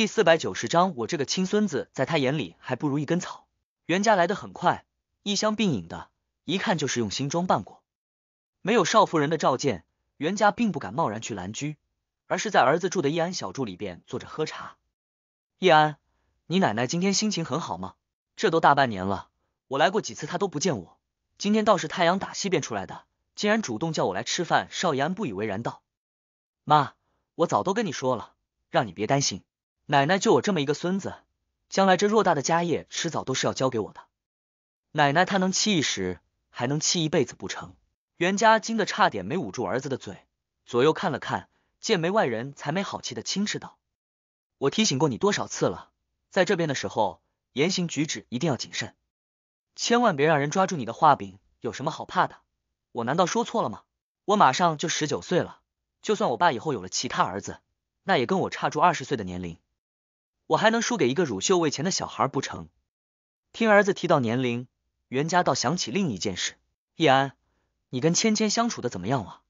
第四百九十章，我这个亲孙子在他眼里还不如一根草。袁家来的很快，一箱并影的，一看就是用心装扮过。没有少夫人的召见，袁家并不敢贸然去兰居，而是在儿子住的叶安小住里边坐着喝茶。叶安，你奶奶今天心情很好吗？这都大半年了，我来过几次她都不见我，今天倒是太阳打西边出来的，竟然主动叫我来吃饭。少叶安不以为然道：“妈，我早都跟你说了，让你别担心。”奶奶就我这么一个孙子，将来这偌大的家业迟早都是要交给我的。奶奶她能气一时，还能气一辈子不成？袁家惊得差点没捂住儿子的嘴，左右看了看，见没外人才没好气的轻斥道：“我提醒过你多少次了，在这边的时候言行举止一定要谨慎，千万别让人抓住你的画柄。有什么好怕的？我难道说错了吗？我马上就十九岁了，就算我爸以后有了其他儿子，那也跟我差住二十岁的年龄。”我还能输给一个乳臭未干的小孩不成？听儿子提到年龄，袁家倒想起另一件事。易安，你跟芊芊相处的怎么样了？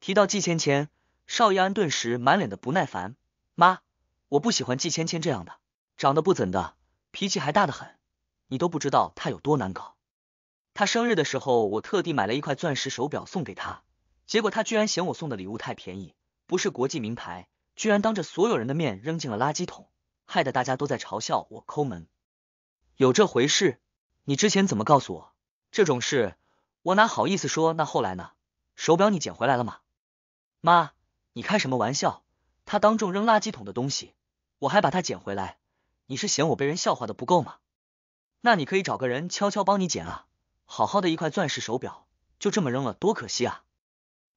提到季芊芊，邵易安顿时满脸的不耐烦。妈，我不喜欢季芊芊这样的，长得不怎的，脾气还大得很。你都不知道她有多难搞。她生日的时候，我特地买了一块钻石手表送给她，结果她居然嫌我送的礼物太便宜，不是国际名牌，居然当着所有人的面扔进了垃圾桶。害得大家都在嘲笑我抠门，有这回事？你之前怎么告诉我这种事？我哪好意思说？那后来呢？手表你捡回来了吗？妈，你开什么玩笑？他当众扔垃圾桶的东西，我还把它捡回来？你是嫌我被人笑话的不够吗？那你可以找个人悄悄帮你捡啊！好好的一块钻石手表就这么扔了，多可惜啊！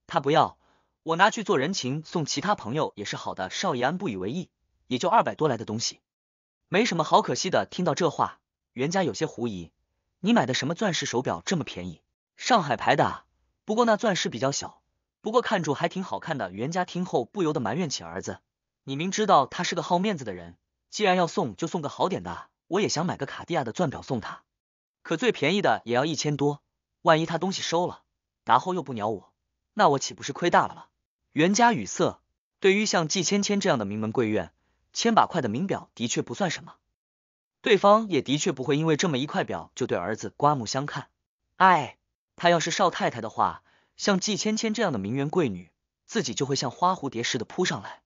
他不要，我拿去做人情送其他朋友也是好的。邵以安不以为意。也就二百多来的东西，没什么好可惜的。听到这话，袁家有些狐疑：“你买的什么钻石手表这么便宜？上海牌的？不过那钻石比较小，不过看住还挺好看的。”袁家听后不由得埋怨起儿子：“你明知道他是个好面子的人，既然要送，就送个好点的。我也想买个卡地亚的钻表送他，可最便宜的也要一千多，万一他东西收了，打后又不鸟我，那我岂不是亏大了？”袁家语塞。对于像季芊芊这样的名门贵院。千把块的名表的确不算什么，对方也的确不会因为这么一块表就对儿子刮目相看。哎，他要是少太太的话，像季芊芊这样的名媛贵女，自己就会像花蝴蝶似的扑上来，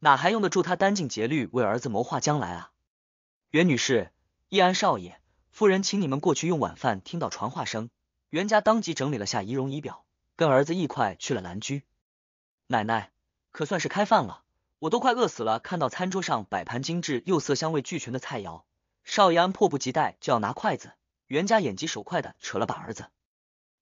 哪还用得住他殚精竭虑为儿子谋划将来啊？袁女士、易安少爷、夫人，请你们过去用晚饭。听到传话声，袁家当即整理了下仪容仪表，跟儿子一块去了兰居。奶奶，可算是开饭了。我都快饿死了，看到餐桌上摆盘精致又色香味俱全的菜肴，邵逸安迫不及待就要拿筷子。袁家眼疾手快的扯了把儿子，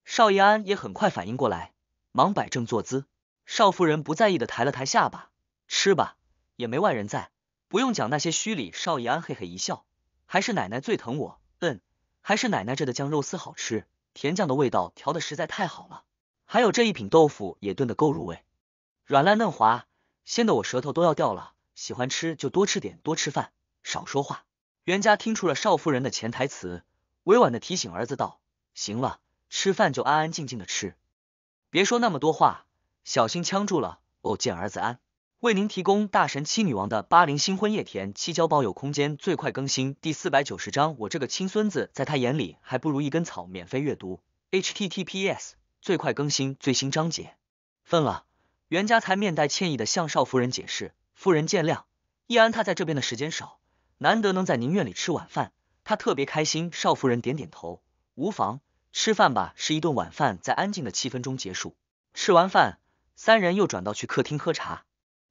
邵逸安也很快反应过来，忙摆正坐姿。少夫人不在意的抬了抬下巴，吃吧，也没外人在，不用讲那些虚礼。邵逸安嘿嘿一笑，还是奶奶最疼我。嗯，还是奶奶这的酱肉丝好吃，甜酱的味道调的实在太好了。还有这一品豆腐也炖的够入味，软烂嫩滑。鲜的我舌头都要掉了，喜欢吃就多吃点，多吃饭，少说话。袁家听出了少夫人的潜台词，委婉的提醒儿子道：“行了，吃饭就安安静静的吃，别说那么多话，小心呛住了。”哦，见儿子安。为您提供大神七女王的《巴林新婚夜》田七交包有空间最快更新第四百九十章，我这个亲孙子在他眼里还不如一根草，免费阅读。https 最快更新最新章节，分了。袁家才面带歉意的向少夫人解释：“夫人见谅，易安他在这边的时间少，难得能在您院里吃晚饭，他特别开心。”少夫人点点头：“无妨，吃饭吧。”是一顿晚饭在安静的气氛中结束。吃完饭，三人又转到去客厅喝茶。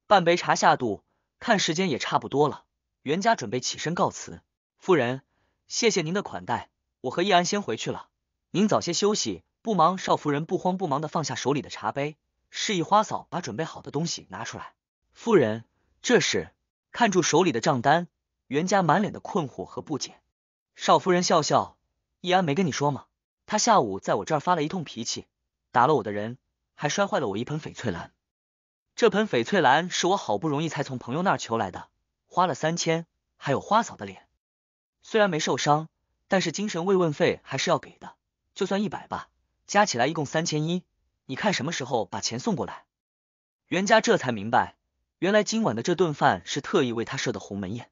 半杯茶下肚，看时间也差不多了，袁家准备起身告辞。夫人，谢谢您的款待，我和易安先回去了，您早些休息，不忙。少夫人不慌不忙的放下手里的茶杯。示意花嫂把准备好的东西拿出来。夫人，这是看住手里的账单。袁家满脸的困惑和不解。少夫人笑笑，易安没跟你说吗？他下午在我这儿发了一通脾气，打了我的人，还摔坏了我一盆翡翠兰。这盆翡翠兰是我好不容易才从朋友那儿求来的，花了三千。还有花嫂的脸，虽然没受伤，但是精神慰问费还是要给的，就算一百吧，加起来一共三千一。你看什么时候把钱送过来？袁家这才明白，原来今晚的这顿饭是特意为他设的鸿门宴。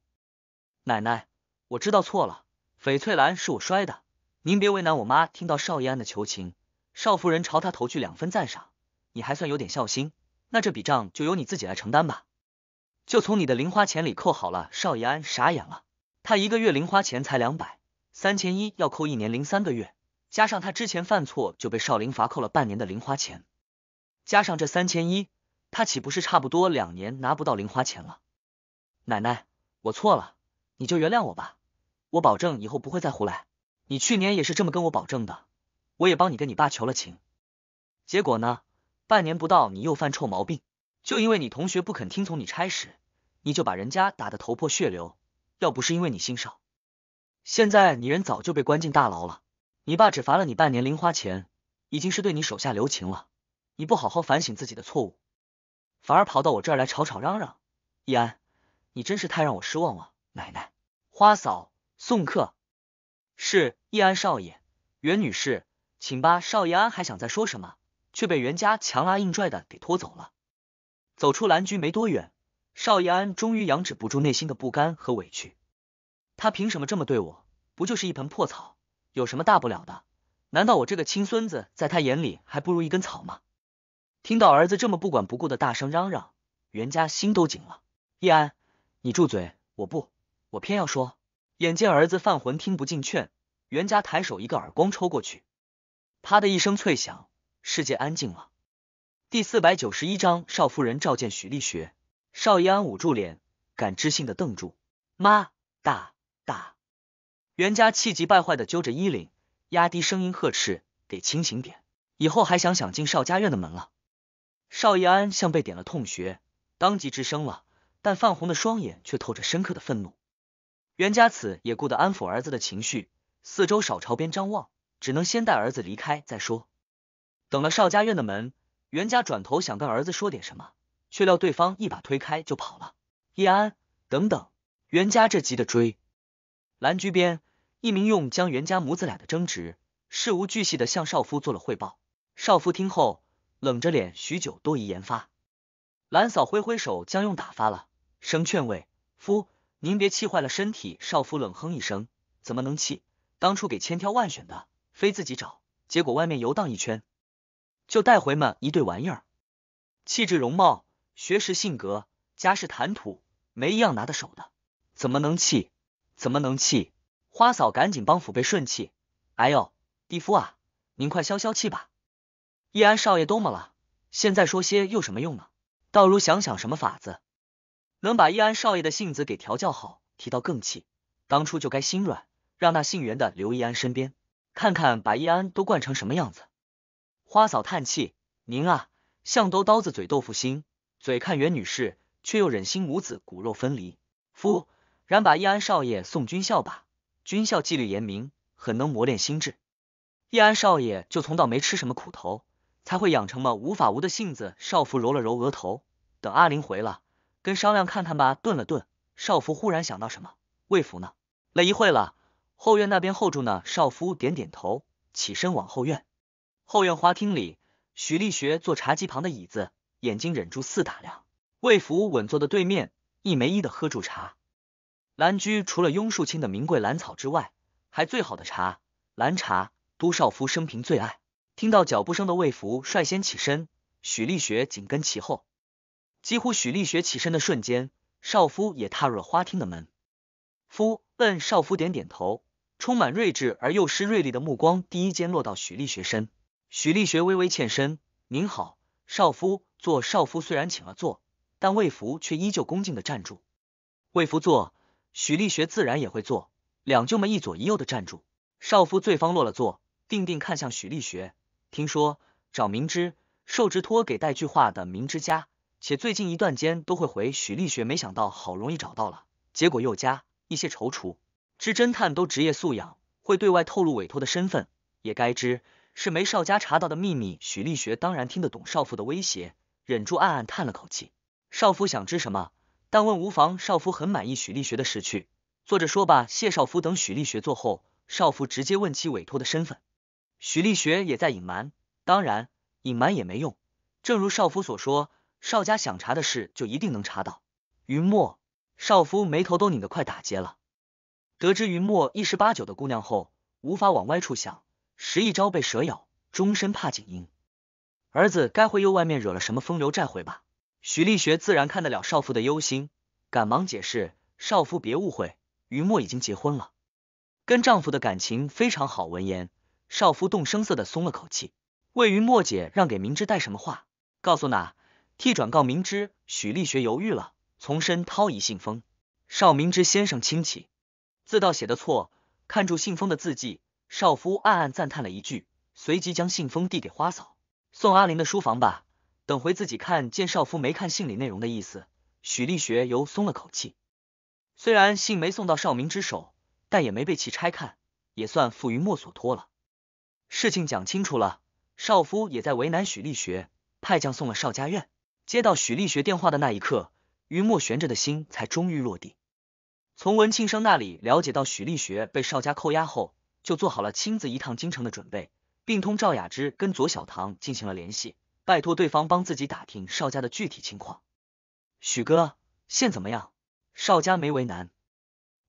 奶奶，我知道错了，翡翠兰是我摔的，您别为难我妈。听到邵一安的求情，少夫人朝他投去两分赞赏，你还算有点孝心，那这笔账就由你自己来承担吧，就从你的零花钱里扣好了。邵一安傻眼了，他一个月零花钱才两百，三千一要扣一年零三个月。加上他之前犯错就被少林罚扣了半年的零花钱，加上这三千一，他岂不是差不多两年拿不到零花钱了？奶奶，我错了，你就原谅我吧，我保证以后不会再胡来。你去年也是这么跟我保证的，我也帮你跟你爸求了情，结果呢，半年不到你又犯臭毛病，就因为你同学不肯听从你差使，你就把人家打得头破血流，要不是因为你心少，现在你人早就被关进大牢了。你爸只罚了你半年零花钱，已经是对你手下留情了。你不好好反省自己的错误，反而跑到我这儿来吵吵嚷嚷。易安，你真是太让我失望了。奶奶，花嫂送客。是易安少爷，袁女士，请吧。少爷安还想再说什么，却被袁家强拉硬拽的给拖走了。走出蓝居没多远，少爷安终于扬制不住内心的不甘和委屈。他凭什么这么对我？不就是一盆破草？有什么大不了的？难道我这个亲孙子在他眼里还不如一根草吗？听到儿子这么不管不顾的大声嚷嚷，袁家心都紧了。叶安，你住嘴！我不，我偏要说。眼见儿子犯浑，听不进劝，袁家抬手一个耳光抽过去，啪的一声脆响，世界安静了。第四百九十一章，少夫人召见许立学。邵一安捂住脸，感知性的瞪住妈大。袁家气急败坏的揪着衣领，压低声音呵斥：“给清醒点，以后还想想进邵家院的门了。”邵逸安像被点了痛穴，当即吱声了，但泛红的双眼却透着深刻的愤怒。袁家此也顾得安抚儿子的情绪，四周少朝边张望，只能先带儿子离开再说。等了邵家院的门，袁家转头想跟儿子说点什么，却料对方一把推开就跑了。叶安，等等！袁家这急的追，蓝居边。一名用将袁家母子俩的争执事无巨细的向少夫做了汇报，少夫听后冷着脸许久多疑言发，兰嫂挥挥手将用打发了，声劝慰夫您别气坏了身体。少夫冷哼一声，怎么能气？当初给千挑万选的，非自己找，结果外面游荡一圈，就带回们一对玩意儿，气质容貌、学识性格、家世谈吐，没一样拿得手的，怎么能气？怎么能气？花嫂赶紧帮府辈顺气，哎呦，弟夫啊，您快消消气吧。易安少爷都么了，现在说些又什么用呢？倒如想想什么法子，能把易安少爷的性子给调教好，提到更气。当初就该心软，让那姓袁的留易安身边看看，把易安都惯成什么样子。花嫂叹气，您啊，像都刀子嘴豆腐心，嘴看袁女士，却又忍心母子骨肉分离。夫，然把易安少爷送军校吧。军校纪律严明，很能磨练心智。叶安少爷就从到没吃什么苦头，才会养成么无法无的性子。少妇揉了揉额头，等阿林回了，跟商量看看吧。顿了顿，少妇忽然想到什么，魏福呢？了一会了，后院那边候住呢。少夫点点头，起身往后院。后院花厅里，许立学坐茶几旁的椅子，眼睛忍住四打量。魏福稳坐的对面，一枚一的喝住茶。兰居除了雍树青的名贵兰草之外，还最好的茶兰茶。都少夫生平最爱。听到脚步声的魏福率先起身，许立学紧跟其后。几乎许立学起身的瞬间，少夫也踏入了花厅的门。夫，问少夫点点头，充满睿智而又失锐利的目光，第一间落到许立学身。许立学微微欠身，您好，少夫。坐，少夫虽然请了坐，但魏福却依旧恭敬的站住。魏福坐。许力学自然也会做，两舅们一左一右的站住。少夫醉方落了座，定定看向许力学。听说找明知受之托给带句话的明之家，且最近一段间都会回许力学。没想到好容易找到了，结果又加一些踌躇。知侦探都职业素养，会对外透露委托的身份，也该知是梅少家查到的秘密。许力学当然听得懂少妇的威胁，忍住暗暗叹了口气。少夫想知什么？但问无妨，少夫很满意许力学的识趣。坐着说吧，谢少夫等许力学坐后，少夫直接问起委托的身份。许力学也在隐瞒，当然隐瞒也没用。正如少夫所说，少家想查的事就一定能查到。云墨，少夫眉头都拧得快打结了。得知云墨一十八九的姑娘后，无法往歪处想，十一招被蛇咬，终身怕井英。儿子该会又外面惹了什么风流债回吧？许立学自然看得了少妇的忧心，赶忙解释：“少夫别误会，云墨已经结婚了，跟丈夫的感情非常好。”闻言，少夫动声色的松了口气。问云墨姐让给明知带什么话，告诉那替转告明知。许立学犹豫了，从身掏一信封。少明知先生亲启，字道写的错，看住信封的字迹，少夫暗暗赞叹了一句，随即将信封递给花嫂，送阿林的书房吧。等回自己看见少夫没看信里内容的意思，许立学又松了口气。虽然信没送到少明之手，但也没被其拆看，也算负于墨所托了。事情讲清楚了，少夫也在为难许立学，派将送了邵家院。接到许立学电话的那一刻，于墨悬着的心才终于落地。从文庆生那里了解到许立学被邵家扣押后，就做好了亲自一趟京城的准备，并通赵雅芝跟左小棠进行了联系。拜托对方帮自己打听邵家的具体情况，许哥现怎么样？邵家没为难，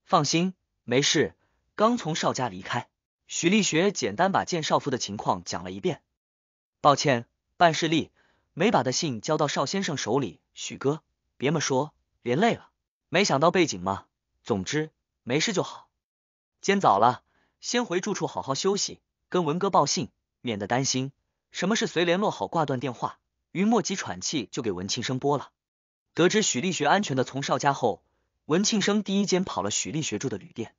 放心没事，刚从邵家离开。许立学简单把见少夫的情况讲了一遍，抱歉办事力没把的信交到邵先生手里，许哥别么说，连累了。没想到背景嘛，总之没事就好。天早了，先回住处好好休息，跟文哥报信，免得担心。什么是随联络好挂断电话，云墨急喘气就给文庆生拨了。得知许立学安全的从邵家后，文庆生第一间跑了许立学住的旅店。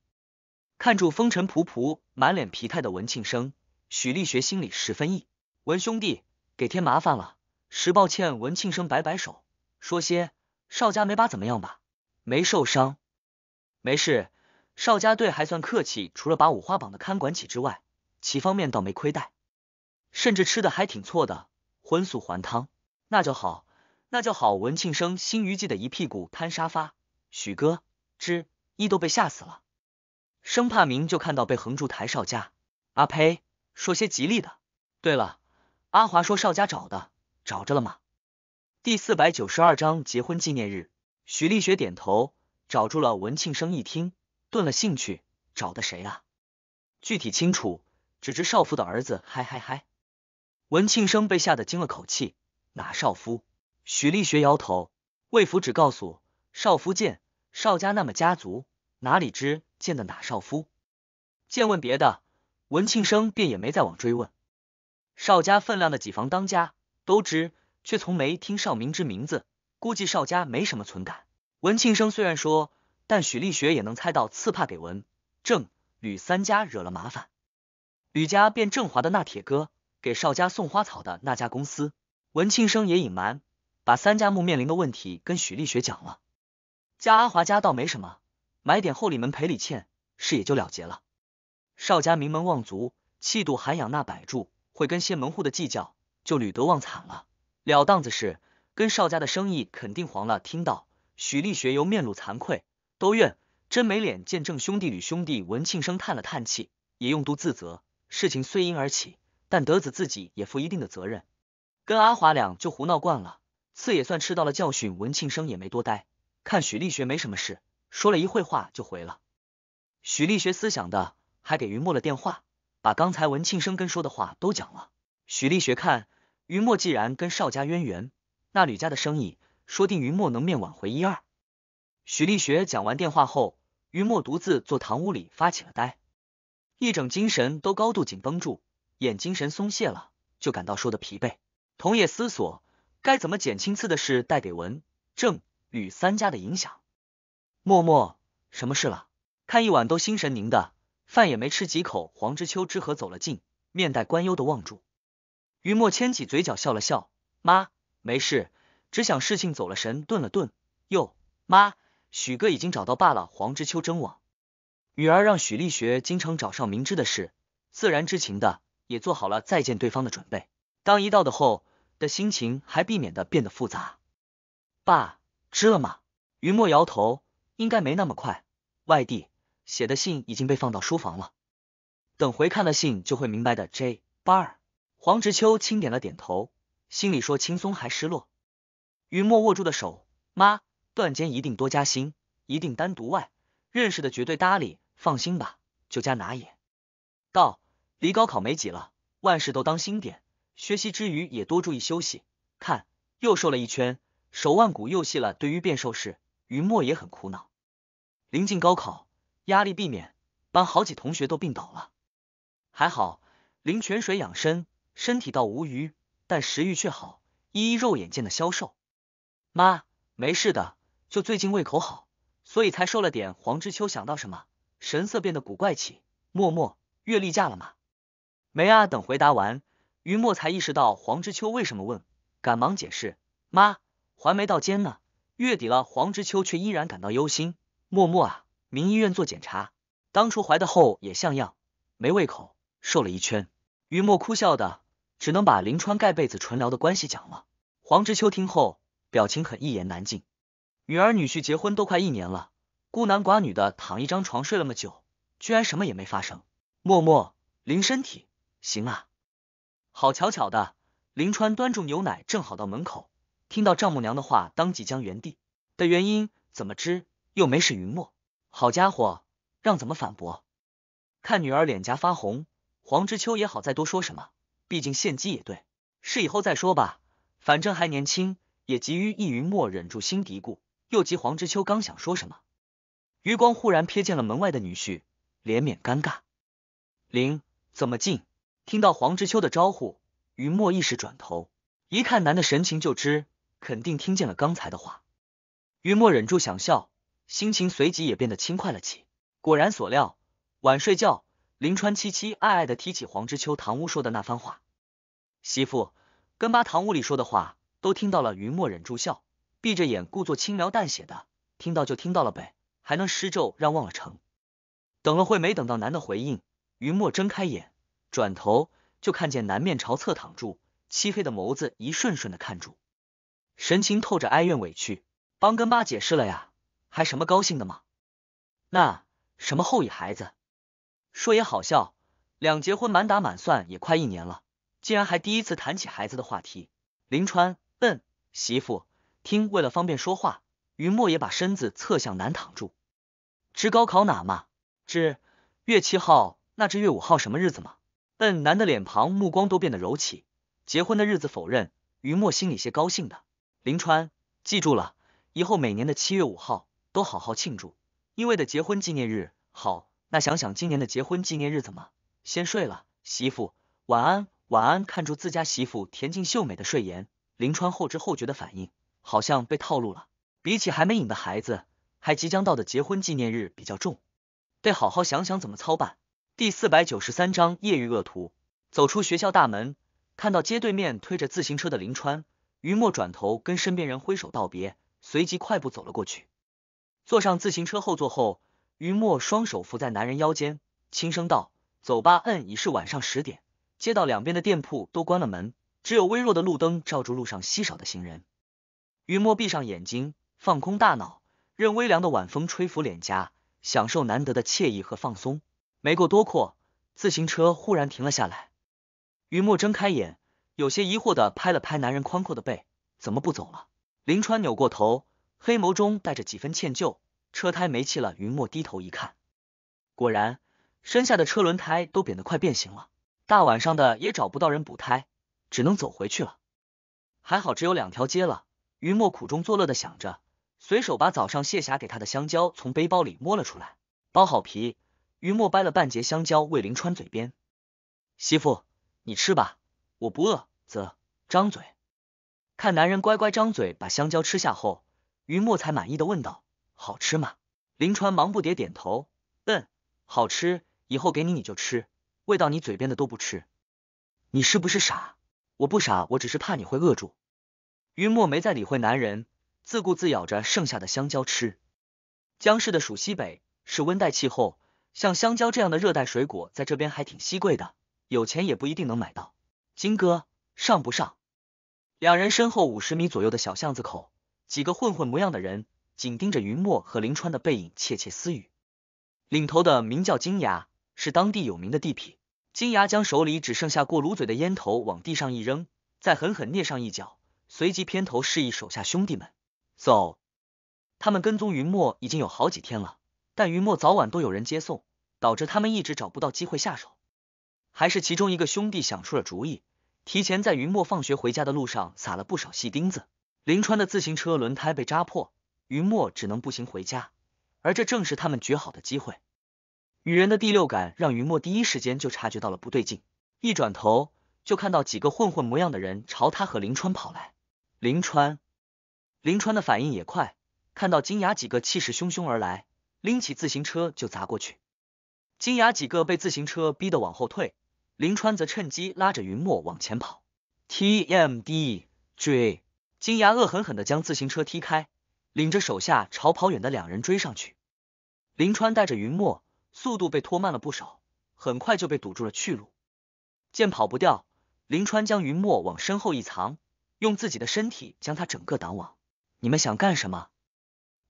看住风尘仆仆、满脸疲态的文庆生，许立学心里十分意。文兄弟给添麻烦了，实抱歉。文庆生摆摆手，说些邵家没把怎么样吧？没受伤，没事。邵家队还算客气，除了把五花绑的看管起之外，其方面倒没亏待。甚至吃的还挺错的，荤素还汤，那就好，那就好。文庆生心余悸的一屁股瘫沙发，许哥，之一都被吓死了，生怕明就看到被横柱抬少家。阿呸，说些吉利的。对了，阿华说少家找的找着了吗？第四百九十二章结婚纪念日。许立雪点头，找住了。文庆生一听，顿了兴趣，找的谁啊？具体清楚，只知少妇的儿子。嗨嗨嗨。文庆生被吓得惊了口气，哪少夫？许立学摇头，魏府只告诉少夫见少家那么家族，哪里知见的哪少夫？见问别的，文庆生便也没再往追问。少家分量的几房当家都知，却从没听少明之名字，估计少家没什么存感。文庆生虽然说，但许立学也能猜到，刺怕给文、郑、吕三家惹了麻烦，吕家变郑华的那铁哥。给邵家送花草的那家公司，文庆生也隐瞒，把三家木面临的问题跟许立学讲了。家阿华家倒没什么，买点厚礼门赔礼欠事也就了结了。邵家名门望族，气度涵养那摆住，会跟些门户的计较，就吕德旺惨了。了当子事，跟邵家的生意肯定黄了。听到许立学，又面露惭愧，都怨真没脸见郑兄弟吕兄弟。文庆生叹了叹气，也用度自责。事情虽因而起。但德子自己也负一定的责任，跟阿华俩就胡闹惯了，次也算吃到了教训。文庆生也没多呆，看许立学没什么事，说了一会话就回了。许立学思想的还给云墨了电话，把刚才文庆生跟说的话都讲了。许立学看云墨既然跟邵家渊源，那吕家的生意说定云墨能面挽回一二。许立学讲完电话后，云墨独自坐堂屋里发起了呆，一整精神都高度紧绷住。眼精神松懈了，就感到说的疲惫。同叶思索该怎么减轻刺的事带给文、郑、吕三家的影响。默默，什么事了？看一晚都心神宁的，饭也没吃几口。黄之秋之和走了近，面带关忧的望住于墨，牵起嘴角笑了笑。妈，没事，只想事情走了神。顿了顿，哟，妈，许哥已经找到爸了。黄之秋争往，女儿让许力学经常找上明知的事，自然知情的。也做好了再见对方的准备。当一到的后的心情还避免的变得复杂。爸，吃了吗？于墨摇头，应该没那么快。外地写的信已经被放到书房了，等回看了信就会明白的。J 八二，黄执秋轻点了点头，心里说轻松还失落。于墨握住的手，妈，段坚一定多加心，一定单独外认识的绝对搭理，放心吧。就加拿也。道。离高考没几了，万事都当心点。学习之余也多注意休息。看，又瘦了一圈，手腕骨又细了。对于变瘦事，云墨也很苦恼。临近高考，压力避免，班好几同学都病倒了。还好，临泉水养身，身体倒无虞，但食欲却好。依依肉眼见的消瘦。妈，没事的，就最近胃口好，所以才瘦了点。黄知秋想到什么，神色变得古怪起。默默，月例假了吗？没啊，等回答完，于墨才意识到黄之秋为什么问，赶忙解释：妈，还没到肩呢，月底了。黄之秋却依然感到忧心。默默啊，明医院做检查，当初怀的后也像样，没胃口，瘦了一圈。于墨哭笑的，只能把林川盖被子纯聊的关系讲了。黄之秋听后，表情很一言难尽。女儿女婿结婚都快一年了，孤男寡女的躺一张床睡那么久，居然什么也没发生。默默，林身体。行啊，好巧巧的，林川端住牛奶，正好到门口，听到丈母娘的话，当即将原地的原因怎么知又没使云墨，好家伙，让怎么反驳？看女儿脸颊发红，黄知秋也好再多说什么，毕竟献祭也对，是以后再说吧，反正还年轻，也急于易云墨忍住心嘀咕，又急黄知秋刚想说什么，余光忽然瞥见了门外的女婿，连悯尴尬，林怎么进？听到黄之秋的招呼，云墨一时转头，一看男的神情，就知肯定听见了刚才的话。云墨忍住想笑，心情随即也变得轻快了起。果然所料，晚睡觉，林川期期艾艾的提起黄之秋堂屋说的那番话：“媳妇，跟妈堂屋里说的话都听到了。”云墨忍住笑，闭着眼，故作轻描淡写的：“听到就听到了呗，还能施咒让忘了成？”等了会，没等到男的回应，云墨睁开眼。转头就看见南面朝侧躺住，漆黑的眸子一瞬瞬的看住，神情透着哀怨委屈。帮跟妈解释了呀，还什么高兴的吗？那什么后裔孩子，说也好笑。两结婚满打满算也快一年了，竟然还第一次谈起孩子的话题。林川，嗯，媳妇，听为了方便说话，云墨也把身子侧向南躺住。知高考哪吗？知月七号？那知月五号什么日子吗？笨男的脸庞，目光都变得柔起。结婚的日子，否认。于墨心里些高兴的。林川，记住了，以后每年的七月五号都好好庆祝，因为的结婚纪念日。好，那想想今年的结婚纪念日怎么？先睡了，媳妇，晚安，晚安。看住自家媳妇恬静秀美的睡颜，林川后知后觉的反应，好像被套路了。比起还没影的孩子，还即将到的结婚纪念日比较重，得好好想想怎么操办。第四百九十三章夜遇恶徒。走出学校大门，看到街对面推着自行车的林川，于墨转头跟身边人挥手道别，随即快步走了过去。坐上自行车后座后，于墨双手扶在男人腰间，轻声道：“走吧。”嗯，已是晚上十点，街道两边的店铺都关了门，只有微弱的路灯照住路上稀少的行人。于墨闭上眼睛，放空大脑，任微凉的晚风吹拂脸颊，享受难得的惬意和放松。没过多阔，自行车忽然停了下来。云墨睁开眼，有些疑惑的拍了拍男人宽阔的背，怎么不走了？林川扭过头，黑眸中带着几分歉疚。车胎没气了。云墨低头一看，果然，身下的车轮胎都扁得快变形了。大晚上的也找不到人补胎，只能走回去了。还好只有两条街了，云墨苦中作乐的想着，随手把早上谢霞给他的香蕉从背包里摸了出来，剥好皮。于墨掰了半截香蕉喂林川嘴边，媳妇，你吃吧，我不饿。啧，张嘴。看男人乖乖张嘴把香蕉吃下后，于墨才满意的问道，好吃吗？林川忙不迭点头，嗯，好吃。以后给你你就吃，喂到你嘴边的都不吃，你是不是傻？我不傻，我只是怕你会饿住。于墨没再理会男人，自顾自咬着剩下的香蕉吃。江市的属西北，是温带气候。像香蕉这样的热带水果，在这边还挺稀贵的，有钱也不一定能买到。金哥上不上？两人身后五十米左右的小巷子口，几个混混模样的人紧盯着云墨和林川的背影，窃窃私语。领头的名叫金牙，是当地有名的地痞。金牙将手里只剩下过炉嘴的烟头往地上一扔，再狠狠捏上一脚，随即偏头示意手下兄弟们走。他们跟踪云墨已经有好几天了，但云墨早晚都有人接送。导致他们一直找不到机会下手，还是其中一个兄弟想出了主意，提前在云墨放学回家的路上撒了不少细钉子。林川的自行车轮胎被扎破，云墨只能步行回家，而这正是他们绝好的机会。女人的第六感让云墨第一时间就察觉到了不对劲，一转头就看到几个混混模样的人朝他和林川跑来。林川，林川的反应也快，看到金牙几个气势汹汹而来，拎起自行车就砸过去。金牙几个被自行车逼得往后退，林川则趁机拉着云墨往前跑。TMDJ！金牙恶狠狠的将自行车踢开，领着手下朝跑远的两人追上去。林川带着云墨，速度被拖慢了不少，很快就被堵住了去路。见跑不掉，林川将云墨往身后一藏，用自己的身体将他整个挡网。你们想干什么？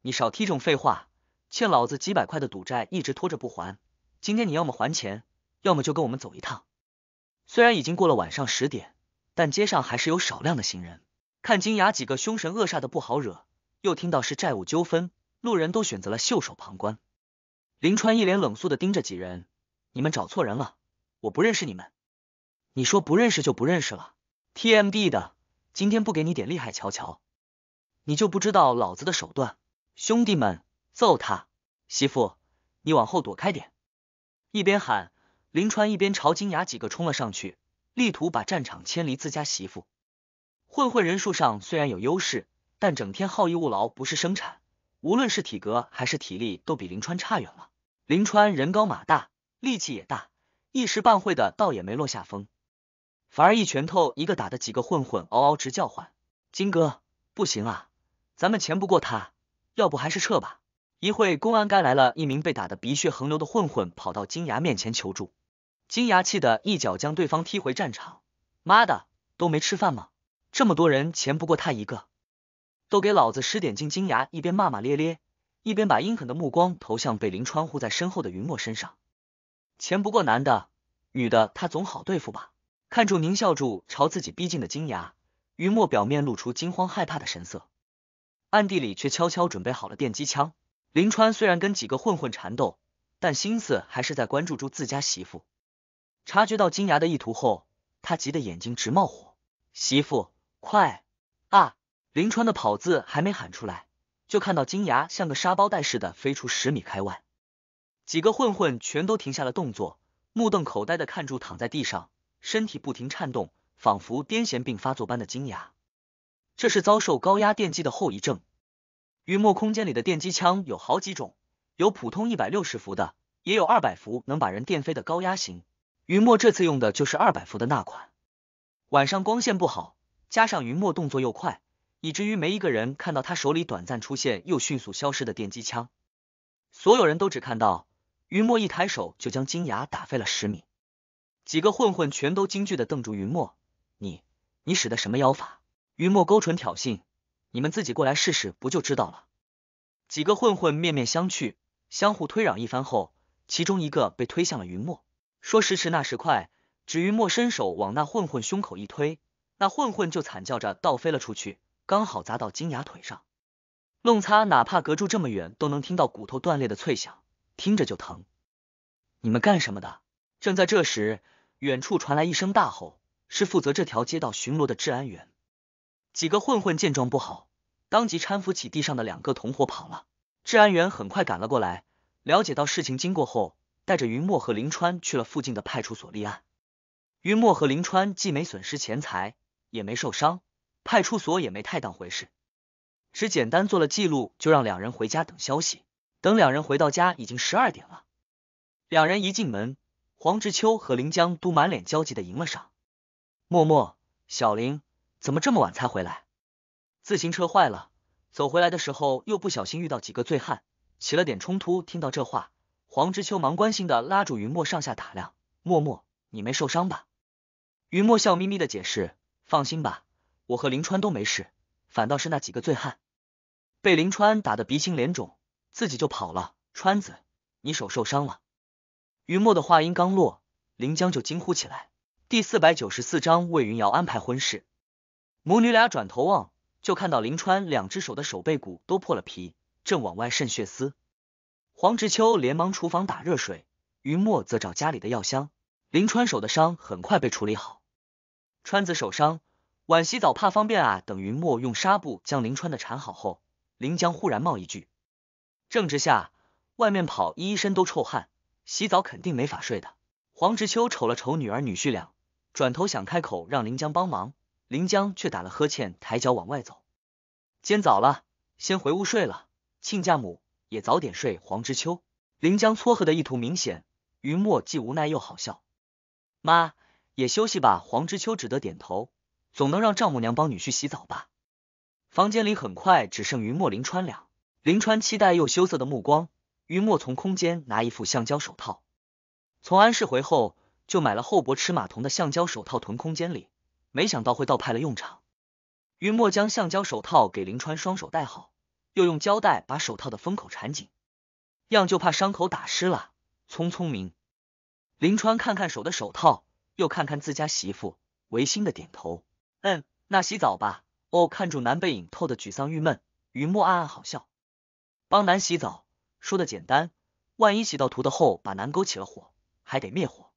你少踢种废话！欠老子几百块的赌债一直拖着不还。今天你要么还钱，要么就跟我们走一趟。虽然已经过了晚上十点，但街上还是有少量的行人。看金雅几个凶神恶煞的，不好惹。又听到是债务纠纷，路人都选择了袖手旁观。林川一脸冷肃的盯着几人：“你们找错人了，我不认识你们。你说不认识就不认识了。TMD 的，今天不给你点厉害瞧瞧，你就不知道老子的手段。兄弟们，揍他！媳妇，你往后躲开点。”一边喊林川，一边朝金雅几个冲了上去，力图把战场迁离自家媳妇。混混人数上虽然有优势，但整天好逸恶劳，不是生产，无论是体格还是体力，都比林川差远了。林川人高马大，力气也大，一时半会的倒也没落下风，反而一拳头一个打的几个混混嗷嗷直叫唤。金哥，不行啊，咱们钱不过他，要不还是撤吧。一会公安该来了，一名被打得鼻血横流的混混跑到金牙面前求助，金牙气的一脚将对方踢回战场。妈的，都没吃饭吗？这么多人，钱不过他一个，都给老子使点劲！金牙一边骂骂咧咧，一边把阴狠的目光投向被林川护在身后的云墨身上。钱不过男的，女的他总好对付吧？看住宁笑住朝自己逼近的金牙，云墨表面露出惊慌害怕的神色，暗地里却悄悄准备好了电击枪。林川虽然跟几个混混缠斗，但心思还是在关注住自家媳妇。察觉到金牙的意图后，他急得眼睛直冒火。媳妇，快啊！林川的跑字还没喊出来，就看到金牙像个沙包袋似的飞出十米开外。几个混混全都停下了动作，目瞪口呆的看住躺在地上、身体不停颤动、仿佛癫痫病发作般的金牙。这是遭受高压电击的后遗症。云墨空间里的电击枪有好几种，有普通一百六十伏的，也有二百伏能把人电飞的高压型。云墨这次用的就是二百伏的那款。晚上光线不好，加上云墨动作又快，以至于没一个人看到他手里短暂出现又迅速消失的电击枪，所有人都只看到云墨一抬手就将金牙打飞了十米。几个混混全都惊惧的瞪住云墨：“你，你使的什么妖法？”云墨勾唇挑衅。你们自己过来试试，不就知道了？几个混混面面相觑，相互推攘一番后，其中一个被推向了云墨。说时迟，那时快，只云墨伸手往那混混胸口一推，那混混就惨叫着倒飞了出去，刚好砸到金牙腿上，弄擦，哪怕隔住这么远都能听到骨头断裂的脆响，听着就疼。你们干什么的？正在这时，远处传来一声大吼，是负责这条街道巡逻的治安员。几个混混见状不好。当即搀扶起地上的两个同伙跑了。治安员很快赶了过来，了解到事情经过后，带着云墨和林川去了附近的派出所立案。云墨和林川既没损失钱财，也没受伤，派出所也没太当回事，只简单做了记录，就让两人回家等消息。等两人回到家，已经十二点了。两人一进门，黄志秋和林江都满脸焦急的迎了上。默默，小林，怎么这么晚才回来？自行车坏了，走回来的时候又不小心遇到几个醉汉，起了点冲突。听到这话，黄之秋忙关心的拉住云墨，上下打量：“默默，你没受伤吧？”云墨笑眯眯的解释：“放心吧，我和林川都没事，反倒是那几个醉汉被林川打得鼻青脸肿，自己就跑了。”川子，你手受伤了。云墨的话音刚落，林江就惊呼起来。第四百九十四章为云瑶安排婚事，母女俩转头望。就看到林川两只手的手背骨都破了皮，正往外渗血丝。黄志秋连忙厨房打热水，云墨则找家里的药箱。林川手的伤很快被处理好。川子手伤，晚洗澡怕方便啊。等云墨用纱布将林川的缠好后，林江忽然冒一句：正值下，外面跑，一身都臭汗，洗澡肯定没法睡的。黄志秋瞅了瞅女儿女婿俩，转头想开口让林江帮忙。林江却打了呵欠，抬脚往外走。今早了，先回屋睡了。亲家母也早点睡。黄知秋，林江撮合的意图明显。云墨既无奈又好笑。妈，也休息吧。黄知秋只得点头。总能让丈母娘帮女婿洗澡吧。房间里很快只剩云墨、林川俩。林川期待又羞涩的目光。云墨从空间拿一副橡胶手套。从安室回后就买了厚薄尺码同的橡胶手套，囤空间里。没想到会倒派了用场，云墨将橡胶手套给林川双手戴好，又用胶带把手套的封口缠紧，样就怕伤口打湿了。聪聪明，林川看看手的手套，又看看自家媳妇，违心的点头，嗯，那洗澡吧。哦，看住男背影透的沮丧郁闷，云墨暗暗好笑。帮男洗澡说的简单，万一洗到涂的后把男勾起了火，还得灭火。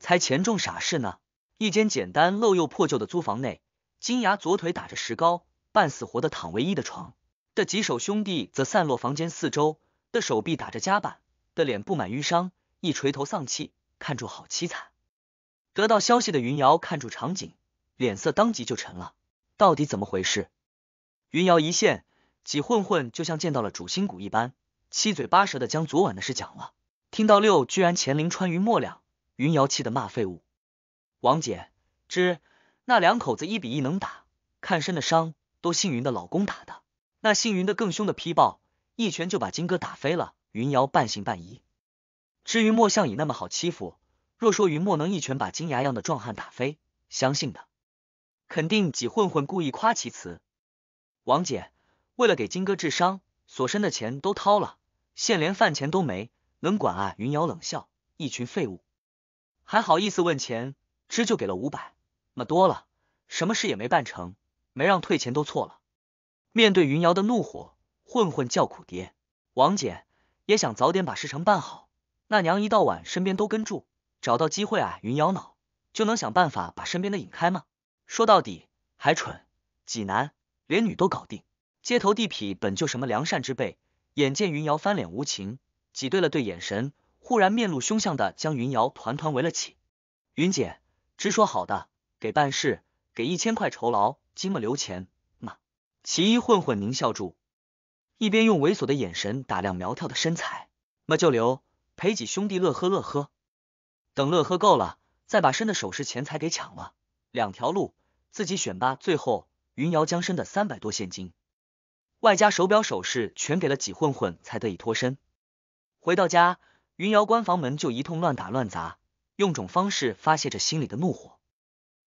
才钱重傻事呢。一间简单、漏又破旧的租房内，金牙左腿打着石膏，半死活的躺唯一的床；的几手兄弟则散落房间四周，的手臂打着夹板，的脸布满淤伤，一垂头丧气，看住好凄惨。得到消息的云瑶看住场景，脸色当即就沉了。到底怎么回事？云瑶一现，几混混就像见到了主心骨一般，七嘴八舌的将昨晚的事讲了。听到六居然乾灵穿云墨两，云瑶气得骂废物。王姐，知那两口子一比一能打，看身的伤都姓云的老公打的，那姓云的更凶的劈爆，一拳就把金哥打飞了。云瑶半信半疑，至于莫向已那么好欺负，若说云墨能一拳把金牙样的壮汉打飞，相信的肯定几混混故意夸其词。王姐为了给金哥治伤，所身的钱都掏了，现连饭钱都没，能管啊？云瑶冷笑，一群废物，还好意思问钱。支就给了五百么多了，什么事也没办成，没让退钱都错了。面对云瑶的怒火，混混叫苦爹王姐也想早点把事成办好，那娘一到晚身边都跟住，找到机会啊，云瑶恼，就能想办法把身边的引开吗？说到底还蠢。济南连女都搞定，街头地痞本就什么良善之辈，眼见云瑶翻脸无情，挤对了对眼神，忽然面露凶相的将云瑶团团围了起，云姐。直说好的，给办事，给一千块酬劳，今么留钱嘛？其一混混狞笑住，一边用猥琐的眼神打量苗条的身材，么就留，陪几兄弟乐呵乐呵，等乐呵够了，再把身的首饰钱财给抢了。两条路，自己选吧。最后，云瑶将身的三百多现金，外加手表首饰全给了几混混，才得以脱身。回到家，云瑶关房门就一通乱打乱砸。用种方式发泄着心里的怒火。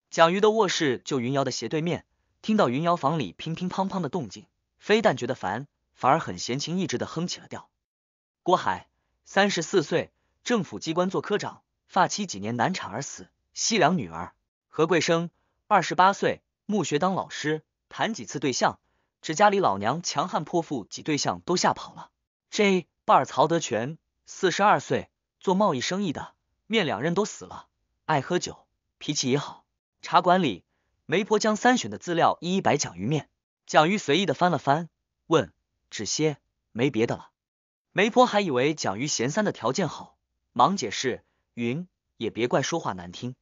蒋瑜的卧室就云瑶的斜对面，听到云瑶房里乒乒乓乓的动静，非但觉得烦，反而很闲情逸致的哼起了调。郭海，三十四岁，政府机关做科长，发妻几年难产而死，西凉女儿。何桂生，二十八岁，墓学当老师，谈几次对象，指家里老娘强悍泼妇，几对象都吓跑了。J 伴曹德全，四十二岁，做贸易生意的。面两人都死了，爱喝酒，脾气也好。茶馆里，媒婆将三选的资料一一摆讲于面，蒋玉随意的翻了翻，问：“只些没别的了？”媒婆还以为蒋玉嫌三的条件好，忙解释：“云也别怪说话难听，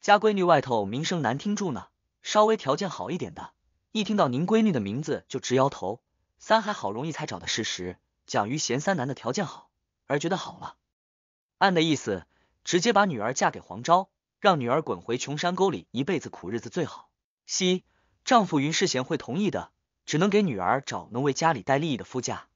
家闺女外头名声难听住呢。稍微条件好一点的，一听到您闺女的名字就直摇头。三还好容易才找的事实，蒋玉嫌三男的条件好，而觉得好了。按的意思。”直接把女儿嫁给黄昭，让女儿滚回穷山沟里一辈子苦日子最好。七丈夫云世贤会同意的，只能给女儿找能为家里带利益的夫家。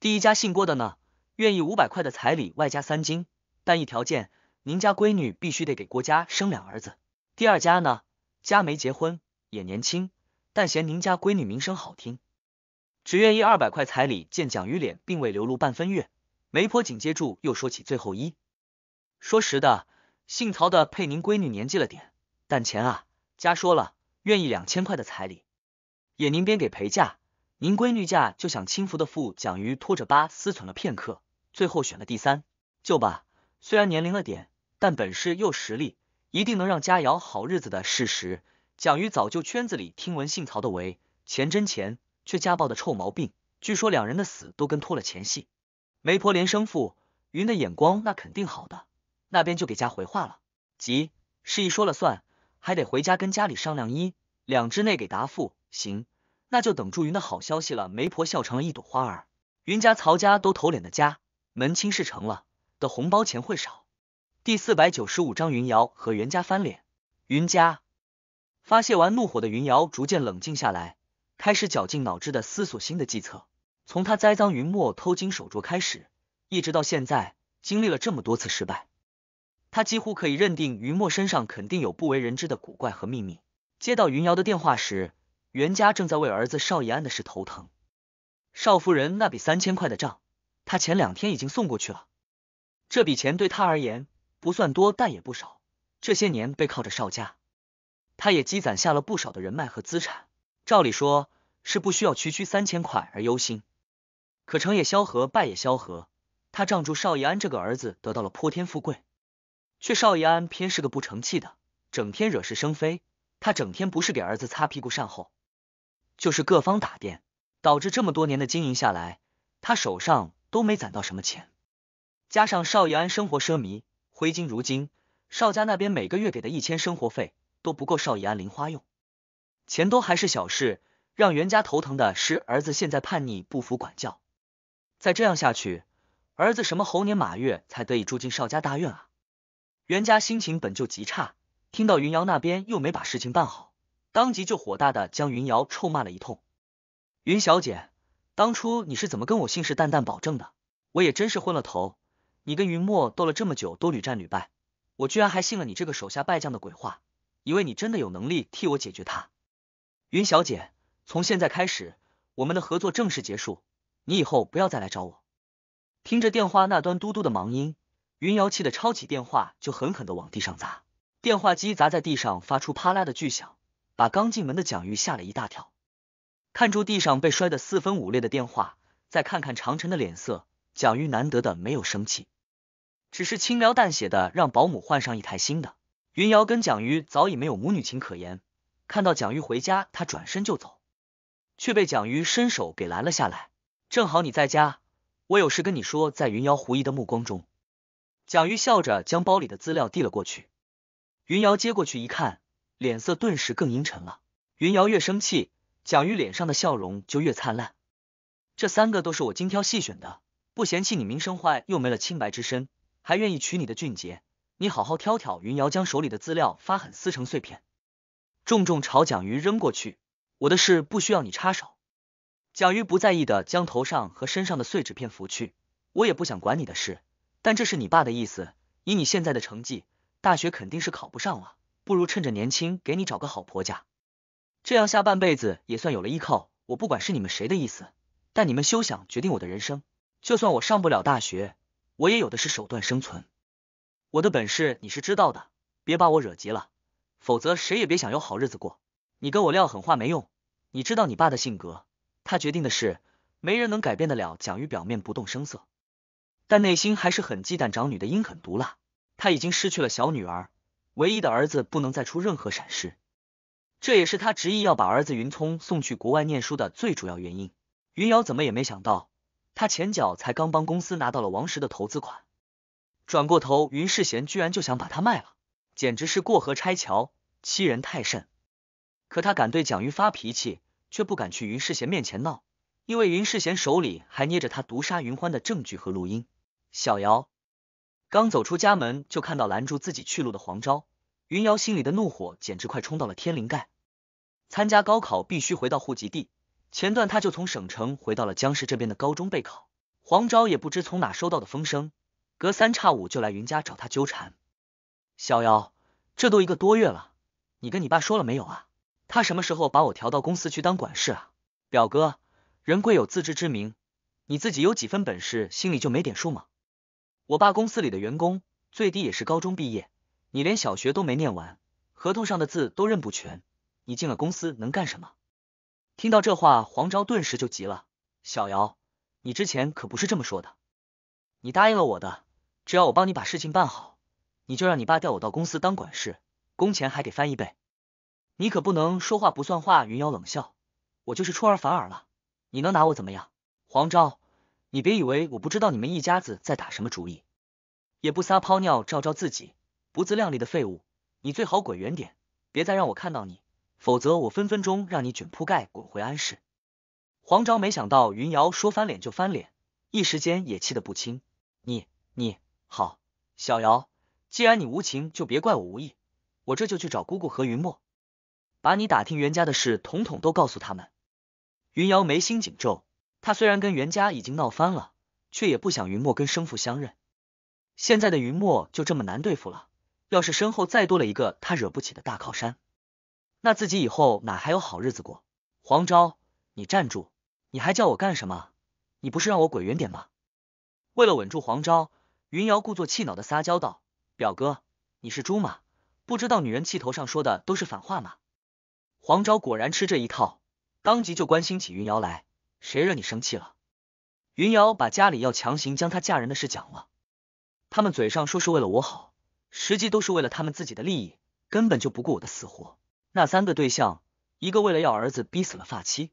第一家姓郭的呢，愿意五百块的彩礼外加三金，但一条件，您家闺女必须得给郭家生两儿子。第二家呢，家没结婚也年轻，但嫌您家闺女名声好听，只愿意二百块彩礼。见蒋玉脸并未流露半分悦，媒婆紧接住又说起最后一。说实的，姓曹的配您闺女年纪了点，但钱啊，家说了愿意两千块的彩礼，也您边给陪嫁，您闺女嫁就想轻福的父。蒋瑜拖着八思忖了片刻，最后选了第三就吧。虽然年龄了点，但本事又实力，一定能让佳瑶好日子的事实。蒋瑜早就圈子里听闻姓曹的为钱真钱，却家暴的臭毛病，据说两人的死都跟拖了钱戏媒婆连生父云的眼光那肯定好的。那边就给家回话了，急，示意说了算，还得回家跟家里商量一两之内给答复。行，那就等祝云的好消息了。媒婆笑成了一朵花儿，云家、曹家都头脸的家门亲事成了，的红包钱会少。第四百九十五章，云瑶和袁家翻脸。云家发泄完怒火的云瑶逐渐冷静下来，开始绞尽脑汁的思索新的计策。从他栽赃云墨偷金手镯开始，一直到现在，经历了这么多次失败。他几乎可以认定云墨身上肯定有不为人知的古怪和秘密。接到云瑶的电话时，袁家正在为儿子邵逸安的事头疼。少夫人那笔三千块的账，他前两天已经送过去了。这笔钱对他而言不算多，但也不少。这些年背靠着邵家，他也积攒下了不少的人脉和资产。照理说是不需要区区三千块而忧心。可成也萧何，败也萧何。他仗住邵逸安这个儿子，得到了泼天富贵。却邵逸安偏是个不成器的，整天惹是生非。他整天不是给儿子擦屁股善后，就是各方打点，导致这么多年的经营下来，他手上都没攒到什么钱。加上邵逸安生活奢靡，挥金如金，邵家那边每个月给的一千生活费都不够邵逸安零花用。钱都还是小事，让袁家头疼的是儿子现在叛逆不服管教，再这样下去，儿子什么猴年马月才得以住进邵家大院啊？袁家心情本就极差，听到云瑶那边又没把事情办好，当即就火大的将云瑶臭骂了一通。云小姐，当初你是怎么跟我信誓旦旦保证的？我也真是昏了头，你跟云墨斗了这么久都屡战屡败，我居然还信了你这个手下败将的鬼话，以为你真的有能力替我解决他。云小姐，从现在开始，我们的合作正式结束，你以后不要再来找我。听着电话那端嘟嘟的忙音。云瑶气得抄起电话就狠狠地往地上砸，电话机砸在地上发出啪啦的巨响，把刚进门的蒋玉吓了一大跳。看住地上被摔得四分五裂的电话，再看看长城的脸色，蒋玉难得的没有生气，只是轻描淡写的让保姆换上一台新的。云瑶跟蒋玉早已没有母女情可言，看到蒋玉回家，她转身就走，却被蒋玉伸手给拦了下来。正好你在家，我有事跟你说。在云瑶狐疑的目光中。蒋玉笑着将包里的资料递了过去，云瑶接过去一看，脸色顿时更阴沉了。云瑶越生气，蒋玉脸上的笑容就越灿烂。这三个都是我精挑细选的，不嫌弃你名声坏又没了清白之身，还愿意娶你的俊杰，你好好挑挑。云瑶将手里的资料发狠撕成碎片，重重朝蒋玉扔过去。我的事不需要你插手。蒋玉不在意的将头上和身上的碎纸片拂去，我也不想管你的事。但这是你爸的意思，以你现在的成绩，大学肯定是考不上了，不如趁着年轻给你找个好婆家，这样下半辈子也算有了依靠。我不管是你们谁的意思，但你们休想决定我的人生。就算我上不了大学，我也有的是手段生存。我的本事你是知道的，别把我惹急了，否则谁也别想有好日子过。你跟我撂狠话没用，你知道你爸的性格，他决定的事，没人能改变得了。蒋玉表面不动声色。但内心还是很忌惮长女的阴狠毒辣，他已经失去了小女儿，唯一的儿子不能再出任何闪失，这也是他执意要把儿子云聪送去国外念书的最主要原因。云瑶怎么也没想到，他前脚才刚帮公司拿到了王石的投资款，转过头云世贤居然就想把他卖了，简直是过河拆桥，欺人太甚。可他敢对蒋玉发脾气，却不敢去云世贤面前闹，因为云世贤手里还捏着他毒杀云欢的证据和录音。小瑶。刚走出家门，就看到拦住自己去路的黄昭。云瑶心里的怒火简直快冲到了天灵盖。参加高考必须回到户籍地，前段他就从省城回到了江市这边的高中备考。黄昭也不知从哪收到的风声，隔三差五就来云家找他纠缠。小瑶，这都一个多月了，你跟你爸说了没有啊？他什么时候把我调到公司去当管事啊？表哥，人贵有自知之明，你自己有几分本事，心里就没点数吗？我爸公司里的员工最低也是高中毕业，你连小学都没念完，合同上的字都认不全，你进了公司能干什么？听到这话，黄昭顿时就急了。小姚，你之前可不是这么说的，你答应了我的，只要我帮你把事情办好，你就让你爸调我到公司当管事，工钱还得翻一倍。你可不能说话不算话。云瑶冷笑，我就是出尔反尔了，你能拿我怎么样？黄昭。你别以为我不知道你们一家子在打什么主意，也不撒泡尿照照自己，不自量力的废物，你最好滚远点，别再让我看到你，否则我分分钟让你卷铺盖滚回安市。黄昭没想到云瑶说翻脸就翻脸，一时间也气得不轻。你你好，小瑶，既然你无情，就别怪我无意，我这就去找姑姑和云墨，把你打听袁家的事统统都告诉他们。云瑶眉心紧皱。他虽然跟袁家已经闹翻了，却也不想云墨跟生父相认。现在的云墨就这么难对付了，要是身后再多了一个他惹不起的大靠山，那自己以后哪还有好日子过？黄昭，你站住！你还叫我干什么？你不是让我滚远点吗？为了稳住黄昭，云瑶故作气恼的撒娇道：“表哥，你是猪吗？不知道女人气头上说的都是反话吗？”黄昭果然吃这一套，当即就关心起云瑶来。谁惹你生气了？云瑶把家里要强行将她嫁人的事讲了。他们嘴上说是为了我好，实际都是为了他们自己的利益，根本就不顾我的死活。那三个对象，一个为了要儿子逼死了发妻，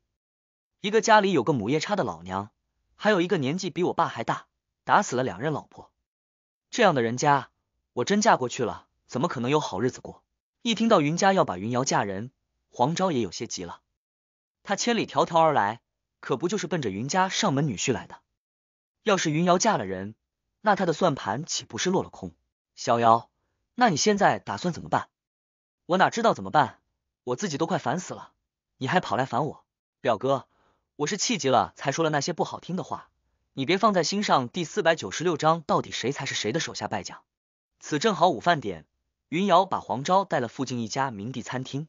一个家里有个母夜叉的老娘，还有一个年纪比我爸还大，打死了两任老婆。这样的人家，我真嫁过去了，怎么可能有好日子过？一听到云家要把云瑶嫁人，黄昭也有些急了，他千里迢迢而来。可不就是奔着云家上门女婿来的？要是云瑶嫁了人，那他的算盘岂不是落了空？小瑶，那你现在打算怎么办？我哪知道怎么办？我自己都快烦死了，你还跑来烦我。表哥，我是气急了才说了那些不好听的话，你别放在心上。第四百九十六章到底谁才是谁的手下败将？此正好午饭点，云瑶把黄昭带了附近一家名地餐厅，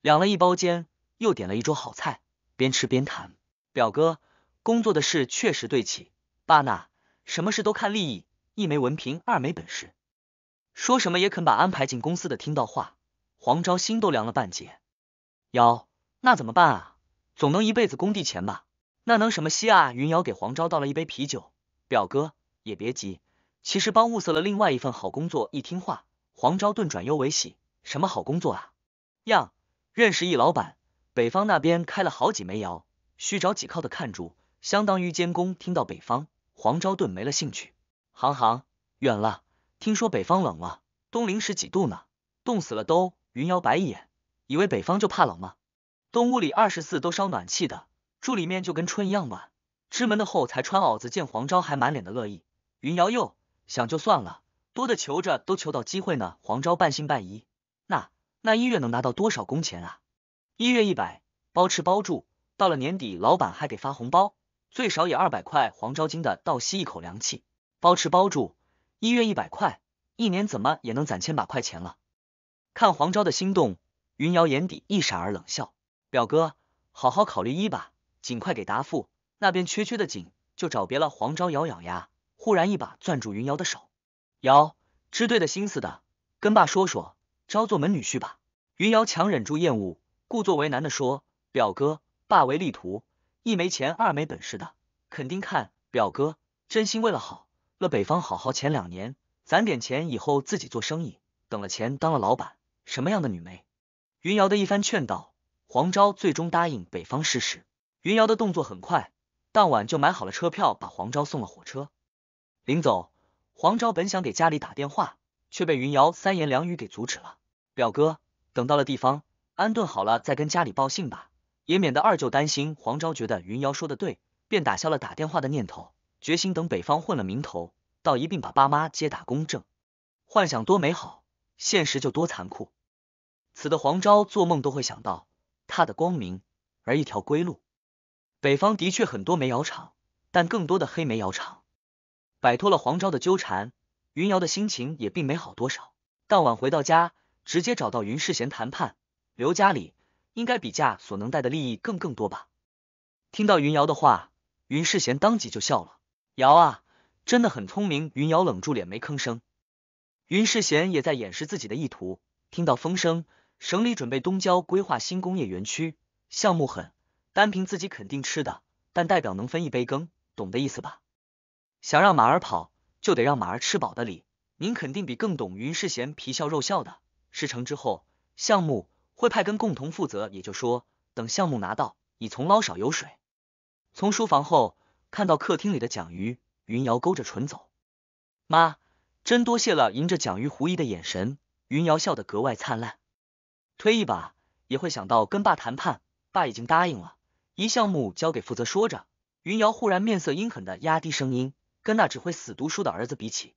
两了一包间，又点了一桌好菜。边吃边谈，表哥，工作的事确实对起，爸那，什么事都看利益，一没文凭，二没本事，说什么也肯把安排进公司的。听到话，黄昭心都凉了半截。瑶，那怎么办啊？总能一辈子工地钱吧？那能什么西啊？云瑶给黄昭倒了一杯啤酒，表哥也别急，其实帮物色了另外一份好工作。一听话，黄昭顿转忧为喜，什么好工作啊？样，认识一老板。北方那边开了好几枚窑，需找几靠的看住，相当于监工。听到北方，黄昭顿没了兴趣。行行，远了。听说北方冷了，冬零十几度呢，冻死了都。云瑶白一眼，以为北方就怕冷吗？东屋里二十四都烧暖气的，住里面就跟春一样暖。知门的后才穿袄子，见黄昭还满脸的乐意。云瑶又想就算了，多的求着都求到机会呢。黄昭半信半疑，那那一月能拿到多少工钱啊？一月一百，包吃包住，到了年底老板还给发红包，最少也二百块。黄昭惊的倒吸一口凉气，包吃包住，一月一百块，一年怎么也能攒千把块钱了。看黄昭的心动，云瑶眼底一闪而冷笑：“表哥，好好考虑一把，尽快给答复。那边缺缺的紧，就找别了。”黄昭咬咬牙，忽然一把攥住云瑶的手：“瑶，支队的心思的，跟爸说说，招做门女婿吧。”云瑶强忍住厌恶。故作为难的说：“表哥，爸为力图，一没钱，二没本事的，肯定看表哥真心为了好乐北方好好前两年攒点钱，以后自己做生意，等了钱当了老板，什么样的女没？”云瑶的一番劝导，黄昭最终答应北方试试。云瑶的动作很快，当晚就买好了车票，把黄昭送了火车。临走，黄昭本想给家里打电话，却被云瑶三言两语给阻止了。表哥，等到了地方。安顿好了再跟家里报信吧，也免得二舅担心。黄昭觉得云瑶说的对，便打消了打电话的念头，决心等北方混了名头，到一并把爸妈接打工正幻想多美好，现实就多残酷。此的黄昭做梦都会想到他的光明而一条归路。北方的确很多煤窑厂，但更多的黑煤窑厂。摆脱了黄昭的纠缠，云瑶的心情也并没好多少。当晚回到家，直接找到云世贤谈判。刘家里应该比嫁所能带的利益更更多吧？听到云瑶的话，云世贤当即就笑了。瑶啊，真的很聪明。云瑶冷住脸没吭声。云世贤也在掩饰自己的意图。听到风声，省里准备东郊规划新工业园区，项目狠，单凭自己肯定吃的，但代表能分一杯羹，懂的意思吧？想让马儿跑，就得让马儿吃饱的理。您肯定比更懂。云世贤皮笑肉笑的。事成之后，项目。会派跟共同负责，也就说，等项目拿到，已从捞少油水。从书房后看到客厅里的蒋瑜，云瑶勾着唇走。妈，真多谢了。迎着蒋瑜狐疑的眼神，云瑶笑得格外灿烂。推一把，也会想到跟爸谈判，爸已经答应了，一项目交给负责。说着，云瑶忽然面色阴狠的压低声音，跟那只会死读书的儿子比起，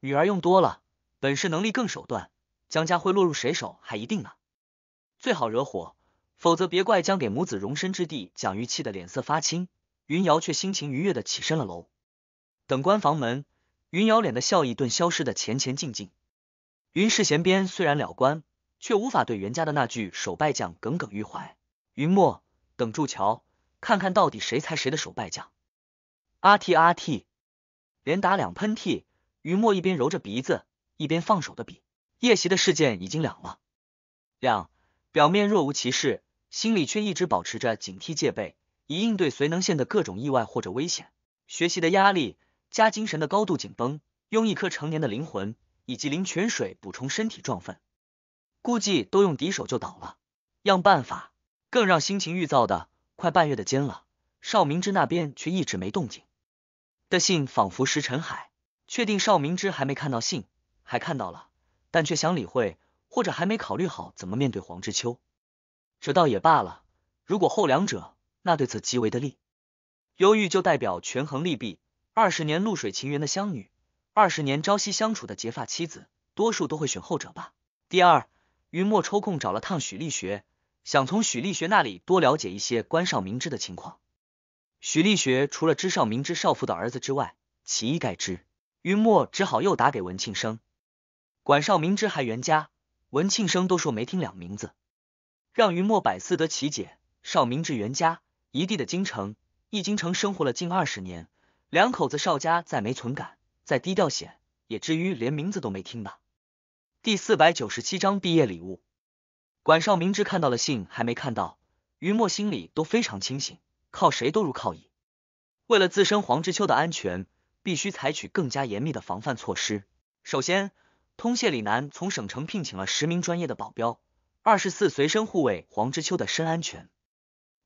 女儿用多了，本事能力更手段。江家会落入谁手还一定呢。最好惹火，否则别怪将给母子容身之地。蒋玉气得脸色发青，云瑶却心情愉悦的起身了楼。等关房门，云瑶脸的笑意顿消失的前前进进。云世贤边虽然了官，却无法对袁家的那句手败将耿耿于怀。云墨，等住瞧，看看到底谁才谁的手败将。阿嚏阿嚏，连打两喷嚏。云墨一边揉着鼻子，一边放手的笔。夜袭的事件已经两了，两。表面若无其事，心里却一直保持着警惕戒备，以应对随能县的各种意外或者危险。学习的压力加精神的高度紧绷，用一颗成年的灵魂以及灵泉水补充身体壮分，估计都用敌手就倒了。样办法更让心情郁躁的快半月的煎了。邵明之那边却一直没动静的信，仿佛石沉海。确定邵明之还没看到信，还看到了，但却想理会。或者还没考虑好怎么面对黄之秋，这倒也罢了。如果后两者，那对此极为的利。忧郁就代表权衡利弊。二十年露水情缘的乡女，二十年朝夕相处的结发妻子，多数都会选后者吧。第二，云墨抽空找了趟许立学，想从许立学那里多了解一些关少明知的情况。许立学除了知少明知少妇的儿子之外，其一概知。云墨只好又打给文庆生，管少明知还原家。文庆生都说没听两名字，让于墨百思得其解。少明志原家一地的京城，一京城生活了近二十年，两口子少家再没存感，再低调些，也至于连名字都没听吧。第四百九十七章毕业礼物。管少明志看到了信还没看到，于墨心里都非常清醒，靠谁都如靠椅。为了自身黄之秋的安全，必须采取更加严密的防范措施。首先。通谢李南从省城聘请了十名专业的保镖，二十四随身护卫黄之秋的身安全。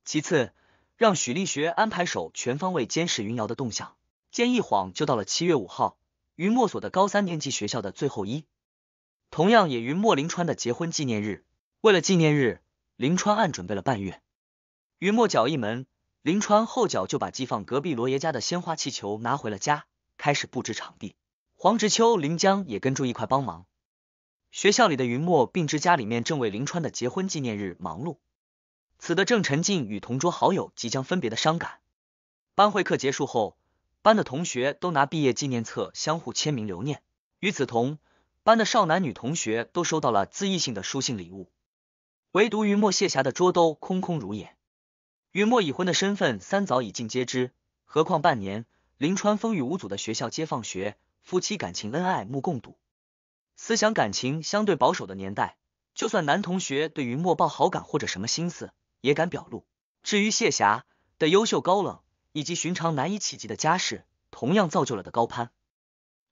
其次，让许立学安排手全方位监视云瑶的动向。天一晃就到了七月五号，云墨所的高三年级学校的最后一，同样也云墨林川的结婚纪念日。为了纪念日，林川暗准备了半月。云墨脚一门，林川后脚就把寄放隔壁罗爷家的鲜花气球拿回了家，开始布置场地。黄执秋、林江也跟住一块帮忙。学校里的云墨并知家里面正为林川的结婚纪念日忙碌。此的正沉浸与同桌好友即将分别的伤感。班会课结束后，班的同学都拿毕业纪念册相互签名留念。与此同，班的少男女同学都收到了自意性的书信礼物。唯独云墨谢霞的桌兜空空如也。云墨已婚的身份三早已尽皆知，何况半年林川风雨无阻的学校接放学。夫妻感情恩爱，目共睹。思想感情相对保守的年代，就算男同学对云墨抱好感或者什么心思，也敢表露。至于谢霞的优秀、高冷，以及寻常难以企及的家世，同样造就了的高攀。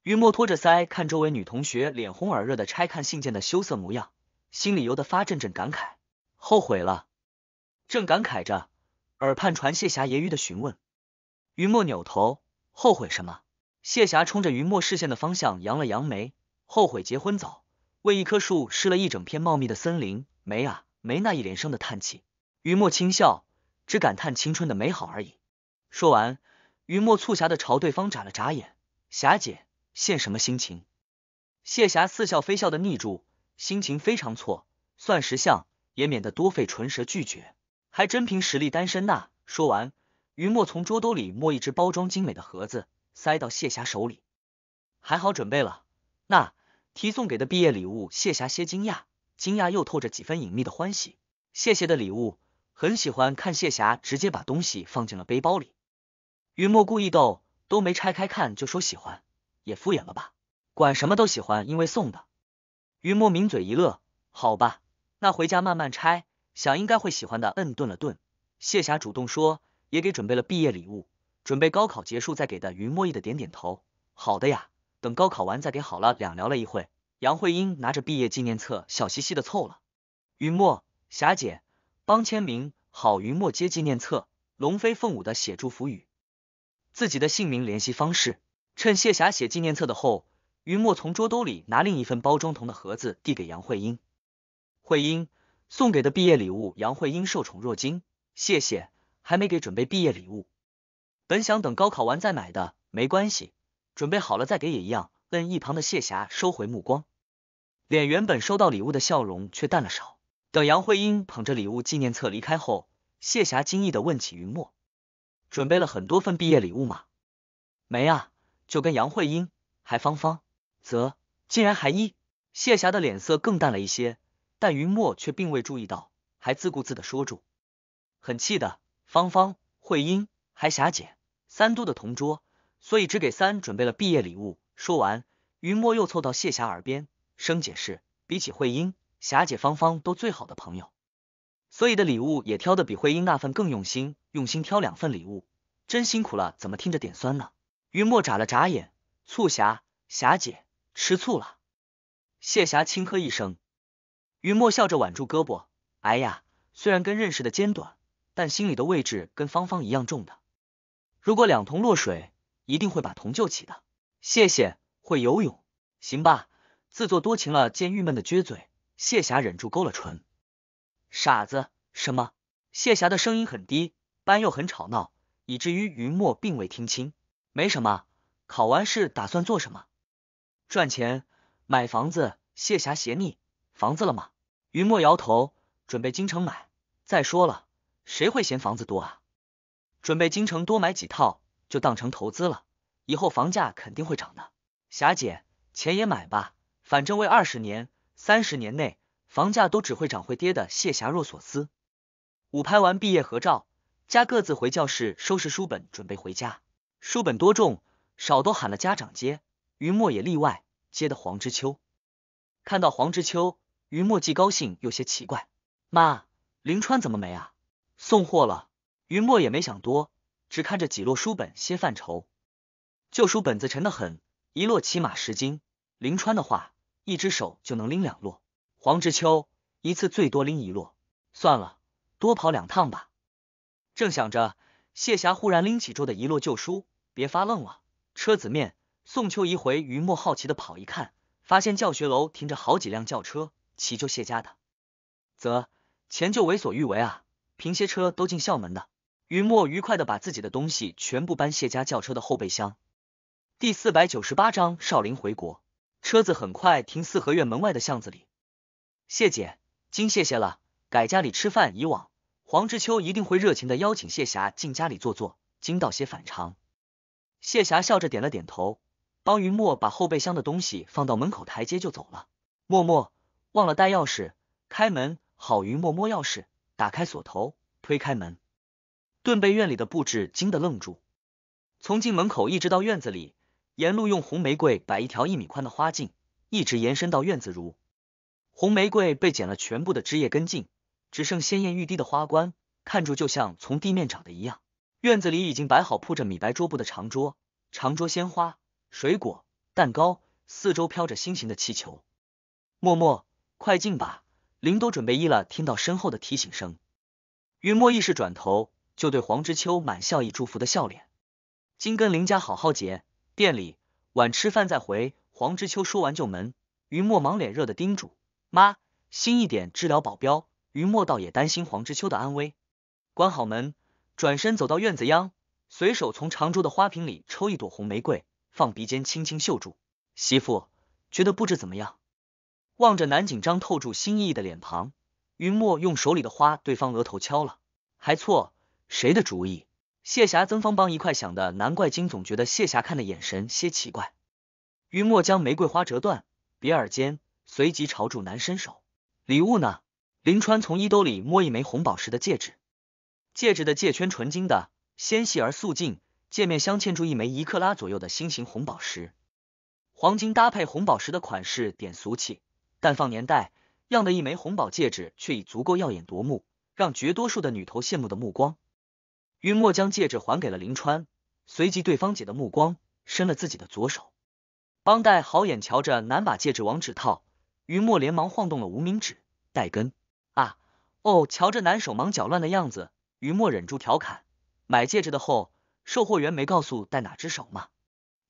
云墨托着腮，看周围女同学脸红耳热的拆看信件的羞涩模样，心里由得发阵阵感慨，后悔了。正感慨着，耳畔传谢霞揶揄的询问：“云墨，扭头，后悔什么？”谢霞冲着云墨视线的方向扬了扬眉，后悔结婚早，为一棵树施了一整片茂密的森林。没啊没，那一连声的叹气。云墨轻笑，只感叹青春的美好而已。说完，云墨促狭的朝对方眨了眨眼，霞姐现什么心情？谢霞似笑非笑的逆住，心情非常错，算识相也免得多费唇舌拒绝，还真凭实力单身呐。说完，云墨从桌兜里摸一只包装精美的盒子。塞到谢霞手里，还好准备了。那提送给的毕业礼物，谢霞些惊讶，惊讶又透着几分隐秘的欢喜。谢谢的礼物，很喜欢。看谢霞直接把东西放进了背包里。云墨故意逗，都没拆开看就说喜欢，也敷衍了吧？管什么都喜欢，因为送的。云墨抿嘴一乐，好吧，那回家慢慢拆，想应该会喜欢的。嗯，顿了顿，谢霞主动说，也给准备了毕业礼物。准备高考结束再给的，云墨意的点点头，好的呀，等高考完再给好了。两聊了一会，杨慧英拿着毕业纪念册，笑嘻嘻的凑了，云墨霞姐帮签名，好，云墨接纪念册，龙飞凤舞的写祝福语，自己的姓名联系方式。趁谢霞写纪念册的后，云墨从桌兜里拿另一份包装铜的盒子递给杨慧英，慧英送给的毕业礼物，杨慧英受宠若惊，谢谢，还没给准备毕业礼物。本想等高考完再买的，没关系，准备好了再给也一样。嗯，一旁的谢霞收回目光，脸原本收到礼物的笑容却淡了少。等杨慧英捧着礼物纪念册离开后，谢霞惊异的问起云墨：“准备了很多份毕业礼物吗？”“没啊，就跟杨慧英，还芳芳，则竟然还一。”谢霞的脸色更淡了一些，但云墨却并未注意到，还自顾自的说住：“很气的芳芳，慧英，还霞姐。”三都的同桌，所以只给三准备了毕业礼物。说完，云墨又凑到谢霞耳边，声解释：比起慧英，霞姐、芳芳都最好的朋友，所以的礼物也挑的比慧英那份更用心。用心挑两份礼物，真辛苦了，怎么听着点酸呢？云墨眨了眨眼，醋霞，霞姐吃醋了。谢霞轻呵一声，云墨笑着挽住胳膊，哎呀，虽然跟认识的间短，但心里的位置跟芳芳一样重的。如果两同落水，一定会把同救起的。谢谢，会游泳，行吧。自作多情了，见郁闷的撅嘴。谢霞忍住勾了唇，傻子。什么？谢霞的声音很低，班又很吵闹，以至于云墨并未听清。没什么，考完试打算做什么？赚钱，买房子。谢霞斜睨，房子了吗？云墨摇头，准备京城买。再说了，谁会嫌房子多啊？准备京城多买几套，就当成投资了。以后房价肯定会涨的。霞姐，钱也买吧，反正为二十年、三十年内房价都只会涨会跌的。谢霞若所思。五拍完毕业合照，加各自回教室收拾书本，准备回家。书本多重少都喊了家长接，于墨也例外接的黄之秋。看到黄之秋，于墨既高兴又有些奇怪。妈，林川怎么没啊？送货了。云墨也没想多，只看着几摞书本，些犯愁。旧书本子沉得很，一摞起码十斤。林川的话，一只手就能拎两摞；黄知秋一次最多拎一摞。算了，多跑两趟吧。正想着，谢霞忽然拎起桌的一摞旧书，别发愣了。车子面，宋秋一回，云墨好奇的跑一看，发现教学楼停着好几辆轿车，骑就谢家的，则钱就为所欲为啊！凭些车都进校门的。云墨愉快的把自己的东西全部搬谢家轿车的后备箱。第四百九十八章少林回国。车子很快停四合院门外的巷子里。谢姐，今谢谢了，改家里吃饭。以往黄之秋一定会热情的邀请谢霞进家里坐坐。惊到些反常。谢霞笑着点了点头，帮云墨把后备箱的东西放到门口台阶就走了。默默忘了带钥匙，开门。好，云墨摸钥匙，打开锁头，推开门。顿被院里的布置惊得愣住，从进门口一直到院子里，沿路用红玫瑰摆一条一米宽的花径，一直延伸到院子。如红玫瑰被剪了全部的枝叶根茎，只剩鲜艳欲滴的花冠，看着就像从地面长的一样。院子里已经摆好铺着米白桌布的长桌，长桌鲜花、水果、蛋糕，四周飘着心形的气球。默默，快进吧！林都准备依了，听到身后的提醒声，云墨意识转头。就对黄之秋满笑意祝福的笑脸，今跟林家好好结，店里晚吃饭再回。黄之秋说完就门，于墨忙脸热的叮嘱妈心一点治疗保镖。于墨倒也担心黄之秋的安危，关好门，转身走到院子央，随手从长桌的花瓶里抽一朵红玫瑰，放鼻尖轻轻嗅住。媳妇觉得布置怎么样？望着男紧张透住心意的脸庞，于墨用手里的花对方额头敲了，还错。谁的主意？谢霞、曾方帮一块想的，难怪金总觉得谢霞看的眼神些奇怪。于墨将玫瑰花折断，别耳间，随即朝柱男伸手。礼物呢？林川从衣兜里摸一枚红宝石的戒指，戒指的戒圈纯金的，纤细而素净，戒面镶嵌住一枚一克拉左右的心形红宝石。黄金搭配红宝石的款式点俗气，但放年代样的一枚红宝戒指却已足够耀眼夺目，让绝多数的女头羡慕的目光。云墨将戒指还给了林川，随即对方姐的目光，伸了自己的左手，帮戴好眼瞧着男把戒指往指套。云墨连忙晃动了无名指，戴根啊，哦，瞧着男手忙脚乱的样子，云墨忍住调侃，买戒指的后，售货员没告诉戴哪只手吗？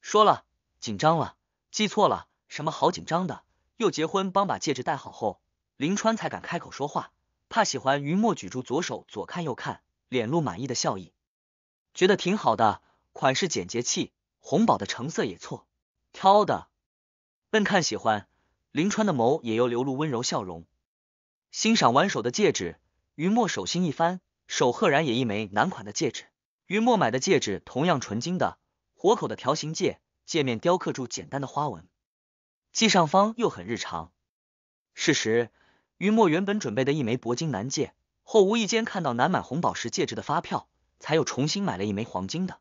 说了，紧张了，记错了，什么好紧张的，又结婚帮把戒指戴好后，林川才敢开口说话，怕喜欢云墨举住左手左看右看。脸露满意的笑意，觉得挺好的，款式简洁气，红宝的成色也错，挑的。问看喜欢，林川的眸也又流露温柔笑容。欣赏完手的戒指，于墨手心一翻，手赫然也一枚男款的戒指。于墨买的戒指同样纯金的，活口的条形戒，戒面雕刻住简单的花纹，既上方又很日常。事实，于墨原本准备的一枚铂金男戒。或无意间看到难买红宝石戒指的发票，才又重新买了一枚黄金的。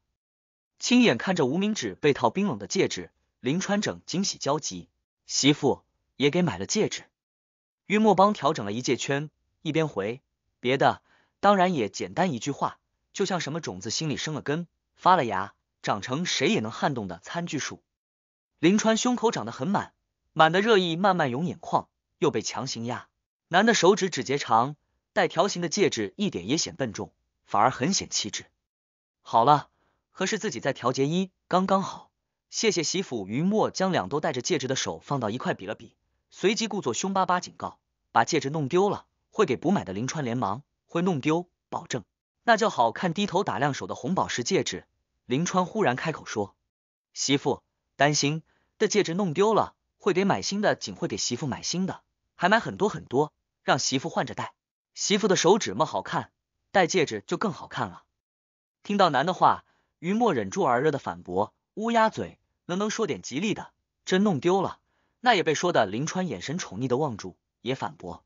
亲眼看着无名指被套冰冷的戒指，林川整惊喜交集。媳妇也给买了戒指。于墨帮调整了一戒圈，一边回别的当然也简单一句话，就像什么种子心里生了根，发了芽，长成谁也能撼动的参具树。林川胸口长得很满满的热意慢慢涌眼眶，又被强行压。男的手指指节长。戴条形的戒指一点也显笨重，反而很显气质。好了，合适自己再调节一，刚刚好。谢谢媳妇。云墨将两都戴着戒指的手放到一块比了比，随即故作凶巴巴警告：“把戒指弄丢了会给补买的。”林川连忙：“会弄丢，保证。”那就好看。低头打量手的红宝石戒指，林川忽然开口说：“媳妇，担心的戒指弄丢了会给买新的，仅会给媳妇买新的，还买很多很多，让媳妇换着戴。”媳妇的手指么好看，戴戒指就更好看了。听到男的话，于墨忍住耳热的反驳：“乌鸦嘴，能能说点吉利的？真弄丢了，那也被说的。”林川眼神宠溺的望住，也反驳。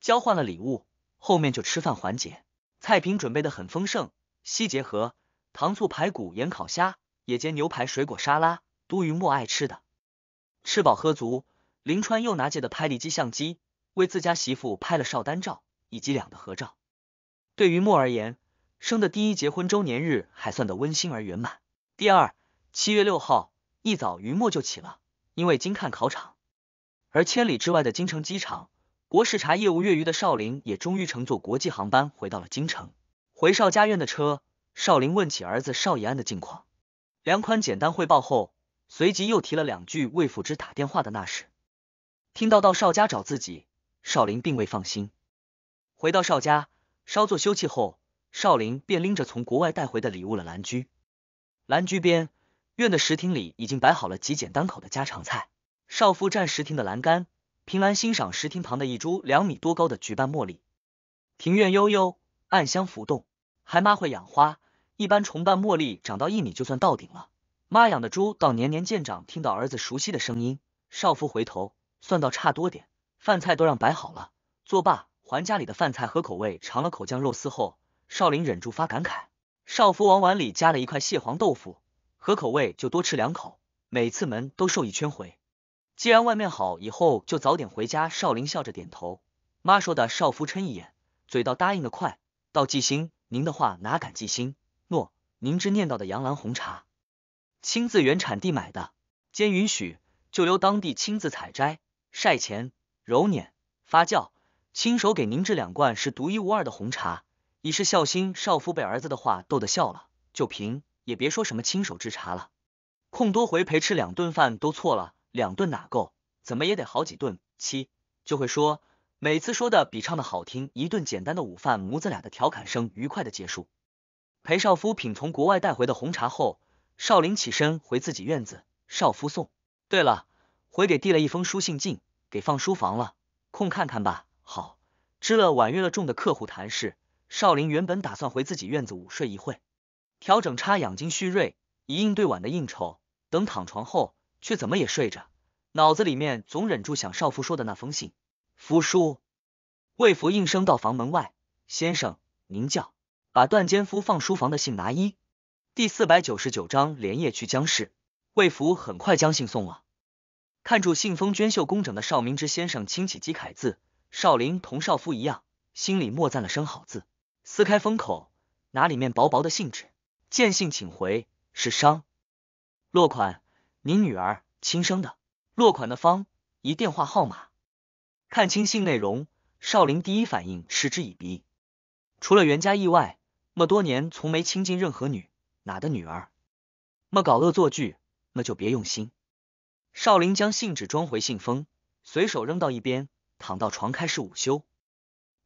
交换了礼物，后面就吃饭环节，菜品准备的很丰盛，西结合、糖醋排骨、盐烤虾、野煎牛排、水果沙拉，都于墨爱吃的。吃饱喝足，林川又拿借的拍立机相机，为自家媳妇拍了少单照。以及两个合照，对于莫而言，生的第一结婚周年日还算得温馨而圆满。第二，七月六号一早，于墨就起了，因为经看考场。而千里之外的京城机场，国视察业务越余的少林也终于乘坐国际航班回到了京城。回邵家院的车，少林问起儿子邵以安的近况，梁宽简单汇报后，随即又提了两句魏辅之打电话的那事。听到到邵家找自己，少林并未放心。回到少家，稍作休憩后，少林便拎着从国外带回的礼物了。兰居，兰居边院的石亭里已经摆好了极简单口的家常菜。少妇站石亭的栏杆，凭栏欣赏石亭旁的一株两米多高的菊瓣茉莉。庭院幽幽，暗香浮动。还妈会养花，一般重瓣茉莉长到一米就算到顶了。妈养的猪到年年见长。听到儿子熟悉的声音，少妇回头，算到差多点。饭菜都让摆好了，作罢。还家里的饭菜合口味，尝了口酱肉丝后，少林忍住发感慨。少夫往碗里加了一块蟹黄豆腐，合口味就多吃两口。每次门都瘦一圈回。既然外面好，以后就早点回家。少林笑着点头。妈说的，少夫嗔一眼，嘴倒答应的快，道记心。您的话哪敢记心？诺，您之念叨的杨澜红茶，亲自原产地买的，兼允许就由当地亲自采摘、晒钱、揉捻、发酵。亲手给您制两罐是独一无二的红茶，以示孝心。少夫被儿子的话逗得笑了，就凭也别说什么亲手制茶了。空多回陪吃两顿饭都错了，两顿哪够？怎么也得好几顿。七就会说每次说的比唱的好听。一顿简单的午饭，母子俩的调侃声愉快的结束。陪少夫品从国外带回的红茶后，少林起身回自己院子，少夫送。对了，回给递了一封书信进，给放书房了，空看看吧。好，知了婉约了重的客户谈事。少林原本打算回自己院子午睡一会，调整差养精蓄锐，以应对晚的应酬。等躺床后，却怎么也睡着，脑子里面总忍住想少妇说的那封信。福叔，魏福应声到房门外：“先生，您叫，把段坚夫放书房的信拿一。”第四百九十九章连夜去江氏。魏福很快将信送了，看住信封娟秀工整的邵明之先生亲启机楷字。少林同少夫一样，心里默赞了声“好字”，撕开封口，拿里面薄薄的信纸。见信请回，是商落款，您女儿亲生的，落款的方一电话号码。看清信内容，少林第一反应嗤之以鼻。除了袁家意外，么多年从没亲近任何女哪的女儿。么搞恶作剧，那就别用心。少林将信纸装回信封，随手扔到一边。躺到床开始午休，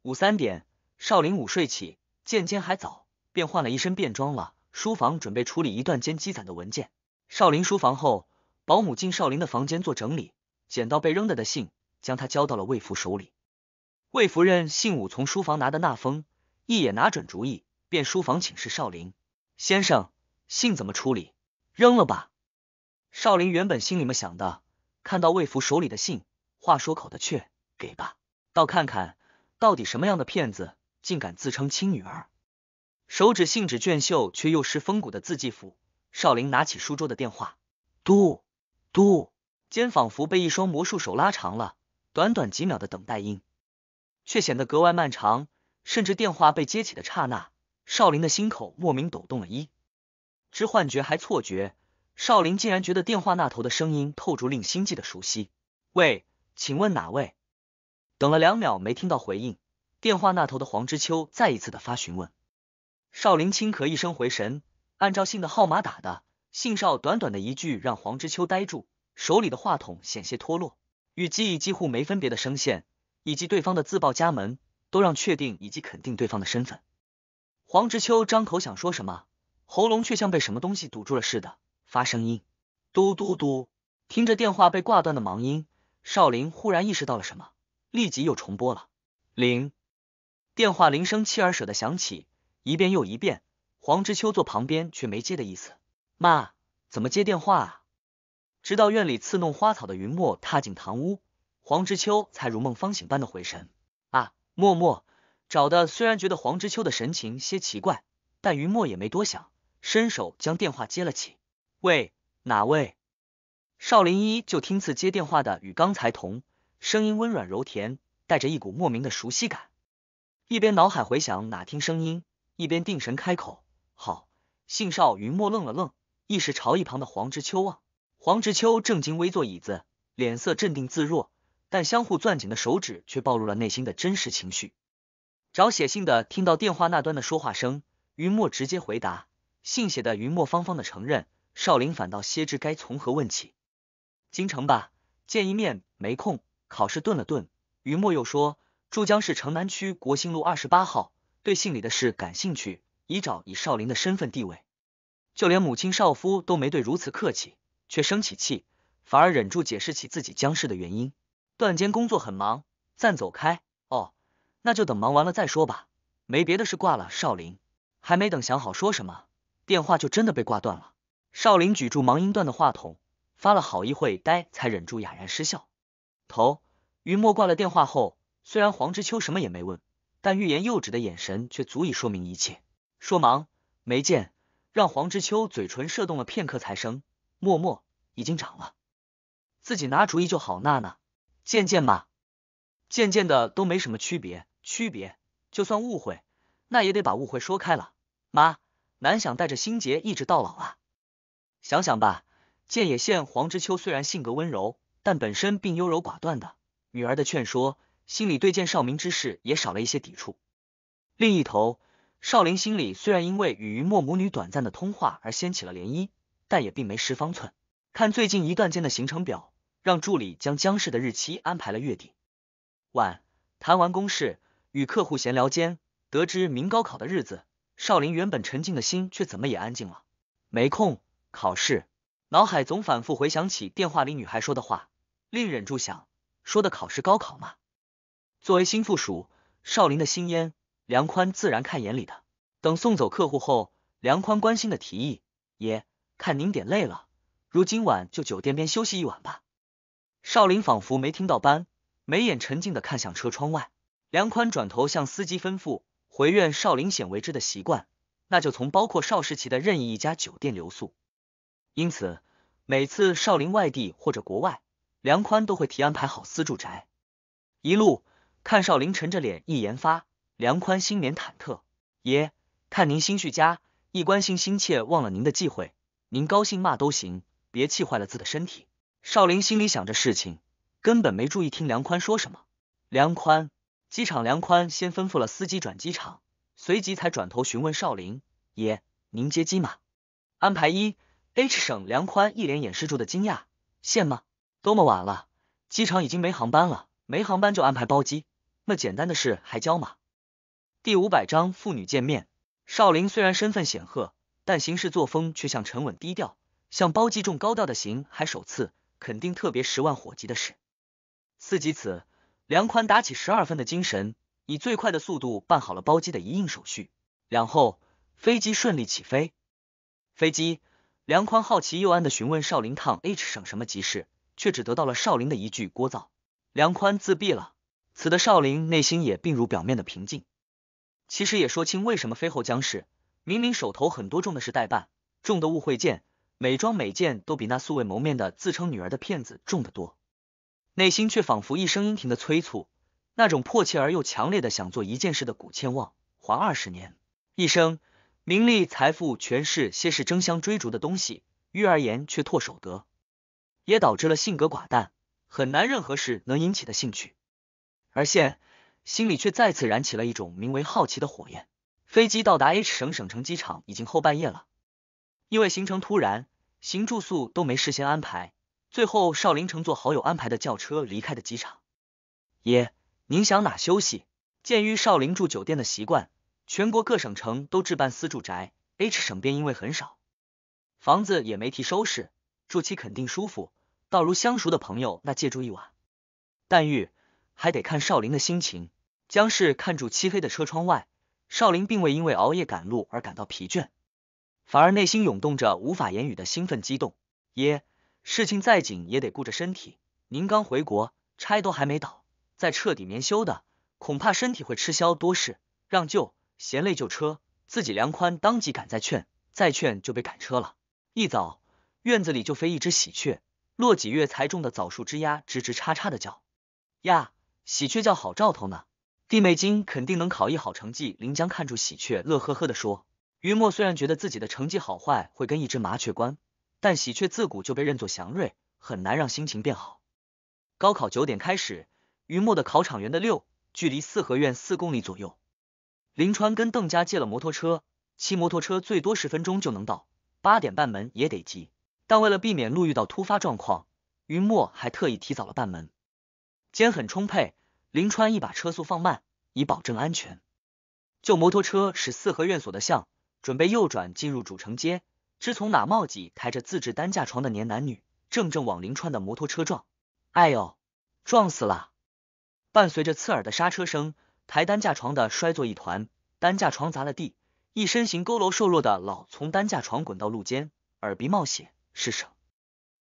午三点，少林午睡起，见天还早，便换了一身便装了书房，准备处理一段间积攒的文件。少林书房后，保姆进少林的房间做整理，捡到被扔的的信，将他交到了魏福手里。魏夫人信武从书房拿的那封，一眼拿准主意，便书房请示少林先生：信怎么处理？扔了吧。少林原本心里面想的，看到魏福手里的信，话说口的却。给吧，倒看看到底什么样的骗子竟敢自称亲女儿。手指信纸娟秀却又失风骨的字迹符，少林拿起书桌的电话，嘟嘟，肩仿佛被一双魔术手拉长了。短短几秒的等待音，却显得格外漫长。甚至电话被接起的刹那，少林的心口莫名抖动了一，知幻觉还错觉，少林竟然觉得电话那头的声音透着令心悸的熟悉。喂，请问哪位？等了两秒没听到回应，电话那头的黄之秋再一次的发询问。少林轻咳一声回神，按照信的号码打的。信少短短的一句让黄之秋呆住，手里的话筒险些脱落。与记忆几乎没分别的声线，以及对方的自报家门，都让确定以及肯定对方的身份。黄之秋张口想说什么，喉咙却像被什么东西堵住了似的，发声音嘟嘟嘟。听着电话被挂断的忙音，少林忽然意识到了什么。立即又重播了。铃，电话铃声锲而舍的响起，一遍又一遍。黄之秋坐旁边却没接的意思。妈，怎么接电话啊？直到院里刺弄花草的云墨踏进堂屋，黄之秋才如梦方醒般的回神。啊，默默找的。虽然觉得黄之秋的神情些奇怪，但云墨也没多想，伸手将电话接了起。喂，哪位？少林一就听次接电话的与刚才同。声音温软柔甜，带着一股莫名的熟悉感。一边脑海回想哪听声音，一边定神开口：“好。”信少云墨愣了愣，一时朝一旁的黄之秋望。黄之秋正襟危坐椅子，脸色镇定自若，但相互攥紧的手指却暴露了内心的真实情绪。找写信的，听到电话那端的说话声，云墨直接回答信写的。云墨方方的承认，少林反倒歇知该从何问起。京城吧，见一面没空。考试顿了顿，于墨又说：“珠江市城南区国兴路二十八号，对姓李的事感兴趣，已找以少林的身份地位，就连母亲少夫都没对如此客气，却生起气，反而忍住解释起自己江氏的原因。段坚工作很忙，暂走开。哦，那就等忙完了再说吧，没别的事挂了。少林还没等想好说什么，电话就真的被挂断了。少林举住忙音断的话筒，发了好一会呆，才忍住哑然失笑。”头，于墨挂了电话后，虽然黄之秋什么也没问，但欲言又止的眼神却足以说明一切。说忙，没见，让黄之秋嘴唇射动了片刻才生。默默，已经涨了，自己拿主意就好。娜娜，见见嘛，渐渐的都没什么区别，区别就算误会，那也得把误会说开了。妈，南想带着心结一直到老啊。想想吧，建野县黄之秋虽然性格温柔。但本身并优柔寡断的，女儿的劝说，心里对见少明之事也少了一些抵触。另一头，少林心里虽然因为与于墨母女短暂的通话而掀起了涟漪，但也并没失方寸。看最近一段间的行程表，让助理将江氏的日期安排了月底晚谈完公事，与客户闲聊间得知明高考的日子，少林原本沉静的心却怎么也安静了。没空考试，脑海总反复回想起电话里女孩说的话。令忍住想说的考试高考嘛，作为新附属，少林的心烟梁宽自然看眼里的。等送走客户后，梁宽关心的提议：“爷，看您点累了，如今晚就酒店边休息一晚吧。”少林仿佛没听到般，眉眼沉静的看向车窗外。梁宽转头向司机吩咐：“回院少林显为之的习惯，那就从包括邵世奇的任意一家酒店留宿。”因此，每次少林外地或者国外。梁宽都会提安排好私住宅，一路看少林沉着脸一言发，梁宽心免忐忑。爷，看您心绪佳，一关心心切，忘了您的忌讳，您高兴骂都行，别气坏了自己的身体。少林心里想着事情，根本没注意听梁宽说什么。梁宽机场，梁宽先吩咐了司机转机场，随即才转头询问少林爷，您接机吗？安排一 H 省，梁宽一脸掩饰住的惊讶，现吗？多么晚了，机场已经没航班了，没航班就安排包机，那简单的事还交吗？第五百章父女见面。少林虽然身份显赫，但行事作风却像沉稳低调，像包机中高调的行还首次，肯定特别十万火急的事。四级此，梁宽打起十二分的精神，以最快的速度办好了包机的一应手续，然后飞机顺利起飞。飞机，梁宽好奇又安的询问少林趟 H 省什么急事。却只得到了少林的一句聒噪，梁宽自闭了。此的少林内心也并如表面的平静。其实也说清为什么飞后将氏明明手头很多，重的事代办，重的误会件，每桩每件都比那素未谋面的自称女儿的骗子重得多。内心却仿佛一声阴停的催促，那种迫切而又强烈的想做一件事的古千望，还二十年一生，名利、财富、权势，皆是争相追逐的东西，欲而言却唾手得。也导致了性格寡淡，很难任何事能引起的兴趣，而现心里却再次燃起了一种名为好奇的火焰。飞机到达 H 省省城机场已经后半夜了，因为行程突然，行住宿都没事先安排，最后少林乘坐好友安排的轿车离开的机场。爷，您想哪休息？鉴于少林住酒店的习惯，全国各省城都置办私住宅，H 省便因为很少，房子也没提收拾，住起肯定舒服。倒如相熟的朋友，那借住一晚。但玉还得看少林的心情。江氏看住漆黑的车窗外，少林并未因为熬夜赶路而感到疲倦，反而内心涌动着无法言语的兴奋激动。耶，事情再紧也得顾着身体。您刚回国，差都还没倒，再彻底眠休的，恐怕身体会吃消多事。让舅嫌累就车，自己梁宽当即赶再劝，再劝就被赶车了。一早院子里就飞一只喜鹊。落几月才种的枣树枝丫吱吱叉叉的叫，呀，喜鹊叫好兆头呢，弟妹今肯定能考一好成绩。林江看住喜鹊，乐呵呵的说。于墨虽然觉得自己的成绩好坏会跟一只麻雀关，但喜鹊自古就被认作祥瑞，很难让心情变好。高考九点开始，于墨的考场园的六，距离四合院四公里左右。林川跟邓家借了摩托车，骑摩托车最多十分钟就能到。八点半门也得急。但为了避免路遇到突发状况，云墨还特意提早了半门，间很充沛。林川一把车速放慢，以保证安全。旧摩托车驶四合院所的巷，准备右转进入主城街，知从哪冒挤抬着自制担架床的年男女，正正往林川的摩托车撞。哎呦！撞死了！伴随着刺耳的刹车声，抬担架床的摔作一团，担架床砸了地，一身形佝偻瘦弱的老从担架床滚到路肩，耳鼻冒血。是什？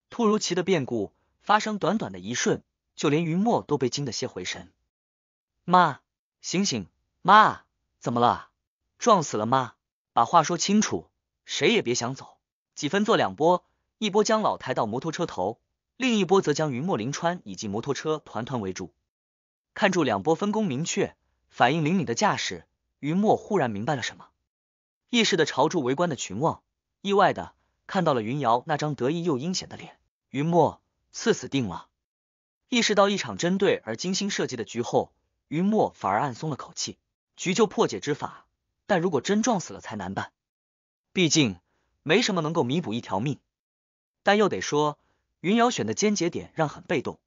突如其的变故发生短短的一瞬，就连云墨都被惊得些回神。妈，醒醒！妈，怎么了？撞死了吗？把话说清楚，谁也别想走。几分做两波，一波将老抬到摩托车头，另一波则将云墨、林川以及摩托车团团围住。看住两波分工明确、反应灵敏的架势，云墨忽然明白了什么，意识的朝住围观的群望，意外的。看到了云瑶那张得意又阴险的脸，云墨赐死定了。意识到一场针对而精心设计的局后，云墨反而暗松了口气。局就破解之法，但如果真撞死了才难办，毕竟没什么能够弥补一条命。但又得说，云瑶选的尖节点让很被动。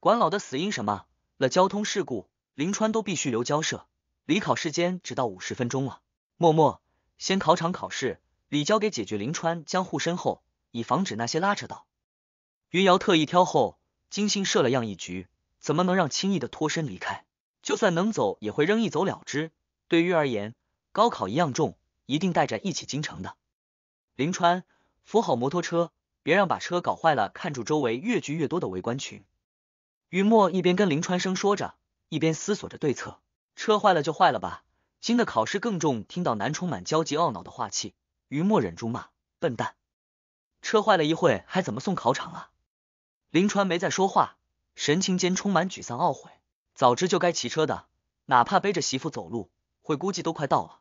管老的死因什么了？交通事故？临川都必须留交涉。离考试间只到五十分钟了，默默先考场考试。李娇给解决林川将护身后，以防止那些拉扯到。云瑶特意挑后，精心设了样一局，怎么能让轻易的脱身离开？就算能走，也会扔一走了之。对于而言，高考一样重，一定带着一起进城的。林川扶好摩托车，别让把车搞坏了。看住周围越聚越多的围观群。云墨一边跟林川生说着，一边思索着对策。车坏了就坏了吧，新的考试更重。听到南充满焦急懊恼的话气。于墨忍住骂：“笨蛋，车坏了一会还怎么送考场啊？”林川没再说话，神情间充满沮丧懊悔。早知就该骑车的，哪怕背着媳妇走路，会估计都快到了。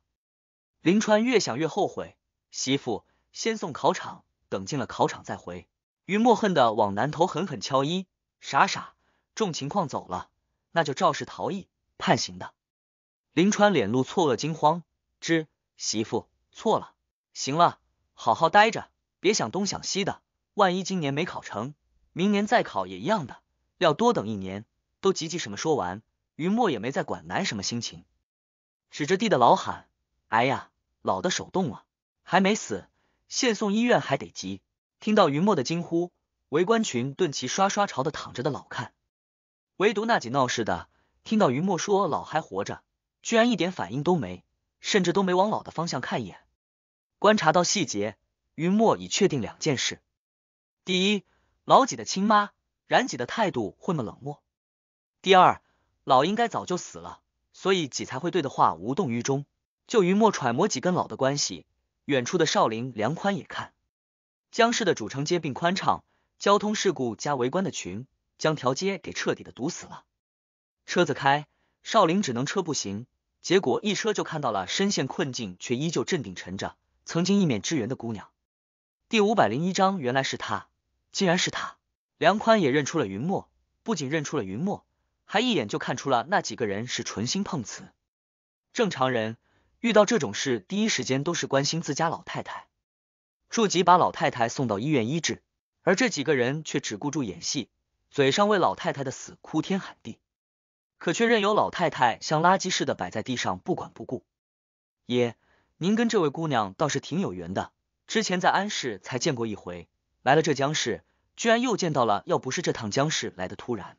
林川越想越后悔，媳妇先送考场，等进了考场再回。于墨恨得往南头狠狠敲一：“傻傻，重情况走了，那就肇事逃逸，判刑的。”林川脸露错愕惊慌：“知媳妇错了。”行了，好好待着，别想东想西的。万一今年没考成，明年再考也一样的，要多等一年。都急急什么？说完，云墨也没再管男什么心情，指着地的老喊：“哎呀，老的手动了，还没死，现送医院还得急。”听到云墨的惊呼，围观群顿齐刷刷朝的躺着的老看，唯独那几闹事的听到云墨说老还活着，居然一点反应都没，甚至都没往老的方向看一眼。观察到细节，云墨已确定两件事：第一，老几的亲妈冉几的态度会么冷漠；第二，老应该早就死了，所以几才会对的话无动于衷。就云墨揣摩几跟老的关系。远处的少林梁宽也看，江市的主城街并宽敞，交通事故加围观的群将条街给彻底的堵死了。车子开，少林只能车步行，结果一车就看到了深陷困境却依旧镇定沉着。曾经一面之缘的姑娘，第五百零一章，原来是他，竟然是他！梁宽也认出了云墨，不仅认出了云墨，还一眼就看出了那几个人是存心碰瓷。正常人遇到这种事，第一时间都是关心自家老太太，助吉把老太太送到医院医治，而这几个人却只顾住演戏，嘴上为老太太的死哭天喊地，可却任由老太太像垃圾似的摆在地上，不管不顾。也。您跟这位姑娘倒是挺有缘的，之前在安市才见过一回，来了浙江市，居然又见到了。要不是这趟江市来的突然，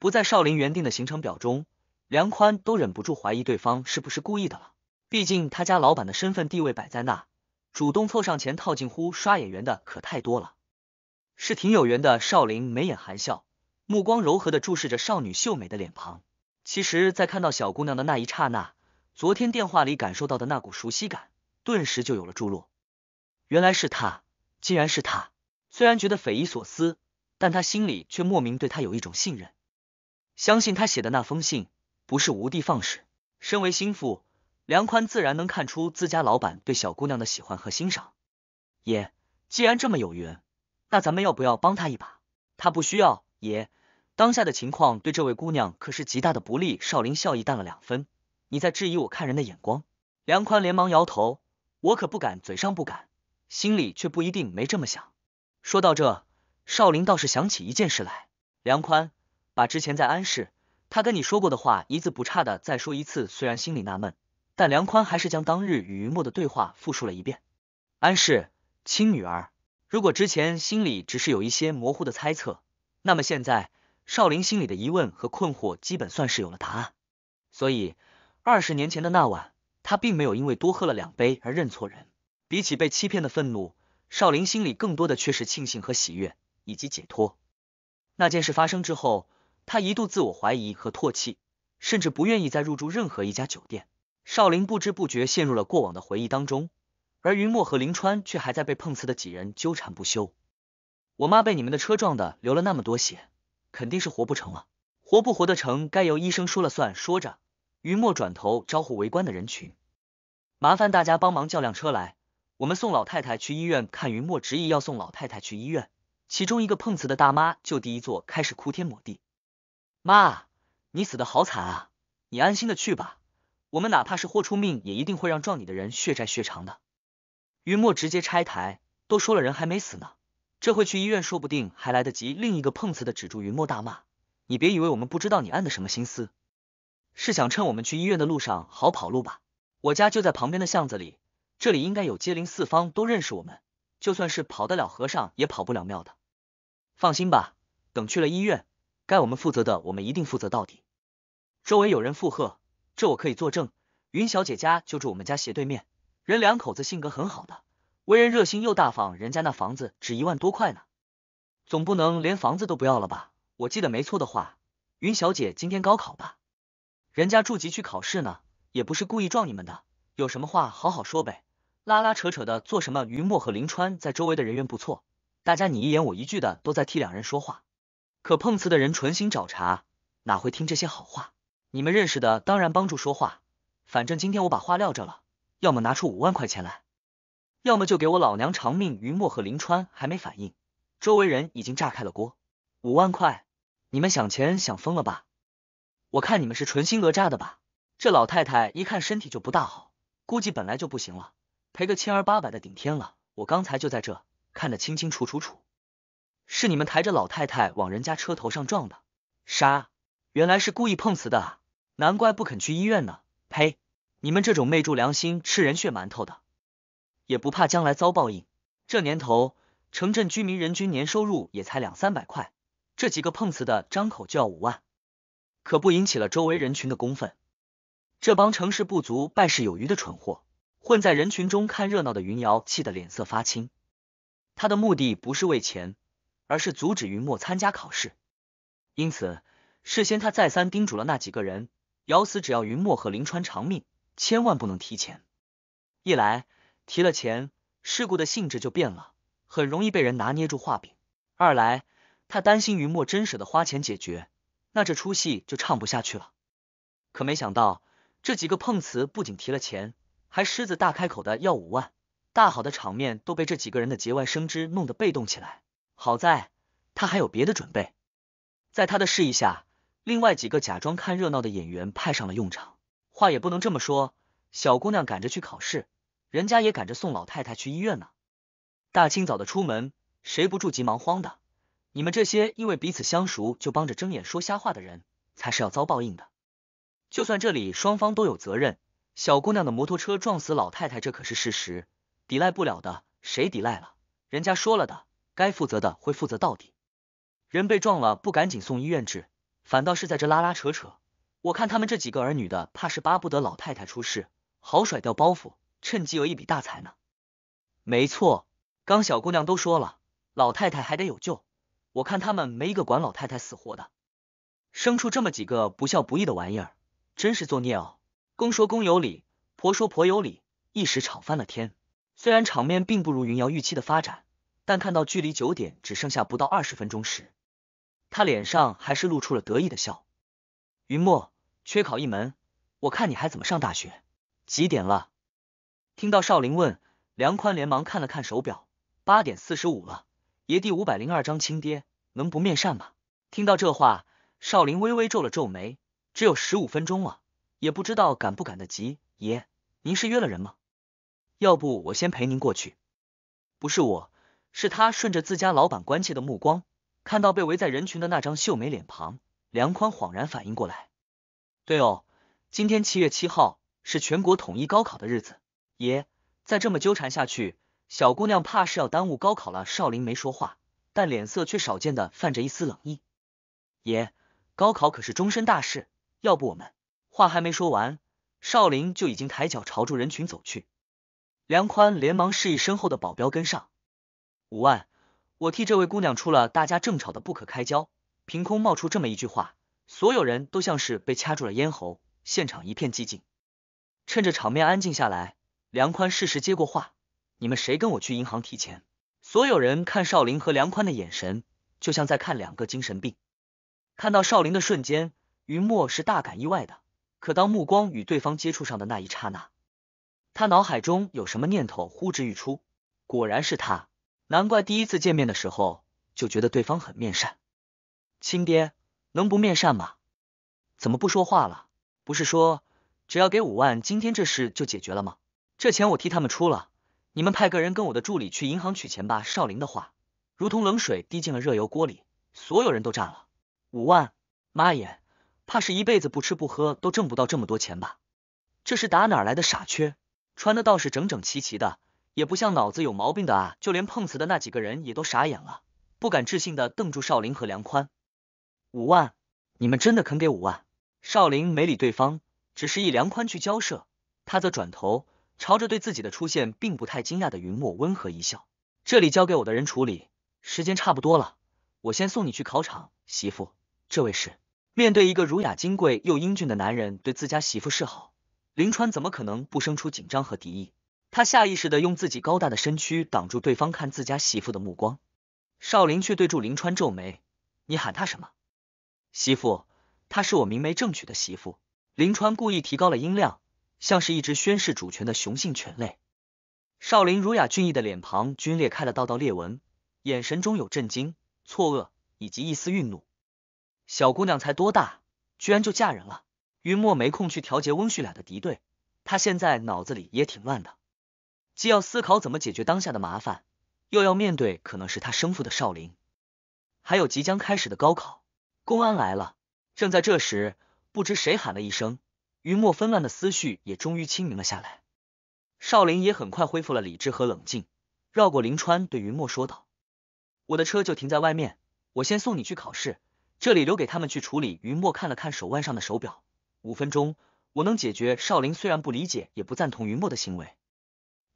不在少林原定的行程表中，梁宽都忍不住怀疑对方是不是故意的了。毕竟他家老板的身份地位摆在那，主动凑上前套近乎、刷演员的可太多了。是挺有缘的。少林眉眼含笑，目光柔和的注视着少女秀美的脸庞。其实，在看到小姑娘的那一刹那。昨天电话里感受到的那股熟悉感，顿时就有了注落。原来是他，竟然是他！虽然觉得匪夷所思，但他心里却莫名对他有一种信任，相信他写的那封信不是无的放矢。身为心腹，梁宽自然能看出自家老板对小姑娘的喜欢和欣赏。爷，既然这么有缘，那咱们要不要帮他一把？他不需要。爷，当下的情况对这位姑娘可是极大的不利，少林笑意淡了两分。你在质疑我看人的眼光？梁宽连忙摇头，我可不敢，嘴上不敢，心里却不一定没这么想。说到这，少林倒是想起一件事来。梁宽把之前在安氏他跟你说过的话一字不差的再说一次。虽然心里纳闷，但梁宽还是将当日与云墨的对话复述了一遍。安氏亲女儿，如果之前心里只是有一些模糊的猜测，那么现在少林心里的疑问和困惑基本算是有了答案。所以。二十年前的那晚，他并没有因为多喝了两杯而认错人。比起被欺骗的愤怒，少林心里更多的却是庆幸和喜悦，以及解脱。那件事发生之后，他一度自我怀疑和唾弃，甚至不愿意再入住任何一家酒店。少林不知不觉陷入了过往的回忆当中，而云墨和林川却还在被碰瓷的几人纠缠不休。我妈被你们的车撞的，流了那么多血，肯定是活不成了。活不活得成，该由医生说了算。说着。云墨转头招呼围观的人群，麻烦大家帮忙叫辆车来，我们送老太太去医院。看云墨执意要送老太太去医院，其中一个碰瓷的大妈就地一坐，开始哭天抹地。妈，你死的好惨啊，你安心的去吧，我们哪怕是豁出命，也一定会让撞你的人血债血偿的。云墨直接拆台，都说了人还没死呢，这会去医院说不定还来得及。另一个碰瓷的止住云墨大骂，你别以为我们不知道你安的什么心思。是想趁我们去医院的路上好跑路吧？我家就在旁边的巷子里，这里应该有街邻四方都认识我们，就算是跑得了和尚也跑不了庙的。放心吧，等去了医院，该我们负责的我们一定负责到底。周围有人附和，这我可以作证。云小姐家就住我们家斜对面，人两口子性格很好的，为人热心又大方。人家那房子值一万多块呢，总不能连房子都不要了吧？我记得没错的话，云小姐今天高考吧？人家住集去考试呢，也不是故意撞你们的，有什么话好好说呗，拉拉扯扯的做什么？于墨和林川在周围的人缘不错，大家你一言我一句的都在替两人说话，可碰瓷的人存心找茬，哪会听这些好话？你们认识的当然帮助说话，反正今天我把话撂这了，要么拿出五万块钱来，要么就给我老娘偿命。于墨和林川还没反应，周围人已经炸开了锅。五万块，你们想钱想疯了吧？我看你们是纯心讹诈的吧？这老太太一看身体就不大好，估计本来就不行了，赔个千儿八百的顶天了。我刚才就在这看得清清楚楚楚，是你们抬着老太太往人家车头上撞的。啥？原来是故意碰瓷的啊！难怪不肯去医院呢。呸！你们这种昧住良心吃人血馒头的，也不怕将来遭报应？这年头，城镇居民人均年收入也才两三百块，这几个碰瓷的张口就要五万。可不引起了周围人群的公愤。这帮成事不足败事有余的蠢货，混在人群中看热闹的云瑶气得脸色发青。他的目的不是为钱，而是阻止云墨参加考试。因此，事先他再三叮嘱了那几个人：咬死只要云墨和林川偿命，千万不能提钱。一来提了钱，事故的性质就变了，很容易被人拿捏住画柄；二来他担心云墨真舍得花钱解决。那这出戏就唱不下去了。可没想到，这几个碰瓷不仅提了钱，还狮子大开口的要五万。大好的场面都被这几个人的节外生枝弄得被动起来。好在他还有别的准备，在他的示意下，另外几个假装看热闹的演员派上了用场。话也不能这么说，小姑娘赶着去考试，人家也赶着送老太太去医院呢。大清早的出门，谁不着急忙慌的？你们这些因为彼此相熟就帮着睁眼说瞎话的人，才是要遭报应的。就算这里双方都有责任，小姑娘的摩托车撞死老太太，这可是事实，抵赖不了的。谁抵赖了？人家说了的，该负责的会负责到底。人被撞了不赶紧送医院治，反倒是在这拉拉扯扯。我看他们这几个儿女的，怕是巴不得老太太出事，好甩掉包袱，趁机讹一笔大财呢。没错，刚小姑娘都说了，老太太还得有救。我看他们没一个管老太太死活的，生出这么几个不孝不义的玩意儿，真是作孽哦。公说公有理，婆说婆有理，一时吵翻了天。虽然场面并不如云瑶预期的发展，但看到距离九点只剩下不到二十分钟时，他脸上还是露出了得意的笑。云墨缺考一门，我看你还怎么上大学？几点了？听到少林问，梁宽连忙看了看手表，八点四十五了。爷第五百零二章，亲爹能不面善吗？听到这话，少林微微皱了皱眉。只有十五分钟了，也不知道赶不赶得及。爷，您是约了人吗？要不我先陪您过去？不是我，是他。顺着自家老板关切的目光，看到被围在人群的那张秀美脸庞，梁宽恍然反应过来。对哦，今天七月七号是全国统一高考的日子。爷，再这么纠缠下去。小姑娘怕是要耽误高考了。少林没说话，但脸色却少见的泛着一丝冷意。爷，高考可是终身大事，要不我们……话还没说完，少林就已经抬脚朝住人群走去。梁宽连忙示意身后的保镖跟上。五万，我替这位姑娘出了。大家正吵得不可开交，凭空冒出这么一句话，所有人都像是被掐住了咽喉，现场一片寂静。趁着场面安静下来，梁宽适时接过话。你们谁跟我去银行提钱？所有人看少林和梁宽的眼神，就像在看两个精神病。看到少林的瞬间，云墨是大感意外的。可当目光与对方接触上的那一刹那，他脑海中有什么念头呼之欲出。果然是他，难怪第一次见面的时候就觉得对方很面善。亲爹，能不面善吗？怎么不说话了？不是说只要给五万，今天这事就解决了吗？这钱我替他们出了。你们派个人跟我的助理去银行取钱吧。少林的话，如同冷水滴进了热油锅里，所有人都炸了。五万，妈耶，怕是一辈子不吃不喝都挣不到这么多钱吧？这是打哪来的傻缺？穿的倒是整整齐齐的，也不像脑子有毛病的啊。就连碰瓷的那几个人也都傻眼了，不敢置信的瞪住少林和梁宽。五万，你们真的肯给五万？少林没理对方，只是意梁宽去交涉，他则转头。朝着对自己的出现并不太惊讶的云墨温和一笑，这里交给我的人处理，时间差不多了，我先送你去考场。媳妇，这位是面对一个儒雅、金贵又英俊的男人对自家媳妇示好，林川怎么可能不生出紧张和敌意？他下意识的用自己高大的身躯挡住对方看自家媳妇的目光。少林却对住林川皱眉：“你喊他什么媳妇？她是我明媒正娶的媳妇。”林川故意提高了音量。像是一只宣示主权的雄性犬类，少林儒雅俊逸的脸庞均裂开了道道裂纹，眼神中有震惊、错愕以及一丝愠怒。小姑娘才多大，居然就嫁人了？云墨没空去调节温旭俩的敌对，他现在脑子里也挺乱的，既要思考怎么解决当下的麻烦，又要面对可能是他生父的少林，还有即将开始的高考。公安来了。正在这时，不知谁喊了一声。云墨纷乱的思绪也终于清明了下来，少林也很快恢复了理智和冷静，绕过林川对云墨说道：“我的车就停在外面，我先送你去考试，这里留给他们去处理。”云墨看了看手腕上的手表，五分钟，我能解决。少林虽然不理解，也不赞同云墨的行为，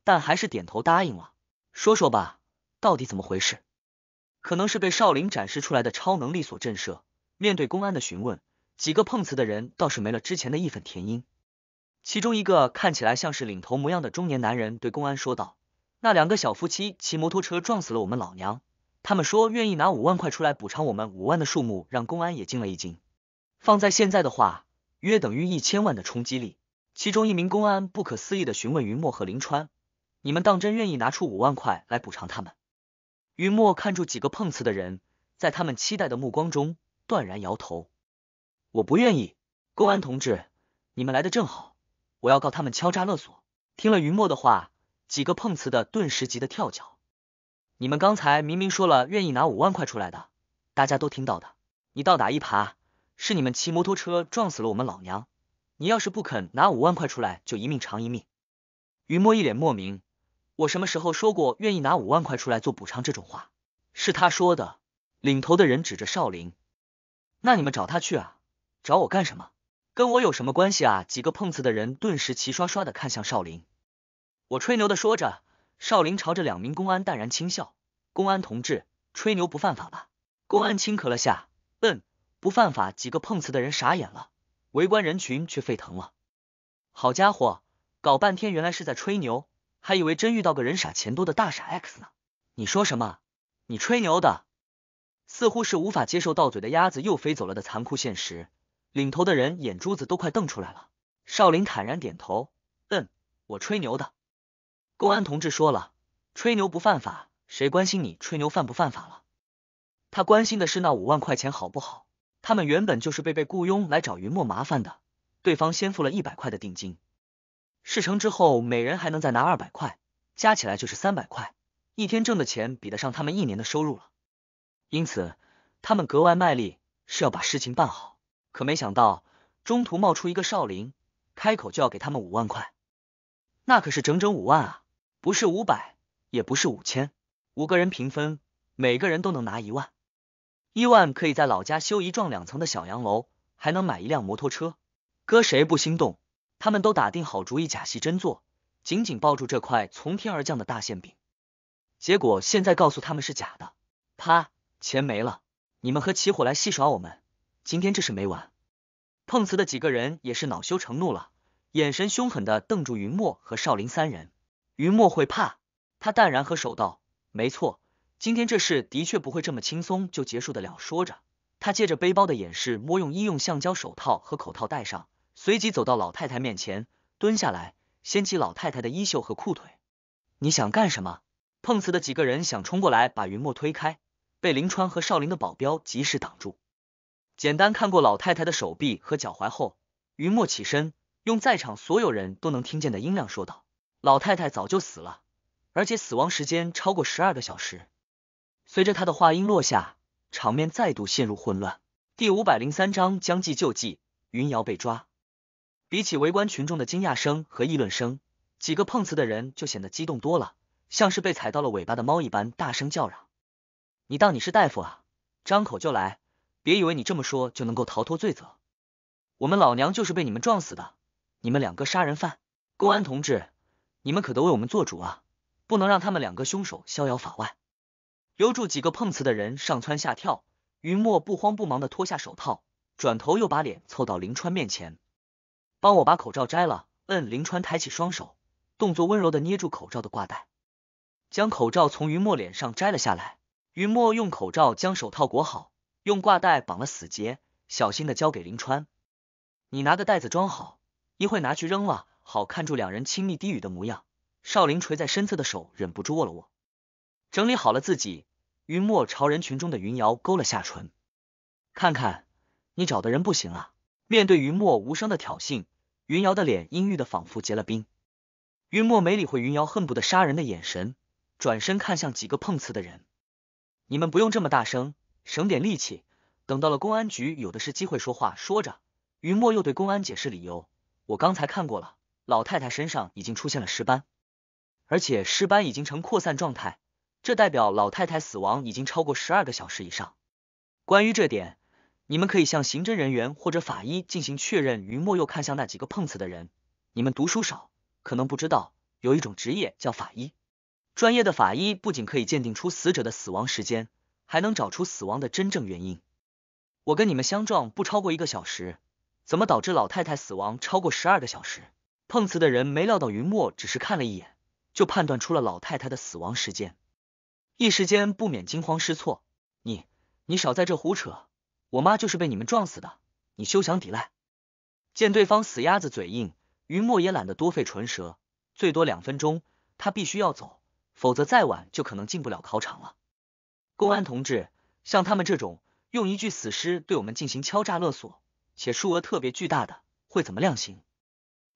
但还是点头答应了。说说吧，到底怎么回事？可能是被少林展示出来的超能力所震慑，面对公安的询问。几个碰瓷的人倒是没了之前的义愤填膺，其中一个看起来像是领头模样的中年男人对公安说道：“那两个小夫妻骑摩托车撞死了我们老娘，他们说愿意拿五万块出来补偿我们。”五万的数目让公安也惊了一惊，放在现在的话，约等于一千万的冲击力。其中一名公安不可思议的询问云墨和林川：“你们当真愿意拿出五万块来补偿他们？”云墨看住几个碰瓷的人，在他们期待的目光中，断然摇头。我不愿意，公安同志，你们来的正好，我要告他们敲诈勒索。听了云墨的话，几个碰瓷的顿时急得跳脚。你们刚才明明说了愿意拿五万块出来的，大家都听到的。你倒打一耙，是你们骑摩托车撞死了我们老娘。你要是不肯拿五万块出来，就一命偿一命。云墨一脸莫名，我什么时候说过愿意拿五万块出来做补偿这种话？是他说的。领头的人指着少林，那你们找他去啊。找我干什么？跟我有什么关系啊？几个碰瓷的人顿时齐刷刷的看向少林。我吹牛的说着，少林朝着两名公安淡然轻笑。公安同志，吹牛不犯法吧？公安轻咳了下，嗯，不犯法。几个碰瓷的人傻眼了，围观人群却沸腾了。好家伙，搞半天原来是在吹牛，还以为真遇到个人傻钱多的大傻 X 呢。你说什么？你吹牛的？似乎是无法接受到嘴的鸭子又飞走了的残酷现实。领头的人眼珠子都快瞪出来了。少林坦然点头，嗯，我吹牛的。公安同志说了，吹牛不犯法，谁关心你吹牛犯不犯法了？他关心的是那五万块钱好不好？他们原本就是被被雇佣来找云墨麻烦的。对方先付了一百块的定金，事成之后每人还能再拿二百块，加起来就是三百块，一天挣的钱比得上他们一年的收入了。因此，他们格外卖力，是要把事情办好。可没想到，中途冒出一个少林，开口就要给他们五万块，那可是整整五万啊，不是五百，也不是五千，五个人平分，每个人都能拿一万，一万可以在老家修一幢两层的小洋楼，还能买一辆摩托车，搁谁不心动？他们都打定好主意，假戏真做，紧紧抱住这块从天而降的大馅饼。结果现在告诉他们是假的，啪，钱没了，你们和起火来戏耍我们！今天这事没完，碰瓷的几个人也是恼羞成怒了，眼神凶狠的瞪住云墨和少林三人。云墨会怕？他淡然和手道：“没错，今天这事的确不会这么轻松就结束的了。”说着，他借着背包的掩饰，摸用医用橡胶手套和口套戴上，随即走到老太太面前，蹲下来，掀起老太太的衣袖和裤腿。你想干什么？碰瓷的几个人想冲过来把云墨推开，被林川和少林的保镖及时挡住。简单看过老太太的手臂和脚踝后，云墨起身，用在场所有人都能听见的音量说道：“老太太早就死了，而且死亡时间超过十二个小时。”随着他的话音落下，场面再度陷入混乱。第五百零三章将计就计，云瑶被抓。比起围观群众的惊讶声和议论声，几个碰瓷的人就显得激动多了，像是被踩到了尾巴的猫一般，大声叫嚷：“你当你是大夫啊？张口就来！”别以为你这么说就能够逃脱罪责，我们老娘就是被你们撞死的，你们两个杀人犯！公安同志，你们可得为我们做主啊，不能让他们两个凶手逍遥法外！留住几个碰瓷的人上蹿下跳，云墨不慌不忙的脱下手套，转头又把脸凑到林川面前，帮我把口罩摘了。嗯，林川抬起双手，动作温柔的捏住口罩的挂带，将口罩从云墨脸上摘了下来。云墨用口罩将手套裹好。用挂带绑了死结，小心的交给林川，你拿个袋子装好，一会拿去扔了。好看住两人亲密低语的模样，少林垂在身侧的手忍不住握了握。整理好了自己，云墨朝人群中的云瑶勾了下唇，看看你找的人不行啊！面对云墨无声的挑衅，云瑶的脸阴郁的仿佛结了冰。云墨没理会云瑶恨不得杀人的眼神，转身看向几个碰瓷的人，你们不用这么大声。省点力气，等到了公安局，有的是机会说话。说着，于墨又对公安解释理由：“我刚才看过了，老太太身上已经出现了尸斑，而且尸斑已经呈扩散状态，这代表老太太死亡已经超过十二个小时以上。关于这点，你们可以向刑侦人员或者法医进行确认。”于墨又看向那几个碰瓷的人：“你们读书少，可能不知道，有一种职业叫法医，专业的法医不仅可以鉴定出死者的死亡时间。”还能找出死亡的真正原因？我跟你们相撞不超过一个小时，怎么导致老太太死亡超过十二个小时？碰瓷的人没料到云墨只是看了一眼就判断出了老太太的死亡时间，一时间不免惊慌失措。你你少在这胡扯！我妈就是被你们撞死的，你休想抵赖！见对方死鸭子嘴硬，云墨也懒得多费唇舌。最多两分钟，他必须要走，否则再晚就可能进不了考场了。公安同志，像他们这种用一具死尸对我们进行敲诈勒索，且数额特别巨大的，会怎么量刑？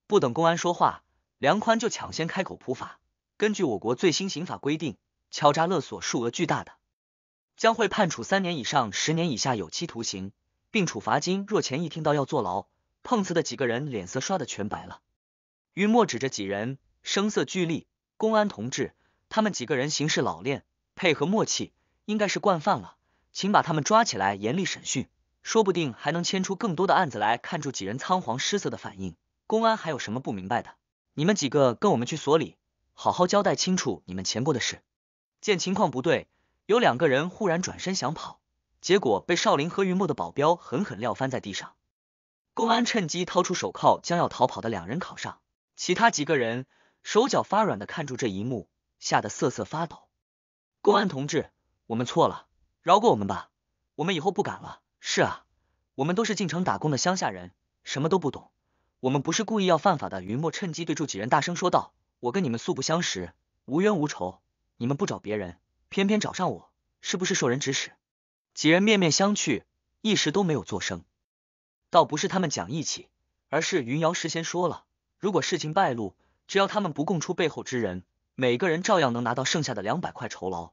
不等公安说话，梁宽就抢先开口普法。根据我国最新刑法规定，敲诈勒索数额巨大的，将会判处三年以上十年以下有期徒刑，并处罚金。若前一听到要坐牢，碰瓷的几个人脸色刷的全白了。于墨指着几人，声色俱厉：“公安同志，他们几个人行事老练，配合默契。”应该是惯犯了，请把他们抓起来，严厉审讯，说不定还能牵出更多的案子来。看住几人仓皇失色的反应，公安还有什么不明白的？你们几个跟我们去所里，好好交代清楚你们前过的事。见情况不对，有两个人忽然转身想跑，结果被少林和云墨的保镖狠狠撂翻在地上。公安趁机掏出手铐，将要逃跑的两人铐上。其他几个人手脚发软的看住这一幕，吓得瑟瑟发抖。公安同志。我们错了，饶过我们吧，我们以后不敢了。是啊，我们都是进城打工的乡下人，什么都不懂，我们不是故意要犯法的。云墨趁机对住几人大声说道：“我跟你们素不相识，无冤无仇，你们不找别人，偏偏找上我，是不是受人指使？”几人面面相觑，一时都没有作声。倒不是他们讲义气，而是云瑶事先说了，如果事情败露，只要他们不供出背后之人，每个人照样能拿到剩下的两百块酬劳。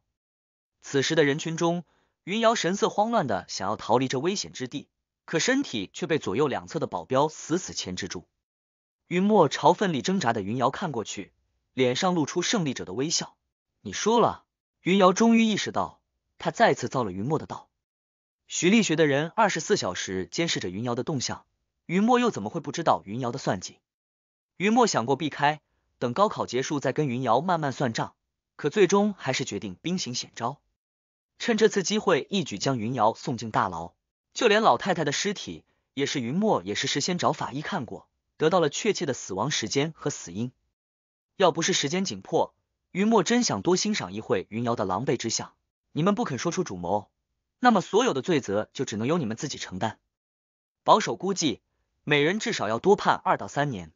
此时的人群中，云瑶神色慌乱的想要逃离这危险之地，可身体却被左右两侧的保镖死死牵制住。云墨朝奋力挣扎的云瑶看过去，脸上露出胜利者的微笑。你输了。云瑶终于意识到，他再次造了云墨的道。徐力学的人二十四小时监视着云瑶的动向，云墨又怎么会不知道云瑶的算计？云墨想过避开，等高考结束再跟云瑶慢慢算账，可最终还是决定兵行险招。趁这次机会，一举将云瑶送进大牢。就连老太太的尸体，也是云墨也是事先找法医看过，得到了确切的死亡时间和死因。要不是时间紧迫，云墨真想多欣赏一会云瑶的狼狈之相。你们不肯说出主谋，那么所有的罪责就只能由你们自己承担。保守估计，每人至少要多判二到三年。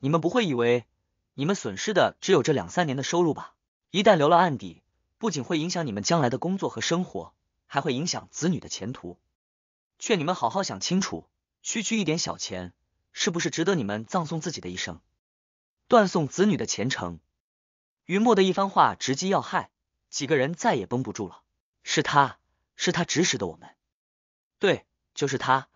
你们不会以为你们损失的只有这两三年的收入吧？一旦留了案底。不仅会影响你们将来的工作和生活，还会影响子女的前途。劝你们好好想清楚，区区一点小钱，是不是值得你们葬送自己的一生，断送子女的前程？云墨的一番话直击要害，几个人再也绷不住了。是他，是他指使的我们。对，就是他，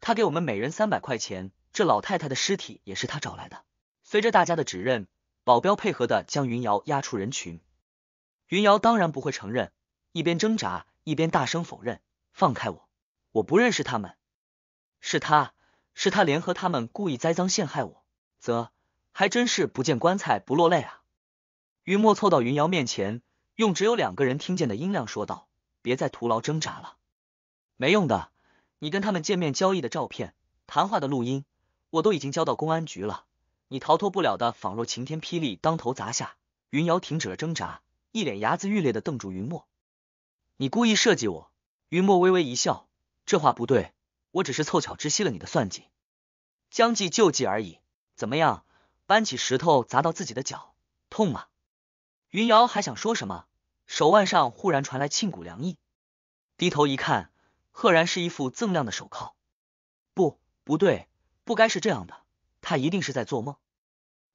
他给我们每人三百块钱，这老太太的尸体也是他找来的。随着大家的指认，保镖配合的将云瑶押出人群。云瑶当然不会承认，一边挣扎一边大声否认：“放开我，我不认识他们，是他是他联合他们故意栽赃陷害我。”则还真是不见棺材不落泪啊！云墨凑到云瑶面前，用只有两个人听见的音量说道：“别再徒劳挣扎了，没用的，你跟他们见面交易的照片、谈话的录音，我都已经交到公安局了，你逃脱不了的。”仿若晴天霹雳当头砸下，云瑶停止了挣扎。一脸牙眦欲裂的瞪住云墨，你故意设计我？云墨微微一笑，这话不对，我只是凑巧知悉了你的算计，将计就计而已。怎么样，搬起石头砸到自己的脚，痛吗？云瑶还想说什么，手腕上忽然传来沁骨凉意，低头一看，赫然是一副锃亮的手铐。不，不对，不该是这样的，他一定是在做梦。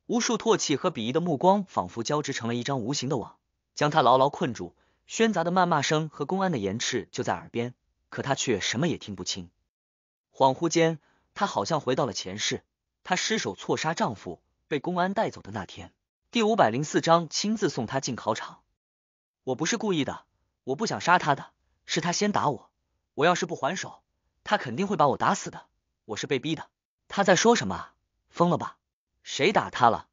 无数唾弃和鄙夷的目光仿佛交织成了一张无形的网。将他牢牢困住，喧杂的谩骂声和公安的言斥就在耳边，可他却什么也听不清。恍惚间，他好像回到了前世，他失手错杀丈夫，被公安带走的那天。第五百零四章，亲自送他进考场。我不是故意的，我不想杀他的，是他先打我，我要是不还手，他肯定会把我打死的。我是被逼的。他在说什么？疯了吧？谁打他了？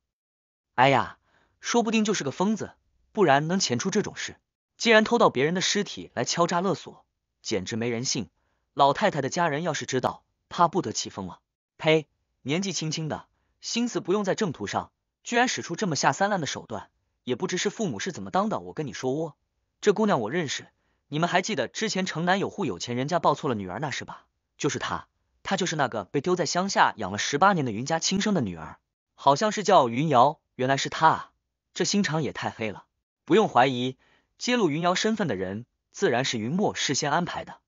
哎呀，说不定就是个疯子。不然能潜出这种事？既然偷到别人的尸体来敲诈勒索，简直没人性！老太太的家人要是知道，怕不得气疯了？呸！年纪轻轻的心思不用在正途上，居然使出这么下三滥的手段，也不知是父母是怎么当的。我跟你说，哦，这姑娘我认识，你们还记得之前城南有户有钱人家抱错了女儿那事吧？就是她，她就是那个被丢在乡下养了十八年的云家亲生的女儿，好像是叫云瑶。原来是她啊，这心肠也太黑了。不用怀疑，揭露云瑶身份的人自然是云墨事先安排的。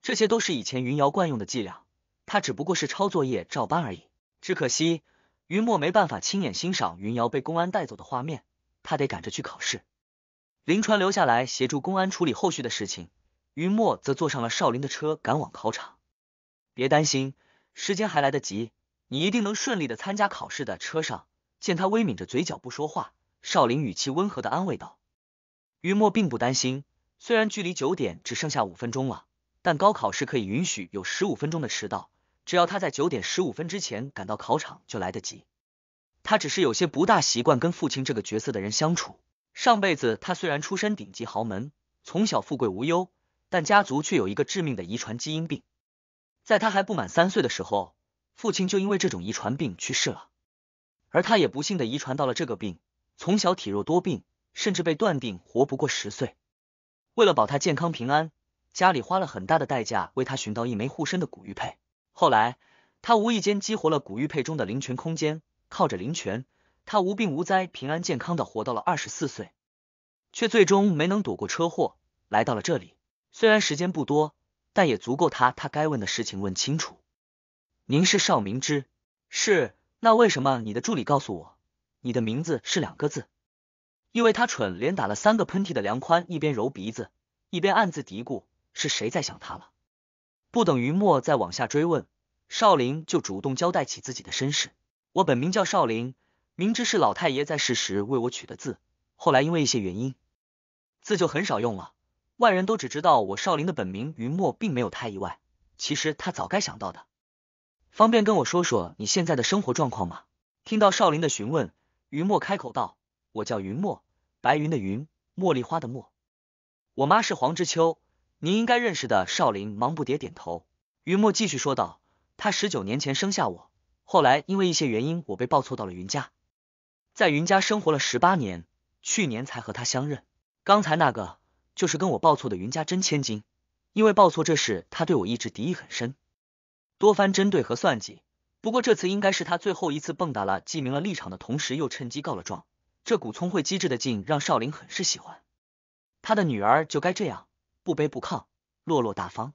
这些都是以前云瑶惯用的伎俩，他只不过是抄作业照搬而已。只可惜，云墨没办法亲眼欣赏云瑶被公安带走的画面，他得赶着去考试。林川留下来协助公安处理后续的事情，云墨则坐上了少林的车赶往考场。别担心，时间还来得及，你一定能顺利的参加考试的。车上，见他微抿着嘴角不说话。少林语气温和的安慰道：“于墨并不担心，虽然距离九点只剩下五分钟了，但高考是可以允许有十五分钟的迟到，只要他在九点十五分之前赶到考场就来得及。他只是有些不大习惯跟父亲这个角色的人相处。上辈子他虽然出身顶级豪门，从小富贵无忧，但家族却有一个致命的遗传基因病，在他还不满三岁的时候，父亲就因为这种遗传病去世了，而他也不幸的遗传到了这个病。”从小体弱多病，甚至被断定活不过十岁。为了保他健康平安，家里花了很大的代价为他寻到一枚护身的古玉佩。后来，他无意间激活了古玉佩中的灵泉空间，靠着灵泉，他无病无灾，平安健康的活到了二十四岁，却最终没能躲过车祸，来到了这里。虽然时间不多，但也足够他他该问的事情问清楚。您是邵明之？是。那为什么你的助理告诉我？你的名字是两个字，因为他蠢，连打了三个喷嚏的梁宽一边揉鼻子，一边暗自嘀咕：“是谁在想他了？”不等云墨再往下追问，少林就主动交代起自己的身世：“我本名叫少林，明知是老太爷在世时为我取的字，后来因为一些原因，字就很少用了。外人都只知道我少林的本名云墨，并没有太意外。其实他早该想到的。方便跟我说说你现在的生活状况吗？”听到少林的询问。云墨开口道：“我叫云墨，白云的云，茉莉花的茉。我妈是黄之秋，您应该认识的。”少林忙不迭点头。云墨继续说道：“他十九年前生下我，后来因为一些原因，我被抱错到了云家，在云家生活了十八年，去年才和他相认。刚才那个就是跟我抱错的云家真千金，因为抱错这事，他对我一直敌意很深，多番针对和算计。”不过这次应该是他最后一次蹦跶了，既明了立场的同时，又趁机告了状。这股聪慧机智的劲，让少林很是喜欢。他的女儿就该这样，不卑不亢，落落大方。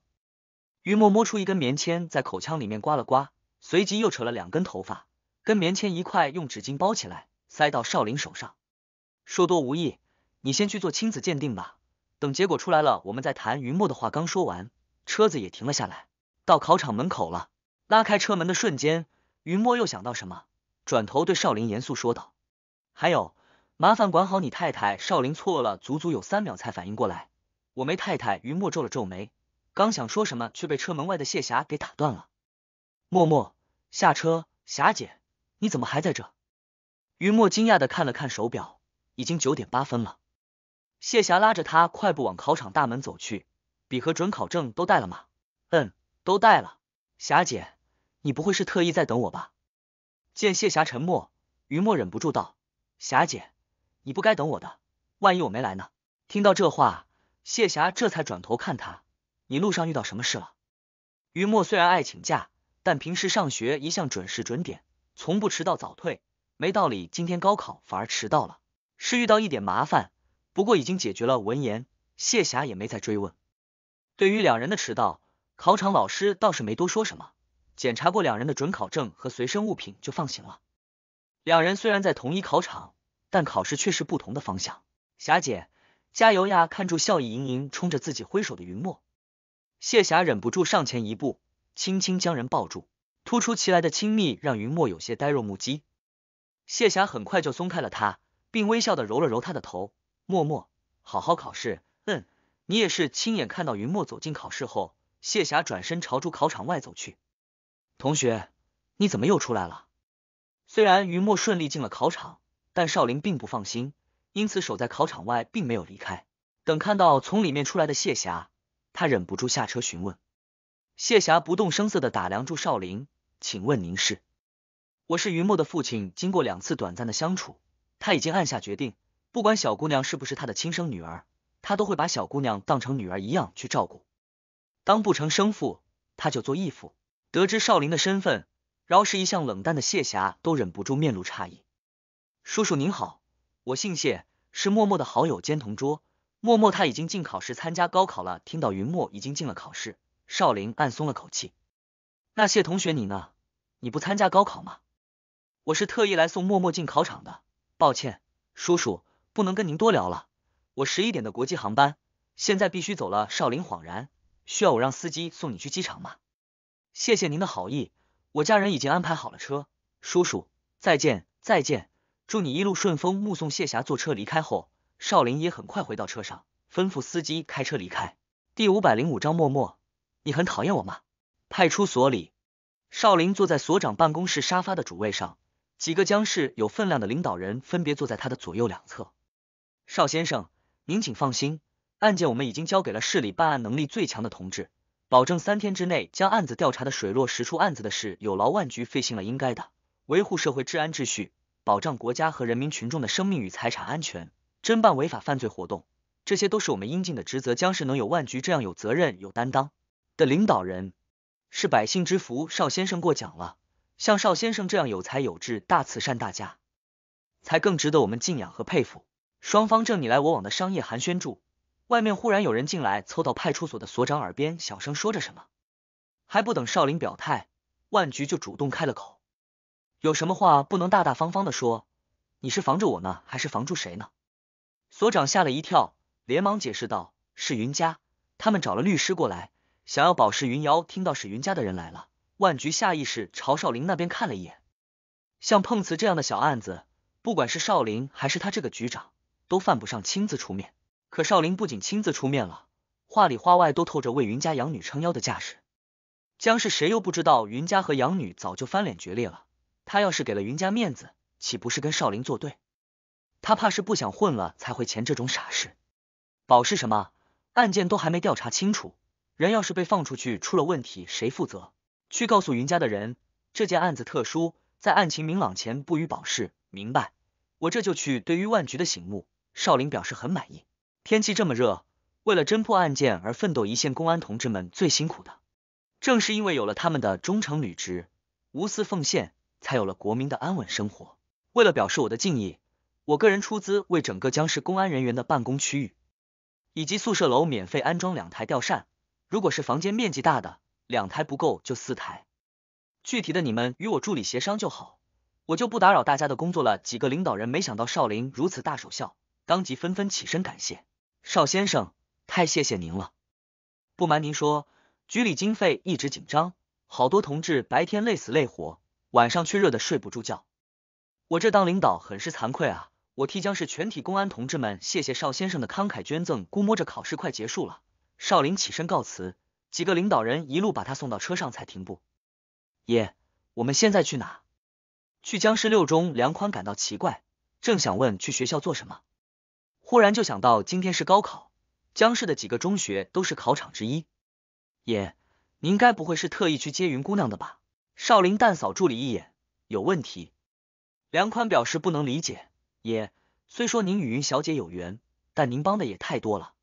云墨摸出一根棉签，在口腔里面刮了刮，随即又扯了两根头发，跟棉签一块用纸巾包起来，塞到少林手上。说多无益，你先去做亲子鉴定吧，等结果出来了，我们再谈。云墨的话刚说完，车子也停了下来，到考场门口了。拉开车门的瞬间，云墨又想到什么，转头对少林严肃说道：“还有，麻烦管好你太太。”少林错了，足足有三秒才反应过来。我没太太。云墨皱了皱眉，刚想说什么，却被车门外的谢霞给打断了。默默下车，霞姐，你怎么还在这？云墨惊讶的看了看手表，已经九点八分了。谢霞拉着他快步往考场大门走去。笔和准考证都带了吗？嗯，都带了。霞姐。你不会是特意在等我吧？见谢霞沉默，于墨忍不住道：“霞姐，你不该等我的，万一我没来呢？”听到这话，谢霞这才转头看他：“你路上遇到什么事了？”于墨虽然爱请假，但平时上学一向准时准点，从不迟到早退，没道理今天高考反而迟到了。是遇到一点麻烦，不过已经解决了。闻言，谢霞也没再追问。对于两人的迟到，考场老师倒是没多说什么。检查过两人的准考证和随身物品就放行了。两人虽然在同一考场，但考试却是不同的方向。霞姐，加油呀！看住笑意盈盈冲着自己挥手的云墨，谢霞忍不住上前一步，轻轻将人抱住。突如其来的亲密让云墨有些呆若木鸡。谢霞很快就松开了他，并微笑的揉了揉他的头。默默，好好考试。嗯，你也是亲眼看到云墨走进考试后，谢霞转身朝出考场外走去。同学，你怎么又出来了？虽然云墨顺利进了考场，但少林并不放心，因此守在考场外，并没有离开。等看到从里面出来的谢霞，他忍不住下车询问。谢霞不动声色的打量住少林，请问您是？我是云墨的父亲。经过两次短暂的相处，他已经暗下决定，不管小姑娘是不是他的亲生女儿，他都会把小姑娘当成女儿一样去照顾。当不成生父，他就做义父。得知少林的身份，饶是一向冷淡的谢霞都忍不住面露诧异。叔叔您好，我姓谢，是默默的好友兼同桌。默默他已经进考试参加高考了。听到云墨已经进了考试，少林暗松了口气。那谢同学你呢？你不参加高考吗？我是特意来送默默进考场的。抱歉，叔叔，不能跟您多聊了，我十一点的国际航班，现在必须走了。少林恍然，需要我让司机送你去机场吗？谢谢您的好意，我家人已经安排好了车。叔叔，再见，再见，祝你一路顺风。目送谢霞坐车离开后，少林也很快回到车上，吩咐司机开车离开。第五百零五章，默默，你很讨厌我吗？派出所里，少林坐在所长办公室沙发的主位上，几个江士有分量的领导人分别坐在他的左右两侧。邵先生，您请放心，案件我们已经交给了市里办案能力最强的同志。保证三天之内将案子调查的水落石出。案子的事有劳万局费心了，应该的。维护社会治安秩序，保障国家和人民群众的生命与财产安全，侦办违法犯罪活动，这些都是我们应尽的职责。将是能有万局这样有责任、有担当的领导人，是百姓之福。邵先生过奖了，像邵先生这样有才、有志、大慈善大家，才更值得我们敬仰和佩服。双方正你来我往的商业寒暄住。外面忽然有人进来，凑到派出所的所长耳边，小声说着什么。还不等少林表态，万菊就主动开了口：“有什么话不能大大方方的说？你是防着我呢，还是防住谁呢？”所长吓了一跳，连忙解释道：“是云家，他们找了律师过来，想要保释云瑶。”听到是云家的人来了，万菊下意识朝少林那边看了一眼。像碰瓷这样的小案子，不管是少林还是他这个局长，都犯不上亲自出面。可少林不仅亲自出面了，话里话外都透着为云家养女撑腰的架势。江氏谁又不知道云家和养女早就翻脸决裂了？他要是给了云家面子，岂不是跟少林作对？他怕是不想混了，才会前这种傻事。保释什么案件都还没调查清楚，人要是被放出去，出了问题谁负责？去告诉云家的人，这件案子特殊，在案情明朗前不予保释。明白？我这就去。对于万局的醒目，少林表示很满意。天气这么热，为了侦破案件而奋斗一线公安同志们最辛苦的，正是因为有了他们的忠诚履职、无私奉献，才有了国民的安稳生活。为了表示我的敬意，我个人出资为整个江市公安人员的办公区域以及宿舍楼免费安装两台吊扇，如果是房间面积大的，两台不够就四台。具体的你们与我助理协商就好，我就不打扰大家的工作了。几个领导人没想到少林如此大手笑，当即纷纷起身感谢。邵先生，太谢谢您了！不瞒您说，局里经费一直紧张，好多同志白天累死累活，晚上却热得睡不住觉。我这当领导很是惭愧啊！我替江市全体公安同志们谢谢邵先生的慷慨捐赠。估摸着考试快结束了，少林起身告辞，几个领导人一路把他送到车上才停步。爷，我们现在去哪？去江市六中。梁宽感到奇怪，正想问去学校做什么。忽然就想到，今天是高考，江市的几个中学都是考场之一。爷，您该不会是特意去接云姑娘的吧？少林淡扫助理一眼，有问题。梁宽表示不能理解。爷，虽说您与云小姐有缘，但您帮的也太多了。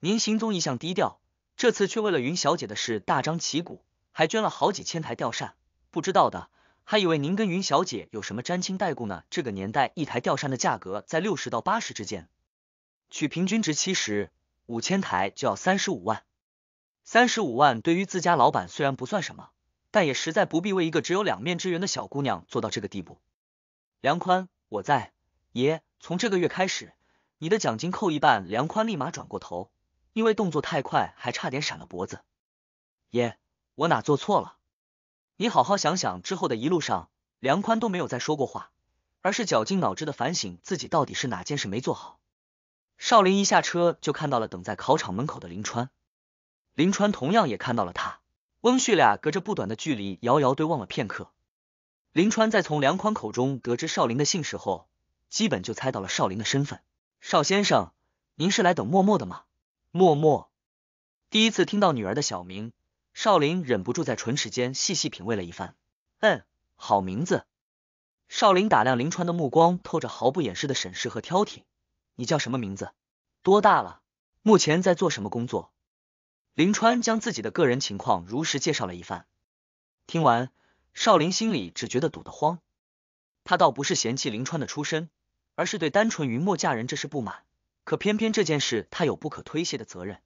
您行踪一向低调，这次却为了云小姐的事大张旗鼓，还捐了好几千台吊扇，不知道的还以为您跟云小姐有什么沾亲带故呢。这个年代，一台吊扇的价格在六十到八十之间。取平均值七十五千台就要三十五万，三十五万对于自家老板虽然不算什么，但也实在不必为一个只有两面之缘的小姑娘做到这个地步。梁宽，我在爷，从这个月开始，你的奖金扣一半。梁宽立马转过头，因为动作太快，还差点闪了脖子。爷，我哪做错了？你好好想想之后的一路上，梁宽都没有再说过话，而是绞尽脑汁的反省自己到底是哪件事没做好。少林一下车就看到了等在考场门口的林川，林川同样也看到了他，翁婿俩隔着不短的距离遥遥对望了片刻。林川在从梁宽口中得知少林的姓氏后，基本就猜到了少林的身份。少先生，您是来等默默的吗？默默，第一次听到女儿的小名，少林忍不住在唇齿间细细品味了一番。嗯，好名字。少林打量林川的目光透着毫不掩饰的审视和挑剔。你叫什么名字？多大了？目前在做什么工作？林川将自己的个人情况如实介绍了一番。听完，少林心里只觉得堵得慌。他倒不是嫌弃林川的出身，而是对单纯云墨嫁人这事不满。可偏偏这件事他有不可推卸的责任。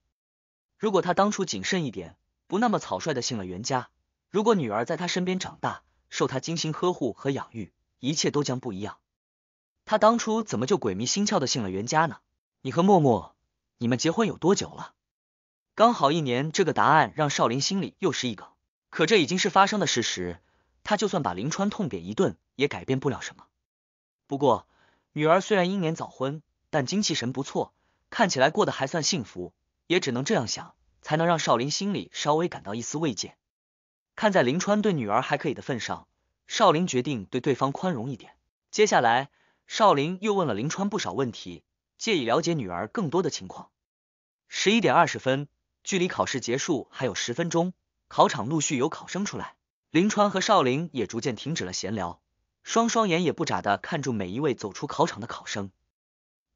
如果他当初谨慎一点，不那么草率的信了袁家，如果女儿在他身边长大，受他精心呵护和养育，一切都将不一样。他当初怎么就鬼迷心窍的信了袁家呢？你和默默，你们结婚有多久了？刚好一年。这个答案让少林心里又是一个。可这已经是发生的事实，他就算把林川痛扁一顿，也改变不了什么。不过女儿虽然英年早婚，但精气神不错，看起来过得还算幸福，也只能这样想，才能让少林心里稍微感到一丝慰藉。看在林川对女儿还可以的份上，少林决定对对方宽容一点。接下来。少林又问了林川不少问题，借以了解女儿更多的情况。十一点二十分，距离考试结束还有十分钟，考场陆续有考生出来，林川和少林也逐渐停止了闲聊，双双眼也不眨的看住每一位走出考场的考生。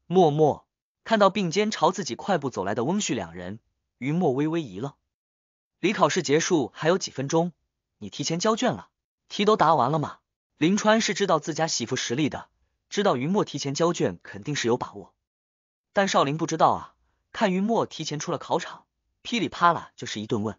默默看到并肩朝自己快步走来的翁旭两人，于默微微一愣。离考试结束还有几分钟，你提前交卷了？题都答完了吗？林川是知道自家媳妇实力的。知道云墨提前交卷肯定是有把握，但少林不知道啊。看云墨提前出了考场，噼里啪啦就是一顿问，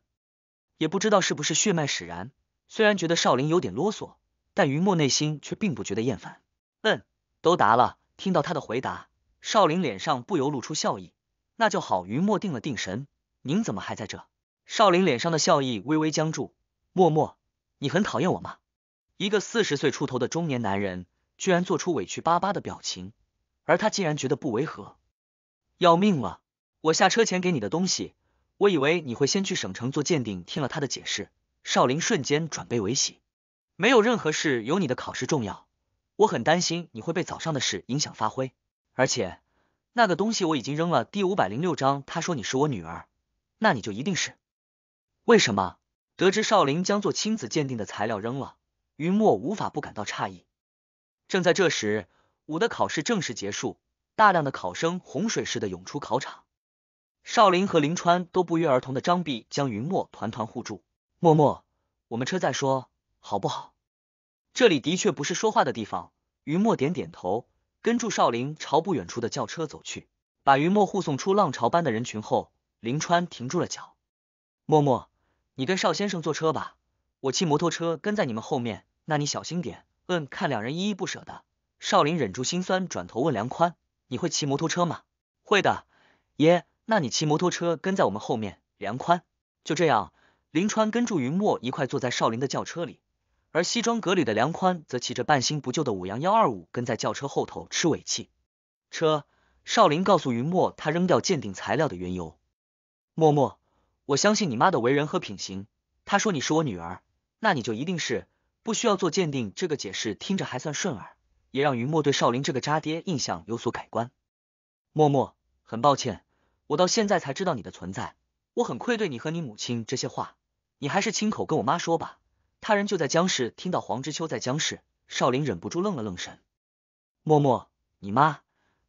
也不知道是不是血脉使然。虽然觉得少林有点啰嗦，但云墨内心却并不觉得厌烦。嗯，都答了。听到他的回答，少林脸上不由露出笑意。那就好。云墨定了定神，您怎么还在这？少林脸上的笑意微微僵住。默默，你很讨厌我吗？一个四十岁出头的中年男人。居然做出委屈巴巴的表情，而他竟然觉得不违和，要命了！我下车前给你的东西，我以为你会先去省城做鉴定。听了他的解释，少林瞬间转悲为喜。没有任何事有你的考试重要，我很担心你会被早上的事影响发挥。而且那个东西我已经扔了。第五百零六章，他说你是我女儿，那你就一定是。为什么得知少林将做亲子鉴定的材料扔了，云墨无法不感到诧异。正在这时，五的考试正式结束，大量的考生洪水似的涌出考场。少林和林川都不约而同的张臂将云墨团团护住。默默，我们车再说，好不好？这里的确不是说话的地方。云墨点点头，跟住少林朝不远处的轿车走去。把云墨护送出浪潮般的人群后，林川停住了脚。默默，你跟邵先生坐车吧，我骑摩托车跟在你们后面，那你小心点。嗯，看两人依依不舍的，少林忍住心酸，转头问梁宽：“你会骑摩托车吗？”“会的，爷，那你骑摩托车跟在我们后面。”梁宽就这样，林川跟住云墨一块坐在少林的轿车里，而西装革履的梁宽则骑着半新不旧的五羊幺二五跟在轿车后头吃尾气。车，少林告诉云墨他扔掉鉴定材料的缘由。默默，我相信你妈的为人和品行，她说你是我女儿，那你就一定是。不需要做鉴定，这个解释听着还算顺耳，也让云墨对少林这个渣爹印象有所改观。默默，很抱歉，我到现在才知道你的存在，我很愧对你和你母亲。这些话你还是亲口跟我妈说吧。他人就在江氏，听到黄之秋在江氏，少林忍不住愣了愣神。默默，你妈，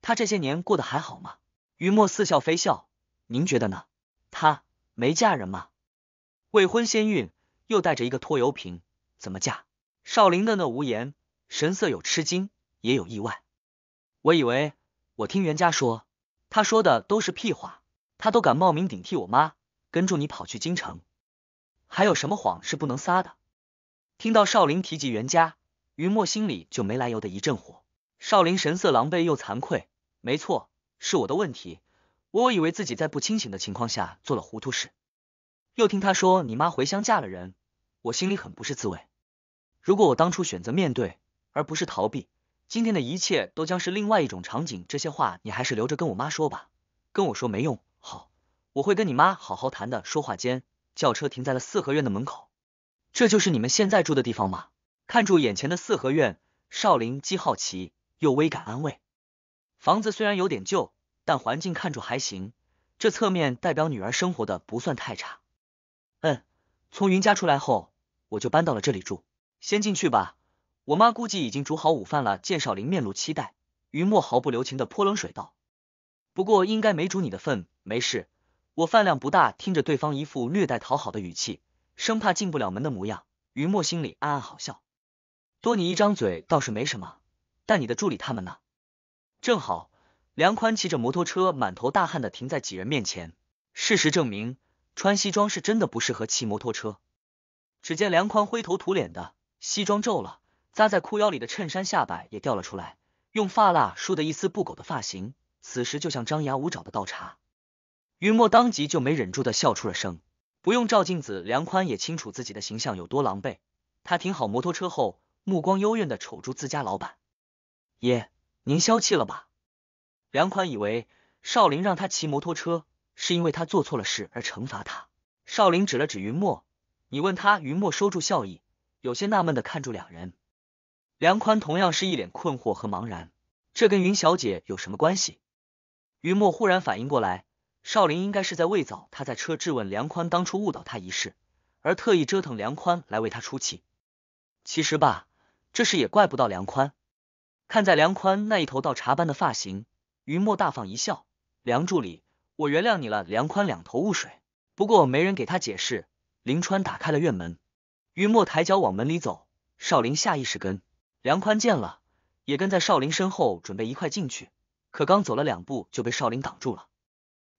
她这些年过得还好吗？云墨似笑非笑，您觉得呢？她没嫁人吗？未婚先孕，又带着一个拖油瓶，怎么嫁？少林讷讷无言，神色有吃惊，也有意外。我以为我听袁家说，他说的都是屁话，他都敢冒名顶替我妈跟住你跑去京城，还有什么谎是不能撒的？听到少林提及袁家，云墨心里就没来由的一阵火。少林神色狼狈又惭愧，没错，是我的问题，我以为自己在不清醒的情况下做了糊涂事。又听他说你妈回乡嫁了人，我心里很不是滋味。如果我当初选择面对而不是逃避，今天的一切都将是另外一种场景。这些话你还是留着跟我妈说吧，跟我说没用。好，我会跟你妈好好谈的。说话间，轿车停在了四合院的门口。这就是你们现在住的地方吗？看住眼前的四合院，少林既好奇又微感安慰。房子虽然有点旧，但环境看住还行。这侧面代表女儿生活的不算太差。嗯，从云家出来后，我就搬到了这里住。先进去吧，我妈估计已经煮好午饭了。见少林面露期待，于墨毫不留情的泼冷水道：“不过应该没煮你的份，没事，我饭量不大。”听着对方一副略带讨好的语气，生怕进不了门的模样，于墨心里暗暗好笑。多你一张嘴倒是没什么，但你的助理他们呢？正好，梁宽骑着摩托车满头大汗的停在几人面前。事实证明，穿西装是真的不适合骑摩托车。只见梁宽灰头土脸的。西装皱了，扎在裤腰里的衬衫下摆也掉了出来，用发蜡梳的一丝不苟的发型，此时就像张牙舞爪的倒茶。云墨当即就没忍住的笑出了声，不用照镜子，梁宽也清楚自己的形象有多狼狈。他停好摩托车后，目光幽怨的瞅住自家老板爷：“您消气了吧？”梁宽以为少林让他骑摩托车是因为他做错了事而惩罚他。少林指了指云墨：“你问他。”云墨收住笑意。有些纳闷的看住两人，梁宽同样是一脸困惑和茫然，这跟云小姐有什么关系？于墨忽然反应过来，少林应该是在为早他在车质问梁宽当初误导他一事，而特意折腾梁宽来为他出气。其实吧，这事也怪不到梁宽。看在梁宽那一头倒茶般的发型，于墨大放一笑，梁助理，我原谅你了。梁宽两头雾水，不过没人给他解释。林川打开了院门。云墨抬脚往门里走，少林下意识跟梁宽见了，也跟在少林身后准备一块进去。可刚走了两步就被少林挡住了：“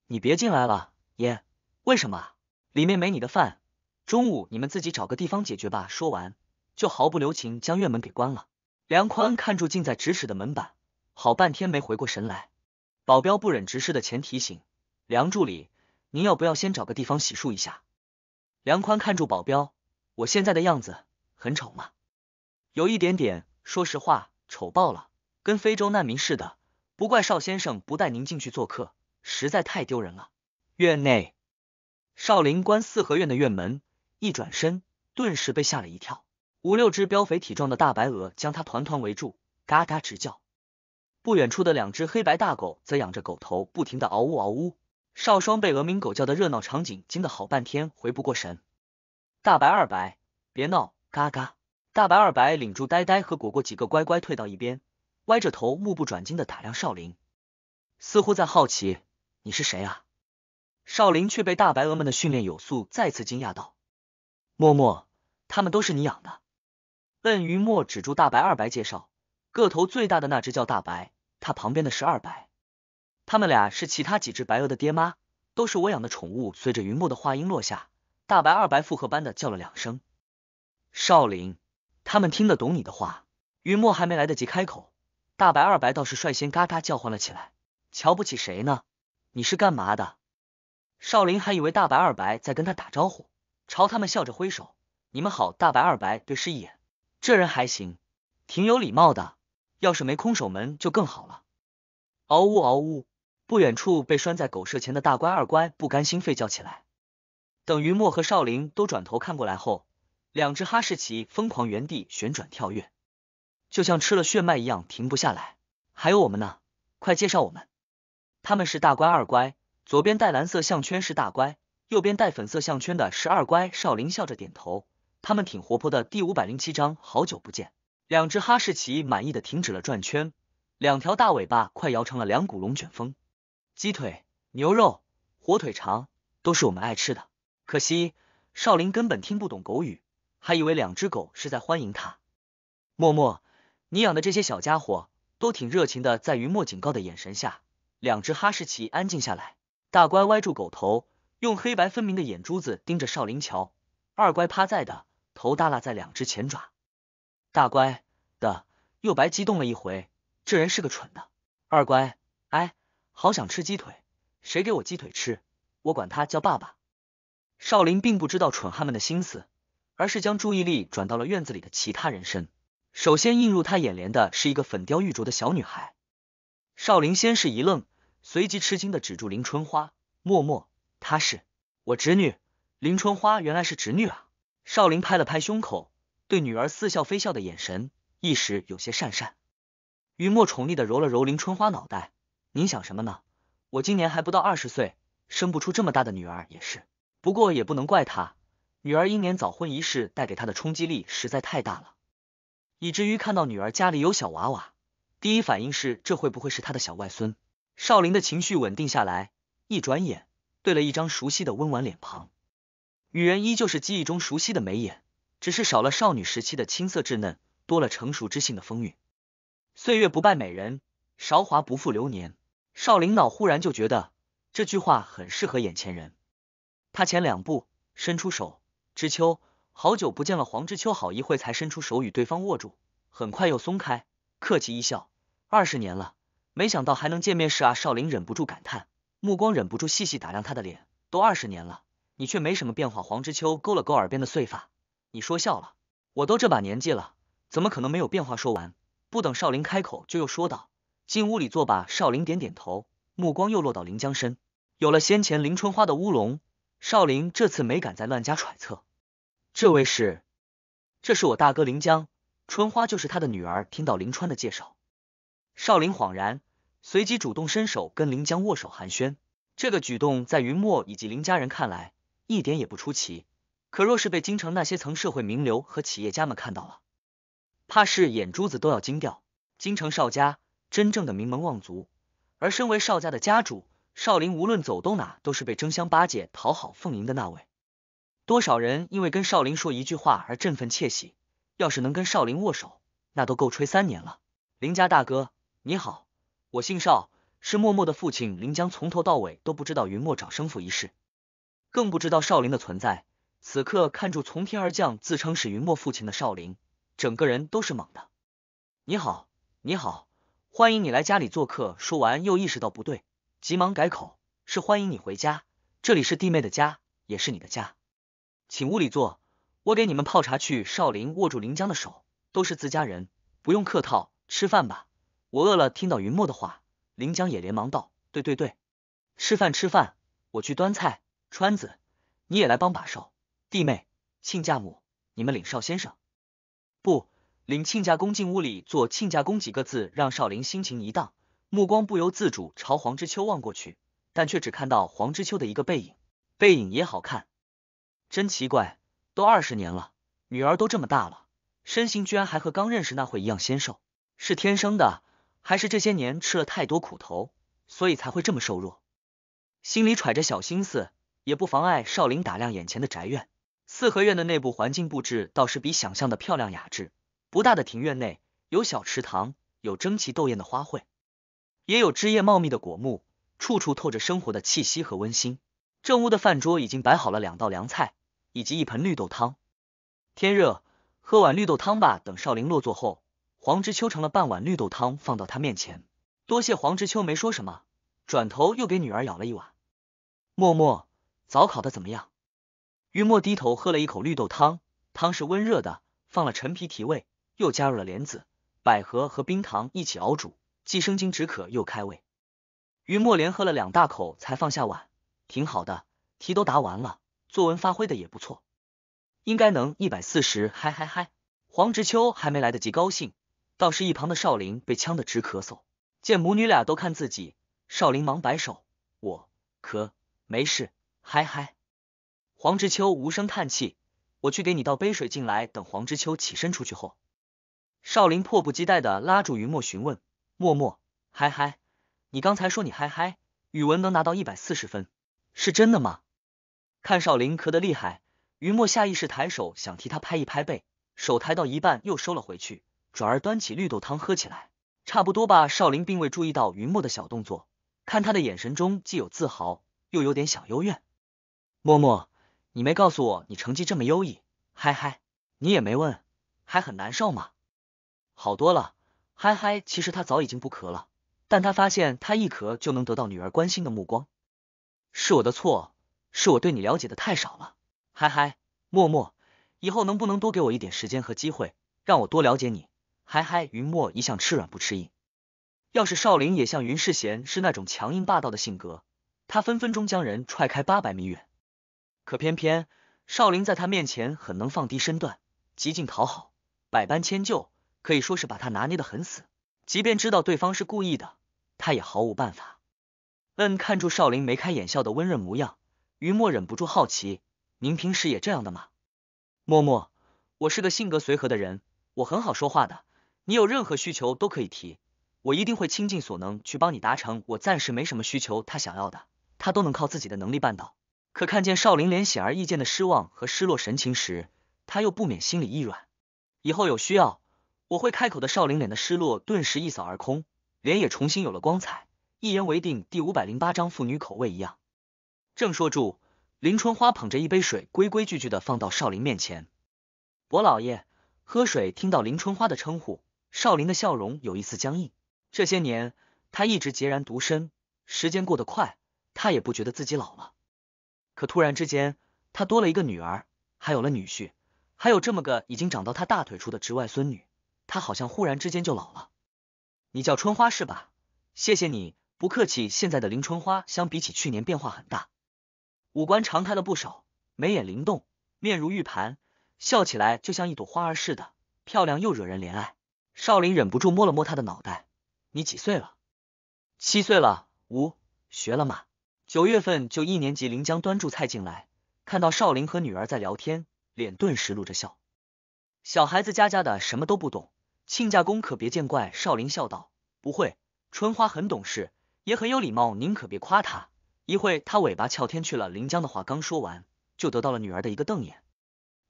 你别进来了，爷！为什么？里面没你的饭，中午你们自己找个地方解决吧。”说完就毫不留情将院门给关了。梁宽看住近在咫尺的门板，好半天没回过神来。保镖不忍直视的前提醒：“梁助理，您要不要先找个地方洗漱一下？”梁宽看住保镖。我现在的样子很丑吗？有一点点，说实话，丑爆了，跟非洲难民似的。不怪邵先生不带您进去做客，实在太丢人了。院内，少林关四合院的院门，一转身，顿时被吓了一跳。五六只膘肥体壮的大白鹅将他团团围住，嘎嘎直叫。不远处的两只黑白大狗则仰着狗头，不停的嗷呜嗷呜。邵双被鹅鸣狗叫的热闹场景惊得好半天，回不过神。大白二白，别闹！嘎嘎！大白二白领住呆呆和果果几个乖乖退到一边，歪着头目不转睛的打量少林，似乎在好奇你是谁啊？少林却被大白鹅们的训练有素再次惊讶到。默默，他们都是你养的。嗯，云墨止住大白二白介绍，个头最大的那只叫大白，它旁边的是二白，他们俩是其他几只白鹅的爹妈，都是我养的宠物。随着云墨的话音落下。大白二白附和般的叫了两声，少林，他们听得懂你的话。云墨还没来得及开口，大白二白倒是率先嘎嘎叫唤了起来。瞧不起谁呢？你是干嘛的？少林还以为大白二白在跟他打招呼，朝他们笑着挥手。你们好，大白二白对视一眼，这人还行，挺有礼貌的。要是没空手门就更好了。嗷呜嗷呜，不远处被拴在狗舍前的大乖二乖不甘心吠叫起来。等于墨和少林都转头看过来后，两只哈士奇疯狂原地旋转跳跃，就像吃了血脉一样停不下来。还有我们呢，快介绍我们！他们是大乖、二乖，左边戴蓝色项圈是大乖，右边戴粉色项圈的是二乖。少林笑着点头，他们挺活泼的。第五百零七章，好久不见。两只哈士奇满意的停止了转圈，两条大尾巴快摇成了两股龙卷风。鸡腿、牛肉、火腿肠都是我们爱吃的。可惜，少林根本听不懂狗语，还以为两只狗是在欢迎他。默默，你养的这些小家伙都挺热情的。在于墨警告的眼神下，两只哈士奇安静下来。大乖歪住狗头，用黑白分明的眼珠子盯着少林瞧。二乖趴在的头耷拉在两只前爪。大乖的又白激动了一回，这人是个蠢的。二乖，哎，好想吃鸡腿，谁给我鸡腿吃？我管他叫爸爸。少林并不知道蠢汉们的心思，而是将注意力转到了院子里的其他人身。首先映入他眼帘的是一个粉雕玉琢的小女孩。少林先是一愣，随即吃惊的止住林春花，默默：“她是我侄女。”林春花原来是侄女啊！少林拍了拍胸口，对女儿似笑非笑的眼神，一时有些讪讪。雨墨宠溺的揉了揉林春花脑袋：“您想什么呢？我今年还不到二十岁，生不出这么大的女儿也是。”不过也不能怪他，女儿英年早婚一事带给他的冲击力实在太大了，以至于看到女儿家里有小娃娃，第一反应是这会不会是他的小外孙？少林的情绪稳定下来，一转眼对了一张熟悉的温婉脸庞，女人依旧是记忆中熟悉的眉眼，只是少了少女时期的青涩稚嫩，多了成熟知性的风韵。岁月不败美人，韶华不负流年。少林脑忽然就觉得这句话很适合眼前人。他前两步，伸出手，知秋，好久不见了。黄知秋好一会才伸出手与对方握住，很快又松开，客气一笑。二十年了，没想到还能见面，是啊。少林忍不住感叹，目光忍不住细细打量他的脸。都二十年了，你却没什么变化。黄知秋勾了勾耳边的碎发，你说笑了，我都这把年纪了，怎么可能没有变化？说完，不等少林开口，就又说道，进屋里坐吧。少林点点头，目光又落到林江身。有了先前林春花的乌龙。少林这次没敢再乱加揣测，这位是，这是我大哥林江，春花就是他的女儿。听到林川的介绍，少林恍然，随即主动伸手跟林江握手寒暄。这个举动在云墨以及林家人看来一点也不出奇，可若是被京城那些层社会名流和企业家们看到了，怕是眼珠子都要惊掉。京城少家真正的名门望族，而身为少家的家主。少林无论走动哪都是被争相巴结讨好奉迎的那位，多少人因为跟少林说一句话而振奋窃喜，要是能跟少林握手，那都够吹三年了。林家大哥，你好，我姓邵，是默默的父亲林江，从头到尾都不知道云墨找生父一事，更不知道少林的存在。此刻看住从天而降自称是云墨父亲的少林，整个人都是懵的。你好，你好，欢迎你来家里做客。说完又意识到不对。急忙改口，是欢迎你回家，这里是弟妹的家，也是你的家，请屋里坐，我给你们泡茶去。少林握住林江的手，都是自家人，不用客套，吃饭吧，我饿了。听到云墨的话，林江也连忙道，对对对，吃饭吃饭，我去端菜。川子，你也来帮把手。弟妹，亲家母，你们领少先生，不领亲家公进屋里坐。亲家公几个字，让少林心情一荡。目光不由自主朝黄之秋望过去，但却只看到黄之秋的一个背影，背影也好看。真奇怪，都二十年了，女儿都这么大了，身形居然还和刚认识那会一样纤瘦，是天生的，还是这些年吃了太多苦头，所以才会这么瘦弱？心里揣着小心思，也不妨碍少林打量眼前的宅院。四合院的内部环境布置倒是比想象的漂亮雅致，不大的庭院内有小池塘，有争奇斗艳的花卉。也有枝叶茂密的果木，处处透着生活的气息和温馨。正屋的饭桌已经摆好了两道凉菜以及一盆绿豆汤。天热，喝碗绿豆汤吧。等少林落座后，黄之秋盛了半碗绿豆汤放到他面前。多谢黄之秋，没说什么，转头又给女儿舀了一碗。默默，早烤的怎么样？于墨低头喝了一口绿豆汤，汤是温热的，放了陈皮提味，又加入了莲子、百合和冰糖一起熬煮。既生津止渴又开胃，于墨连喝了两大口才放下碗，挺好的。题都答完了，作文发挥的也不错，应该能一百四十。嗨嗨嗨！黄之秋还没来得及高兴，倒是一旁的少林被呛得直咳嗽。见母女俩都看自己，少林忙摆手：“我咳，没事。”嗨嗨！黄之秋无声叹气：“我去给你倒杯水进来。”等黄之秋起身出去后，少林迫不及待的拉住于墨询问。默默，嗨嗨，你刚才说你嗨嗨，语文能拿到一百四十分，是真的吗？看少林咳得厉害，云墨下意识抬手想替他拍一拍背，手抬到一半又收了回去，转而端起绿豆汤喝起来。差不多吧，少林并未注意到云墨的小动作，看他的眼神中既有自豪，又有点小幽怨。默默，你没告诉我你成绩这么优异，嗨嗨，你也没问，还很难受吗？好多了。嗨嗨，其实他早已经不咳了，但他发现他一咳就能得到女儿关心的目光。是我的错，是我对你了解的太少了。嗨嗨，默默，以后能不能多给我一点时间和机会，让我多了解你？嗨嗨，云墨一向吃软不吃硬，要是少林也像云世贤是那种强硬霸道的性格，他分分钟将人踹开八百米远。可偏偏少林在他面前很能放低身段，极尽讨好，百般迁就。可以说是把他拿捏的很死，即便知道对方是故意的，他也毫无办法。嗯，看住少林眉开眼笑的温润模样，于墨忍不住好奇：“您平时也这样的吗？”默默，我是个性格随和的人，我很好说话的，你有任何需求都可以提，我一定会倾尽所能去帮你达成。我暂时没什么需求，他想要的，他都能靠自己的能力办到。可看见少林脸显而易见的失望和失落神情时，他又不免心里一软。以后有需要。我会开口的。少林脸的失落顿时一扫而空，脸也重新有了光彩。一言为定。第五百零八章妇女口味一样。正说住，林春花捧着一杯水，规规矩矩的放到少林面前。伯老爷喝水，听到林春花的称呼，少林的笑容有一丝僵硬。这些年他一直孑然独身，时间过得快，他也不觉得自己老了。可突然之间，他多了一个女儿，还有了女婿，还有这么个已经长到他大腿处的侄外孙女。他好像忽然之间就老了。你叫春花是吧？谢谢你不客气。现在的林春花相比起去年变化很大，五官长开了不少，眉眼灵动，面如玉盘，笑起来就像一朵花儿似的，漂亮又惹人怜爱。少林忍不住摸了摸她的脑袋。你几岁了？七岁了。五学了吗？九月份就一年级。林江端住菜进来，看到少林和女儿在聊天，脸顿时露着笑。小孩子家家的，什么都不懂。亲家公可别见怪，少林笑道：“不会，春花很懂事，也很有礼貌，您可别夸她。一会她尾巴翘天去了。”林江的话刚说完，就得到了女儿的一个瞪眼：“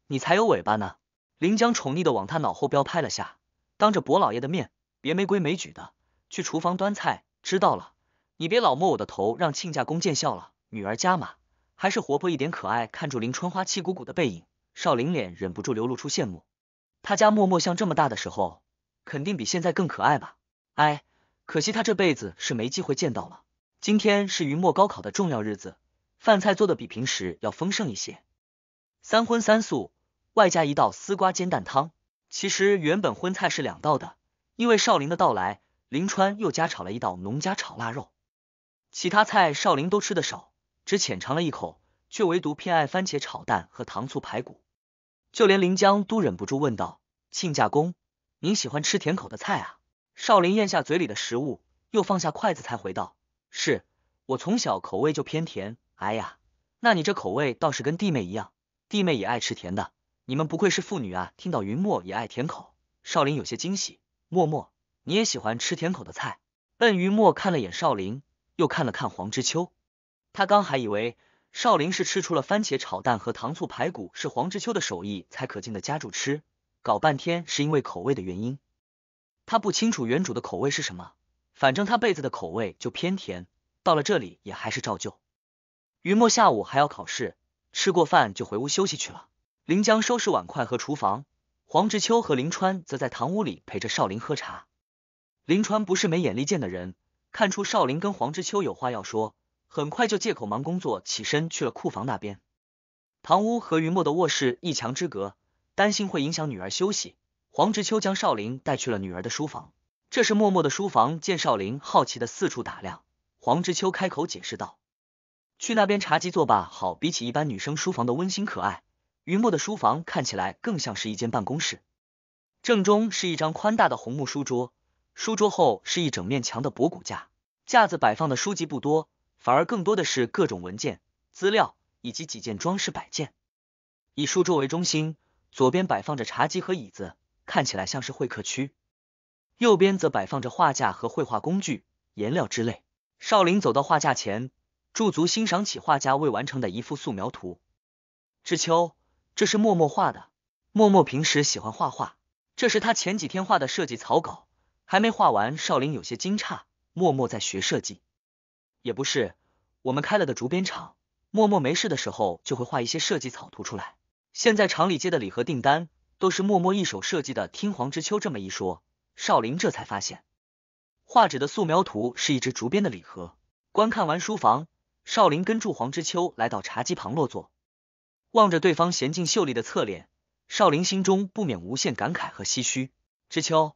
你才有尾巴呢！”林江宠溺的往他脑后标拍了下，当着伯老爷的面，别没规没矩的，去厨房端菜。知道了，你别老摸我的头，让亲家公见笑了。女儿家嘛，还是活泼一点，可爱。看住林春花气鼓鼓的背影，少林脸忍不住流露出羡慕。他家默默像这么大的时候。肯定比现在更可爱吧？哎，可惜他这辈子是没机会见到了。今天是云墨高考的重要日子，饭菜做的比平时要丰盛一些，三荤三素，外加一道丝瓜煎蛋汤。其实原本荤菜是两道的，因为少林的到来，林川又加炒了一道农家炒腊肉。其他菜少林都吃得少，只浅尝了一口，却唯独偏爱番茄炒蛋和糖醋排骨。就连林江都忍不住问道：“亲家公。”你喜欢吃甜口的菜啊？少林咽下嘴里的食物，又放下筷子才回道：“是我从小口味就偏甜。哎呀，那你这口味倒是跟弟妹一样，弟妹也爱吃甜的。你们不愧是父女啊！”听到云墨也爱甜口，少林有些惊喜。默默，你也喜欢吃甜口的菜？笨云墨看了眼少林，又看了看黄之秋，他刚还以为少林是吃出了番茄炒蛋和糖醋排骨是黄之秋的手艺才可劲的夹住吃。搞半天是因为口味的原因，他不清楚原主的口味是什么，反正他辈子的口味就偏甜，到了这里也还是照旧。云墨下午还要考试，吃过饭就回屋休息去了。林江收拾碗筷和厨房，黄之秋和林川则在堂屋里陪着少林喝茶。林川不是没眼力见的人，看出少林跟黄之秋有话要说，很快就借口忙工作起身去了库房那边。堂屋和云墨的卧室一墙之隔。担心会影响女儿休息，黄之秋将少林带去了女儿的书房。这是默默的书房，见少林好奇的四处打量，黄之秋开口解释道：“去那边茶几坐吧，好，比起一般女生书房的温馨可爱，云墨的书房看起来更像是一间办公室。正中是一张宽大的红木书桌，书桌后是一整面墙的博古架，架子摆放的书籍不多，反而更多的是各种文件、资料以及几件装饰摆件，以书桌为中心。”左边摆放着茶几和椅子，看起来像是会客区；右边则摆放着画架和绘画工具、颜料之类。少林走到画架前，驻足欣赏起画家未完成的一幅素描图。知秋，这是默默画的。默默平时喜欢画画，这是他前几天画的设计草稿，还没画完。少林有些惊诧，默默在学设计？也不是，我们开了的竹编厂，默默没事的时候就会画一些设计草图出来。现在厂里接的礼盒订单都是默默一手设计的。听黄之秋这么一说，少林这才发现画纸的素描图是一只竹编的礼盒。观看完书房，少林跟住黄之秋来到茶几旁落座，望着对方娴静秀丽的侧脸，少林心中不免无限感慨和唏嘘。知秋，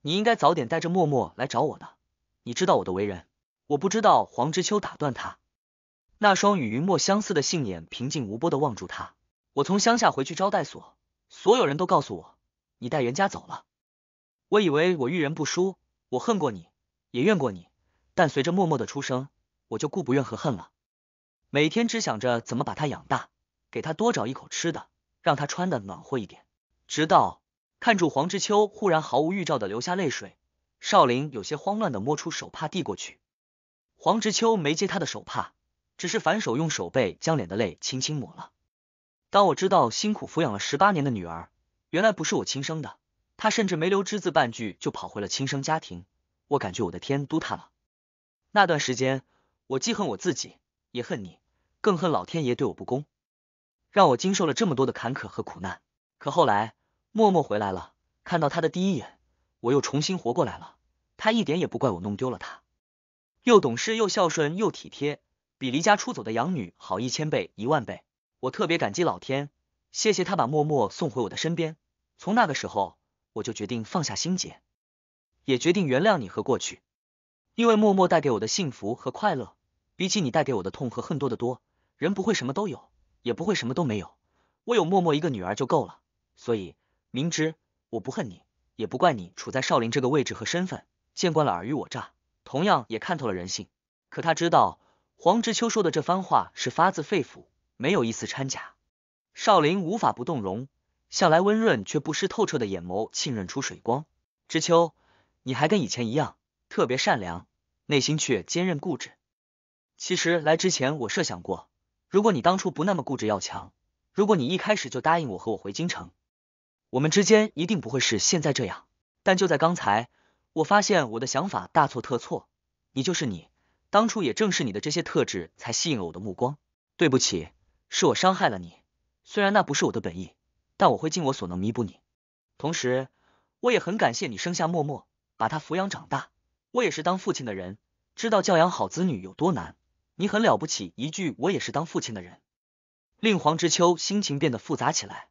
你应该早点带着默默来找我的。你知道我的为人，我不知道。黄之秋打断他，那双与云墨相似的杏眼平静无波的望住他。我从乡下回去招待所，所有人都告诉我，你带人家走了。我以为我遇人不淑，我恨过你，也怨过你，但随着默默的出生，我就顾不怨和恨了。每天只想着怎么把他养大，给他多找一口吃的，让他穿的暖和一点。直到看住黄知秋忽然毫无预兆的流下泪水，少林有些慌乱的摸出手帕递过去，黄知秋没接他的手帕，只是反手用手背将脸的泪轻轻抹了。当我知道辛苦抚养了十八年的女儿原来不是我亲生的，她甚至没留只字半句就跑回了亲生家庭，我感觉我的天都塌了。那段时间，我既恨我自己，也恨你，更恨老天爷对我不公，让我经受了这么多的坎坷和苦难。可后来默默回来了，看到她的第一眼，我又重新活过来了。她一点也不怪我弄丢了她，又懂事又孝顺又体贴，比离家出走的养女好一千倍一万倍。我特别感激老天，谢谢他把默默送回我的身边。从那个时候，我就决定放下心结，也决定原谅你和过去。因为默默带给我的幸福和快乐，比起你带给我的痛和恨多得多。人不会什么都有，也不会什么都没有。我有默默一个女儿就够了。所以，明知我不恨你，也不怪你，处在少林这个位置和身份，见惯了尔虞我诈，同样也看透了人性。可他知道黄之秋说的这番话是发自肺腑。没有一丝掺假，少林无法不动容。向来温润却不失透彻的眼眸浸润出水光。知秋，你还跟以前一样特别善良，内心却坚韧固执。其实来之前我设想过，如果你当初不那么固执要强，如果你一开始就答应我和我回京城，我们之间一定不会是现在这样。但就在刚才，我发现我的想法大错特错。你就是你，当初也正是你的这些特质才吸引了我的目光。对不起。是我伤害了你，虽然那不是我的本意，但我会尽我所能弥补你。同时，我也很感谢你生下默默，把他抚养长大。我也是当父亲的人，知道教养好子女有多难。你很了不起，一句“我也是当父亲的人”，令黄知秋心情变得复杂起来。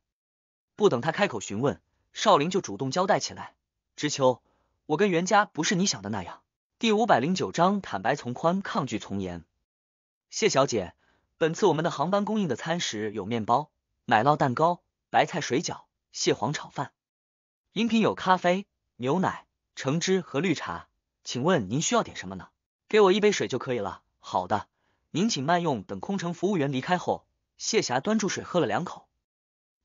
不等他开口询问，少林就主动交代起来：“知秋，我跟袁家不是你想的那样。”第五百零九章：坦白从宽，抗拒从严。谢小姐。本次我们的航班供应的餐食有面包、奶酪蛋糕、白菜水饺、蟹黄炒饭，饮品有咖啡、牛奶、橙汁和绿茶。请问您需要点什么呢？给我一杯水就可以了。好的，您请慢用。等空乘服务员离开后，谢霞端住水喝了两口，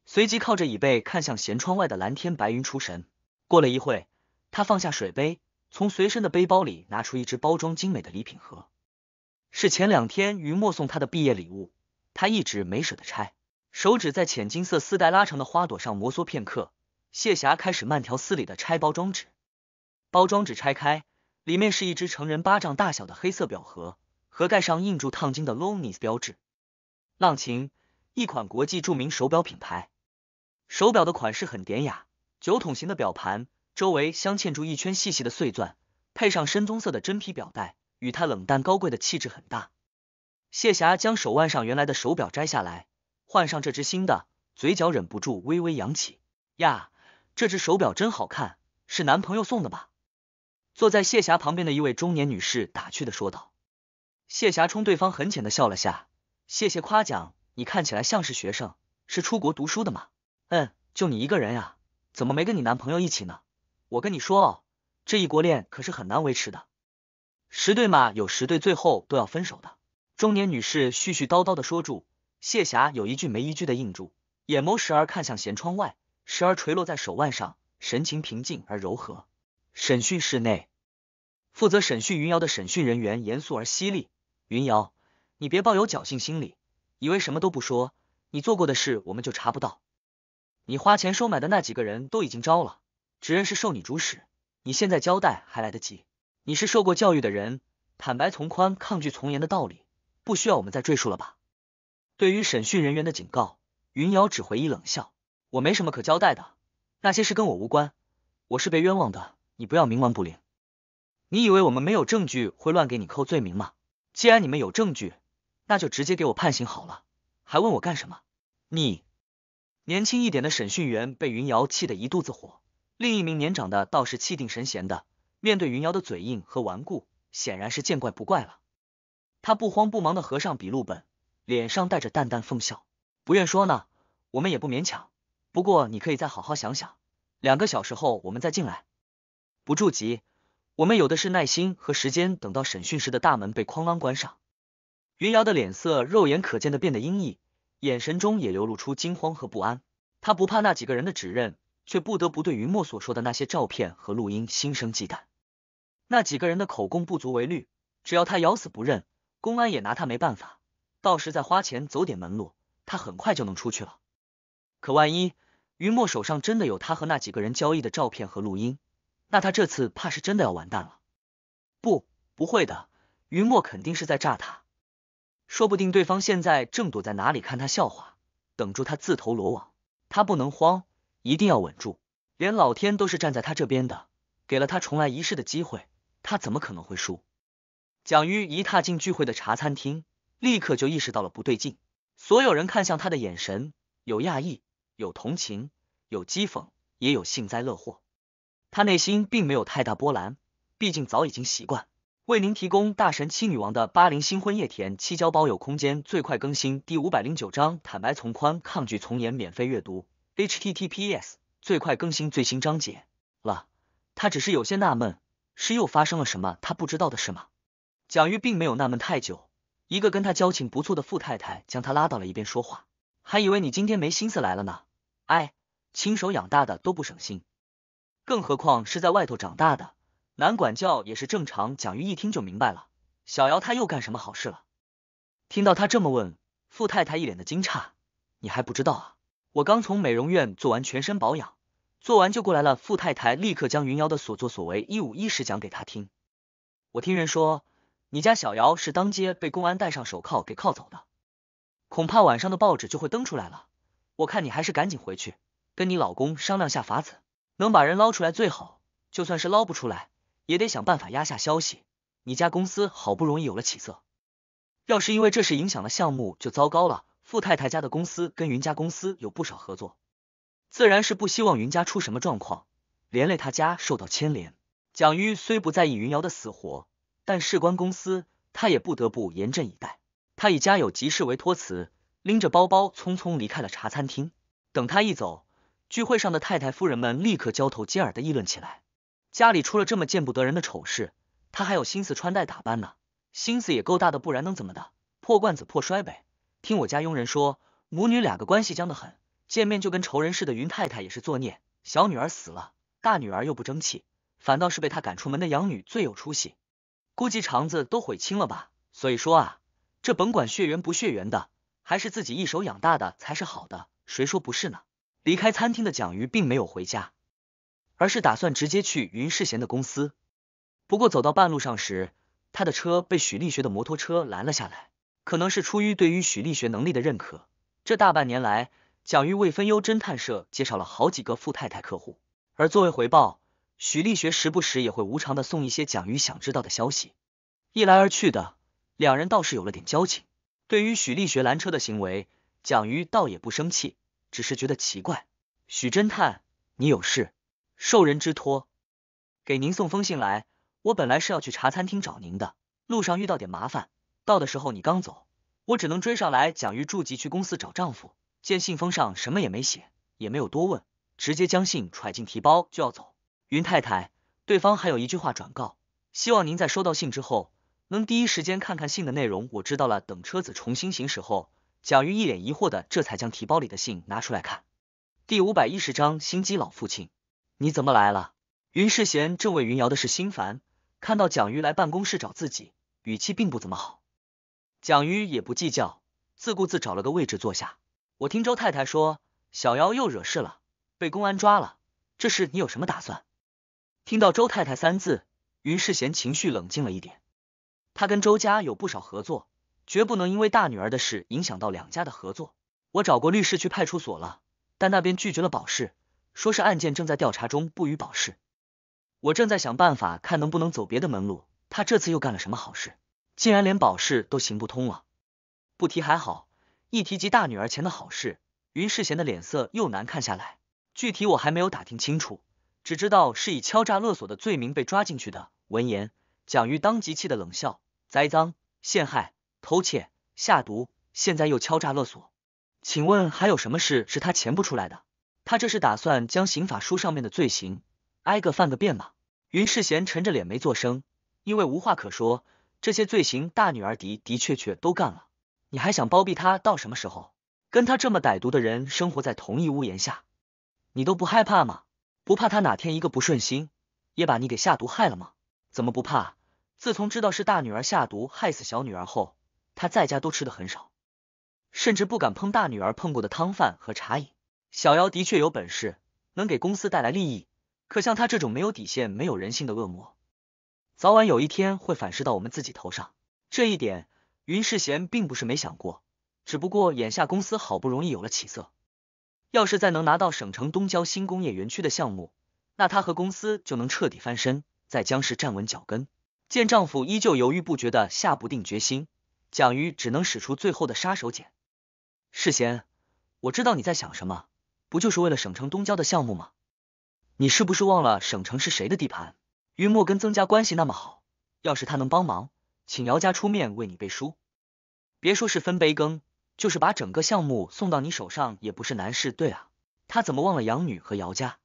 随即靠着椅背看向舷窗外的蓝天白云出神。过了一会，他放下水杯，从随身的背包里拿出一只包装精美的礼品盒。是前两天于墨送他的毕业礼物，他一直没舍得拆。手指在浅金色丝带拉长的花朵上摩挲片刻，谢霞开始慢条斯理的拆包装纸。包装纸拆开，里面是一只成人巴掌大小的黑色表盒，盒盖上印住烫金的 Longines 标志，浪琴，一款国际著名手表品牌。手表的款式很典雅，酒桶型的表盘，周围镶嵌住一圈细细的碎钻，配上深棕色的真皮表带。与他冷淡高贵的气质很搭。谢霞将手腕上原来的手表摘下来，换上这只新的，嘴角忍不住微微扬起。呀，这只手表真好看，是男朋友送的吧？坐在谢霞旁边的一位中年女士打趣的说道。谢霞冲对方很浅的笑了下，谢谢夸奖。你看起来像是学生，是出国读书的吗？嗯，就你一个人呀？怎么没跟你男朋友一起呢？我跟你说哦，这一国恋可是很难维持的。十对嘛，有十对，最后都要分手的。中年女士絮絮叨叨的说住，谢霞有一句没一句的应住，眼眸时而看向舷窗外，时而垂落在手腕上，神情平静而柔和。审讯室内，负责审讯云瑶的审讯人员严肃而犀利：“云瑶，你别抱有侥幸心理，以为什么都不说，你做过的事我们就查不到。你花钱收买的那几个人都已经招了，只认是受你主使，你现在交代还来得及。”你是受过教育的人，坦白从宽，抗拒从严的道理，不需要我们再赘述了吧？对于审讯人员的警告，云瑶只回以冷笑。我没什么可交代的，那些事跟我无关，我是被冤枉的。你不要冥顽不灵，你以为我们没有证据会乱给你扣罪名吗？既然你们有证据，那就直接给我判刑好了，还问我干什么？你年轻一点的审讯员被云瑶气得一肚子火，另一名年长的倒是气定神闲的。面对云瑶的嘴硬和顽固，显然是见怪不怪了。他不慌不忙的合上笔录本，脸上带着淡淡奉笑。不愿说呢，我们也不勉强。不过你可以再好好想想，两个小时后我们再进来，不着急，我们有的是耐心和时间。等到审讯室的大门被哐啷关上，云瑶的脸色肉眼可见的变得阴翳，眼神中也流露出惊慌和不安。他不怕那几个人的指认，却不得不对云墨所说的那些照片和录音心生忌惮。那几个人的口供不足为虑，只要他咬死不认，公安也拿他没办法。到时再花钱走点门路，他很快就能出去了。可万一于墨手上真的有他和那几个人交易的照片和录音，那他这次怕是真的要完蛋了。不，不会的，于墨肯定是在诈他。说不定对方现在正躲在哪里看他笑话，等住他自投罗网。他不能慌，一定要稳住。连老天都是站在他这边的，给了他重来一世的机会。他怎么可能会输？蒋玉一踏进聚会的茶餐厅，立刻就意识到了不对劲。所有人看向他的眼神有讶异，有同情，有讥讽，也有幸灾乐祸。他内心并没有太大波澜，毕竟早已经习惯。为您提供大神七女王的八零新婚夜甜七交包有空间最快更新第五百零九章坦白从宽，抗拒从严，免费阅读。H T T P S 最快更新最新章节了。他只是有些纳闷。是又发生了什么他不知道的事吗？蒋玉并没有纳闷太久，一个跟他交情不错的富太太将他拉到了一边说话，还以为你今天没心思来了呢。哎，亲手养大的都不省心，更何况是在外头长大的，难管教也是正常。蒋玉一听就明白了，小姚他又干什么好事了？听到他这么问，富太太一脸的惊诧，你还不知道啊？我刚从美容院做完全身保养。做完就过来了。傅太太立刻将云瑶的所作所为一五一十讲给她听。我听人说，你家小瑶是当街被公安戴上手铐给铐走的，恐怕晚上的报纸就会登出来了。我看你还是赶紧回去，跟你老公商量下法子，能把人捞出来最好。就算是捞不出来，也得想办法压下消息。你家公司好不容易有了起色，要是因为这事影响了项目就糟糕了。傅太太家的公司跟云家公司有不少合作。自然是不希望云家出什么状况，连累他家受到牵连。蒋玉虽不在意云瑶的死活，但事关公司，他也不得不严阵以待。他以家有急事为托辞，拎着包包匆匆离开了茶餐厅。等他一走，聚会上的太太夫人们立刻交头接耳的议论起来。家里出了这么见不得人的丑事，他还有心思穿戴打扮呢？心思也够大的，不然能怎么的？破罐子破摔呗。听我家佣人说，母女两个关系僵得很。见面就跟仇人似的，云太太也是作孽，小女儿死了，大女儿又不争气，反倒是被她赶出门的养女最有出息，估计肠子都悔青了吧。所以说啊，这甭管血缘不血缘的，还是自己一手养大的才是好的，谁说不是呢？离开餐厅的蒋瑜并没有回家，而是打算直接去云世贤的公司。不过走到半路上时，他的车被许力学的摩托车拦了下来。可能是出于对于许力学能力的认可，这大半年来。蒋玉为分忧侦探社介绍了好几个富太太客户，而作为回报，许力学时不时也会无偿的送一些蒋玉想知道的消息。一来二去的，两人倒是有了点交情。对于许力学拦车的行为，蒋瑜倒也不生气，只是觉得奇怪。许侦探，你有事？受人之托，给您送封信来。我本来是要去茶餐厅找您的，路上遇到点麻烦，到的时候你刚走，我只能追上来。蒋瑜住即去公司找丈夫。见信封上什么也没写，也没有多问，直接将信揣进提包就要走。云太太，对方还有一句话转告，希望您在收到信之后，能第一时间看看信的内容。我知道了。等车子重新行驶后，蒋余一脸疑惑的这才将提包里的信拿出来看。第五百一十章心机老父亲，你怎么来了？云世贤正为云瑶的事心烦，看到蒋瑜来办公室找自己，语气并不怎么好。蒋瑜也不计较，自顾自找了个位置坐下。我听周太太说，小姚又惹事了，被公安抓了。这事你有什么打算？听到“周太太”三字，云世贤情绪冷静了一点。他跟周家有不少合作，绝不能因为大女儿的事影响到两家的合作。我找过律师去派出所了，但那边拒绝了保释，说是案件正在调查中，不予保释。我正在想办法，看能不能走别的门路。他这次又干了什么好事，竟然连保释都行不通了？不提还好。一提及大女儿钱的好事，云世贤的脸色又难看下来。具体我还没有打听清楚，只知道是以敲诈勒索的罪名被抓进去的。闻言，蒋玉当即气得冷笑：栽赃、陷害、偷窃、下毒，现在又敲诈勒索，请问还有什么事是他钱不出来的？他这是打算将刑法书上面的罪行挨个犯个遍吗？云世贤沉着脸没做声，因为无话可说。这些罪行大女儿的的确确都干了。你还想包庇他到什么时候？跟他这么歹毒的人生活在同一屋檐下，你都不害怕吗？不怕他哪天一个不顺心，也把你给下毒害了吗？怎么不怕？自从知道是大女儿下毒害死小女儿后，他在家都吃的很少，甚至不敢碰大女儿碰过的汤饭和茶饮。小妖的确有本事，能给公司带来利益，可像他这种没有底线、没有人性的恶魔，早晚有一天会反噬到我们自己头上。这一点。云世贤并不是没想过，只不过眼下公司好不容易有了起色，要是再能拿到省城东郊新工业园区的项目，那他和公司就能彻底翻身，在江市站稳脚跟。见丈夫依旧犹豫不决的下不定决心，蒋瑜只能使出最后的杀手锏。世贤，我知道你在想什么，不就是为了省城东郊的项目吗？你是不是忘了省城是谁的地盘？云墨跟曾家关系那么好，要是他能帮忙。请姚家出面为你背书，别说是分杯羹，就是把整个项目送到你手上也不是难事。对啊，他怎么忘了养女和姚家？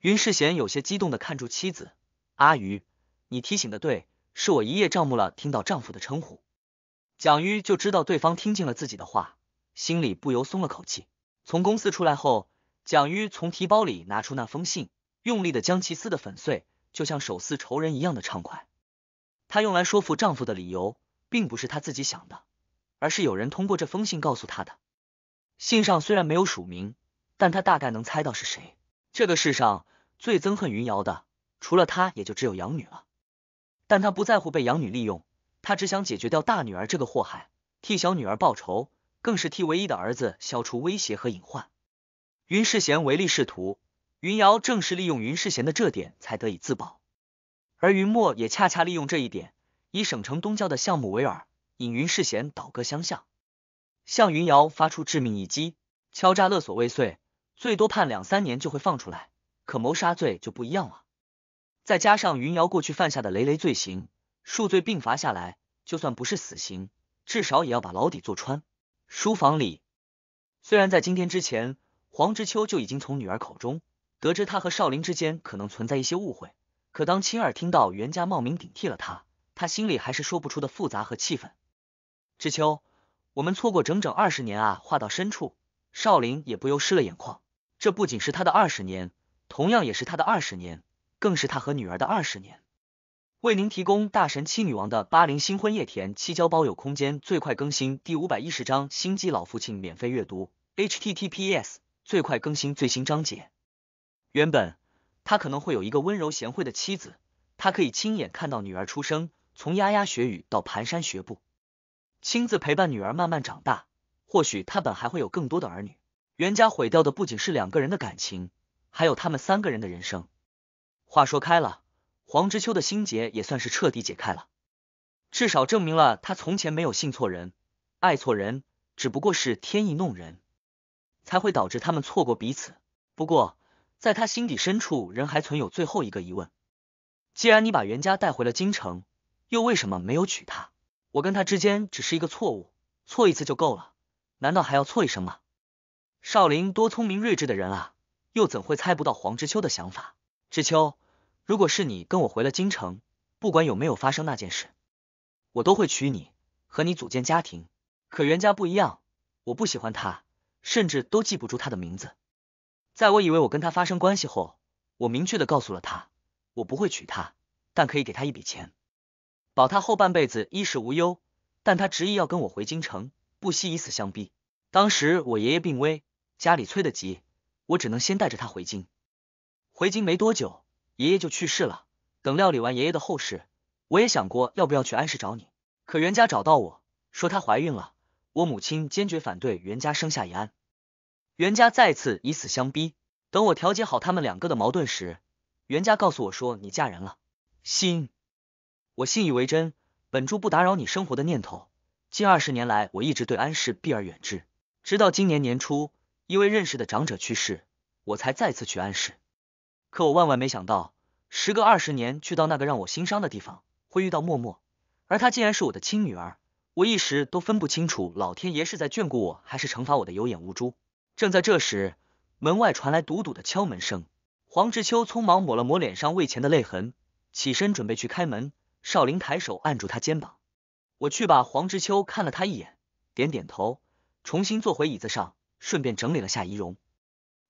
云世贤有些激动的看住妻子，阿鱼，你提醒的对，是我一叶障目了。听到丈夫的称呼，蒋瑜就知道对方听进了自己的话，心里不由松了口气。从公司出来后，蒋瑜从提包里拿出那封信，用力的将其撕的粉碎，就像手撕仇人一样的畅快。她用来说服丈夫的理由，并不是她自己想的，而是有人通过这封信告诉她的。信上虽然没有署名，但她大概能猜到是谁。这个世上最憎恨云瑶的，除了她，也就只有养女了。但她不在乎被养女利用，她只想解决掉大女儿这个祸害，替小女儿报仇，更是替唯一的儿子消除威胁和隐患。云世贤唯利是图，云瑶正是利用云世贤的这点，才得以自保。而云墨也恰恰利用这一点，以省城东郊的项目为饵，引云世贤倒戈相向，向云瑶发出致命一击。敲诈勒索未遂，最多判两三年就会放出来，可谋杀罪就不一样了。再加上云瑶过去犯下的累累罪行，数罪并罚下来，就算不是死刑，至少也要把牢底坐穿。书房里，虽然在今天之前，黄之秋就已经从女儿口中得知他和少林之间可能存在一些误会。可当亲耳听到袁家冒名顶替了他，他心里还是说不出的复杂和气愤。知秋，我们错过整整二十年啊！话到深处，少林也不由湿了眼眶。这不仅是他的二十年，同样也是他的二十年，更是他和女儿的二十年。为您提供大神七女王的《八零新婚叶田七交包有空间最快更新》第五百一十章《心机老父亲》免费阅读，https 最快更新最新章节，原本。他可能会有一个温柔贤惠的妻子，他可以亲眼看到女儿出生，从牙牙学语到蹒跚学步，亲自陪伴女儿慢慢长大。或许他本还会有更多的儿女。袁家毁掉的不仅是两个人的感情，还有他们三个人的人生。话说开了，黄知秋的心结也算是彻底解开了，至少证明了他从前没有信错人，爱错人，只不过是天意弄人，才会导致他们错过彼此。不过。在他心底深处，仍还存有最后一个疑问：既然你把袁家带回了京城，又为什么没有娶她？我跟她之间只是一个错误，错一次就够了，难道还要错一生吗？少林多聪明睿智的人啊，又怎会猜不到黄知秋的想法？知秋，如果是你跟我回了京城，不管有没有发生那件事，我都会娶你，和你组建家庭。可袁家不一样，我不喜欢他，甚至都记不住他的名字。在我以为我跟他发生关系后，我明确的告诉了他，我不会娶她，但可以给她一笔钱，保她后半辈子衣食无忧。但她执意要跟我回京城，不惜以死相逼。当时我爷爷病危，家里催得急，我只能先带着他回京。回京没多久，爷爷就去世了。等料理完爷爷的后事，我也想过要不要去安氏找你，可袁家找到我说她怀孕了，我母亲坚决反对袁家生下一安。袁家再次以死相逼。等我调解好他们两个的矛盾时，袁家告诉我说：“你嫁人了。”心，我信以为真，本住不打扰你生活的念头。近二十年来，我一直对安氏避而远之。直到今年年初，一位认识的长者去世，我才再次去安氏。可我万万没想到，时隔二十年去到那个让我心伤的地方，会遇到默默，而她竟然是我的亲女儿。我一时都分不清楚，老天爷是在眷顾我还是惩罚我的有眼无珠。正在这时，门外传来堵堵的敲门声。黄之秋匆忙抹了抹脸上未前的泪痕，起身准备去开门。少林抬手按住他肩膀：“我去吧。”黄之秋看了他一眼，点点头，重新坐回椅子上，顺便整理了下仪容。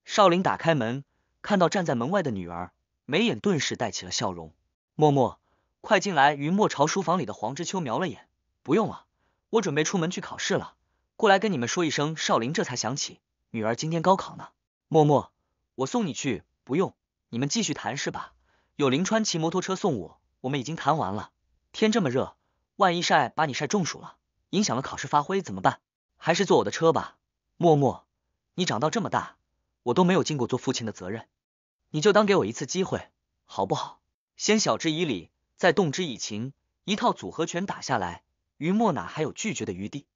少林打开门，看到站在门外的女儿，眉眼顿时带起了笑容：“默默，快进来。”云墨朝书房里的黄之秋瞄了眼：“不用了，我准备出门去考试了，过来跟你们说一声。”少林这才想起。女儿今天高考呢，默默，我送你去。不用，你们继续谈是吧？有林川骑摩托车送我，我们已经谈完了。天这么热，万一晒把你晒中暑了，影响了考试发挥怎么办？还是坐我的车吧，默默。你长到这么大，我都没有尽过做父亲的责任，你就当给我一次机会，好不好？先晓之以理，再动之以情，一套组合拳打下来，于墨哪还有拒绝的余地？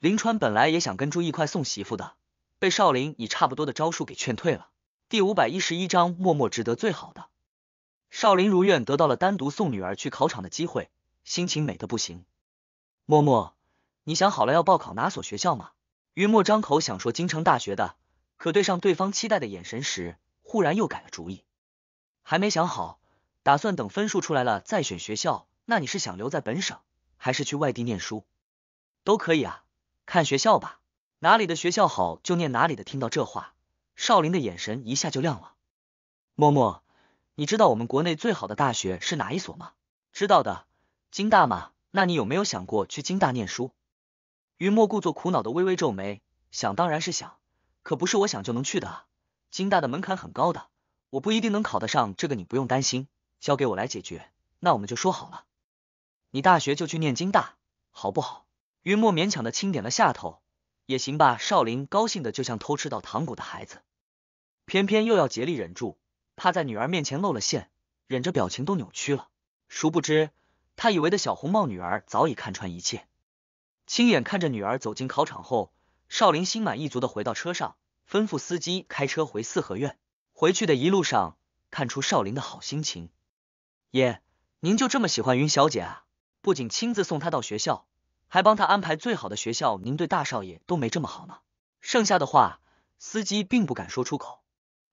林川本来也想跟朱毅快送媳妇的。被少林以差不多的招数给劝退了。第五百一十一章，默默值得最好的。少林如愿得到了单独送女儿去考场的机会，心情美得不行。默默，你想好了要报考哪所学校吗？云墨张口想说京城大学的，可对上对方期待的眼神时，忽然又改了主意。还没想好，打算等分数出来了再选学校。那你是想留在本省，还是去外地念书？都可以啊，看学校吧。哪里的学校好就念哪里的。听到这话，少林的眼神一下就亮了。默默，你知道我们国内最好的大学是哪一所吗？知道的，京大吗？那你有没有想过去京大念书？于墨故作苦恼的微微皱眉，想当然是想，可不是我想就能去的啊。京大的门槛很高的，我不一定能考得上。这个你不用担心，交给我来解决。那我们就说好了，你大学就去念京大，好不好？云墨勉强的轻点了下头。也行吧，少林高兴的就像偷吃到糖果的孩子，偏偏又要竭力忍住，怕在女儿面前露了馅，忍着表情都扭曲了。殊不知，他以为的小红帽女儿早已看穿一切，亲眼看着女儿走进考场后，少林心满意足的回到车上，吩咐司机开车回四合院。回去的一路上，看出少林的好心情。爷，您就这么喜欢云小姐啊？不仅亲自送她到学校。还帮他安排最好的学校，您对大少爷都没这么好呢。剩下的话，司机并不敢说出口。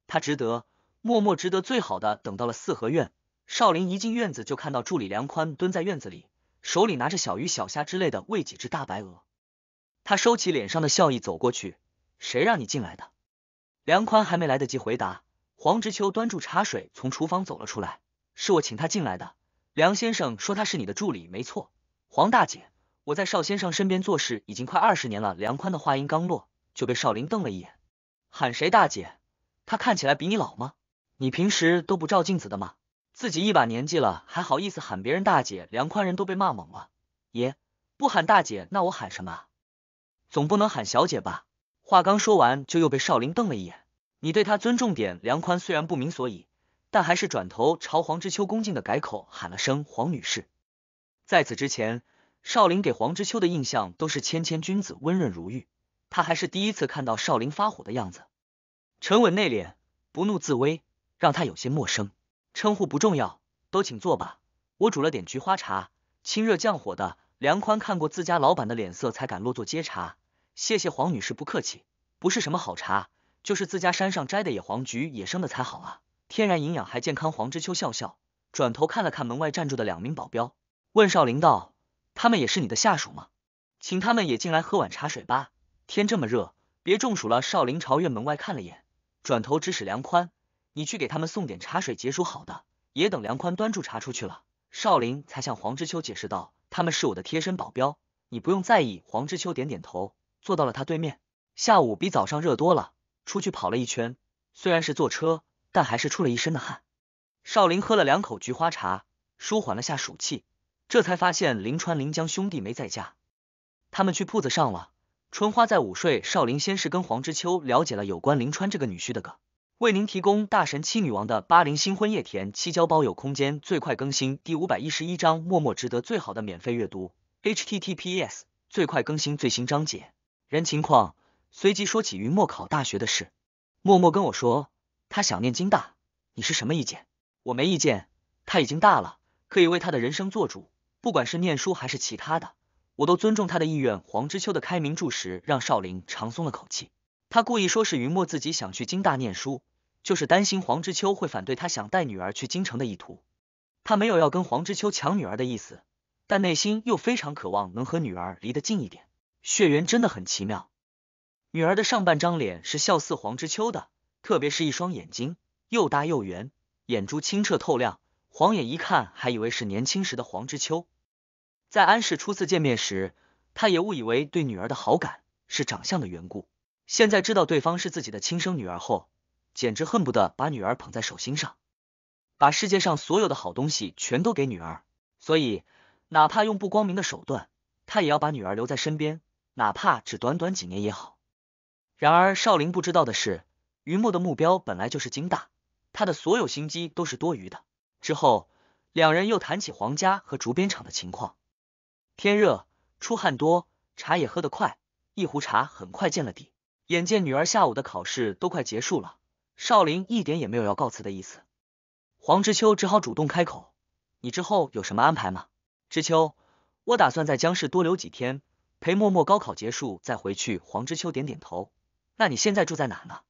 他值得，默默值得最好的。等到了四合院，少林一进院子就看到助理梁宽蹲在院子里，手里拿着小鱼小虾之类的喂几只大白鹅。他收起脸上的笑意，走过去。谁让你进来的？梁宽还没来得及回答，黄直秋端住茶水从厨房走了出来。是我请他进来的。梁先生说他是你的助理，没错。黄大姐。我在邵先生身边做事已经快二十年了。梁宽的话音刚落，就被少林瞪了一眼，喊谁大姐？他看起来比你老吗？你平时都不照镜子的吗？自己一把年纪了，还好意思喊别人大姐？梁宽人都被骂懵了。爷不喊大姐，那我喊什么？总不能喊小姐吧？话刚说完，就又被少林瞪了一眼。你对他尊重点。梁宽虽然不明所以，但还是转头朝黄之秋恭敬的改口喊了声黄女士。在此之前。少林给黄之秋的印象都是谦谦君子，温润如玉。他还是第一次看到少林发火的样子，沉稳内敛，不怒自威，让他有些陌生。称呼不重要，都请坐吧。我煮了点菊花茶，清热降火的。梁宽看过自家老板的脸色，才敢落座接茶。谢谢黄女士，不客气。不是什么好茶，就是自家山上摘的野黄菊，野生的才好啊，天然营养还健康。黄之秋笑笑，转头看了看门外站住的两名保镖，问少林道。他们也是你的下属吗？请他们也进来喝碗茶水吧，天这么热，别中暑了。少林朝院门外看了眼，转头指使梁宽，你去给他们送点茶水解暑。好的，也等梁宽端住茶出去了，少林才向黄之秋解释道，他们是我的贴身保镖，你不用在意。黄之秋点点头，坐到了他对面。下午比早上热多了，出去跑了一圈，虽然是坐车，但还是出了一身的汗。少林喝了两口菊花茶，舒缓了下暑气。这才发现林川、林江兄弟没在家，他们去铺子上了。春花在午睡。少林先是跟黄之秋了解了有关林川这个女婿的梗。为您提供大神七女王的《八零新婚夜》田七交包有空间最快更新第五百一十一章默默值得最好的免费阅读。H T T P S 最快更新最新章节人情况，随即说起云墨考大学的事。默默跟我说，他想念金大，你是什么意见？我没意见，他已经大了，可以为他的人生做主。不管是念书还是其他的，我都尊重他的意愿。黄之秋的开明著时，让少林长松了口气。他故意说是云墨自己想去京大念书，就是担心黄之秋会反对他想带女儿去京城的意图。他没有要跟黄之秋抢女儿的意思，但内心又非常渴望能和女儿离得近一点。血缘真的很奇妙。女儿的上半张脸是笑似黄之秋的，特别是一双眼睛，又大又圆，眼珠清澈透亮，晃眼一看还以为是年轻时的黄之秋。在安氏初次见面时，他也误以为对女儿的好感是长相的缘故。现在知道对方是自己的亲生女儿后，简直恨不得把女儿捧在手心上，把世界上所有的好东西全都给女儿。所以，哪怕用不光明的手段，他也要把女儿留在身边，哪怕只短短几年也好。然而，少林不知道的是，于墨的目标本来就是金大，他的所有心机都是多余的。之后，两人又谈起皇家和竹编厂的情况。天热，出汗多，茶也喝得快，一壶茶很快见了底。眼见女儿下午的考试都快结束了，少林一点也没有要告辞的意思。黄知秋只好主动开口：“你之后有什么安排吗？”知秋，我打算在江市多留几天，陪默默高考结束再回去。黄知秋点点头：“那你现在住在哪呢？”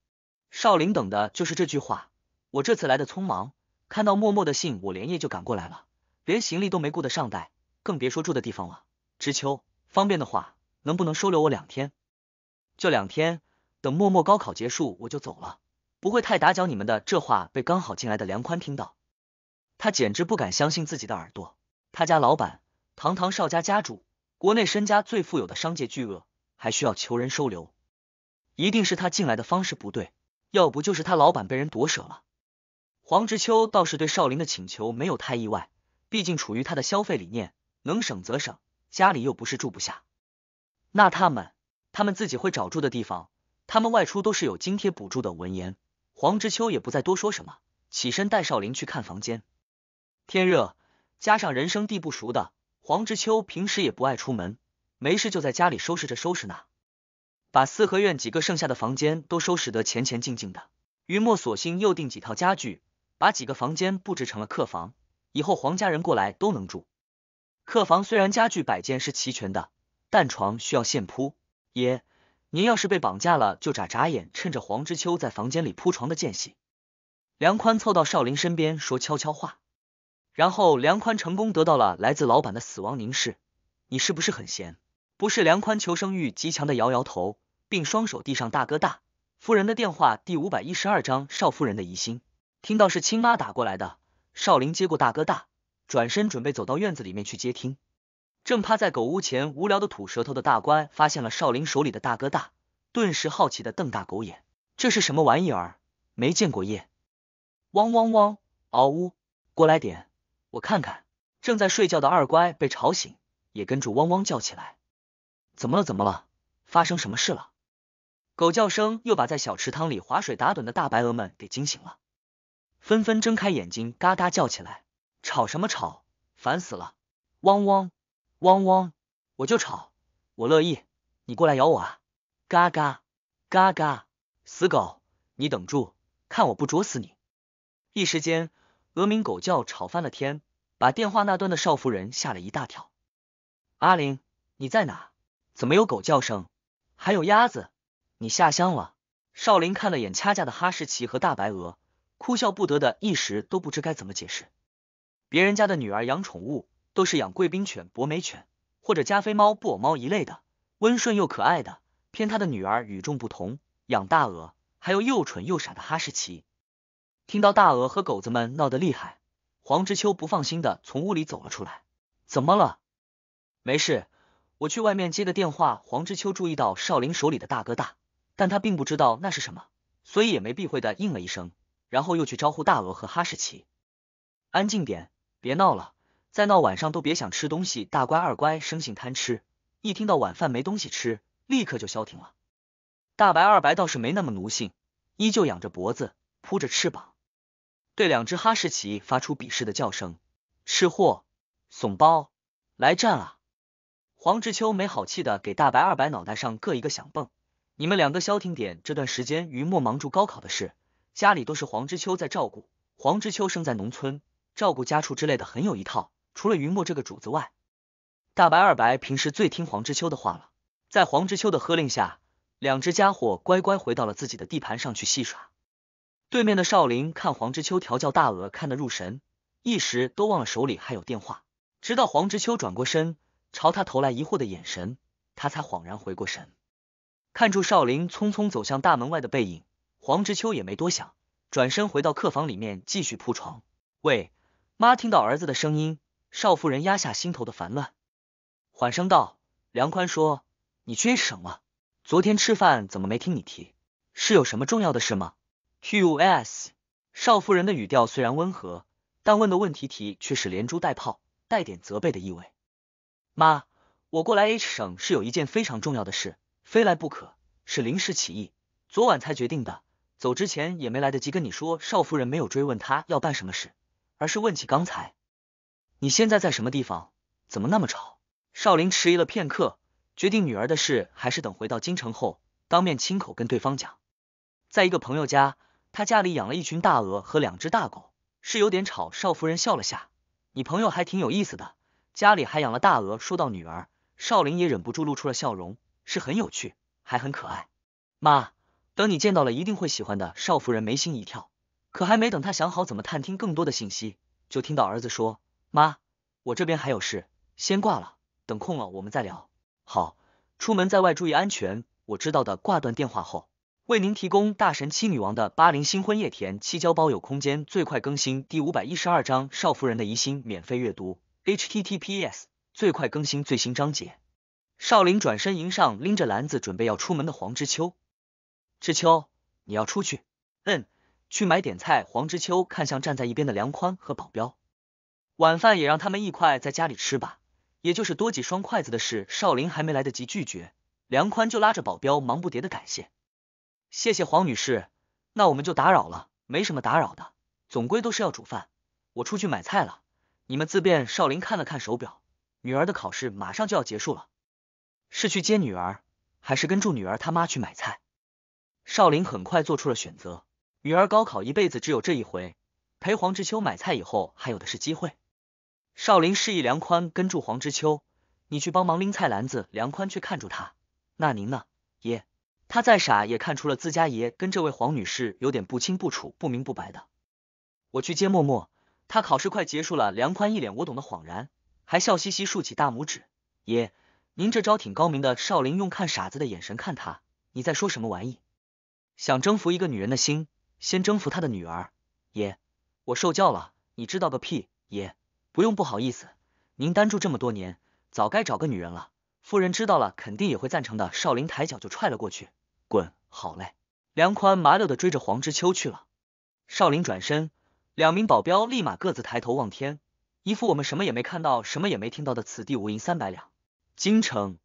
少林等的就是这句话。我这次来的匆忙，看到默默的信，我连夜就赶过来了，连行李都没顾得上带。更别说住的地方了，知秋，方便的话，能不能收留我两天？就两天，等默默高考结束我就走了，不会太打搅你们的。这话被刚好进来的梁宽听到，他简直不敢相信自己的耳朵，他家老板，堂堂少家家主，国内身家最富有的商界巨鳄，还需要求人收留？一定是他进来的方式不对，要不就是他老板被人夺舍了。黄知秋倒是对少林的请求没有太意外，毕竟处于他的消费理念。能省则省，家里又不是住不下，那他们，他们自己会找住的地方。他们外出都是有津贴补助的。闻言，黄知秋也不再多说什么，起身带少林去看房间。天热，加上人生地不熟的，黄知秋平时也不爱出门，没事就在家里收拾着收拾那，把四合院几个剩下的房间都收拾得干干净净的。于墨索性又订几套家具，把几个房间布置成了客房，以后黄家人过来都能住。客房虽然家具摆件是齐全的，但床需要现铺。爷，您要是被绑架了，就眨眨眼，趁着黄之秋在房间里铺床的间隙，梁宽凑到少林身边说悄悄话。然后梁宽成功得到了来自老板的死亡凝视。你是不是很闲？不是，梁宽求生欲极强的摇摇头，并双手递上大哥大，夫人的电话。第五百一十二章少夫人的疑心。听到是亲妈打过来的，少林接过大哥大。转身准备走到院子里面去接听，正趴在狗屋前无聊的吐舌头的大乖发现了少林手里的大哥大，顿时好奇的瞪大狗眼，这是什么玩意儿？没见过耶！汪汪汪！嗷呜！过来点，我看看。正在睡觉的二乖被吵醒，也跟着汪汪叫起来。怎么了？怎么了？发生什么事了？狗叫声又把在小池塘里划水打盹的大白鹅们给惊醒了，纷纷睁开眼睛，嘎嘎叫起来。吵什么吵，烦死了！汪汪汪汪，我就吵，我乐意。你过来咬我啊！嘎嘎嘎嘎，死狗，你等住，看我不啄死你！一时间，鹅鸣狗叫吵翻了天，把电话那端的少夫人吓了一大跳。阿玲，你在哪？怎么有狗叫声，还有鸭子？你下乡了？少林看了眼掐架的哈士奇和大白鹅，哭笑不得的，一时都不知该怎么解释。别人家的女儿养宠物都是养贵宾犬、博美犬或者加菲猫、布偶猫一类的，温顺又可爱的。偏他的女儿与众不同，养大鹅，还有又蠢又傻的哈士奇。听到大鹅和狗子们闹得厉害，黄之秋不放心的从屋里走了出来。怎么了？没事，我去外面接个电话。黄之秋注意到少林手里的大哥大，但他并不知道那是什么，所以也没避讳的应了一声，然后又去招呼大鹅和哈士奇，安静点。别闹了，再闹晚上都别想吃东西。大乖二乖生性贪吃，一听到晚饭没东西吃，立刻就消停了。大白二白倒是没那么奴性，依旧仰着脖子，扑着翅膀，对两只哈士奇发出鄙视的叫声：“吃货，怂包，来战啊！”黄知秋没好气的给大白二白脑袋上各一个响蹦，你们两个消停点。这段时间于墨忙住高考的事，家里都是黄知秋在照顾。黄知秋生在农村。照顾家畜之类的很有一套。除了云墨这个主子外，大白二白平时最听黄之秋的话了。在黄之秋的喝令下，两只家伙乖乖回到了自己的地盘上去戏耍。对面的少林看黄之秋调教大鹅看得入神，一时都忘了手里还有电话。直到黄之秋转过身，朝他投来疑惑的眼神，他才恍然回过神。看住少林匆匆走向大门外的背影，黄之秋也没多想，转身回到客房里面继续铺床。喂。妈听到儿子的声音，少夫人压下心头的烦乱，缓声道：“梁宽说，你去省了，昨天吃饭怎么没听你提？是有什么重要的事吗？” Q S。少夫人的语调虽然温和，但问的问题题却是连珠带炮，带点责备的意味。妈，我过来 H 省是有一件非常重要的事，非来不可，是临时起意，昨晚才决定的，走之前也没来得及跟你说。少夫人没有追问他要办什么事。而是问起刚才，你现在在什么地方？怎么那么吵？少林迟疑了片刻，决定女儿的事还是等回到京城后当面亲口跟对方讲。在一个朋友家，他家里养了一群大鹅和两只大狗，是有点吵。少夫人笑了下，你朋友还挺有意思的，家里还养了大鹅。说到女儿，少林也忍不住露出了笑容，是很有趣，还很可爱。妈，等你见到了一定会喜欢的。少夫人眉心一跳。可还没等他想好怎么探听更多的信息，就听到儿子说：“妈，我这边还有事，先挂了，等空了我们再聊。”好，出门在外注意安全。我知道的。挂断电话后，为您提供大神七女王的《八零新婚夜》田七交包有空间最快更新第五百一十二章少夫人的疑心免费阅读。h t t p s 最快更新最新章节。少林转身迎上拎着篮子准备要出门的黄知秋，知秋，你要出去？嗯。去买点菜。黄知秋看向站在一边的梁宽和保镖，晚饭也让他们一块在家里吃吧，也就是多几双筷子的事。少林还没来得及拒绝，梁宽就拉着保镖忙不迭的感谢：“谢谢黄女士，那我们就打扰了，没什么打扰的，总归都是要煮饭，我出去买菜了，你们自便。”少林看了看手表，女儿的考试马上就要结束了，是去接女儿，还是跟住女儿他妈去买菜？少林很快做出了选择。女儿高考一辈子只有这一回，陪黄之秋买菜以后还有的是机会。少林示意梁宽跟住黄之秋，你去帮忙拎菜篮子。梁宽却看住他，那您呢，爷？他再傻也看出了自家爷跟这位黄女士有点不清不楚、不明不白的。我去接默默，他考试快结束了。梁宽一脸我懂的恍然，还笑嘻嘻竖起大拇指。爷，您这招挺高明的。少林用看傻子的眼神看他，你在说什么玩意？想征服一个女人的心。先征服他的女儿，爷，我受教了。你知道个屁，爷！不用不好意思，您单住这么多年，早该找个女人了。夫人知道了，肯定也会赞成的。少林抬脚就踹了过去，滚！好嘞。梁宽麻溜的追着黄之秋去了。少林转身，两名保镖立马各自抬头望天，一副我们什么也没看到，什么也没听到的。此地无银三百两。京城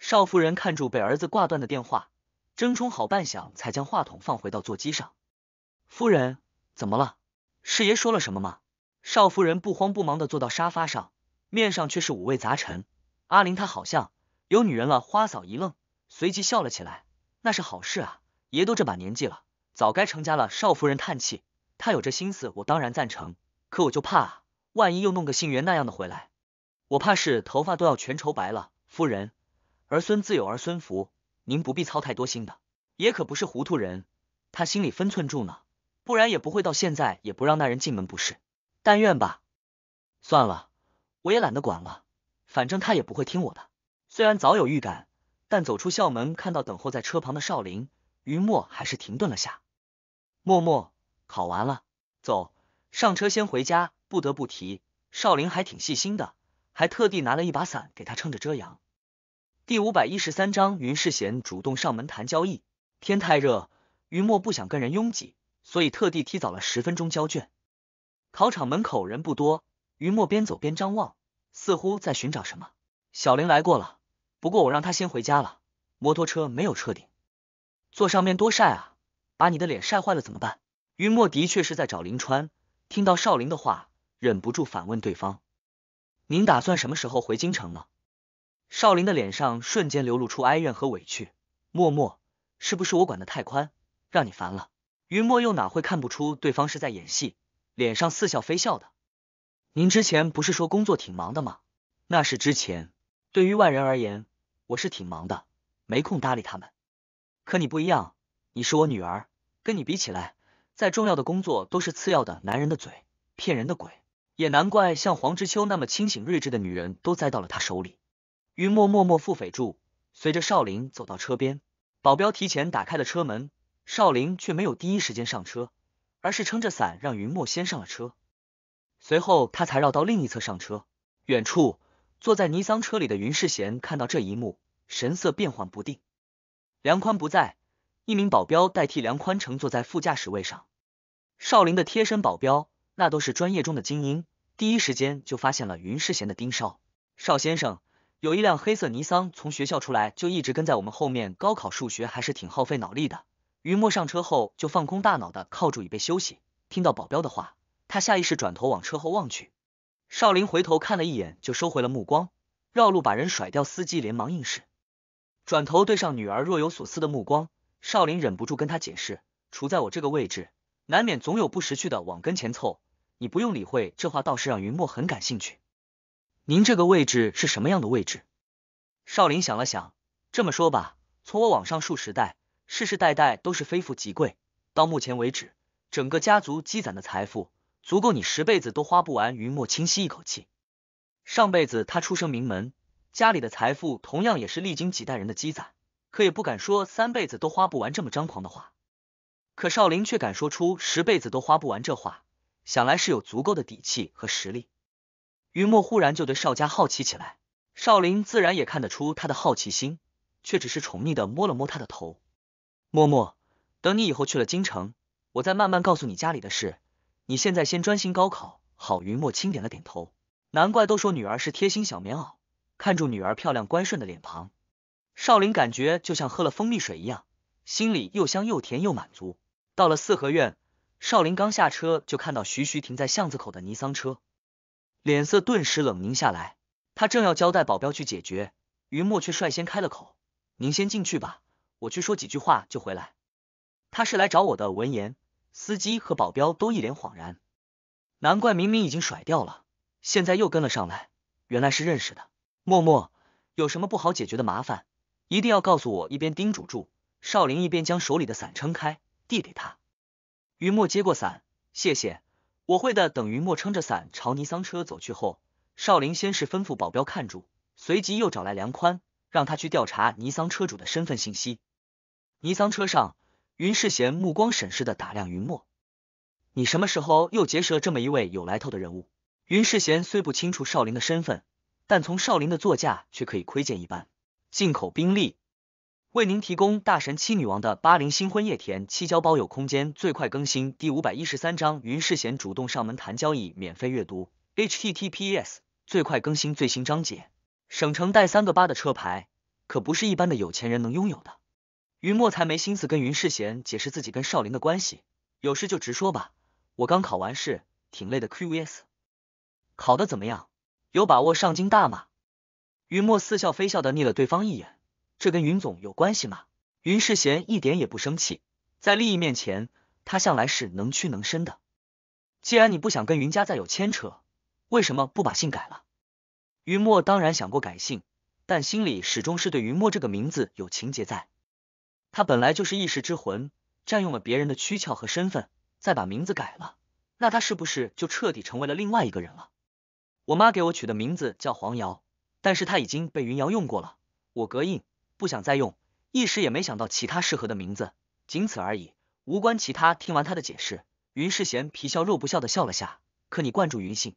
少夫人看住被儿子挂断的电话，争冲好半晌才将话筒放回到座机上。夫人怎么了？是爷说了什么吗？少夫人不慌不忙的坐到沙发上，面上却是五味杂陈。阿玲她好像有女人了。花嫂一愣，随即笑了起来，那是好事啊。爷都这把年纪了，早该成家了。少夫人叹气，他有这心思，我当然赞成，可我就怕啊，万一又弄个杏园那样的回来，我怕是头发都要全愁白了。夫人，儿孙自有儿孙福，您不必操太多心的。爷可不是糊涂人，他心里分寸住呢。不然也不会到现在也不让那人进门，不是？但愿吧。算了，我也懒得管了，反正他也不会听我的。虽然早有预感，但走出校门看到等候在车旁的少林，于墨还是停顿了下。默默，考完了，走上车先回家。不得不提，少林还挺细心的，还特地拿了一把伞给他撑着遮阳。第五百一十三章，云世贤主动上门谈交易。天太热，于墨不想跟人拥挤。所以特地提早了十分钟交卷。考场门口人不多，于墨边走边张望，似乎在寻找什么。小林来过了，不过我让他先回家了。摩托车没有车顶，坐上面多晒啊，把你的脸晒坏了怎么办？于墨的确是在找林川，听到少林的话，忍不住反问对方：“您打算什么时候回京城呢？”少林的脸上瞬间流露出哀怨和委屈。默默，是不是我管得太宽，让你烦了？云墨又哪会看不出对方是在演戏，脸上似笑非笑的。您之前不是说工作挺忙的吗？那是之前，对于外人而言，我是挺忙的，没空搭理他们。可你不一样，你是我女儿，跟你比起来，再重要的工作都是次要的。男人的嘴，骗人的鬼，也难怪像黄知秋那么清醒睿智的女人都栽到了他手里。云墨默默腹诽住，随着少林走到车边，保镖提前打开了车门。少林却没有第一时间上车，而是撑着伞让云墨先上了车，随后他才绕到另一侧上车。远处坐在尼桑车里的云世贤看到这一幕，神色变幻不定。梁宽不在，一名保镖代替梁宽乘坐在副驾驶位上。少林的贴身保镖，那都是专业中的精英，第一时间就发现了云世贤的盯梢。邵先生，有一辆黑色尼桑从学校出来就一直跟在我们后面。高考数学还是挺耗费脑力的。于墨上车后就放空大脑的靠住椅背休息，听到保镖的话，他下意识转头往车后望去。少林回头看了一眼就收回了目光，绕路把人甩掉，司机连忙应是，转头对上女儿若有所思的目光，少林忍不住跟他解释，处在我这个位置，难免总有不识趣的往跟前凑，你不用理会。这话倒是让云墨很感兴趣，您这个位置是什么样的位置？少林想了想，这么说吧，从我往上数十代。世世代代都是非富即贵，到目前为止，整个家族积攒的财富足够你十辈子都花不完。云墨轻吸一口气，上辈子他出生名门，家里的财富同样也是历经几代人的积攒，可也不敢说三辈子都花不完这么张狂的话。可少林却敢说出十辈子都花不完这话，想来是有足够的底气和实力。云墨忽然就对少家好奇起来，少林自然也看得出他的好奇心，却只是宠溺的摸了摸他的头。默默，等你以后去了京城，我再慢慢告诉你家里的事。你现在先专心高考。好，云墨轻点了点头。难怪都说女儿是贴心小棉袄，看住女儿漂亮乖顺的脸庞，少林感觉就像喝了蜂蜜水一样，心里又香又甜又满足。到了四合院，少林刚下车就看到徐徐停在巷子口的尼桑车，脸色顿时冷凝下来。他正要交代保镖去解决，云墨却率先开了口：“您先进去吧。”我去说几句话就回来，他是来找我的。闻言，司机和保镖都一脸恍然，难怪明明已经甩掉了，现在又跟了上来，原来是认识的。默默，有什么不好解决的麻烦，一定要告诉我。一边叮嘱住少林，一边将手里的伞撑开，递给他。于墨接过伞，谢谢，我会的。等于墨撑着伞朝尼桑车走去后，少林先是吩咐保镖看住，随即又找来梁宽，让他去调查尼桑车主的身份信息。尼桑车上，云世贤目光审视的打量云墨，你什么时候又结识了这么一位有来头的人物？云世贤虽不清楚少林的身份，但从少林的座驾却可以窥见一斑。进口宾利，为您提供大神七女王的八零新婚夜田七交包有空间最快更新第五百一十三章，云世贤主动上门谈交易，免费阅读。h t t p s 最快更新最新章节。省城带三个八的车牌，可不是一般的有钱人能拥有的。云墨才没心思跟云世贤解释自己跟少林的关系，有事就直说吧。我刚考完试，挺累的。Q V S，考的怎么样？有把握上京大吗？云墨似笑非笑的睨了对方一眼，这跟云总有关系吗？云世贤一点也不生气，在利益面前，他向来是能屈能伸的。既然你不想跟云家再有牵扯，为什么不把姓改了？云墨当然想过改姓，但心里始终是对云墨这个名字有情结在。他本来就是一时之魂，占用了别人的躯壳和身份，再把名字改了，那他是不是就彻底成为了另外一个人了？我妈给我取的名字叫黄瑶，但是她已经被云瑶用过了，我膈应，不想再用，一时也没想到其他适合的名字，仅此而已，无关其他。听完他的解释，云世贤皮笑肉不笑的笑了下。可你灌注云姓，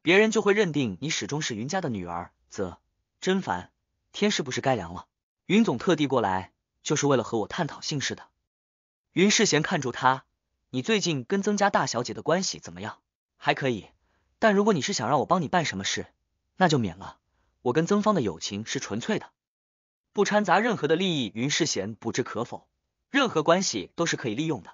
别人就会认定你始终是云家的女儿。则真烦。天是不是该凉了？云总特地过来。就是为了和我探讨姓氏的。云世贤看住他，你最近跟曾家大小姐的关系怎么样？还可以，但如果你是想让我帮你办什么事，那就免了。我跟曾芳的友情是纯粹的，不掺杂任何的利益。云世贤不置可否，任何关系都是可以利用的。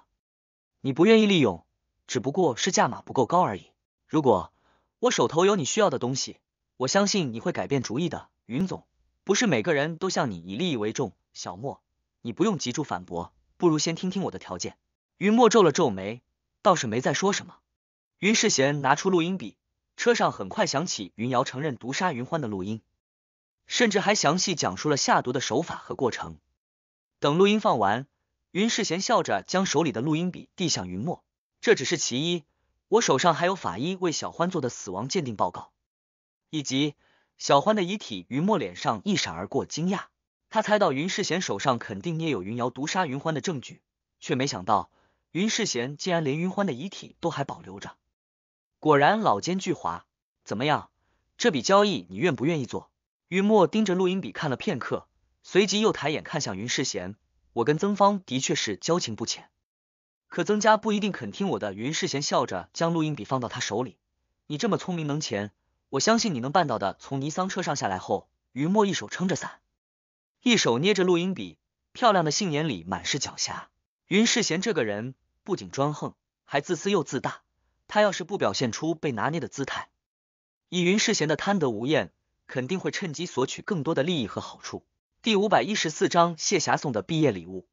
你不愿意利用，只不过是价码不够高而已。如果我手头有你需要的东西，我相信你会改变主意的。云总，不是每个人都像你以利益为重，小莫。你不用急着反驳，不如先听听我的条件。云墨皱了皱眉，倒是没再说什么。云世贤拿出录音笔，车上很快响起云瑶承认毒杀云欢的录音，甚至还详细讲述了下毒的手法和过程。等录音放完，云世贤笑着将手里的录音笔递向云墨。这只是其一，我手上还有法医为小欢做的死亡鉴定报告，以及小欢的遗体。云墨脸上一闪而过惊讶。他猜到云世贤手上肯定捏有云瑶毒杀云欢的证据，却没想到云世贤竟然连云欢的遗体都还保留着。果然老奸巨猾，怎么样，这笔交易你愿不愿意做？云墨盯着录音笔看了片刻，随即又抬眼看向云世贤：“我跟曾芳的确是交情不浅，可曾家不一定肯听我的。”云世贤笑着将录音笔放到他手里：“你这么聪明能干，我相信你能办到的。”从尼桑车上下来后，云墨一手撑着伞。一手捏着录音笔，漂亮的杏眼里满是狡黠。云世贤这个人不仅专横，还自私又自大。他要是不表现出被拿捏的姿态，以云世贤的贪得无厌，肯定会趁机索取更多的利益和好处。第五百一十四章谢霞送的毕业礼物。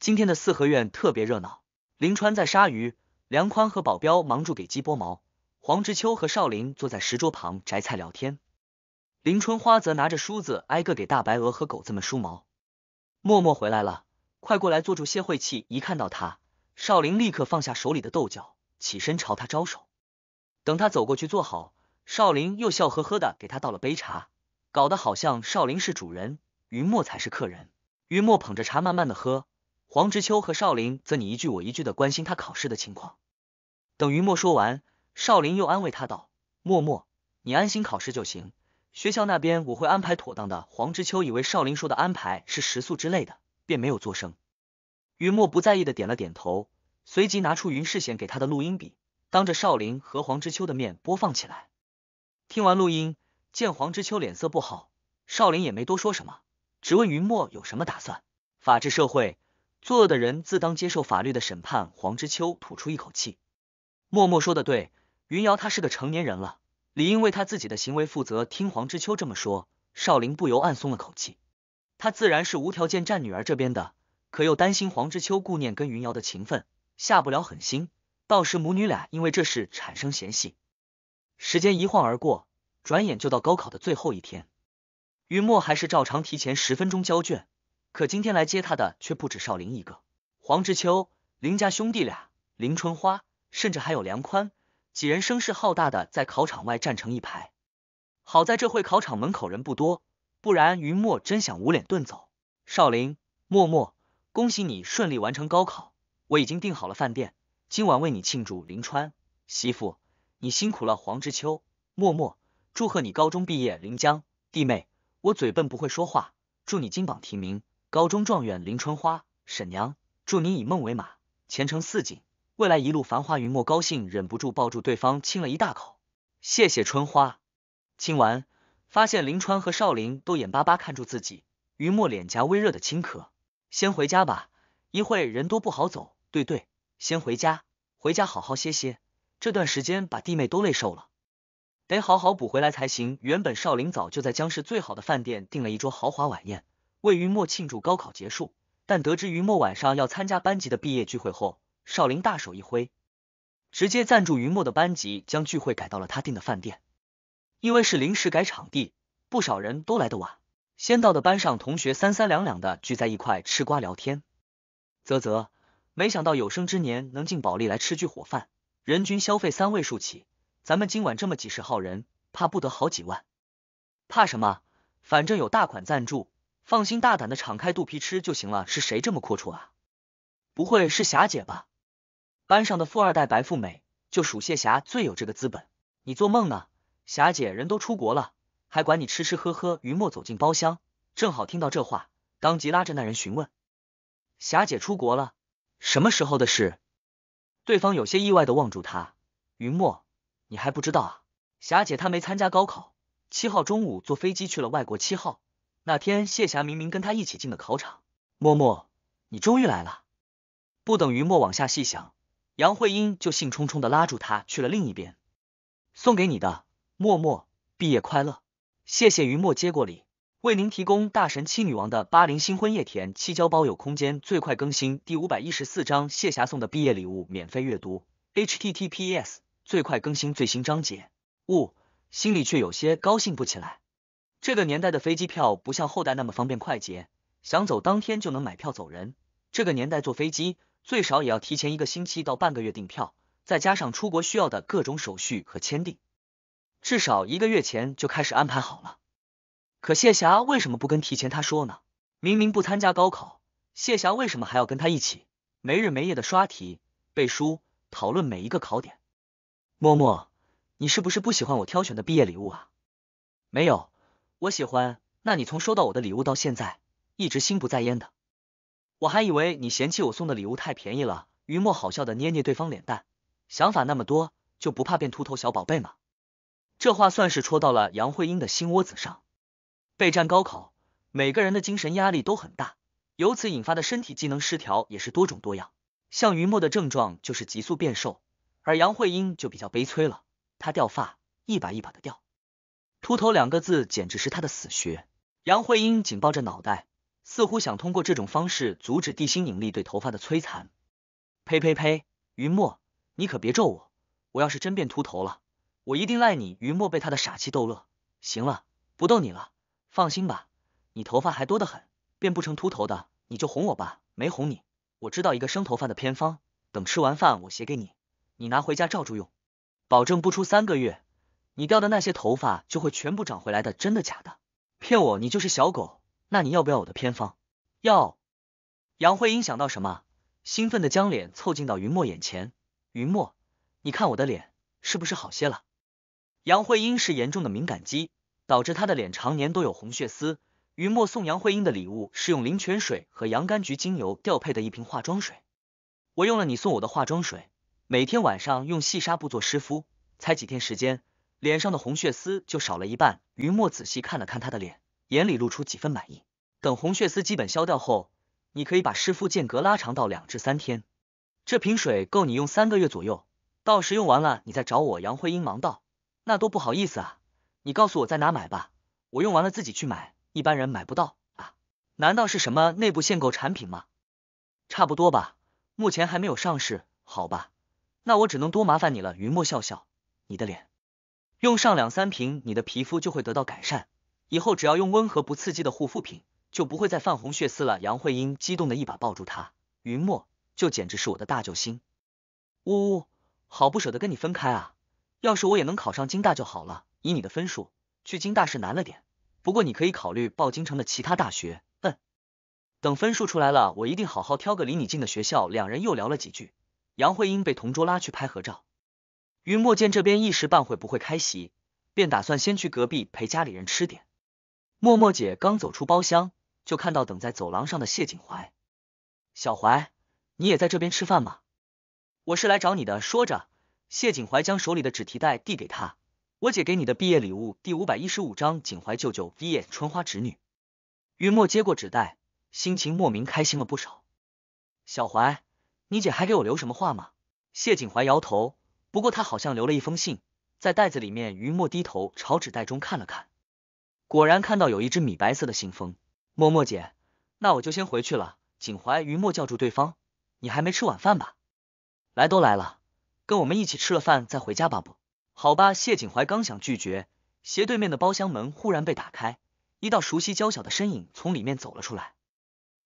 今天的四合院特别热闹，林川在杀鱼，梁宽和保镖忙着给鸡剥毛，黄知秋和少林坐在石桌旁摘菜聊天。林春花则拿着梳子挨个给大白鹅和狗子们梳毛。默默回来了，快过来坐住歇会气。一看到他，少林立刻放下手里的豆角，起身朝他招手。等他走过去坐好，少林又笑呵呵的给他倒了杯茶，搞得好像少林是主人，云墨才是客人。云墨捧着茶慢慢的喝，黄知秋和少林则你一句我一句的关心他考试的情况。等云墨说完，少林又安慰他道：“默默，你安心考试就行。”学校那边我会安排妥当的。黄之秋以为少林说的安排是食宿之类的，便没有作声。云墨不在意的点了点头，随即拿出云世显给他的录音笔，当着少林和黄之秋的面播放起来。听完录音，见黄之秋脸色不好，少林也没多说什么，只问云墨有什么打算。法治社会，作恶的人自当接受法律的审判。黄之秋吐出一口气，默默说的对，云瑶她是个成年人了。理应为他自己的行为负责。听黄之秋这么说，少林不由暗松了口气。他自然是无条件站女儿这边的，可又担心黄之秋顾念跟云瑶的情分，下不了狠心，到时母女俩因为这事产生嫌隙。时间一晃而过，转眼就到高考的最后一天。云墨还是照常提前十分钟交卷，可今天来接他的却不止少林一个，黄之秋、林家兄弟俩、林春花，甚至还有梁宽。几人声势浩大的在考场外站成一排，好在这会考场门口人不多，不然云墨真想捂脸遁走。少林，默默，恭喜你顺利完成高考，我已经订好了饭店，今晚为你庆祝。林川，媳妇，你辛苦了。黄之秋，默默，祝贺你高中毕业。林江，弟妹，我嘴笨不会说话，祝你金榜题名，高中状元。林春花，沈娘，祝你以梦为马，前程似锦。未来一路繁花云墨高兴，忍不住抱住对方亲了一大口。谢谢春花。亲完，发现林川和少林都眼巴巴看住自己，云墨脸颊微热的轻咳。先回家吧，一会人多不好走。对对，先回家，回家好好歇歇。这段时间把弟妹都累瘦了，得好好补回来才行。原本少林早就在江市最好的饭店订了一桌豪华晚宴，为云墨庆祝高考结束。但得知云墨晚上要参加班级的毕业聚会后，少林大手一挥，直接赞助云墨的班级，将聚会改到了他订的饭店。因为是临时改场地，不少人都来的晚。先到的班上同学三三两两的聚在一块吃瓜聊天。啧啧，没想到有生之年能进保利来吃聚火饭，人均消费三位数起。咱们今晚这么几十号人，怕不得好几万？怕什么？反正有大款赞助，放心大胆的敞开肚皮吃就行了。是谁这么阔绰啊？不会是霞姐吧？班上的富二代白富美，就数谢霞最有这个资本。你做梦呢，霞姐人都出国了，还管你吃吃喝喝？于墨走进包厢，正好听到这话，当即拉着那人询问：“霞姐出国了，什么时候的事？”对方有些意外的望住他：“云墨，你还不知道啊？霞姐她没参加高考，七号中午坐飞机去了外国。七号那天，谢霞明明跟她一起进的考场。”默默，你终于来了。不等于墨往下细想。杨慧英就兴冲冲的拉住他去了另一边，送给你的，默默毕业快乐，谢谢于墨。接过礼，为您提供大神七女王的《八零新婚夜》田七交包有空间最快更新第五百一十四章谢霞送的毕业礼物免费阅读。https 最快更新最新章节。呜，心里却有些高兴不起来。这个年代的飞机票不像后代那么方便快捷，想走当天就能买票走人。这个年代坐飞机。最少也要提前一个星期到半个月订票，再加上出国需要的各种手续和签订，至少一个月前就开始安排好了。可谢霞为什么不跟提前他说呢？明明不参加高考，谢霞为什么还要跟他一起，没日没夜的刷题、背书、讨论每一个考点？默默，你是不是不喜欢我挑选的毕业礼物啊？没有，我喜欢。那你从收到我的礼物到现在，一直心不在焉的。我还以为你嫌弃我送的礼物太便宜了，于墨好笑的捏捏对方脸蛋，想法那么多就不怕变秃头小宝贝吗？这话算是戳到了杨慧英的心窝子上。备战高考，每个人的精神压力都很大，由此引发的身体机能失调也是多种多样。像于墨的症状就是急速变瘦，而杨慧英就比较悲催了，她掉发一把一把的掉，秃头两个字简直是她的死穴。杨慧英紧抱着脑袋。似乎想通过这种方式阻止地心引力对头发的摧残。呸呸呸，云墨，你可别咒我，我要是真变秃头了，我一定赖你。云墨被他的傻气逗乐。行了，不逗你了，放心吧，你头发还多得很，变不成秃头的，你就哄我吧。没哄你，我知道一个生头发的偏方，等吃完饭我写给你，你拿回家照住用，保证不出三个月，你掉的那些头发就会全部长回来的。真的假的？骗我，你就是小狗。那你要不要我的偏方？要。杨慧英想到什么，兴奋的将脸凑近到云墨眼前。云墨，你看我的脸是不是好些了？杨慧英是严重的敏感肌，导致她的脸常年都有红血丝。云墨送杨慧英的礼物是用灵泉水和洋甘菊精油调配的一瓶化妆水。我用了你送我的化妆水，每天晚上用细纱布做湿敷，才几天时间，脸上的红血丝就少了一半。云墨仔细看了看她的脸。眼里露出几分满意。等红血丝基本消掉后，你可以把湿敷间隔拉长到两至三天。这瓶水够你用三个月左右，到时用完了你再找我。杨慧英忙道：“那多不好意思啊，你告诉我在哪买吧，我用完了自己去买。一般人买不到啊，难道是什么内部限购产品吗？差不多吧，目前还没有上市，好吧。那我只能多麻烦你了。”云墨笑笑：“你的脸用上两三瓶，你的皮肤就会得到改善。”以后只要用温和不刺激的护肤品，就不会再泛红血丝了。杨慧英激动的一把抱住他，云墨就简直是我的大救星。呜呜，好不舍得跟你分开啊！要是我也能考上京大就好了。以你的分数去京大是难了点，不过你可以考虑报京城的其他大学。嗯，等分数出来了，我一定好好挑个离你近的学校。两人又聊了几句，杨慧英被同桌拉去拍合照。云墨见这边一时半会不会开席，便打算先去隔壁陪家里人吃点。默默姐刚走出包厢，就看到等在走廊上的谢景怀。小怀，你也在这边吃饭吗？我是来找你的。说着，谢景怀将手里的纸提袋递给他，我姐给你的毕业礼物。第五百一十五章：景怀舅舅 vs 春花侄女。云墨接过纸袋，心情莫名开心了不少。小怀，你姐还给我留什么话吗？谢景怀摇头，不过他好像留了一封信在袋子里面。云墨低头朝纸袋中看了看。果然看到有一只米白色的信封，默默姐，那我就先回去了。景怀，于墨叫住对方，你还没吃晚饭吧？来都来了，跟我们一起吃了饭再回家吧？不好吧？谢景怀刚想拒绝，斜对面的包厢门忽然被打开，一道熟悉娇小的身影从里面走了出来。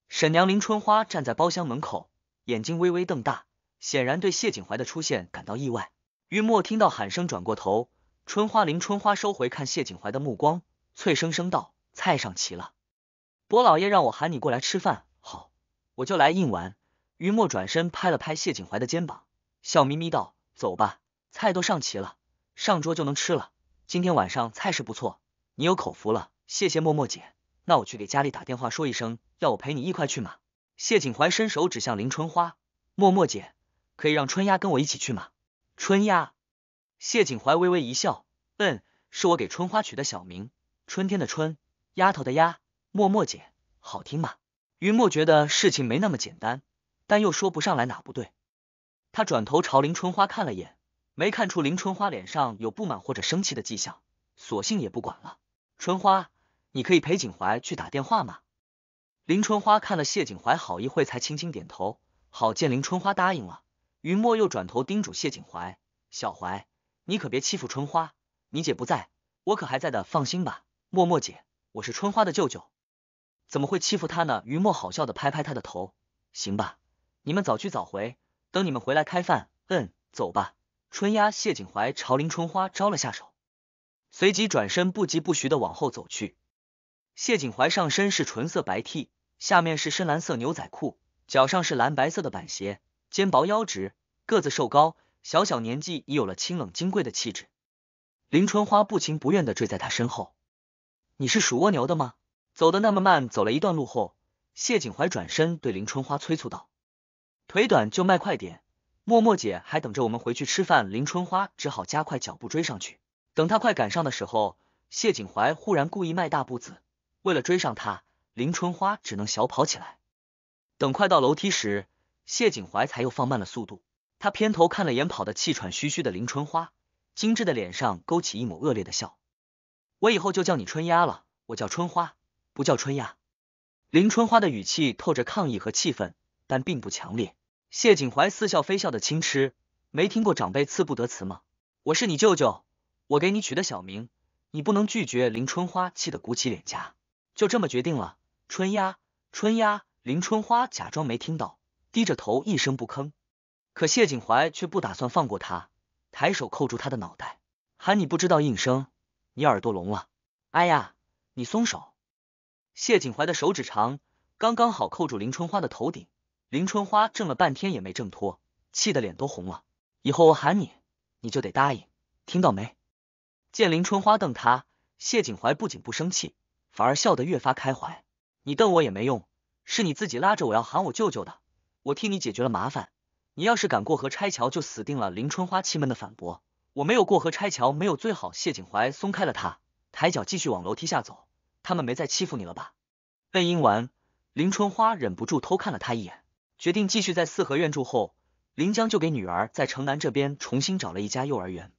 沈娘林春花站在包厢门口，眼睛微微瞪大，显然对谢景怀的出现感到意外。于墨听到喊声转过头，春花林春花收回看谢景怀的目光。脆生生道：“菜上齐了，伯老爷让我喊你过来吃饭，好，我就来应完。”于墨转身拍了拍谢景怀的肩膀，笑眯眯道：“走吧，菜都上齐了，上桌就能吃了。今天晚上菜是不错，你有口福了，谢谢默默姐。那我去给家里打电话说一声，要我陪你一块去吗？”谢景怀伸手指向林春花：“默默姐，可以让春丫跟我一起去吗？”春丫，谢景怀微微一笑，嗯，是我给春花取的小名。春天的春，丫头的丫，默默姐，好听吗？云墨觉得事情没那么简单，但又说不上来哪不对。他转头朝林春花看了眼，没看出林春花脸上有不满或者生气的迹象，索性也不管了。春花，你可以陪景怀去打电话吗？林春花看了谢景怀好一会，才轻轻点头。好，见林春花答应了，云墨又转头叮嘱谢景怀：“小怀，你可别欺负春花，你姐不在，我可还在的，放心吧。”默默姐，我是春花的舅舅，怎么会欺负她呢？于墨好笑的拍拍他的头，行吧，你们早去早回，等你们回来开饭。嗯，走吧。春丫、谢景怀朝林春花招了下手，随即转身，不疾不徐的往后走去。谢景怀上身是纯色白 T，下面是深蓝色牛仔裤，脚上是蓝白色的板鞋，肩薄腰直，个子瘦高，小小年纪已有了清冷金贵的气质。林春花不情不愿的追在他身后。你是属蜗牛的吗？走的那么慢，走了一段路后，谢景怀转身对林春花催促道：“腿短就迈快点，默默姐还等着我们回去吃饭。”林春花只好加快脚步追上去。等他快赶上的时候，谢景怀忽然故意迈大步子，为了追上他，林春花只能小跑起来。等快到楼梯时，谢景怀才又放慢了速度。他偏头看了眼跑得气喘吁吁的林春花，精致的脸上勾起一抹恶劣的笑。我以后就叫你春丫了，我叫春花，不叫春丫。林春花的语气透着抗议和气愤，但并不强烈。谢景怀似笑非笑的轻嗤：“没听过长辈赐不得词吗？我是你舅舅，我给你取的小名，你不能拒绝。”林春花气得鼓起脸颊，就这么决定了，春丫，春丫。林春花假装没听到，低着头一声不吭。可谢景怀却不打算放过他，抬手扣住他的脑袋，喊你不知道应声。你耳朵聋了？哎呀，你松手！谢景怀的手指长，刚刚好扣住林春花的头顶。林春花挣了半天也没挣脱，气得脸都红了。以后我喊你，你就得答应，听到没？见林春花瞪他，谢景怀不仅不生气，反而笑得越发开怀。你瞪我也没用，是你自己拉着我要喊我舅舅的，我替你解决了麻烦。你要是敢过河拆桥，就死定了！林春花气闷的反驳。我没有过河拆桥，没有最好。谢景怀松开了他，抬脚继续往楼梯下走。他们没再欺负你了吧？背音完，林春花忍不住偷看了他一眼，决定继续在四合院住。后，林江就给女儿在城南这边重新找了一家幼儿园。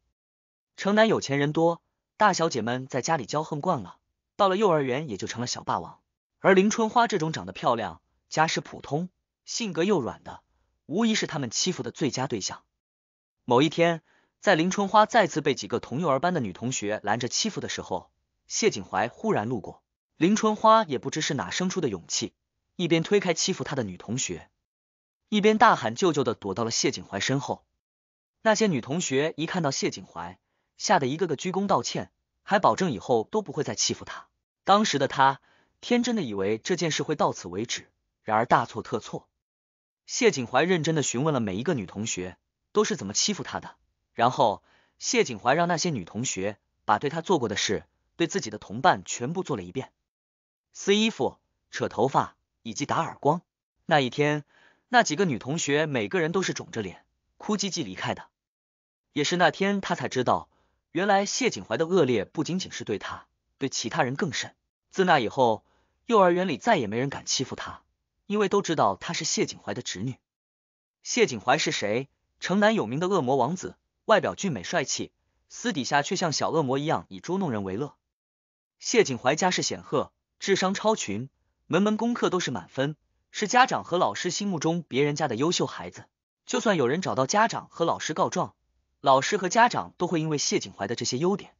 城南有钱人多，大小姐们在家里骄横惯了，到了幼儿园也就成了小霸王。而林春花这种长得漂亮、家世普通、性格又软的，无疑是他们欺负的最佳对象。某一天。在林春花再次被几个同幼儿班的女同学拦着欺负的时候，谢景怀忽然路过。林春花也不知是哪生出的勇气，一边推开欺负她的女同学，一边大喊“舅舅”的躲到了谢景怀身后。那些女同学一看到谢景怀，吓得一个个鞠躬道歉，还保证以后都不会再欺负他。当时的他天真的以为这件事会到此为止，然而大错特错。谢景怀认真的询问了每一个女同学都是怎么欺负她的。然后谢景怀让那些女同学把对他做过的事，对自己的同伴全部做了一遍，撕衣服、扯头发以及打耳光。那一天，那几个女同学每个人都是肿着脸、哭唧唧离开的。也是那天，他才知道，原来谢景怀的恶劣不仅仅是对他，对其他人更甚。自那以后，幼儿园里再也没人敢欺负他，因为都知道他是谢景怀的侄女。谢景怀是谁？城南有名的恶魔王子。外表俊美帅气，私底下却像小恶魔一样以捉弄人为乐。谢景怀家世显赫，智商超群，门门功课都是满分，是家长和老师心目中别人家的优秀孩子。就算有人找到家长和老师告状，老师和家长都会因为谢景怀的这些优点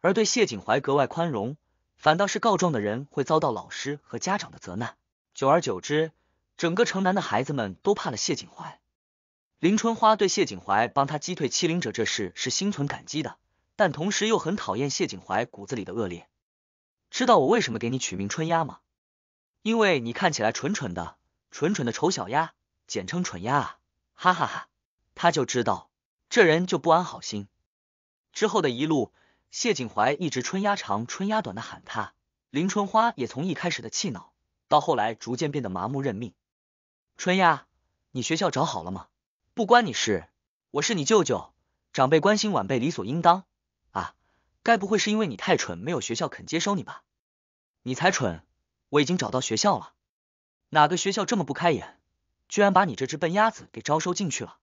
而对谢景怀格外宽容，反倒是告状的人会遭到老师和家长的责难。久而久之，整个城南的孩子们都怕了谢景怀。林春花对谢景怀帮他击退欺凌者这事是心存感激的，但同时又很讨厌谢景怀骨子里的恶劣。知道我为什么给你取名春鸭吗？因为你看起来蠢蠢的、蠢蠢的丑小鸭，简称蠢鸭啊！哈哈哈，他就知道这人就不安好心。之后的一路，谢景怀一直春鸭长春鸭短的喊他，林春花也从一开始的气恼，到后来逐渐变得麻木认命。春鸭，你学校找好了吗？不关你事，我是你舅舅，长辈关心晚辈理所应当啊。该不会是因为你太蠢，没有学校肯接收你吧？你才蠢，我已经找到学校了。哪个学校这么不开眼，居然把你这只笨鸭子给招收进去了？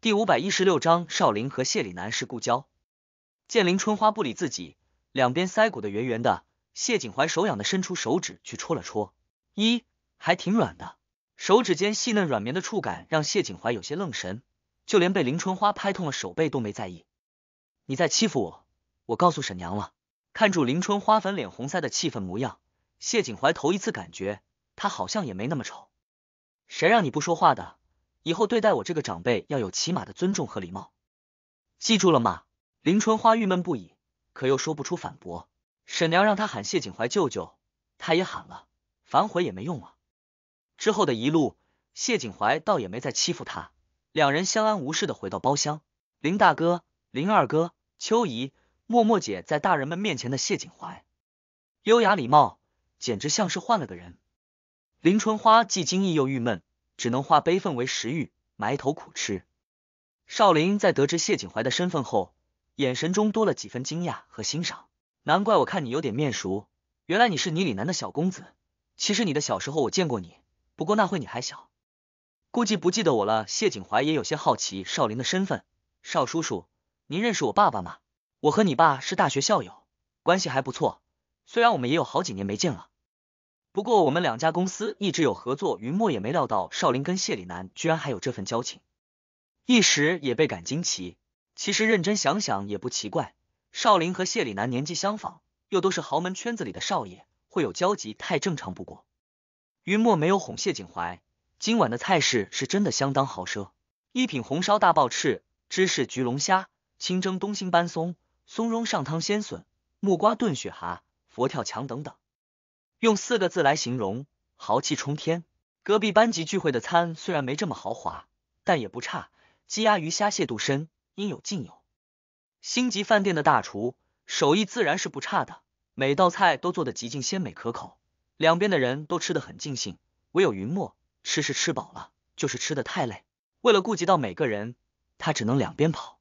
第五百一十六章，少林和谢里南是故交。见林春花不理自己，两边腮骨的圆圆的，谢景怀手痒的伸出手指去戳了戳，一还挺软的。手指间细嫩软绵的触感让谢景怀有些愣神，就连被林春花拍痛了手背都没在意。你在欺负我，我告诉沈娘了。看住林春花粉脸红腮的气愤模样，谢景怀头一次感觉他好像也没那么丑。谁让你不说话的？以后对待我这个长辈要有起码的尊重和礼貌，记住了吗？林春花郁闷不已，可又说不出反驳。沈娘让她喊谢景怀舅舅，她也喊了，反悔也没用啊。之后的一路，谢景怀倒也没再欺负他，两人相安无事的回到包厢。林大哥、林二哥、秋姨、默默姐在大人们面前的谢景怀，优雅礼貌，简直像是换了个人。林春花既惊异又郁闷，只能化悲愤为食欲，埋头苦吃。少林在得知谢景怀的身份后，眼神中多了几分惊讶和欣赏。难怪我看你有点面熟，原来你是你礼南的小公子。其实你的小时候我见过你。不过那会你还小，估计不记得我了。谢景怀也有些好奇少林的身份。邵叔叔，您认识我爸爸吗？我和你爸是大学校友，关系还不错。虽然我们也有好几年没见了，不过我们两家公司一直有合作。云墨也没料到少林跟谢里南居然还有这份交情，一时也倍感惊奇。其实认真想想也不奇怪，少林和谢里南年纪相仿，又都是豪门圈子里的少爷，会有交集太正常不过。于墨没有哄谢景怀，今晚的菜式是真的相当豪奢，一品红烧大鲍翅，芝士焗龙虾，清蒸东星斑松，松茸上汤鲜笋，木瓜炖雪蛤，佛跳墙等等。用四个字来形容，豪气冲天。隔壁班级聚会的餐虽然没这么豪华，但也不差，鸡鸭鱼虾蟹肚身，应有尽有。星级饭店的大厨，手艺自然是不差的，每道菜都做得极尽鲜美可口。两边的人都吃的很尽兴，唯有云墨吃是吃饱了，就是吃的太累。为了顾及到每个人，他只能两边跑，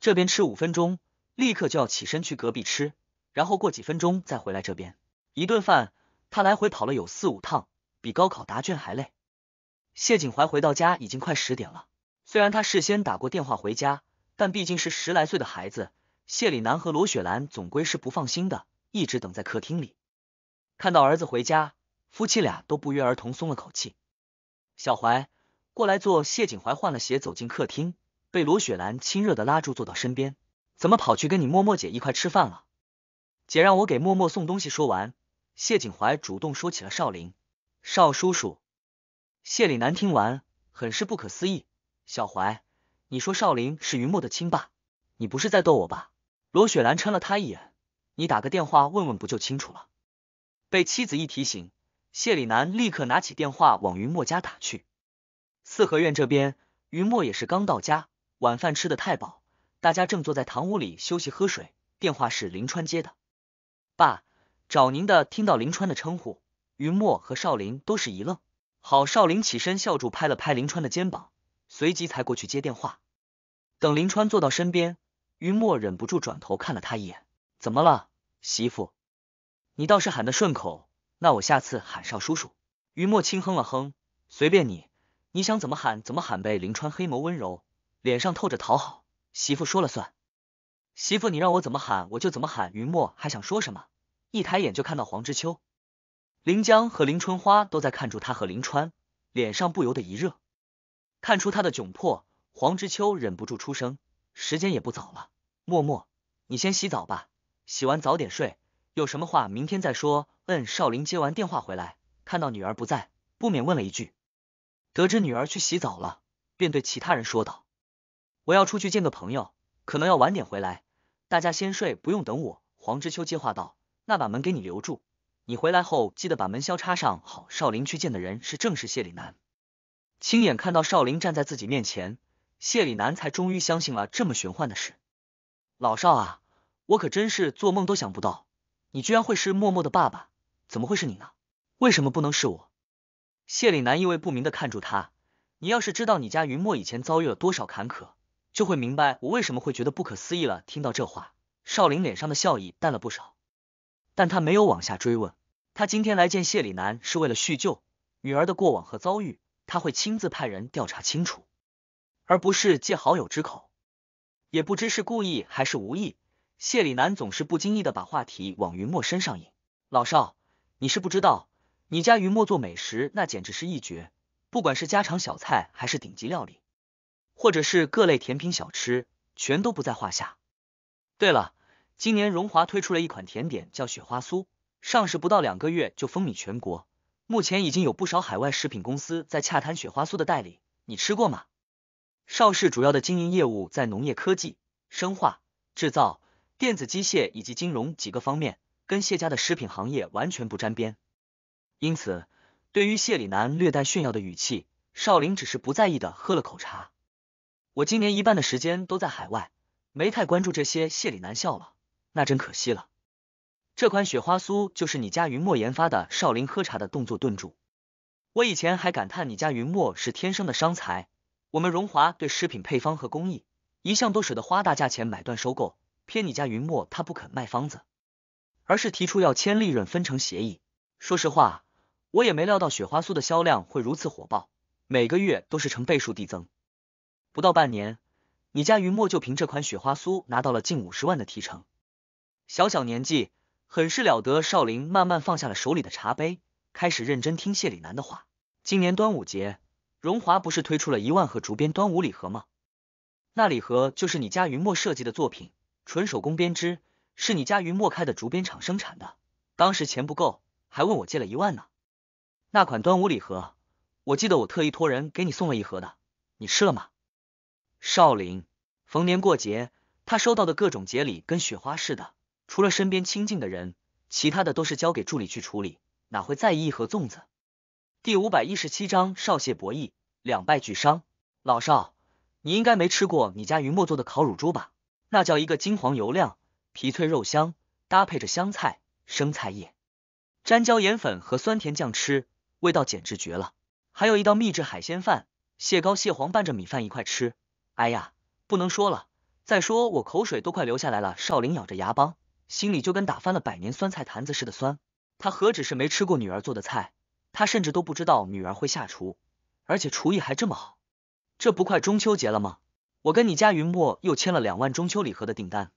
这边吃五分钟，立刻就要起身去隔壁吃，然后过几分钟再回来这边。一顿饭他来回跑了有四五趟，比高考答卷还累。谢景怀回到家已经快十点了，虽然他事先打过电话回家，但毕竟是十来岁的孩子，谢里南和罗雪兰总归是不放心的，一直等在客厅里。看到儿子回家，夫妻俩都不约而同松了口气。小怀，过来坐。谢景怀换了鞋走进客厅，被罗雪兰亲热的拉住，坐到身边。怎么跑去跟你默默姐一块吃饭了？姐让我给默默送东西。说完，谢景怀主动说起了少林。少叔叔，谢礼南听完很是不可思议。小怀，你说少林是云墨的亲爸？你不是在逗我吧？罗雪兰嗔了他一眼。你打个电话问问，不就清楚了？被妻子一提醒，谢里南立刻拿起电话往云墨家打去。四合院这边，云墨也是刚到家，晚饭吃的太饱，大家正坐在堂屋里休息喝水。电话是林川接的，爸找您的。听到林川的称呼，云墨和少林都是一愣。好，少林起身笑住拍了拍林川的肩膀，随即才过去接电话。等林川坐到身边，云墨忍不住转头看了他一眼，怎么了，媳妇？你倒是喊的顺口，那我下次喊少叔叔。于墨轻哼了哼，随便你，你想怎么喊怎么喊呗。林川黑眸温柔，脸上透着讨好，媳妇说了算，媳妇你让我怎么喊我就怎么喊。于墨还想说什么，一抬眼就看到黄之秋、林江和林春花都在看住他和林川，脸上不由得一热，看出他的窘迫，黄之秋忍不住出声，时间也不早了，默默，你先洗澡吧，洗完早点睡。有什么话明天再说。嗯，少林接完电话回来，看到女儿不在，不免问了一句。得知女儿去洗澡了，便对其他人说道：“我要出去见个朋友，可能要晚点回来，大家先睡，不用等我。”黄之秋接话道：“那把门给你留住，你回来后记得把门销插上。”好，少林去见的人是正是谢里南。亲眼看到少林站在自己面前，谢里南才终于相信了这么玄幻的事。老少啊，我可真是做梦都想不到。你居然会是默默的爸爸？怎么会是你呢？为什么不能是我？谢里南意味不明的看住他。你要是知道你家云墨以前遭遇了多少坎坷，就会明白我为什么会觉得不可思议了。听到这话，少林脸上的笑意淡了不少，但他没有往下追问。他今天来见谢里南是为了叙旧，女儿的过往和遭遇，他会亲自派人调查清楚，而不是借好友之口。也不知是故意还是无意。谢里南总是不经意的把话题往云墨身上引。老邵，你是不知道，你家云墨做美食那简直是一绝，不管是家常小菜，还是顶级料理，或者是各类甜品小吃，全都不在话下。对了，今年荣华推出了一款甜点叫雪花酥，上市不到两个月就风靡全国，目前已经有不少海外食品公司在洽谈雪花酥的代理。你吃过吗？邵氏主要的经营业务在农业科技、生化制造。电子机械以及金融几个方面，跟谢家的食品行业完全不沾边，因此对于谢里南略带炫耀的语气，少林只是不在意的喝了口茶。我今年一半的时间都在海外，没太关注这些。谢里南笑了，那真可惜了。这款雪花酥就是你家云墨研发的。少林喝茶的动作顿住，我以前还感叹你家云墨是天生的商才。我们荣华对食品配方和工艺，一向都舍得花大价钱买断收购。骗你家云墨，他不肯卖方子，而是提出要签利润分成协议。说实话，我也没料到雪花酥的销量会如此火爆，每个月都是成倍数递增。不到半年，你家云墨就凭这款雪花酥拿到了近五十万的提成，小小年纪很是了得。少林慢慢放下了手里的茶杯，开始认真听谢里南的话。今年端午节，荣华不是推出了一万盒竹编端午礼盒吗？那礼盒就是你家云墨设计的作品。纯手工编织，是你家云墨开的竹编厂生产的。当时钱不够，还问我借了一万呢。那款端午礼盒，我记得我特意托人给你送了一盒的，你吃了吗？少林，逢年过节，他收到的各种节礼跟雪花似的，除了身边亲近的人，其他的都是交给助理去处理，哪会在意一盒粽子？第五百一十七章少谢博弈，两败俱伤。老少，你应该没吃过你家云墨做的烤乳猪吧？那叫一个金黄油亮，皮脆肉香，搭配着香菜、生菜叶，粘椒盐粉和酸甜酱吃，味道简直绝了。还有一道秘制海鲜饭，蟹膏蟹黄拌着米饭一块吃，哎呀，不能说了。再说我口水都快流下来了。少林咬着牙帮，心里就跟打翻了百年酸菜坛子似的酸。他何止是没吃过女儿做的菜，他甚至都不知道女儿会下厨，而且厨艺还这么好。这不快中秋节了吗？我跟你家云墨又签了两万中秋礼盒的订单，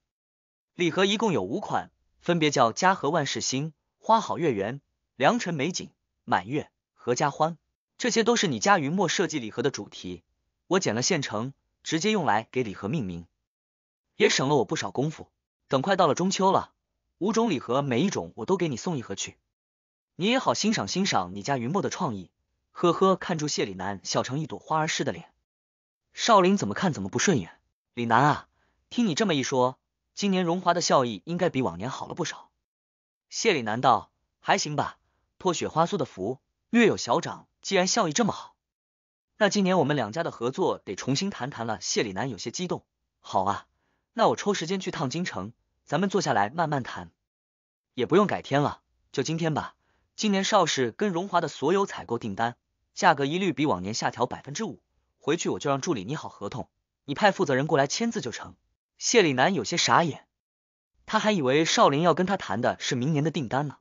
礼盒一共有五款，分别叫家和万事兴、花好月圆、良辰美景、满月、合家欢，这些都是你家云墨设计礼盒的主题，我捡了现成，直接用来给礼盒命名，也省了我不少功夫。等快到了中秋了，五种礼盒每一种我都给你送一盒去，你也好欣赏欣赏你家云墨的创意。呵呵，看住谢里南笑成一朵花儿似的脸。少林怎么看怎么不顺眼，李楠啊，听你这么一说，今年荣华的效益应该比往年好了不少。谢李楠道还行吧，托雪花酥的福，略有小涨。既然效益这么好，那今年我们两家的合作得重新谈谈了。谢李楠有些激动，好啊，那我抽时间去趟京城，咱们坐下来慢慢谈，也不用改天了，就今天吧。今年邵氏跟荣华的所有采购订单，价格一律比往年下调百分之五。回去我就让助理拟好合同，你派负责人过来签字就成。谢里南有些傻眼，他还以为少林要跟他谈的是明年的订单呢。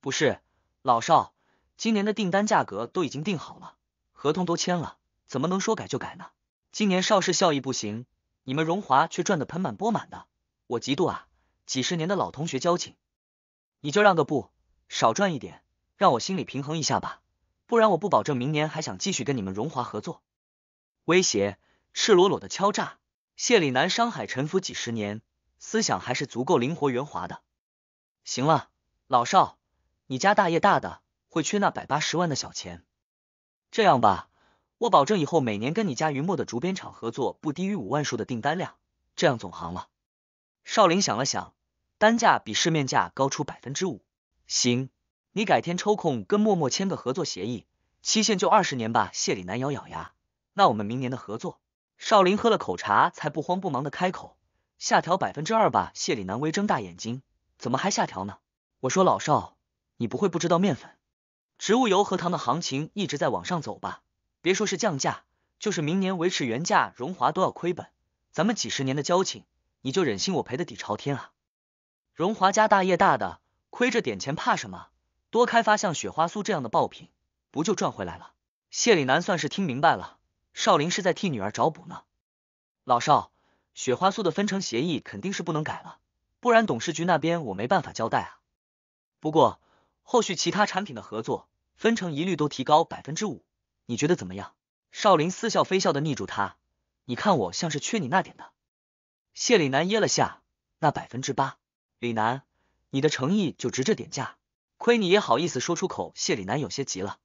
不是老少，今年的订单价格都已经定好了，合同都签了，怎么能说改就改呢？今年邵氏效益不行，你们荣华却赚得盆满钵满的，我嫉妒啊！几十年的老同学交情，你就让个步，少赚一点，让我心里平衡一下吧，不然我不保证明年还想继续跟你们荣华合作。威胁，赤裸裸的敲诈。谢里南商海沉浮几十年，思想还是足够灵活圆滑的。行了，老少，你家大业大的，会缺那百八十万的小钱？这样吧，我保证以后每年跟你家云墨的竹编厂合作不低于五万数的订单量，这样总行了。少林想了想，单价比市面价高出百分之五，行，你改天抽空跟默默签个合作协议，期限就二十年吧。谢里南咬咬牙。那我们明年的合作，少林喝了口茶，才不慌不忙的开口下调百分之二吧。谢里南微睁大眼睛，怎么还下调呢？我说老少，你不会不知道面粉、植物油和糖的行情一直在往上走吧？别说是降价，就是明年维持原价，荣华都要亏本。咱们几十年的交情，你就忍心我赔的底朝天啊？荣华家大业大的，亏着点钱怕什么？多开发像雪花酥这样的爆品，不就赚回来了？谢里南算是听明白了。少林是在替女儿找补呢，老少，雪花酥的分成协议肯定是不能改了，不然董事局那边我没办法交代啊。不过后续其他产品的合作分成一律都提高百分之五，你觉得怎么样？少林似笑非笑的睨住他，你看我像是缺你那点的？谢里南噎了下，那百分之八，李楠，你的诚意就值这点价，亏你也好意思说出口。谢里南有些急了，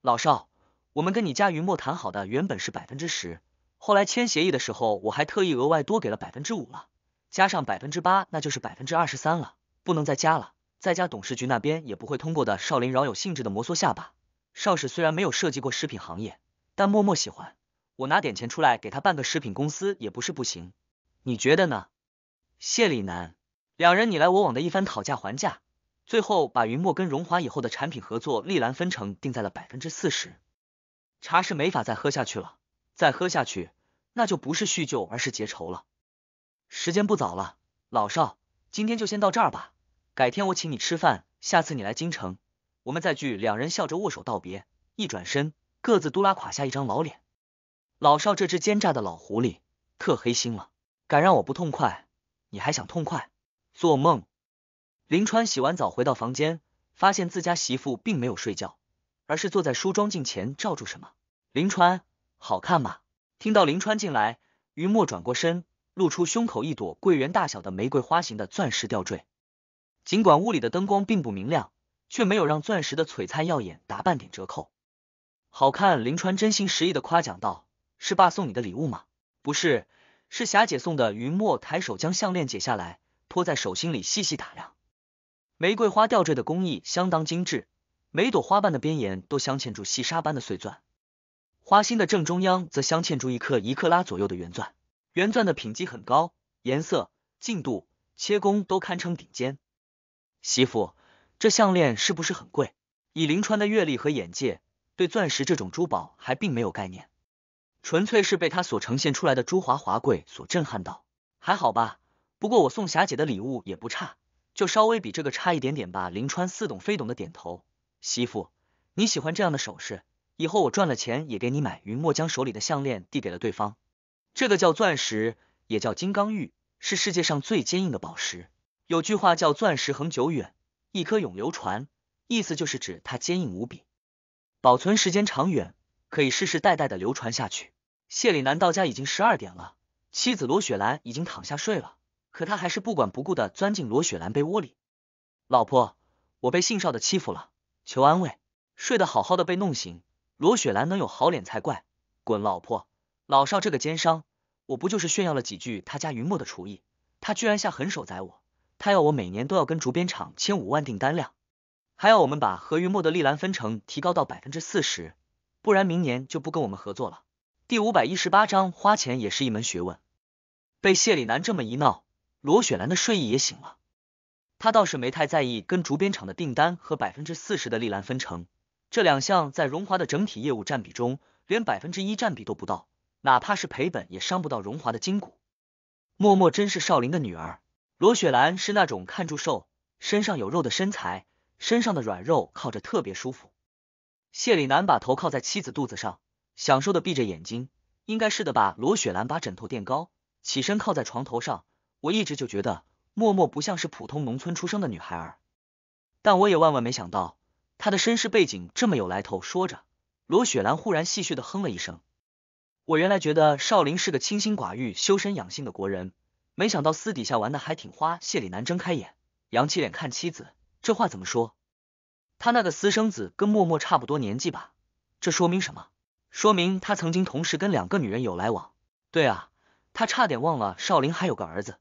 老少。我们跟你家云墨谈好的原本是百分之十，后来签协议的时候我还特意额外多给了百分之五了，加上百分之八，那就是百分之二十三了，不能再加了，再加董事局那边也不会通过的。少林饶有兴致的摩挲下巴，邵氏虽然没有涉及过食品行业，但默默喜欢，我拿点钱出来给他办个食品公司也不是不行，你觉得呢？谢里南，两人你来我往的一番讨价还价，最后把云墨跟荣华以后的产品合作利兰分成定在了百分之四十。茶是没法再喝下去了，再喝下去那就不是叙旧，而是结仇了。时间不早了，老少，今天就先到这儿吧，改天我请你吃饭，下次你来京城，我们再聚。两人笑着握手道别，一转身，各自都拉垮下一张老脸。老少这只奸诈的老狐狸，特黑心了，敢让我不痛快，你还想痛快？做梦！林川洗完澡回到房间，发现自家媳妇并没有睡觉。而是坐在梳妆镜前照住什么？林川，好看吗？听到林川进来，于墨转过身，露出胸口一朵桂圆大小的玫瑰花形的钻石吊坠。尽管屋里的灯光并不明亮，却没有让钻石的璀璨耀眼打半点折扣。好看，林川真心实意的夸奖道：“是爸送你的礼物吗？”“不是，是霞姐送的。”云墨抬手将项链解下来，托在手心里细细打量。玫瑰花吊坠的工艺相当精致。每朵花瓣的边沿都镶嵌住细沙般的碎钻，花心的正中央则镶嵌住一颗一克拉左右的圆钻，圆钻的品级很高，颜色、净度、切工都堪称顶尖。媳妇，这项链是不是很贵？以林川的阅历和眼界，对钻石这种珠宝还并没有概念，纯粹是被它所呈现出来的珠华华贵所震撼到。还好吧，不过我送霞姐的礼物也不差，就稍微比这个差一点点吧。林川似懂非懂的点头。媳妇，你喜欢这样的首饰，以后我赚了钱也给你买。云墨将手里的项链递给了对方，这个叫钻石，也叫金刚玉，是世界上最坚硬的宝石。有句话叫钻石恒久远，一颗永流传，意思就是指它坚硬无比，保存时间长远，可以世世代代的流传下去。谢里南到家已经十二点了，妻子罗雪兰已经躺下睡了，可他还是不管不顾的钻进罗雪兰被窝里。老婆，我被姓邵的欺负了。求安慰，睡得好好的被弄醒，罗雪兰能有好脸才怪。滚，老婆，老少这个奸商，我不就是炫耀了几句他家云墨的厨艺，他居然下狠手宰我。他要我每年都要跟竹编厂签五万订单量，还要我们把何云墨的利兰分成提高到百分之四十，不然明年就不跟我们合作了。第五百一十八章，花钱也是一门学问。被谢里南这么一闹，罗雪兰的睡意也醒了。他倒是没太在意跟竹编厂的订单和百分之四十的利兰分成这两项，在荣华的整体业务占比中，连百分之一占比都不到，哪怕是赔本也伤不到荣华的筋骨。默默真是少林的女儿，罗雪兰是那种看住瘦，身上有肉的身材，身上的软肉靠着特别舒服。谢里南把头靠在妻子肚子上，享受的闭着眼睛，应该是的吧？罗雪兰把枕头垫高，起身靠在床头上，我一直就觉得。默默不像是普通农村出生的女孩儿，但我也万万没想到她的身世背景这么有来头。说着，罗雪兰忽然戏谑的哼了一声。我原来觉得少林是个清心寡欲、修身养性的国人，没想到私底下玩的还挺花。谢里南睁开眼，扬起脸看妻子，这话怎么说？他那个私生子跟默默差不多年纪吧？这说明什么？说明他曾经同时跟两个女人有来往。对啊，他差点忘了少林还有个儿子。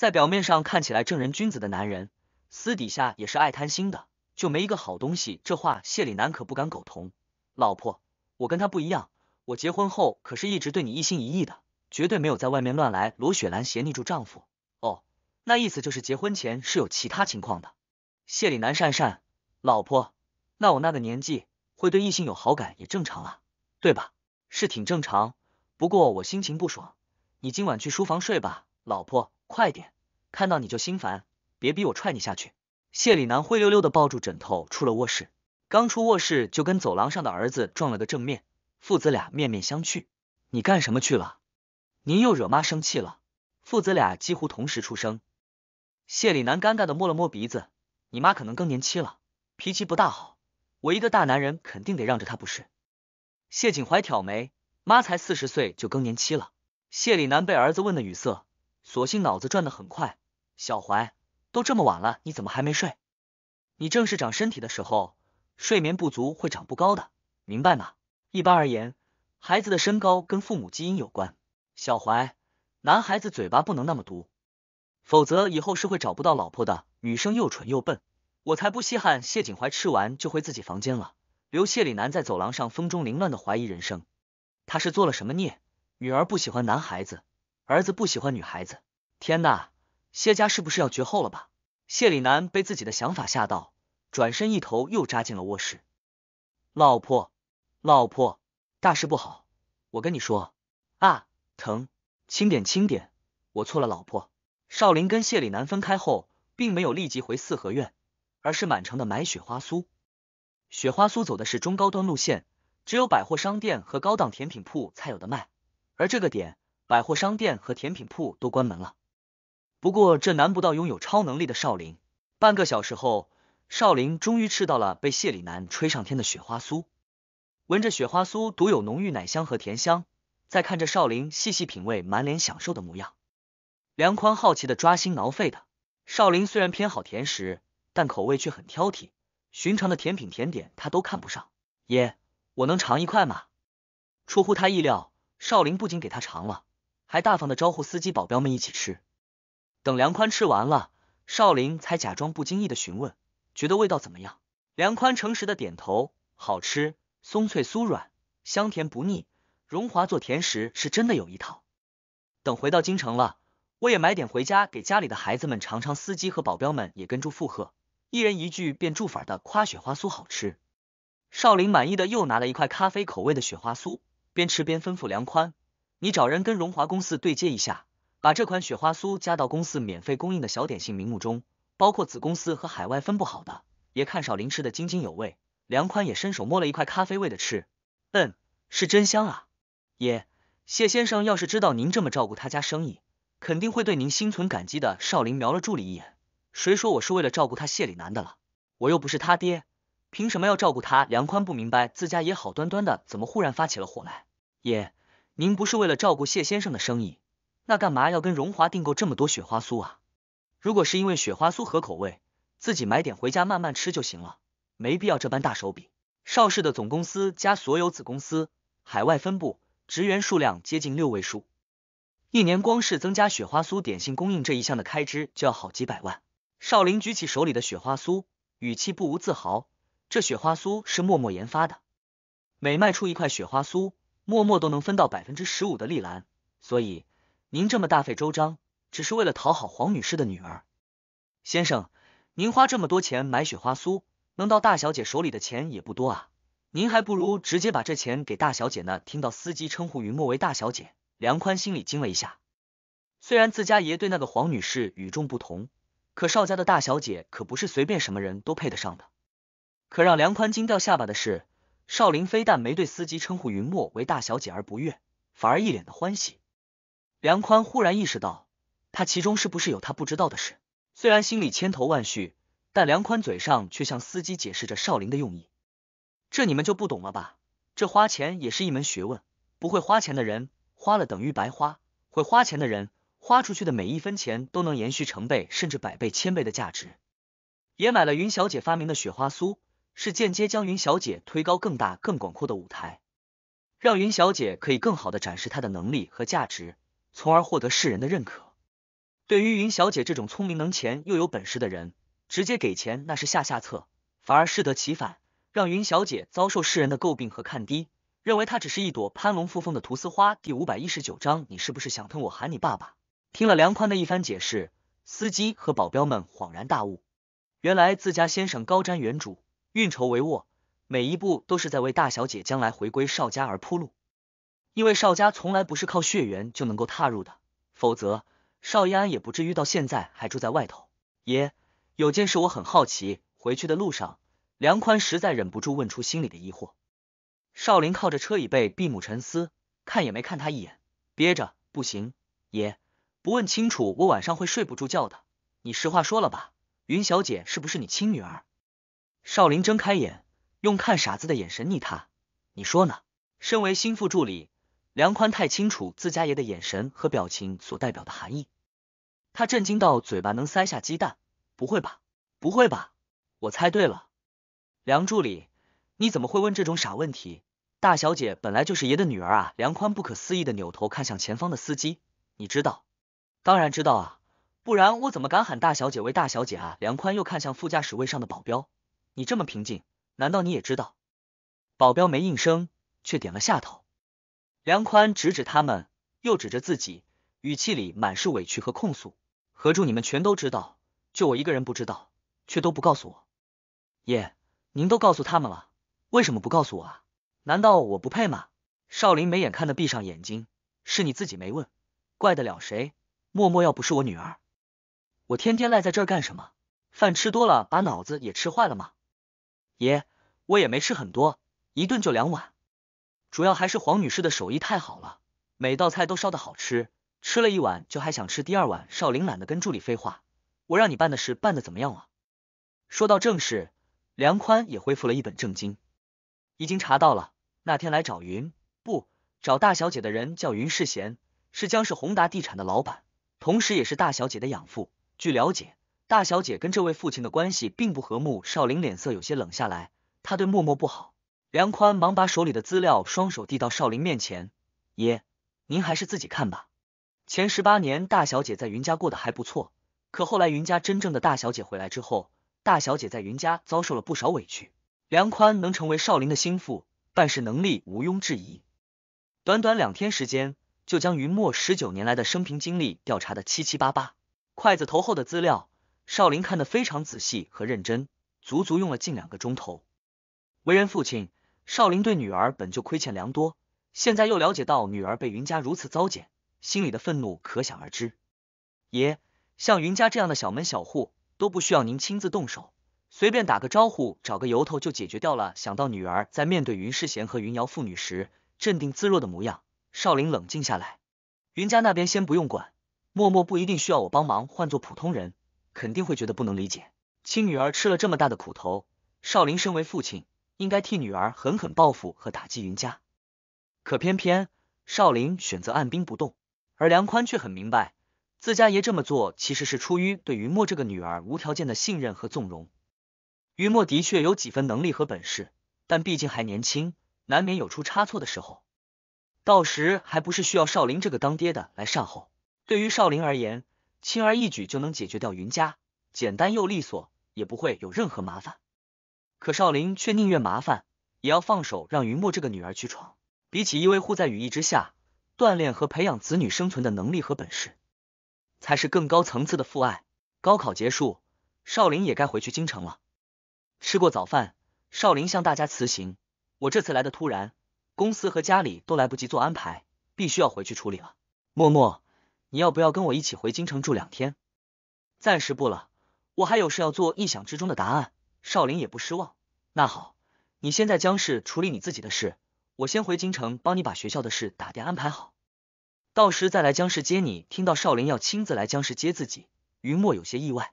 在表面上看起来正人君子的男人，私底下也是爱贪心的，就没一个好东西。这话谢里南可不敢苟同。老婆，我跟他不一样，我结婚后可是一直对你一心一意的，绝对没有在外面乱来。罗雪兰斜睨住丈夫，哦，那意思就是结婚前是有其他情况的。谢里南讪讪，老婆，那我那个年纪会对异性有好感也正常啊，对吧？是挺正常，不过我心情不爽，你今晚去书房睡吧。老婆，快点，看到你就心烦，别逼我踹你下去。谢里南灰溜溜的抱住枕头出了卧室，刚出卧室就跟走廊上的儿子撞了个正面，父子俩面面相觑。你干什么去了？您又惹妈生气了。父子俩几乎同时出声。谢里南尴尬的摸了摸鼻子，你妈可能更年期了，脾气不大好，我一个大男人肯定得让着她不是？谢景怀挑眉，妈才四十岁就更年期了。谢里南被儿子问的语塞。索性脑子转得很快，小怀，都这么晚了，你怎么还没睡？你正是长身体的时候，睡眠不足会长不高的，明白吗？一般而言，孩子的身高跟父母基因有关。小怀，男孩子嘴巴不能那么毒，否则以后是会找不到老婆的。女生又蠢又笨，我才不稀罕。谢景怀吃完就回自己房间了，留谢里南在走廊上风中凌乱的怀疑人生，他是做了什么孽？女儿不喜欢男孩子。儿子不喜欢女孩子，天哪，谢家是不是要绝后了吧？谢里南被自己的想法吓到，转身一头又扎进了卧室。老婆，老婆，大事不好，我跟你说啊，疼，轻点轻点，我错了，老婆。少林跟谢里南分开后，并没有立即回四合院，而是满城的买雪花酥。雪花酥走的是中高端路线，只有百货商店和高档甜品铺才有的卖，而这个点。百货商店和甜品铺都关门了，不过这难不到拥有超能力的少林。半个小时后，少林终于吃到了被谢里南吹上天的雪花酥，闻着雪花酥独有浓郁奶香和甜香，再看着少林细细品味、满脸享受的模样，梁宽好奇的抓心挠肺的。少林虽然偏好甜食，但口味却很挑剔，寻常的甜品甜点他都看不上。爷，我能尝一块吗？出乎他意料，少林不仅给他尝了。还大方的招呼司机、保镖们一起吃。等梁宽吃完了，少林才假装不经意的询问，觉得味道怎么样？梁宽诚实的点头，好吃，松脆酥软，香甜不腻。荣华做甜食是真的有一套。等回到京城了，我也买点回家给家里的孩子们尝尝。司机和保镖们也跟住附和，一人一句变着法的夸雪花酥好吃。少林满意的又拿了一块咖啡口味的雪花酥，边吃边吩咐梁宽。你找人跟荣华公司对接一下，把这款雪花酥加到公司免费供应的小点心名目中，包括子公司和海外分布好的。也看少林吃的津津有味，梁宽也伸手摸了一块咖啡味的吃，嗯，是真香啊。爷，谢先生要是知道您这么照顾他家生意，肯定会对您心存感激的。少林瞄了助理一眼，谁说我是为了照顾他谢里南的了？我又不是他爹，凭什么要照顾他？梁宽不明白自家爷好端端的怎么忽然发起了火来，爷。您不是为了照顾谢先生的生意，那干嘛要跟荣华订购这么多雪花酥啊？如果是因为雪花酥合口味，自己买点回家慢慢吃就行了，没必要这般大手笔。邵氏的总公司加所有子公司，海外分部，职员数量接近六位数，一年光是增加雪花酥点心供应这一项的开支就要好几百万。少林举起手里的雪花酥，语气不无自豪：这雪花酥是默默研发的，每卖出一块雪花酥。默默都能分到百分之十五的利兰，所以您这么大费周章，只是为了讨好黄女士的女儿。先生，您花这么多钱买雪花酥，能到大小姐手里的钱也不多啊。您还不如直接把这钱给大小姐呢。听到司机称呼云墨为大小姐，梁宽心里惊了一下。虽然自家爷对那个黄女士与众不同，可邵家的大小姐可不是随便什么人都配得上的。可让梁宽惊掉下巴的是。少林非但没对司机称呼云墨为大小姐而不悦，反而一脸的欢喜。梁宽忽然意识到，他其中是不是有他不知道的事？虽然心里千头万绪，但梁宽嘴上却向司机解释着少林的用意。这你们就不懂了吧？这花钱也是一门学问，不会花钱的人花了等于白花，会花钱的人花出去的每一分钱都能延续成倍甚至百倍、千倍的价值。也买了云小姐发明的雪花酥。是间接将云小姐推高更大更广阔的舞台，让云小姐可以更好的展示她的能力和价值，从而获得世人的认可。对于云小姐这种聪明能钱又有本事的人，直接给钱那是下下策，反而适得其反，让云小姐遭受世人的诟病和看低，认为她只是一朵攀龙附凤的菟丝花。第五百一十九章，你是不是想喷我喊你爸爸？听了梁宽的一番解释，司机和保镖们恍然大悟，原来自家先生高瞻远瞩。运筹帷幄，每一步都是在为大小姐将来回归邵家而铺路。因为邵家从来不是靠血缘就能够踏入的，否则邵一安也不至于到现在还住在外头。爷，有件事我很好奇。回去的路上，梁宽实在忍不住问出心里的疑惑。少林靠着车椅背，闭目沉思，看也没看他一眼，憋着不行。爷，不问清楚，我晚上会睡不住觉的。你实话说了吧，云小姐是不是你亲女儿？少林睁开眼，用看傻子的眼神睨他：“你说呢？”身为心腹助理，梁宽太清楚自家爷的眼神和表情所代表的含义。他震惊到嘴巴能塞下鸡蛋：“不会吧，不会吧！我猜对了，梁助理，你怎么会问这种傻问题？”大小姐本来就是爷的女儿啊！梁宽不可思议的扭头看向前方的司机：“你知道？当然知道啊，不然我怎么敢喊大小姐为大小姐啊？”梁宽又看向副驾驶位上的保镖。你这么平静，难道你也知道？保镖没应声，却点了下头。梁宽指指他们，又指着自己，语气里满是委屈和控诉：“何柱，你们全都知道，就我一个人不知道，却都不告诉我。爷，您都告诉他们了，为什么不告诉我啊？难道我不配吗？”少林没眼看的，闭上眼睛。是你自己没问，怪得了谁？默默要不是我女儿，我天天赖在这儿干什么？饭吃多了，把脑子也吃坏了吗？爷，我也没吃很多，一顿就两碗，主要还是黄女士的手艺太好了，每道菜都烧的好吃，吃了一碗就还想吃第二碗。少林懒得跟助理废话，我让你办的事办的怎么样了？说到正事，梁宽也恢复了一本正经，已经查到了，那天来找云不找大小姐的人叫云世贤，是江氏宏达地产的老板，同时也是大小姐的养父。据了解。大小姐跟这位父亲的关系并不和睦，少林脸色有些冷下来。他对默默不好。梁宽忙把手里的资料双手递到少林面前：“爷，您还是自己看吧。”前十八年，大小姐在云家过得还不错，可后来云家真正的大小姐回来之后，大小姐在云家遭受了不少委屈。梁宽能成为少林的心腹，办事能力毋庸置疑。短短两天时间，就将云墨十九年来的生平经历调查的七七八八。筷子头后的资料。少林看得非常仔细和认真，足足用了近两个钟头。为人父亲，少林对女儿本就亏欠良多，现在又了解到女儿被云家如此糟践，心里的愤怒可想而知。爷，像云家这样的小门小户都不需要您亲自动手，随便打个招呼，找个由头就解决掉了。想到女儿在面对云世贤和云瑶父女时镇定自若的模样，少林冷静下来。云家那边先不用管，默默不一定需要我帮忙，换做普通人。肯定会觉得不能理解，亲女儿吃了这么大的苦头，少林身为父亲，应该替女儿狠狠报复和打击云家。可偏偏少林选择按兵不动，而梁宽却很明白，自家爷这么做其实是出于对云墨这个女儿无条件的信任和纵容。云墨的确有几分能力和本事，但毕竟还年轻，难免有出差错的时候，到时还不是需要少林这个当爹的来善后？对于少林而言。轻而易举就能解决掉云家，简单又利索，也不会有任何麻烦。可少林却宁愿麻烦，也要放手让云墨这个女儿去闯。比起依偎护在羽翼之下，锻炼和培养子女生存的能力和本事，才是更高层次的父爱。高考结束，少林也该回去京城了。吃过早饭，少林向大家辞行：“我这次来的突然，公司和家里都来不及做安排，必须要回去处理了。”默默。你要不要跟我一起回京城住两天？暂时不了，我还有事要做。意想之中的答案，少林也不失望。那好，你先在江市处理你自己的事，我先回京城帮你把学校的事打点安排好，到时再来江市接你。听到少林要亲自来江市接自己，云墨有些意外。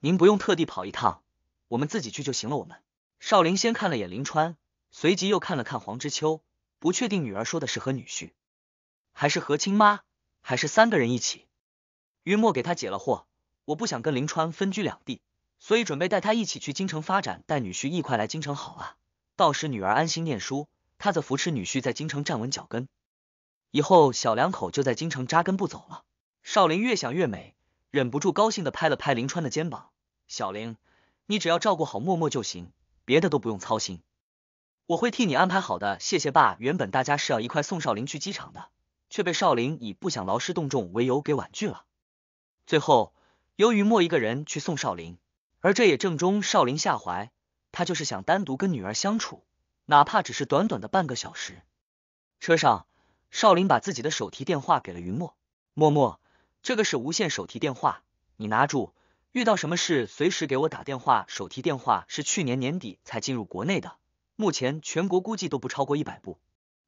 您不用特地跑一趟，我们自己去就行了。我们少林先看了眼林川，随即又看了看黄之秋，不确定女儿说的是和女婿，还是和亲妈。还是三个人一起，于墨给他解了惑。我不想跟林川分居两地，所以准备带他一起去京城发展，带女婿一块来京城好了。到时女儿安心念书，他则扶持女婿在京城站稳脚跟，以后小两口就在京城扎根不走了。少林越想越美，忍不住高兴的拍了拍林川的肩膀。小林，你只要照顾好默默就行，别的都不用操心，我会替你安排好的。谢谢爸。原本大家是要一块送少林去机场的。却被少林以不想劳师动众为由给婉拒了。最后，由于莫一个人去送少林，而这也正中少林下怀。他就是想单独跟女儿相处，哪怕只是短短的半个小时。车上，少林把自己的手提电话给了云墨。默默，这个是无线手提电话，你拿住。遇到什么事，随时给我打电话。手提电话是去年年底才进入国内的，目前全国估计都不超过一百部。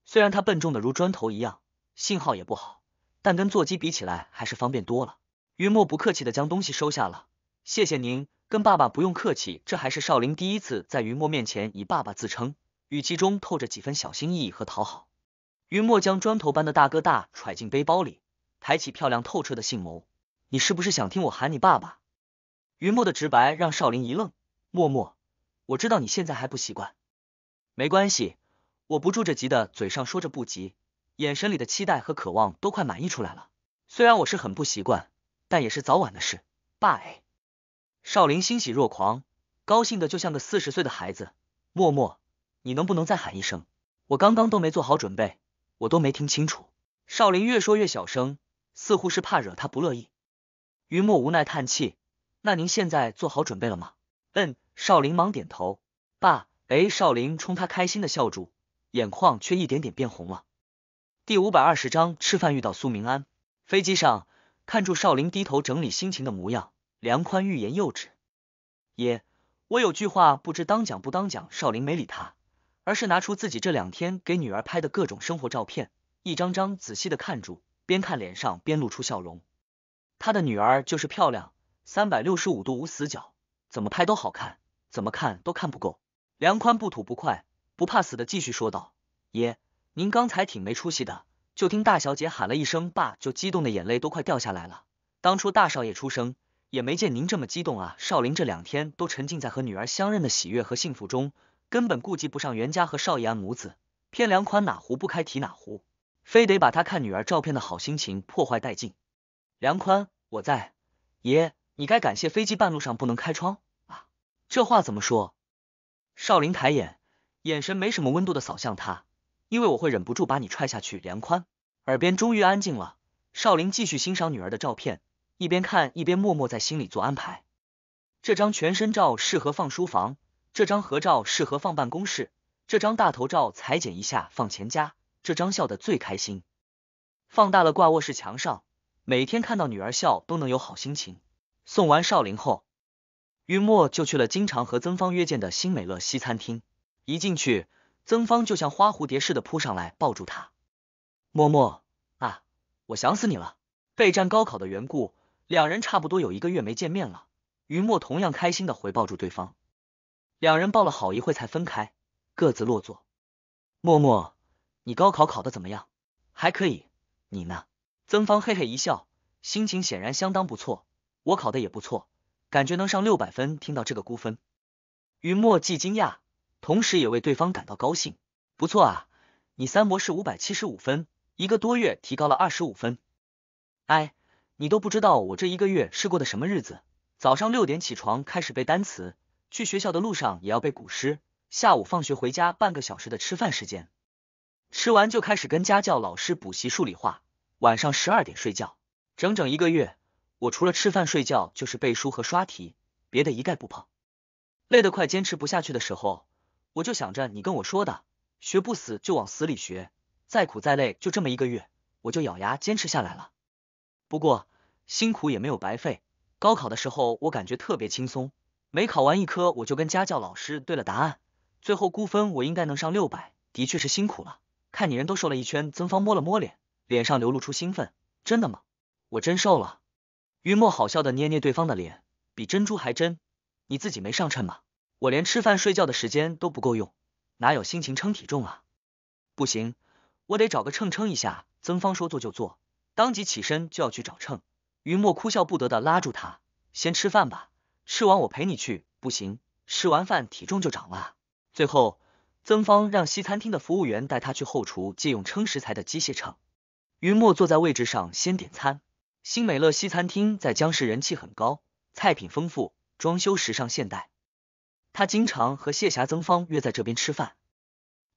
虽然它笨重的如砖头一样。信号也不好，但跟座机比起来还是方便多了。于墨不客气的将东西收下了，谢谢您，跟爸爸不用客气。这还是少林第一次在于墨面前以爸爸自称，语气中透着几分小心翼翼和讨好。于墨将砖头般的大哥大揣进背包里，抬起漂亮透彻的杏眸，你是不是想听我喊你爸爸？于墨的直白让少林一愣，默默，我知道你现在还不习惯，没关系，我不住着急的，嘴上说着不急。眼神里的期待和渴望都快满意出来了。虽然我是很不习惯，但也是早晚的事。爸，少林欣喜若狂，高兴的就像个四十岁的孩子。默默，你能不能再喊一声？我刚刚都没做好准备，我都没听清楚。少林越说越小声，似乎是怕惹他不乐意。于墨无奈叹气，那您现在做好准备了吗？嗯，少林忙点头。爸，哎，少林冲他开心的笑住，眼眶却一点点变红了。第五百二十章吃饭遇到苏明安。飞机上看住少林低头整理心情的模样，梁宽欲言又止。爷，我有句话不知当讲不当讲。少林没理他，而是拿出自己这两天给女儿拍的各种生活照片，一张张仔细的看住，边看脸上边露出笑容。他的女儿就是漂亮，三百六十五度无死角，怎么拍都好看，怎么看都看不够。梁宽不吐不快，不怕死的继续说道：爷。您刚才挺没出息的，就听大小姐喊了一声爸，就激动的眼泪都快掉下来了。当初大少爷出生，也没见您这么激动啊。少林这两天都沉浸在和女儿相认的喜悦和幸福中，根本顾及不上袁家和少爷安母子。偏梁宽哪壶不开提哪壶，非得把他看女儿照片的好心情破坏殆尽。梁宽，我在，爷，你该感谢飞机半路上不能开窗啊。这话怎么说？少林抬眼，眼神没什么温度的扫向他。因为我会忍不住把你踹下去，梁宽。耳边终于安静了，少林继续欣赏女儿的照片，一边看一边默默在心里做安排。这张全身照适合放书房，这张合照适合放办公室，这张大头照裁剪一下放前家，这张笑得最开心，放大了挂卧室墙上，每天看到女儿笑都能有好心情。送完少林后，于墨就去了经常和曾芳约见的新美乐西餐厅，一进去。曾芳就像花蝴蝶似的扑上来抱住他，默默啊，我想死你了。备战高考的缘故，两人差不多有一个月没见面了。于墨同样开心的回抱住对方，两人抱了好一会才分开，各自落座。默默，你高考考的怎么样？还可以，你呢？曾芳嘿嘿一笑，心情显然相当不错。我考的也不错，感觉能上六百分。听到这个估分，于墨既惊讶。同时也为对方感到高兴。不错啊，你三模是五百七十五分，一个多月提高了二十五分。哎，你都不知道我这一个月是过的什么日子。早上六点起床开始背单词，去学校的路上也要背古诗。下午放学回家半个小时的吃饭时间，吃完就开始跟家教老师补习数理化。晚上十二点睡觉，整整一个月，我除了吃饭睡觉就是背书和刷题，别的一概不碰。累得快坚持不下去的时候。我就想着你跟我说的，学不死就往死里学，再苦再累，就这么一个月，我就咬牙坚持下来了。不过辛苦也没有白费，高考的时候我感觉特别轻松，每考完一科我就跟家教老师对了答案，最后估分我应该能上六百，的确是辛苦了。看你人都瘦了一圈，曾芳摸了摸脸，脸上流露出兴奋。真的吗？我真瘦了。于墨好笑的捏捏对方的脸，比珍珠还真，你自己没上秤吗？我连吃饭睡觉的时间都不够用，哪有心情称体重啊？不行，我得找个秤称一下。曾芳说做就做，当即起身就要去找秤。于墨哭笑不得的拉住他，先吃饭吧，吃完我陪你去。不行，吃完饭体重就涨了。最后，曾芳让西餐厅的服务员带他去后厨借用称食材的机械秤。于墨坐在位置上先点餐。新美乐西餐厅在江市人气很高，菜品丰富，装修时尚现代。他经常和谢霞、曾芳约在这边吃饭。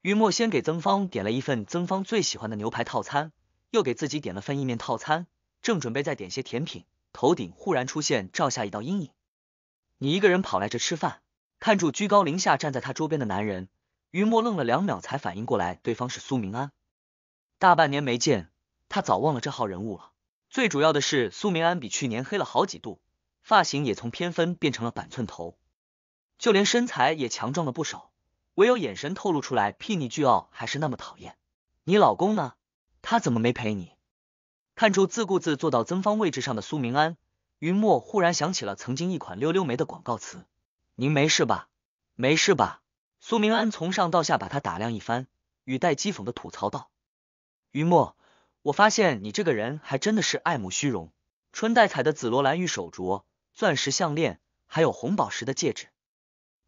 于墨先给曾芳点了一份曾芳最喜欢的牛排套餐，又给自己点了份意面套餐，正准备再点些甜品，头顶忽然出现照下一道阴影。你一个人跑来这吃饭？看住居高临下站在他桌边的男人，于墨愣了两秒才反应过来，对方是苏明安。大半年没见，他早忘了这号人物了。最主要的是，苏明安比去年黑了好几度，发型也从偏分变成了板寸头。就连身材也强壮了不少，唯有眼神透露出来睥睨巨傲，还是那么讨厌。你老公呢？他怎么没陪你？看出自顾自坐到曾芳位置上的苏明安，云墨忽然想起了曾经一款溜溜梅的广告词：“您没事吧？没事吧？”苏明安从上到下把他打量一番，语带讥讽的吐槽道：“云墨，我发现你这个人还真的是爱慕虚荣。春带彩的紫罗兰玉手镯、钻石项链，还有红宝石的戒指。”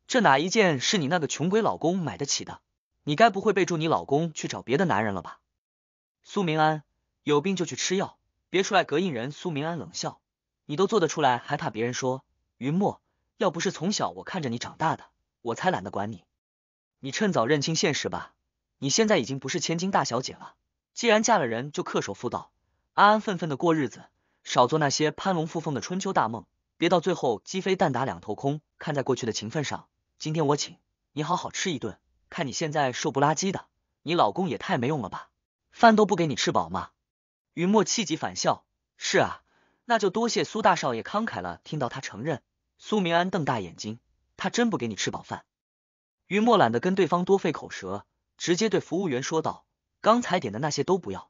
这哪一件是你那个穷鬼老公买得起的？你该不会备注你老公去找别的男人了吧？苏明安，有病就去吃药，别出来膈应人。苏明安冷笑，你都做得出来，还怕别人说？云墨，要不是从小我看着你长大的，我才懒得管你。你趁早认清现实吧，你现在已经不是千金大小姐了。既然嫁了人，就恪守妇道，安安分分的过日子，少做那些攀龙附凤的春秋大梦，别到最后鸡飞蛋打两头空。看在过去的情分上。今天我请你好好吃一顿，看你现在瘦不拉几的，你老公也太没用了吧，饭都不给你吃饱吗？云墨气急反笑，是啊，那就多谢苏大少爷慷慨了。听到他承认，苏明安瞪大眼睛，他真不给你吃饱饭？云墨懒得跟对方多费口舌，直接对服务员说道，刚才点的那些都不要，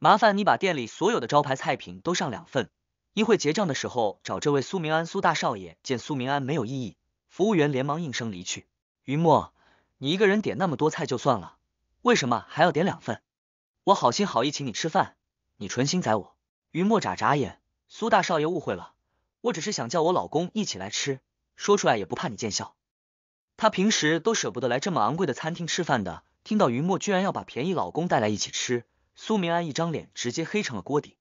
麻烦你把店里所有的招牌菜品都上两份，一会结账的时候找这位苏明安苏大少爷。见苏明安没有异议。服务员连忙应声离去。云墨，你一个人点那么多菜就算了，为什么还要点两份？我好心好意请你吃饭，你存心宰我。云墨眨眨眼，苏大少爷误会了，我只是想叫我老公一起来吃，说出来也不怕你见笑。他平时都舍不得来这么昂贵的餐厅吃饭的，听到云墨居然要把便宜老公带来一起吃，苏明安一张脸直接黑成了锅底。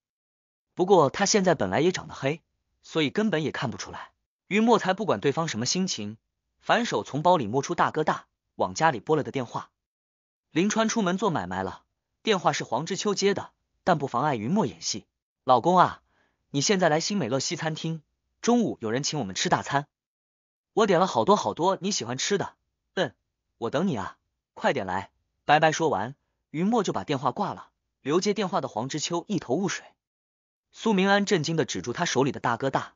不过他现在本来也长得黑，所以根本也看不出来。云墨才不管对方什么心情，反手从包里摸出大哥大，往家里拨了个电话。林川出门做买卖了，电话是黄知秋接的，但不妨碍云墨演戏。老公啊，你现在来新美乐西餐厅，中午有人请我们吃大餐，我点了好多好多你喜欢吃的。嗯，我等你啊，快点来！拜拜。说完，云墨就把电话挂了。留接电话的黄之秋一头雾水，苏明安震惊的止住他手里的大哥大。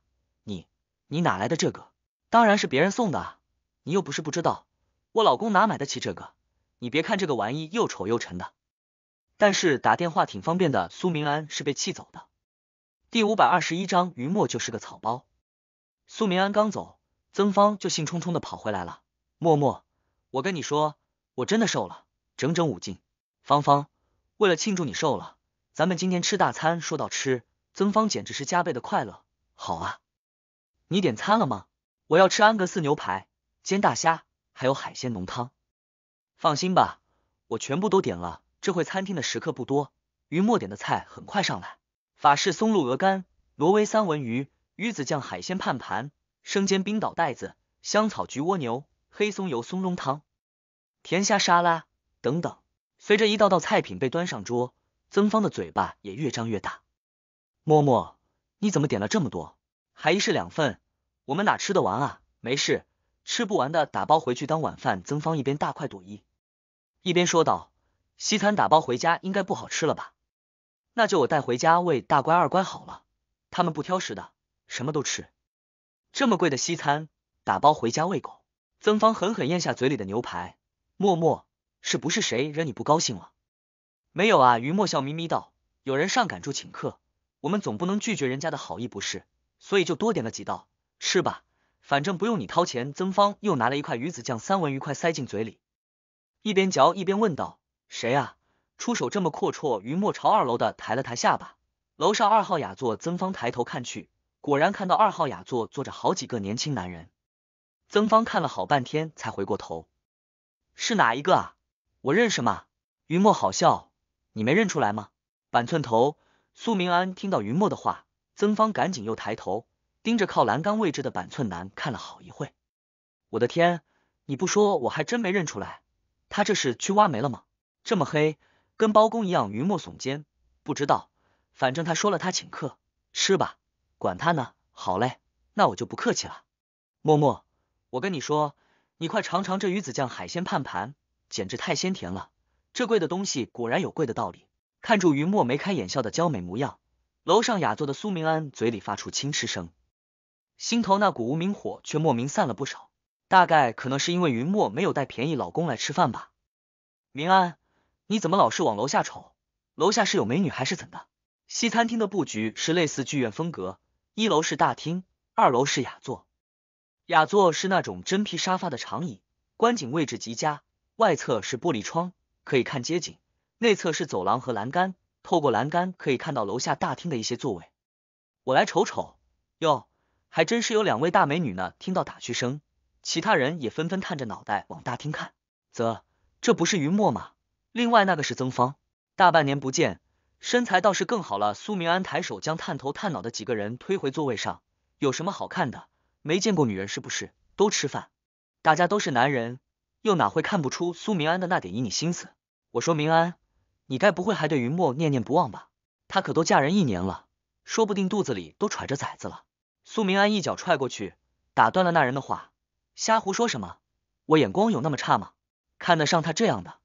你哪来的这个？当然是别人送的啊！你又不是不知道，我老公哪买得起这个？你别看这个玩意又丑又沉的，但是打电话挺方便的。苏明安是被气走的。第五百二十一章，云墨就是个草包。苏明安刚走，曾芳就兴冲冲的跑回来了。默默，我跟你说，我真的瘦了，整整五斤。芳芳，为了庆祝你瘦了，咱们今天吃大餐。说到吃，曾芳简直是加倍的快乐。好啊！你点餐了吗？我要吃安格斯牛排、煎大虾，还有海鲜浓汤。放心吧，我全部都点了。这会餐厅的食客不多，于墨点的菜很快上来：法式松露鹅肝、挪威三文鱼、鱼子酱海鲜盼盘、生煎冰岛带子、香草焗蜗牛、黑松油松茸汤、甜虾沙拉等等。随着一道道菜品被端上桌，曾芳的嘴巴也越张越大。默默，你怎么点了这么多？还一式两份。我们哪吃得完啊？没事，吃不完的打包回去当晚饭。曾芳一边大快朵颐，一边说道：“西餐打包回家应该不好吃了吧？那就我带回家喂大乖二乖好了，他们不挑食的，什么都吃。这么贵的西餐打包回家喂狗？”曾芳狠狠咽下嘴里的牛排，默默：“是不是谁惹你不高兴了？没有啊。”于墨笑眯眯道：“有人上赶着请客，我们总不能拒绝人家的好意不是？所以就多点了几道。”吃吧，反正不用你掏钱。曾芳又拿了一块鱼子酱三文鱼块塞进嘴里，一边嚼一边问道：“谁啊？出手这么阔绰？”云墨朝二楼的抬了抬下巴，楼上二号雅座，曾芳抬头看去，果然看到二号雅座坐着好几个年轻男人。曾芳看了好半天才回过头：“是哪一个啊？我认识吗？”云墨好笑：“你没认出来吗？”板寸头苏明安听到云墨的话，曾芳赶紧又抬头。盯着靠栏杆位置的板寸男看了好一会，我的天，你不说我还真没认出来，他这是去挖煤了吗？这么黑，跟包公一样。云墨耸肩，不知道，反正他说了他请客，吃吧，管他呢，好嘞，那我就不客气了。默默，我跟你说，你快尝尝这鱼子酱海鲜盼盘，简直太鲜甜了。这贵的东西果然有贵的道理。看住云墨眉开眼笑的娇美模样，楼上雅座的苏明安嘴里发出轻嗤声。心头那股无名火却莫名散了不少，大概可能是因为云墨没有带便宜老公来吃饭吧。明安，你怎么老是往楼下瞅？楼下是有美女还是怎的？西餐厅的布局是类似剧院风格，一楼是大厅，二楼是雅座。雅座是那种真皮沙发的长椅，观景位置极佳，外侧是玻璃窗，可以看街景；内侧是走廊和栏杆，透过栏杆可以看到楼下大厅的一些座位。我来瞅瞅，哟。还真是有两位大美女呢！听到打趣声，其他人也纷纷探着脑袋往大厅看。啧，这不是云墨吗？另外那个是曾芳，大半年不见，身材倒是更好了。苏明安抬手将探头探脑的几个人推回座位上。有什么好看的？没见过女人是不是？都吃饭，大家都是男人，又哪会看不出苏明安的那点旖旎心思？我说明安，你该不会还对云墨念念不忘吧？她可都嫁人一年了，说不定肚子里都揣着崽子了。苏明安一脚踹过去，打断了那人的话：“瞎胡说什么？我眼光有那么差吗？看得上他这样的？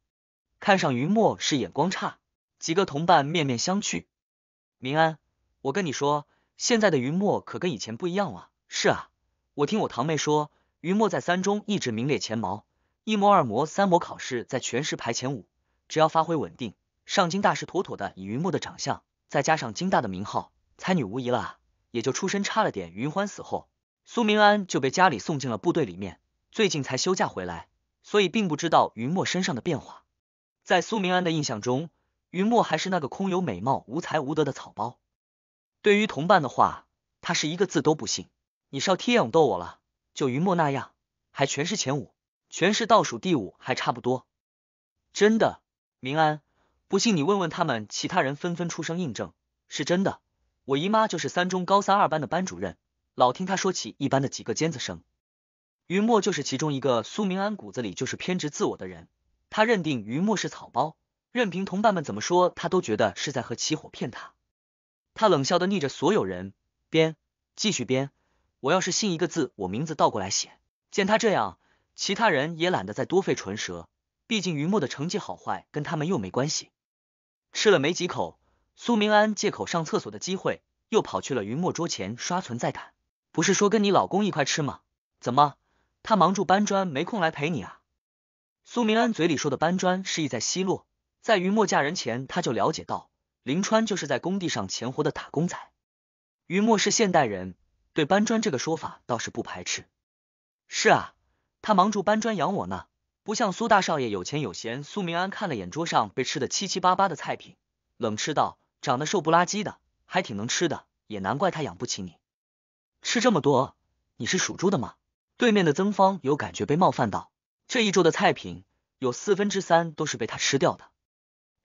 看上云墨是眼光差。”几个同伴面面相觑。明安，我跟你说，现在的云墨可跟以前不一样了。是啊，我听我堂妹说，云墨在三中一直名列前茅，一模、二模、三模考试在全市排前五，只要发挥稳定，上京大是妥妥的。以云墨的长相，再加上京大的名号，才女无疑了。也就出身差了点。云欢死后，苏明安就被家里送进了部队里面，最近才休假回来，所以并不知道云墨身上的变化。在苏明安的印象中，云墨还是那个空有美貌、无才无德的草包。对于同伴的话，他是一个字都不信。你少贴勇逗我了，就云墨那样，还全是前五，全是倒数第五还差不多。真的，明安，不信你问问他们。其他人纷纷出声印证，是真的。我姨妈就是三中高三二班的班主任，老听她说起一班的几个尖子生，于墨就是其中一个。苏明安骨子里就是偏执自我的人，他认定于墨是草包，任凭同伴们怎么说，他都觉得是在和起火骗他。他冷笑的逆着所有人，编，继续编。我要是信一个字，我名字倒过来写。见他这样，其他人也懒得再多费唇舌，毕竟于墨的成绩好坏跟他们又没关系。吃了没几口。苏明安借口上厕所的机会，又跑去了云墨桌前刷存在感。不是说跟你老公一块吃吗？怎么他忙住搬砖没空来陪你啊？苏明安嘴里说的搬砖，是意在奚落。在云墨嫁人前，他就了解到林川就是在工地上钱活的打工仔。云墨是现代人，对搬砖这个说法倒是不排斥。是啊，他忙住搬砖养我呢，不像苏大少爷有钱有闲。苏明安看了眼桌上被吃的七七八八的菜品，冷斥道。长得瘦不拉几的，还挺能吃的，也难怪他养不起你。吃这么多，你是属猪的吗？对面的曾芳有感觉被冒犯到，这一桌的菜品有四分之三都是被他吃掉的。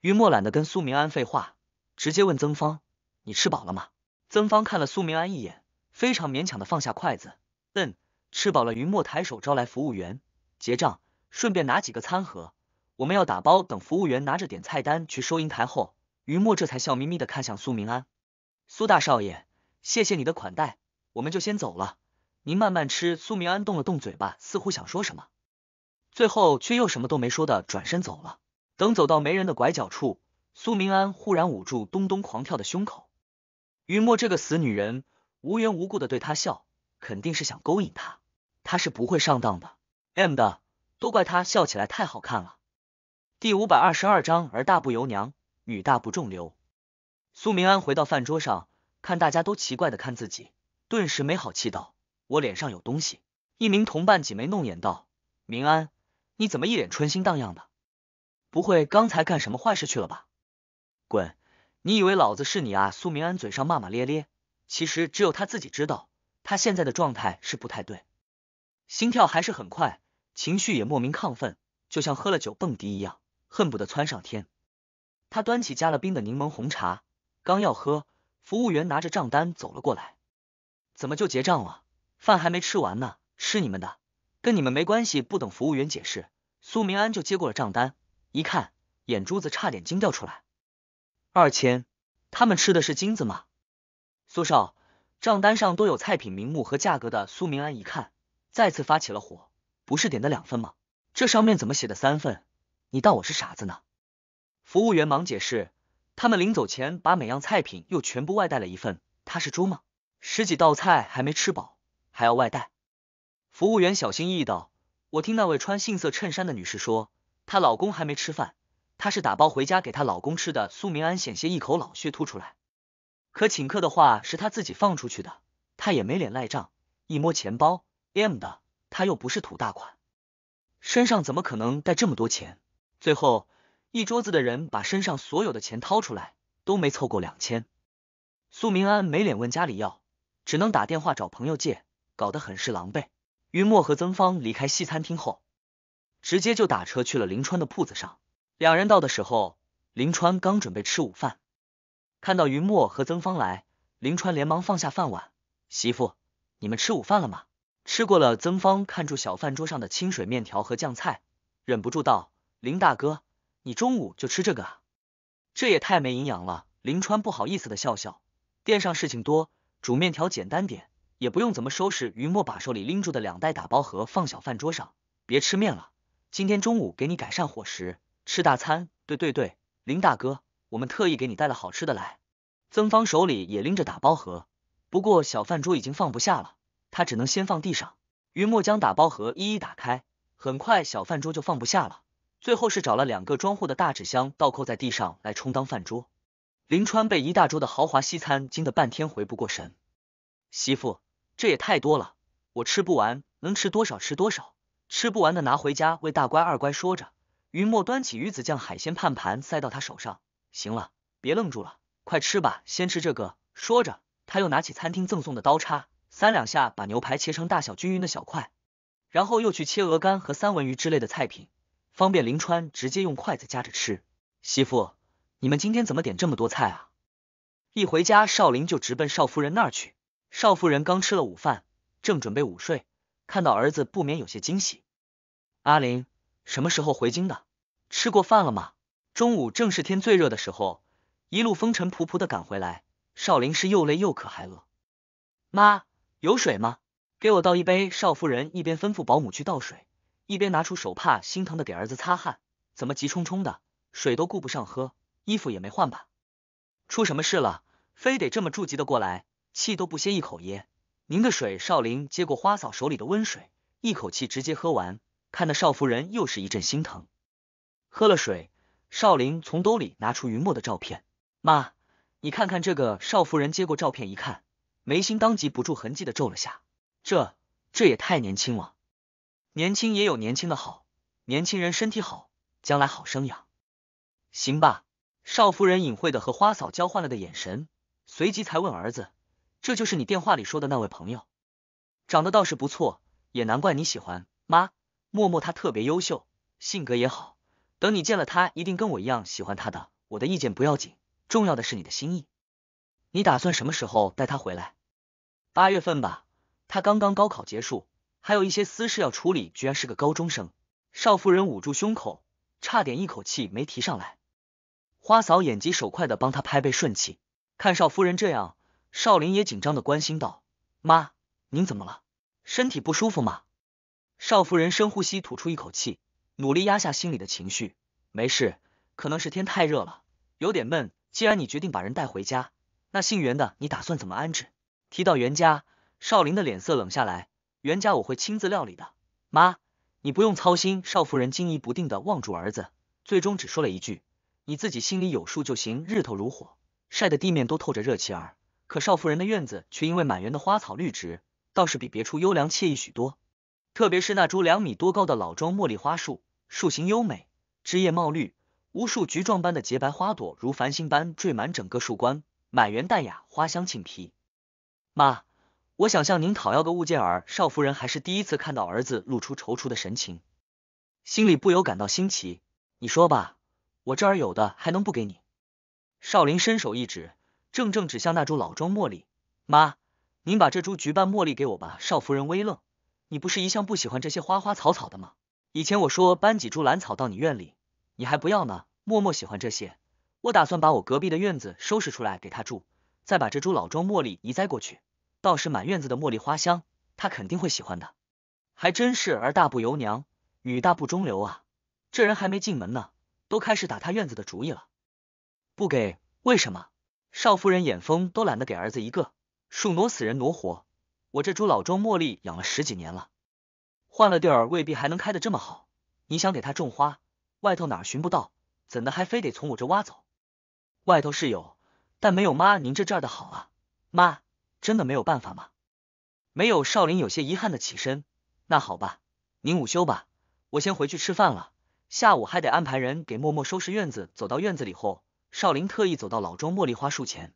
于墨懒得跟苏明安废话，直接问曾芳：“你吃饱了吗？”曾芳看了苏明安一眼，非常勉强的放下筷子。嗯，吃饱了。于墨抬手招来服务员结账，顺便拿几个餐盒，我们要打包。等服务员拿着点菜单去收银台后。于墨这才笑眯眯的看向苏明安，苏大少爷，谢谢你的款待，我们就先走了，您慢慢吃。苏明安动了动嘴巴，似乎想说什么，最后却又什么都没说的转身走了。等走到没人的拐角处，苏明安忽然捂住咚咚狂跳的胸口，于墨这个死女人无缘无故的对他笑，肯定是想勾引他，他是不会上当的。M 的，都怪她笑起来太好看了。第五百二十二章，而大不由娘。女大不中留。苏明安回到饭桌上，看大家都奇怪的看自己，顿时没好气道：“我脸上有东西。”一名同伴挤眉弄眼道：“明安，你怎么一脸春心荡漾的？不会刚才干什么坏事去了吧？”滚！你以为老子是你啊？苏明安嘴上骂骂咧咧，其实只有他自己知道，他现在的状态是不太对，心跳还是很快，情绪也莫名亢奋，就像喝了酒蹦迪一样，恨不得蹿上天。他端起加了冰的柠檬红茶，刚要喝，服务员拿着账单走了过来。怎么就结账了？饭还没吃完呢！吃你们的，跟你们没关系。不等服务员解释，苏明安就接过了账单，一看，眼珠子差点惊掉出来。二千？他们吃的是金子吗？苏少，账单上都有菜品名目和价格的。苏明安一看，再次发起了火。不是点的两份吗？这上面怎么写的三份？你当我是傻子呢？服务员忙解释，他们临走前把每样菜品又全部外带了一份。他是猪吗？十几道菜还没吃饱，还要外带？服务员小心翼翼道：“我听那位穿杏色衬衫的女士说，她老公还没吃饭，她是打包回家给她老公吃的。”苏明安险些一口老血吐出来。可请客的话是他自己放出去的，他也没脸赖账。一摸钱包，M 的，他又不是土大款，身上怎么可能带这么多钱？最后。一桌子的人把身上所有的钱掏出来，都没凑够两千。苏明安没脸问家里要，只能打电话找朋友借，搞得很是狼狈。云墨和曾芳离开西餐厅后，直接就打车去了林川的铺子上。两人到的时候，林川刚准备吃午饭，看到云墨和曾芳来，林川连忙放下饭碗：“媳妇，你们吃午饭了吗？”吃过了。曾芳看住小饭桌上的清水面条和酱菜，忍不住道：“林大哥。”你中午就吃这个啊？这也太没营养了。林川不好意思的笑笑，店上事情多，煮面条简单点，也不用怎么收拾。于墨把手里拎住的两袋打包盒放小饭桌上，别吃面了，今天中午给你改善伙食，吃大餐。对对对，林大哥，我们特意给你带了好吃的来。曾芳手里也拎着打包盒，不过小饭桌已经放不下了，她只能先放地上。于墨将打包盒一一打开，很快小饭桌就放不下了。最后是找了两个装货的大纸箱倒扣在地上来充当饭桌。林川被一大桌的豪华西餐惊得半天回不过神。媳妇，这也太多了，我吃不完，能吃多少吃多少，吃不完的拿回家喂大乖二乖。说着，云墨端起鱼子酱海鲜盘盘塞到他手上。行了，别愣住了，快吃吧，先吃这个。说着，他又拿起餐厅赠送的刀叉，三两下把牛排切成大小均匀的小块，然后又去切鹅肝和三文鱼之类的菜品。方便林川直接用筷子夹着吃。媳妇，你们今天怎么点这么多菜啊？一回家，少林就直奔少夫人那儿去。少夫人刚吃了午饭，正准备午睡，看到儿子不免有些惊喜。阿林，什么时候回京的？吃过饭了吗？中午正是天最热的时候，一路风尘仆仆的赶回来，少林是又累又渴还饿。妈，有水吗？给我倒一杯。少夫人一边吩咐保姆去倒水。一边拿出手帕，心疼的给儿子擦汗，怎么急冲冲的，水都顾不上喝，衣服也没换吧？出什么事了？非得这么着急的过来，气都不歇一口噎？您的水，少林接过花嫂手里的温水，一口气直接喝完，看那少夫人又是一阵心疼。喝了水，少林从兜里拿出云墨的照片，妈，你看看这个。少夫人接过照片一看，眉心当即不住痕迹的皱了下，这，这也太年轻了。年轻也有年轻的好，年轻人身体好，将来好生养。行吧，少夫人隐晦的和花嫂交换了的眼神，随即才问儿子：“这就是你电话里说的那位朋友，长得倒是不错，也难怪你喜欢。妈，默默他特别优秀，性格也好，等你见了他，一定跟我一样喜欢他的。我的意见不要紧，重要的是你的心意。你打算什么时候带他回来？八月份吧，他刚刚高考结束。”还有一些私事要处理，居然是个高中生。少夫人捂住胸口，差点一口气没提上来。花嫂眼疾手快的帮她拍背顺气。看少夫人这样，少林也紧张的关心道：“妈，您怎么了？身体不舒服吗？”少夫人深呼吸，吐出一口气，努力压下心里的情绪。没事，可能是天太热了，有点闷。既然你决定把人带回家，那姓袁的你打算怎么安置？提到袁家，少林的脸色冷下来。袁家我会亲自料理的，妈，你不用操心。少夫人惊疑不定的望住儿子，最终只说了一句：“你自己心里有数就行。”日头如火，晒得地面都透着热气儿，可少夫人的院子却因为满园的花草绿植，倒是比别处优良惬意许多。特别是那株两米多高的老桩茉莉花树，树形优美，枝叶茂绿，无数菊状般的洁白花朵如繁星般缀满整个树冠，满园淡雅，花香沁皮。妈。我想向您讨要个物件儿，少夫人还是第一次看到儿子露出踌躇的神情，心里不由感到新奇。你说吧，我这儿有的还能不给你？少林伸手一指，正正指向那株老桩茉莉。妈，您把这株菊瓣茉莉给我吧。少夫人微愣，你不是一向不喜欢这些花花草草的吗？以前我说搬几株兰草到你院里，你还不要呢。默默喜欢这些，我打算把我隔壁的院子收拾出来给他住，再把这株老桩茉莉移栽过去。倒是满院子的茉莉花香，他肯定会喜欢的。还真是儿大不由娘，女大不中留啊！这人还没进门呢，都开始打他院子的主意了。不给，为什么？少夫人眼风都懒得给儿子一个。树挪死人挪活，我这株老桩茉莉养了十几年了，换了地儿未必还能开得这么好。你想给他种花，外头哪寻不到？怎的还非得从我这挖走？外头是有，但没有妈您这这儿的好啊，妈。真的没有办法吗？没有，少林有些遗憾的起身。那好吧，您午休吧，我先回去吃饭了。下午还得安排人给默默收拾院子。走到院子里后，少林特意走到老庄茉莉花树前，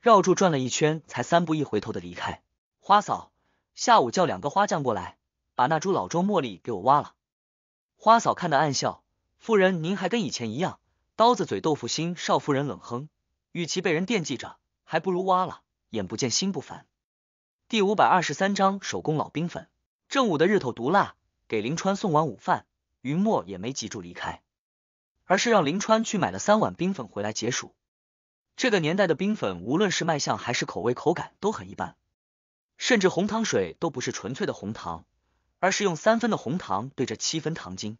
绕住转了一圈，才三步一回头的离开。花嫂，下午叫两个花匠过来，把那株老庄茉莉给我挖了。花嫂看得暗笑，夫人您还跟以前一样，刀子嘴豆腐心。少夫人冷哼，与其被人惦记着，还不如挖了。眼不见心不烦。第五百二十三章手工老冰粉。正午的日头毒辣，给林川送完午饭，云墨也没急着离开，而是让林川去买了三碗冰粉回来解暑。这个年代的冰粉，无论是卖相还是口味口感都很一般，甚至红糖水都不是纯粹的红糖，而是用三分的红糖兑着七分糖精，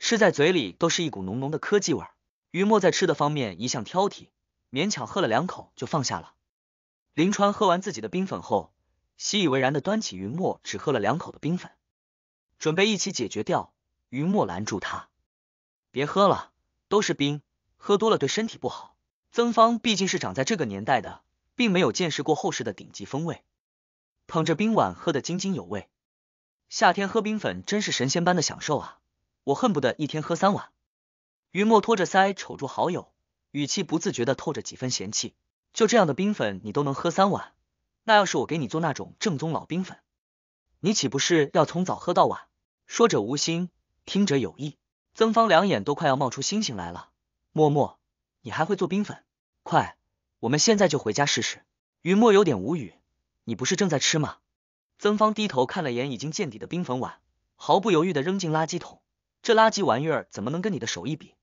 吃在嘴里都是一股浓浓的科技味。云墨在吃的方面一向挑剔，勉强喝了两口就放下了。林川喝完自己的冰粉后，习以为然的端起云墨只喝了两口的冰粉，准备一起解决掉。云墨拦住他，别喝了，都是冰，喝多了对身体不好。曾芳毕竟是长在这个年代的，并没有见识过后世的顶级风味，捧着冰碗喝的津津有味。夏天喝冰粉真是神仙般的享受啊，我恨不得一天喝三碗。云墨托着腮瞅住好友，语气不自觉的透着几分嫌弃。就这样的冰粉，你都能喝三碗，那要是我给你做那种正宗老冰粉，你岂不是要从早喝到晚？说者无心，听者有意。曾芳两眼都快要冒出星星来了。默默，你还会做冰粉？快，我们现在就回家试试。云墨有点无语，你不是正在吃吗？曾芳低头看了眼已经见底的冰粉碗，毫不犹豫的扔进垃圾桶。这垃圾玩意儿怎么能跟你的手艺比？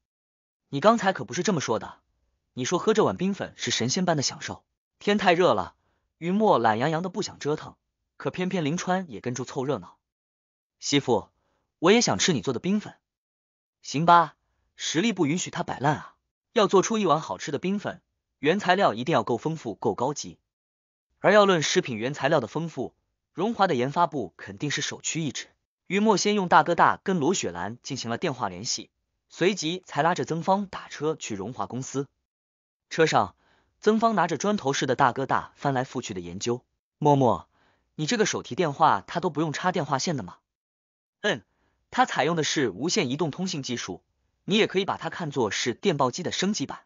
你刚才可不是这么说的。你说喝这碗冰粉是神仙般的享受，天太热了，于墨懒洋洋的不想折腾，可偏偏林川也跟住凑热闹。媳妇，我也想吃你做的冰粉，行吧，实力不允许他摆烂啊，要做出一碗好吃的冰粉，原材料一定要够丰富够高级。而要论食品原材料的丰富，荣华的研发部肯定是首屈一指。于墨先用大哥大跟罗雪兰进行了电话联系，随即才拉着曾芳打车去荣华公司。车上，曾芳拿着砖头似的大哥大，翻来覆去的研究。默默，你这个手提电话，它都不用插电话线的吗？嗯，它采用的是无线移动通信技术，你也可以把它看作是电报机的升级版。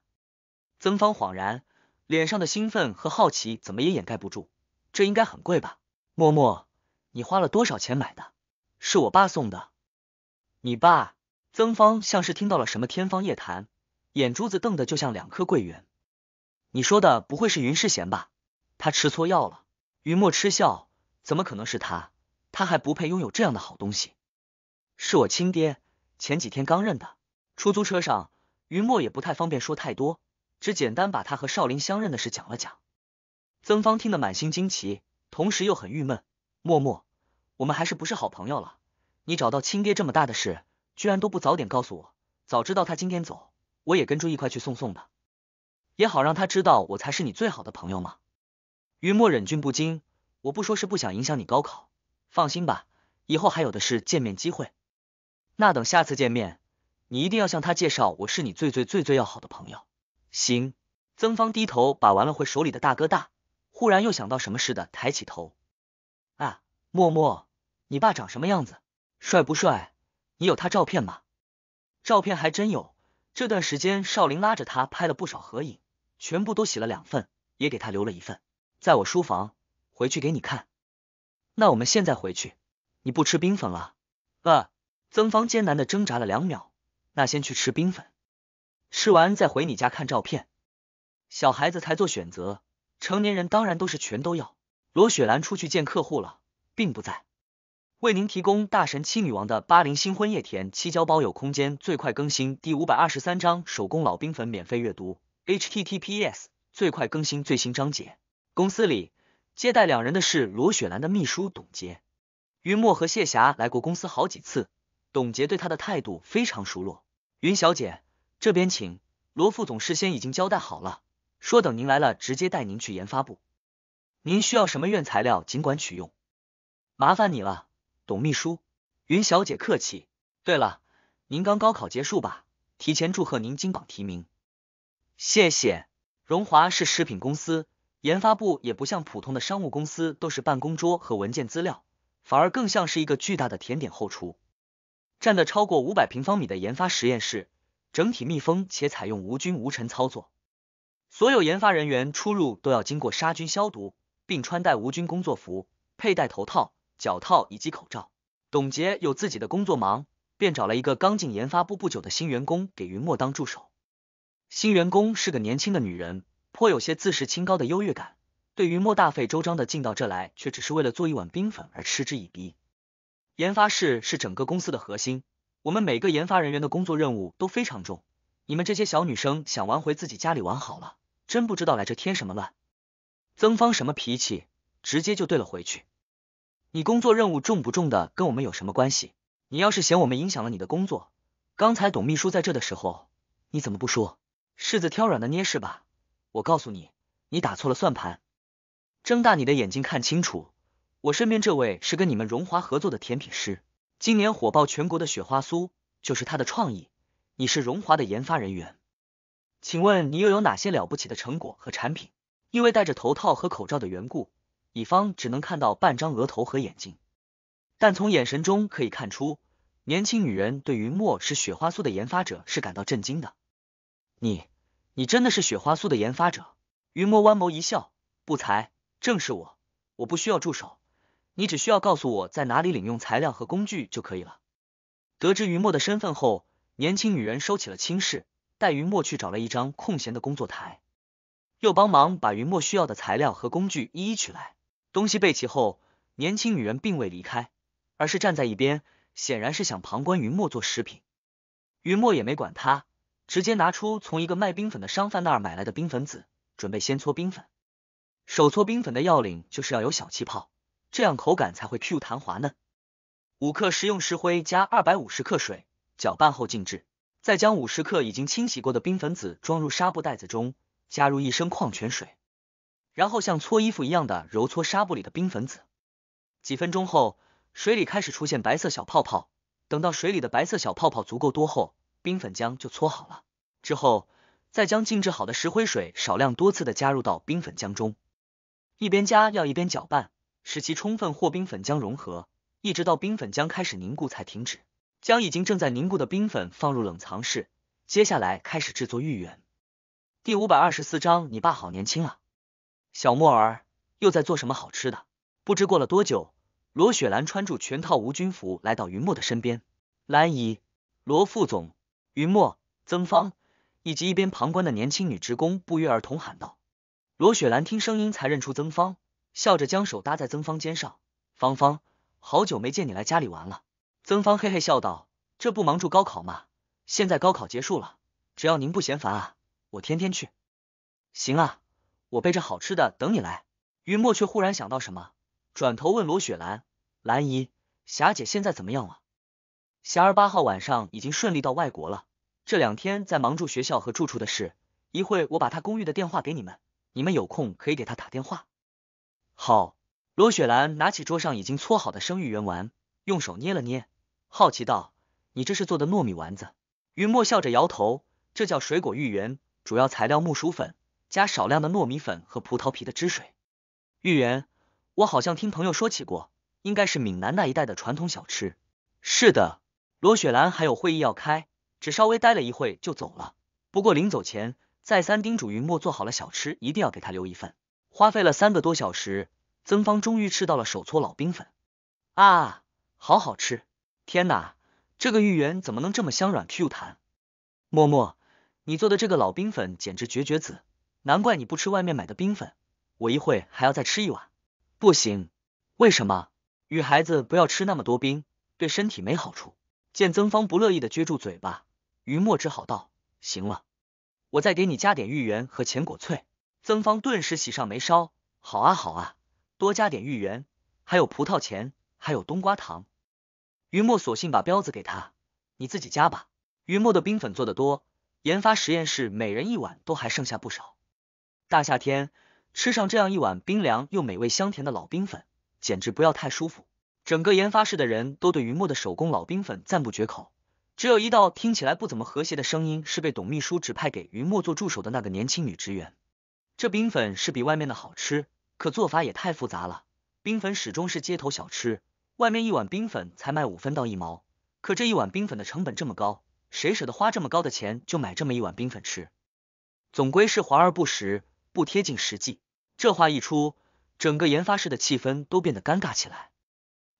曾芳恍然，脸上的兴奋和好奇怎么也掩盖不住。这应该很贵吧？默默，你花了多少钱买的？是我爸送的。你爸？曾芳像是听到了什么天方夜谭，眼珠子瞪得就像两颗桂圆。你说的不会是云世贤吧？他吃错药了。云墨嗤笑，怎么可能是他？他还不配拥有这样的好东西。是我亲爹，前几天刚认的。出租车上，云墨也不太方便说太多，只简单把他和少林相认的事讲了讲。曾芳听得满心惊奇，同时又很郁闷。默默，我们还是不是好朋友了？你找到亲爹这么大的事，居然都不早点告诉我，早知道他今天走，我也跟朱毅一块去送送的。也好让他知道我才是你最好的朋友嘛。于墨忍俊不禁，我不说是不想影响你高考，放心吧，以后还有的是见面机会。那等下次见面，你一定要向他介绍我是你最最最最要好的朋友。行。曾芳低头把玩了会手里的大哥大，忽然又想到什么似的抬起头，啊，默默，你爸长什么样子？帅不帅？你有他照片吗？照片还真有，这段时间少林拉着他拍了不少合影。全部都洗了两份，也给他留了一份，在我书房。回去给你看。那我们现在回去？你不吃冰粉了？曾芳艰难的挣扎了两秒。那先去吃冰粉，吃完再回你家看照片。小孩子才做选择，成年人当然都是全都要。罗雪兰出去见客户了，并不在。为您提供大神七女王的《八零新婚夜》甜七交包邮空间最快更新第五百二十三章手工老冰粉免费阅读。https 最快更新最新章节。公司里接待两人的，是罗雪兰的秘书董杰。云墨和谢霞来过公司好几次，董杰对他的态度非常熟络。云小姐，这边请。罗副总事先已经交代好了，说等您来了，直接带您去研发部。您需要什么原材料，尽管取用。麻烦你了，董秘书。云小姐客气。对了，您刚高考结束吧？提前祝贺您金榜题名。谢谢，荣华是食品公司，研发部也不像普通的商务公司，都是办公桌和文件资料，反而更像是一个巨大的甜点后厨。占的超过五百平方米的研发实验室，整体密封且采用无菌无尘操作，所有研发人员出入都要经过杀菌消毒，并穿戴无菌工作服、佩戴头套、脚套以及口罩。董洁有自己的工作忙，便找了一个刚进研发部不久的新员工给云墨当助手。新员工是个年轻的女人，颇有些自视清高的优越感，对于莫大费周章的进到这来，却只是为了做一碗冰粉而嗤之以鼻。研发室是整个公司的核心，我们每个研发人员的工作任务都非常重，你们这些小女生想玩回自己家里玩好了，真不知道来这添什么乱。曾芳什么脾气，直接就怼了回去：“你工作任务重不重的跟我们有什么关系？你要是嫌我们影响了你的工作，刚才董秘书在这的时候，你怎么不说？”柿子挑软的捏是吧？我告诉你，你打错了算盘。睁大你的眼睛看清楚，我身边这位是跟你们荣华合作的甜品师，今年火爆全国的雪花酥就是他的创意。你是荣华的研发人员，请问你又有哪些了不起的成果和产品？因为戴着头套和口罩的缘故，乙方只能看到半张额头和眼睛，但从眼神中可以看出，年轻女人对云墨是雪花酥的研发者是感到震惊的。你。你真的是雪花素的研发者？云墨弯眸一笑，不才，正是我。我不需要助手，你只需要告诉我在哪里领用材料和工具就可以了。得知云墨的身份后，年轻女人收起了轻视，带云墨去找了一张空闲的工作台，又帮忙把云墨需要的材料和工具一一取来。东西备齐后，年轻女人并未离开，而是站在一边，显然是想旁观云墨做食品。云墨也没管她，直接拿出从一个卖冰粉的商贩那儿买来的冰粉子，准备先搓冰粉。手搓冰粉的要领就是要有小气泡，这样口感才会 Q 弹滑嫩。五克食用石灰加二百五十克水，搅拌后静置，再将五十克已经清洗过的冰粉子装入纱布袋子中，加入一升矿泉水，然后像搓衣服一样的揉搓纱布里的冰粉子。几分钟后，水里开始出现白色小泡泡，等到水里的白色小泡泡足够多后。冰粉浆就搓好了，之后再将静置好的石灰水少量多次的加入到冰粉浆中，一边加要一边搅拌，使其充分和冰粉浆融合，一直到冰粉浆开始凝固才停止。将已经正在凝固的冰粉放入冷藏室，接下来开始制作芋圆。第五百二十四章，你爸好年轻啊！小莫儿又在做什么好吃的？不知过了多久，罗雪兰穿着全套无菌服来到云墨的身边。兰姨，罗副总。云墨、曾芳以及一边旁观的年轻女职工不约而同喊道：“罗雪兰，听声音才认出曾芳，笑着将手搭在曾芳肩上。芳芳，好久没见你来家里玩了。”曾芳嘿嘿笑道：“这不忙住高考吗？现在高考结束了，只要您不嫌烦啊，我天天去。行啊，我备着好吃的等你来。”云墨却忽然想到什么，转头问罗雪兰：“兰姨，霞姐现在怎么样了？”霞儿八号晚上已经顺利到外国了。这两天在忙住学校和住处的事。一会我把他公寓的电话给你们，你们有空可以给他打电话。好，罗雪兰拿起桌上已经搓好的生芋圆丸，用手捏了捏，好奇道：“你这是做的糯米丸子？”云墨笑着摇头：“这叫水果芋圆，主要材料木薯粉，加少量的糯米粉和葡萄皮的汁水。芋圆，我好像听朋友说起过，应该是闽南那一带的传统小吃。”是的。罗雪兰还有会议要开，只稍微待了一会就走了。不过临走前再三叮嘱云墨做好了小吃，一定要给她留一份。花费了三个多小时，曾芳终于吃到了手搓老冰粉啊，好好吃！天哪，这个芋圆怎么能这么香软 Q 弹？默默，你做的这个老冰粉简直绝绝子，难怪你不吃外面买的冰粉。我一会还要再吃一碗，不行，为什么女孩子不要吃那么多冰，对身体没好处？见曾芳不乐意的撅住嘴巴，于墨只好道：“行了，我再给你加点芋圆和钱果脆。”曾芳顿时喜上眉梢：“好啊好啊，多加点芋圆，还有葡萄钱，还有冬瓜糖。”于墨索性把标子给他，你自己加吧。于墨的冰粉做的多，研发实验室每人一碗都还剩下不少。大夏天吃上这样一碗冰凉又美味香甜的老冰粉，简直不要太舒服。整个研发室的人都对云墨的手工老冰粉赞不绝口，只有一道听起来不怎么和谐的声音是被董秘书指派给云墨做助手的那个年轻女职员。这冰粉是比外面的好吃，可做法也太复杂了。冰粉始终是街头小吃，外面一碗冰粉才卖五分到一毛，可这一碗冰粉的成本这么高，谁舍得花这么高的钱就买这么一碗冰粉吃？总归是华而不实，不贴近实际。这话一出，整个研发室的气氛都变得尴尬起来。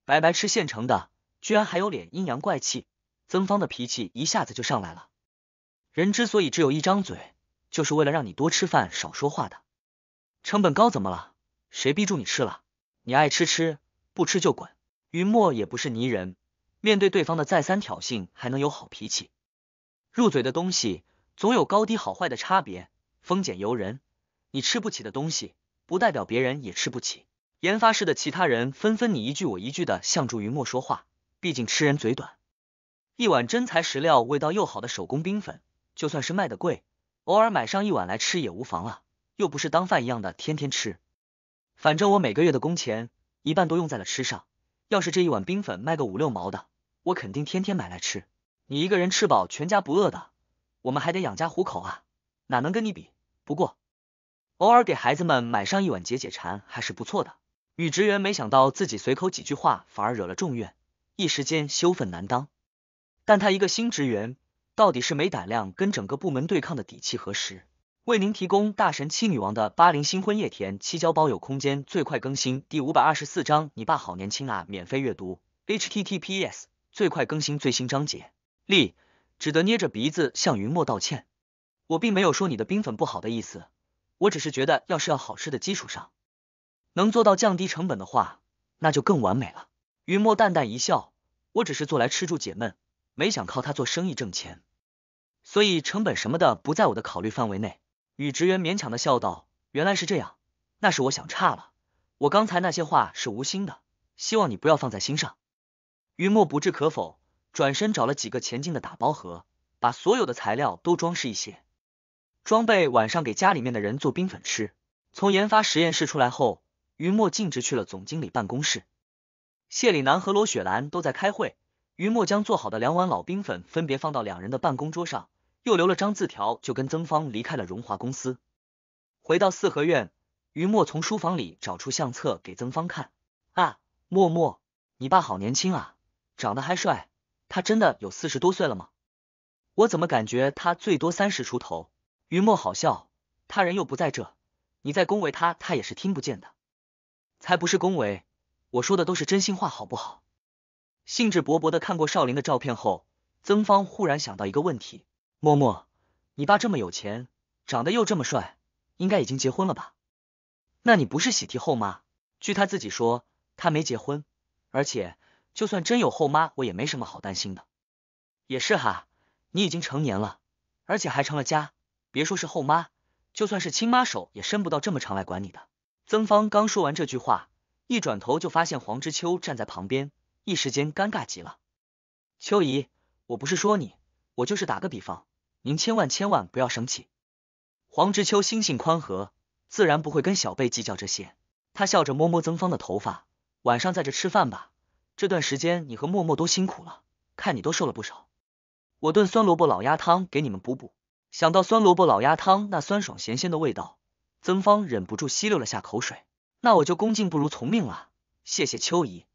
白白吃现成的，居然还有脸阴阳怪气，曾芳的脾气一下子就上来了。人之所以只有一张嘴，就是为了让你多吃饭少说话的，成本高怎么了？谁逼住你吃了？你爱吃吃，不吃就滚。云墨也不是泥人，面对对方的再三挑衅，还能有好脾气。入嘴的东西总有高低好坏的差别，丰俭由人。你吃不起的东西，不代表别人也吃不起。研发室的其他人纷纷你一句我一句的向祝云墨说话，毕竟吃人嘴短。一碗真材实料、味道又好的手工冰粉，就算是卖的贵，偶尔买上一碗来吃也无妨了，又不是当饭一样的天天吃。反正我每个月的工钱一半都用在了吃上，要是这一碗冰粉卖个五六毛的，我肯定天天买来吃。你一个人吃饱，全家不饿的，我们还得养家糊口啊，哪能跟你比？不过偶尔给孩子们买上一碗解解馋还是不错的。女职员没想到自己随口几句话反而惹了众怨，一时间羞愤难当。但她一个新职员，到底是没胆量跟整个部门对抗的底气何时？为您提供《大神七女王》的《八零新婚夜》田七交包有空间最快更新第五百二十四章你爸好年轻啊免费阅读 h t t p s 最快更新最新章节。立只得捏着鼻子向云墨道歉，我并没有说你的冰粉不好的意思，我只是觉得要是要好吃的基础上。能做到降低成本的话，那就更完美了。雨墨淡淡一笑：“我只是做来吃住解闷，没想靠它做生意挣钱，所以成本什么的不在我的考虑范围内。”女职员勉强的笑道：“原来是这样，那是我想差了，我刚才那些话是无心的，希望你不要放在心上。”雨墨不置可否，转身找了几个前进的打包盒，把所有的材料都装饰一些装备，晚上给家里面的人做冰粉吃。从研发实验室出来后。于墨径直去了总经理办公室，谢里南和罗雪兰都在开会。于墨将做好的两碗老冰粉分别放到两人的办公桌上，又留了张字条，就跟曾芳离开了荣华公司。回到四合院，于墨从书房里找出相册给曾芳看。啊，默默，你爸好年轻啊，长得还帅。他真的有四十多岁了吗？我怎么感觉他最多三十出头？于墨好笑，他人又不在这，你再恭维他，他也是听不见的。才不是恭维，我说的都是真心话，好不好？兴致勃勃的看过少林的照片后，曾芳忽然想到一个问题：默默，你爸这么有钱，长得又这么帅，应该已经结婚了吧？那你不是喜提后妈？据他自己说，他没结婚，而且就算真有后妈，我也没什么好担心的。也是哈，你已经成年了，而且还成了家，别说是后妈，就算是亲妈手也伸不到这么长来管你的。曾芳刚说完这句话，一转头就发现黄知秋站在旁边，一时间尴尬极了。秋姨，我不是说你，我就是打个比方，您千万千万不要生气。黄知秋心性宽和，自然不会跟小贝计较这些。他笑着摸摸曾芳的头发，晚上在这吃饭吧。这段时间你和默默都辛苦了，看你都瘦了不少，我炖酸萝卜老鸭汤给你们补补。想到酸萝卜老鸭汤那酸爽咸鲜的味道。曾芳忍不住吸溜了下口水，那我就恭敬不如从命了。谢谢秋姨，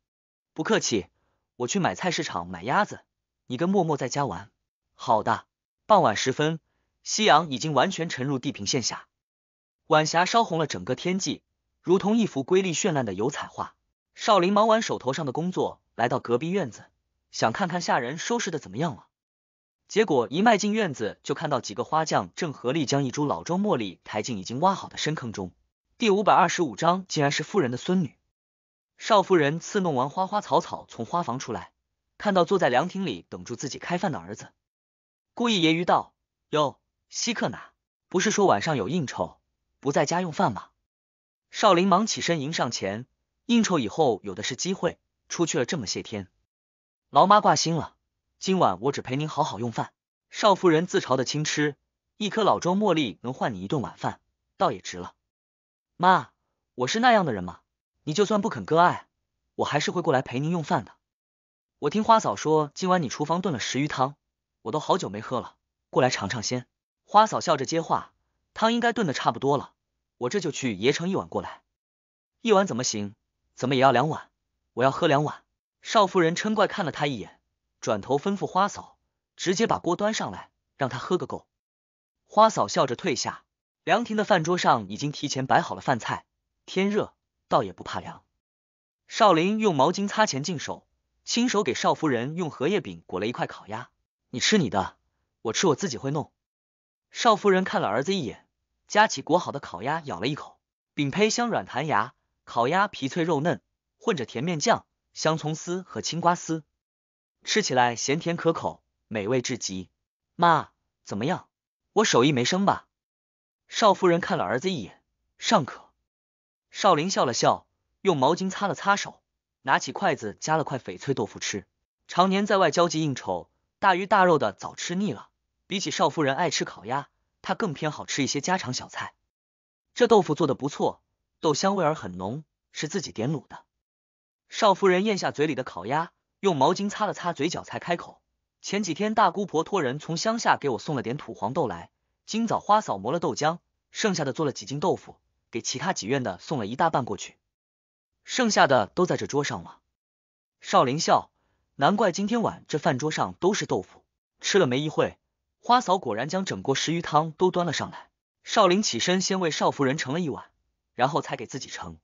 不客气。我去买菜市场买鸭子，你跟默默在家玩。好的。傍晚时分，夕阳已经完全沉入地平线下，晚霞烧红了整个天际，如同一幅瑰丽绚烂的油彩画。少林忙完手头上的工作，来到隔壁院子，想看看下人收拾的怎么样了。结果一迈进院子，就看到几个花匠正合力将一株老桩茉莉抬进已经挖好的深坑中。第五百二十五章，竟然是夫人的孙女。少夫人刺弄完花花草草，从花房出来，看到坐在凉亭里等住自己开饭的儿子，故意揶揄道：“哟，稀客哪？不是说晚上有应酬，不在家用饭吗？”少林忙起身迎上前，应酬以后有的是机会。出去了这么些天，老妈挂心了。今晚我只陪您好好用饭。少夫人自嘲的轻嗤：“一颗老庄茉莉能换你一顿晚饭，倒也值了。妈，我是那样的人吗？你就算不肯割爱，我还是会过来陪您用饭的。我听花嫂说，今晚你厨房炖了石鱼汤，我都好久没喝了，过来尝尝鲜。花嫂笑着接话，汤应该炖的差不多了，我这就去爷盛一碗过来。一碗怎么行？怎么也要两碗，我要喝两碗。少夫人嗔怪看了他一眼。转头吩咐花嫂，直接把锅端上来，让他喝个够。花嫂笑着退下。凉亭的饭桌上已经提前摆好了饭菜，天热倒也不怕凉。少林用毛巾擦前净手，亲手给少夫人用荷叶饼裹了一块烤鸭。你吃你的，我吃我自己会弄。少夫人看了儿子一眼，夹起裹好的烤鸭咬了一口，饼胚香软弹牙，烤鸭皮脆肉嫩，混着甜面酱、香葱丝和青瓜丝。吃起来咸甜可口，美味至极。妈，怎么样？我手艺没生吧？少夫人看了儿子一眼，尚可。少林笑了笑，用毛巾擦了擦手，拿起筷子夹了块翡翠豆腐吃。常年在外交际应酬，大鱼大肉的早吃腻了。比起少夫人爱吃烤鸭，他更偏好吃一些家常小菜。这豆腐做的不错，豆香味儿很浓，是自己点卤的。少夫人咽下嘴里的烤鸭。用毛巾擦了擦嘴角，才开口。前几天大姑婆托人从乡下给我送了点土黄豆来，今早花嫂磨了豆浆，剩下的做了几斤豆腐，给其他几院的送了一大半过去，剩下的都在这桌上了。少林笑，难怪今天晚这饭桌上都是豆腐。吃了没一会，花嫂果然将整锅石鱼汤都端了上来。少林起身，先为少夫人盛了一碗，然后才给自己盛。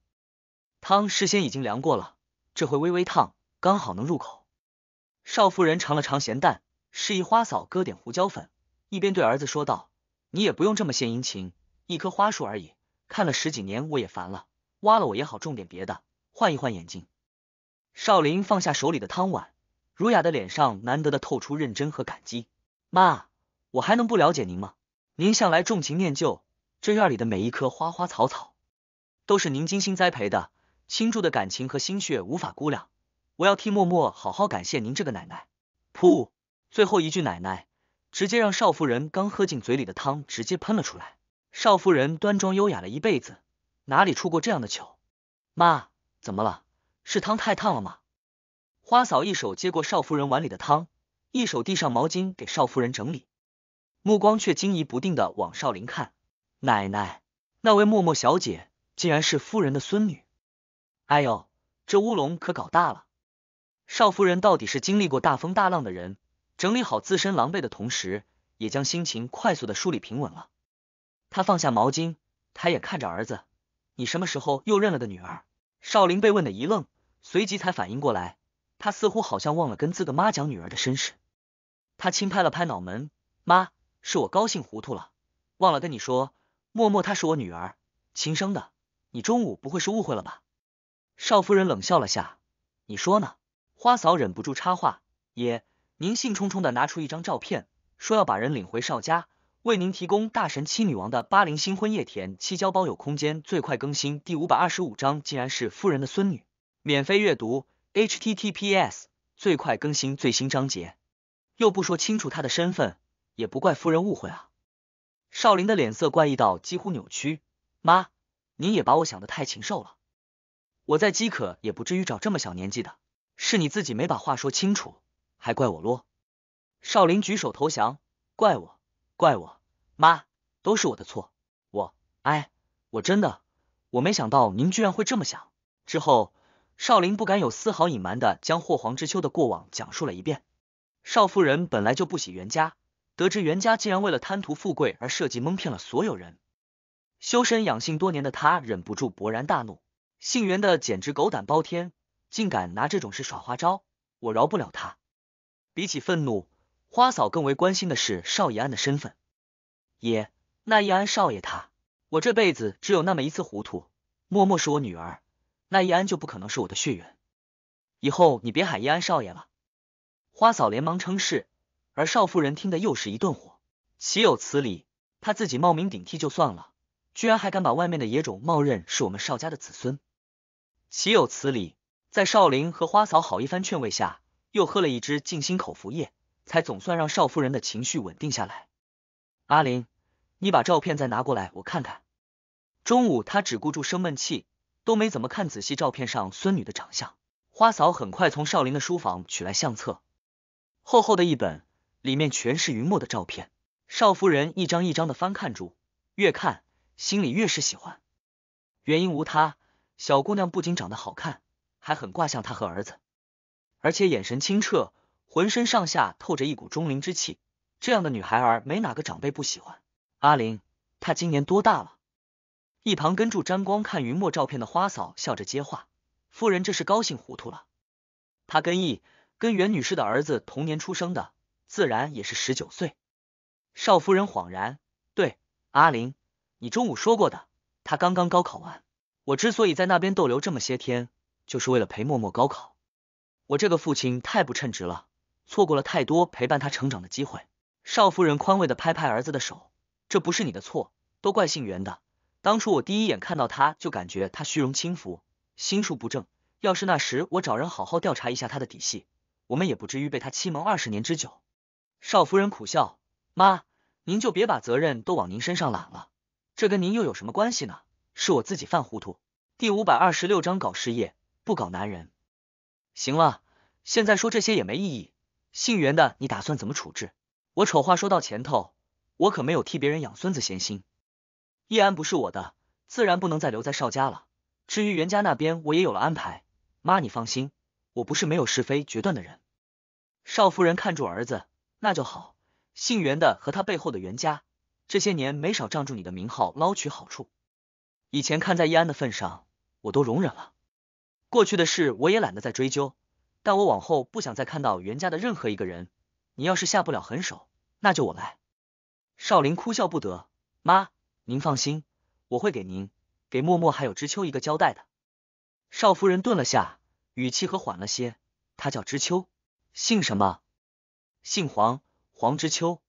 汤事先已经凉过了，这会微微烫。刚好能入口。少夫人尝了尝咸淡，示意花嫂搁点胡椒粉，一边对儿子说道：“你也不用这么献殷勤，一棵花树而已，看了十几年，我也烦了，挖了我也好种点别的，换一换眼睛。”少林放下手里的汤碗，儒雅的脸上难得的透出认真和感激。妈，我还能不了解您吗？您向来重情念旧，这院里的每一棵花花草草，都是您精心栽培的，倾注的感情和心血无法估量。我要替默默好好感谢您这个奶奶。噗！最后一句奶奶，直接让少夫人刚喝进嘴里的汤直接喷了出来。少夫人端庄优雅了一辈子，哪里出过这样的糗？妈，怎么了？是汤太烫了吗？花嫂一手接过少夫人碗里的汤，一手递上毛巾给少夫人整理，目光却惊疑不定的往少林看。奶奶，那位默默小姐竟然是夫人的孙女。哎呦，这乌龙可搞大了！少夫人到底是经历过大风大浪的人，整理好自身狼狈的同时，也将心情快速的梳理平稳了。她放下毛巾，抬眼看着儿子：“你什么时候又认了个女儿？”少林被问的一愣，随即才反应过来，他似乎好像忘了跟自个妈讲女儿的身世。他轻拍了拍脑门：“妈，是我高兴糊涂了，忘了跟你说，默默她是我女儿，亲生的。你中午不会是误会了吧？”少夫人冷笑了下：“你说呢？”花嫂忍不住插话：“爷，您兴冲冲的拿出一张照片，说要把人领回少家，为您提供大神七女王的《八零新婚夜》甜七交包有空间最快更新第五百二十五章，竟然是夫人的孙女，免费阅读 https 最快更新最新章节，又不说清楚她的身份，也不怪夫人误会啊。”少林的脸色怪异到几乎扭曲：“妈，您也把我想得太禽兽了，我再饥渴也不至于找这么小年纪的。”是你自己没把话说清楚，还怪我啰？少林举手投降，怪我，怪我，妈，都是我的错。我，哎，我真的，我没想到您居然会这么想。之后，少林不敢有丝毫隐瞒的将霍黄之秋的过往讲述了一遍。少夫人本来就不喜袁家，得知袁家竟然为了贪图富贵而设计蒙骗了所有人，修身养性多年的他忍不住勃然大怒，姓袁的简直狗胆包天。竟敢拿这种事耍花招，我饶不了他！比起愤怒，花嫂更为关心的是邵一安的身份。爷，那一安少爷他，我这辈子只有那么一次糊涂。默默是我女儿，那一安就不可能是我的血缘。以后你别喊易安少爷了。花嫂连忙称是，而少夫人听得又是一顿火，岂有此理！他自己冒名顶替就算了，居然还敢把外面的野种冒认是我们邵家的子孙，岂有此理！在少林和花嫂好一番劝慰下，又喝了一支静心口服液，才总算让少夫人的情绪稳定下来。阿林，你把照片再拿过来，我看看。中午他只顾住生闷气，都没怎么看仔细照片上孙女的长相。花嫂很快从少林的书房取来相册，厚厚的一本，里面全是云墨的照片。少夫人一张一张的翻看住，越看心里越是喜欢。原因无他，小姑娘不仅长得好看。还很挂像他和儿子，而且眼神清澈，浑身上下透着一股钟灵之气。这样的女孩儿，没哪个长辈不喜欢。阿玲，她今年多大了？一旁跟住沾光看云墨照片的花嫂笑着接话：“夫人这是高兴糊涂了。她跟易跟袁女士的儿子同年出生的，自然也是十九岁。”少夫人恍然：“对，阿玲，你中午说过的，她刚刚高考完。我之所以在那边逗留这么些天。”就是为了陪默默高考，我这个父亲太不称职了，错过了太多陪伴他成长的机会。少夫人宽慰的拍拍儿子的手，这不是你的错，都怪姓袁的。当初我第一眼看到他就感觉他虚荣轻浮，心术不正。要是那时我找人好好调查一下他的底细，我们也不至于被他欺蒙二十年之久。少夫人苦笑，妈，您就别把责任都往您身上揽了，这跟您又有什么关系呢？是我自己犯糊涂。第五百二十六章搞事业。不搞男人，行了，现在说这些也没意义。姓袁的，你打算怎么处置？我丑话说到前头，我可没有替别人养孙子闲心。易安不是我的，自然不能再留在邵家了。至于袁家那边，我也有了安排。妈，你放心，我不是没有是非决断的人。少夫人看住儿子，那就好。姓袁的和他背后的袁家，这些年没少仗住你的名号捞取好处。以前看在易安的份上，我都容忍了。过去的事我也懒得再追究，但我往后不想再看到袁家的任何一个人。你要是下不了狠手，那就我来。少林哭笑不得，妈，您放心，我会给您、给默默还有知秋一个交代的。少夫人顿了下，语气和缓了些。她叫知秋，姓什么？姓黄，黄知秋。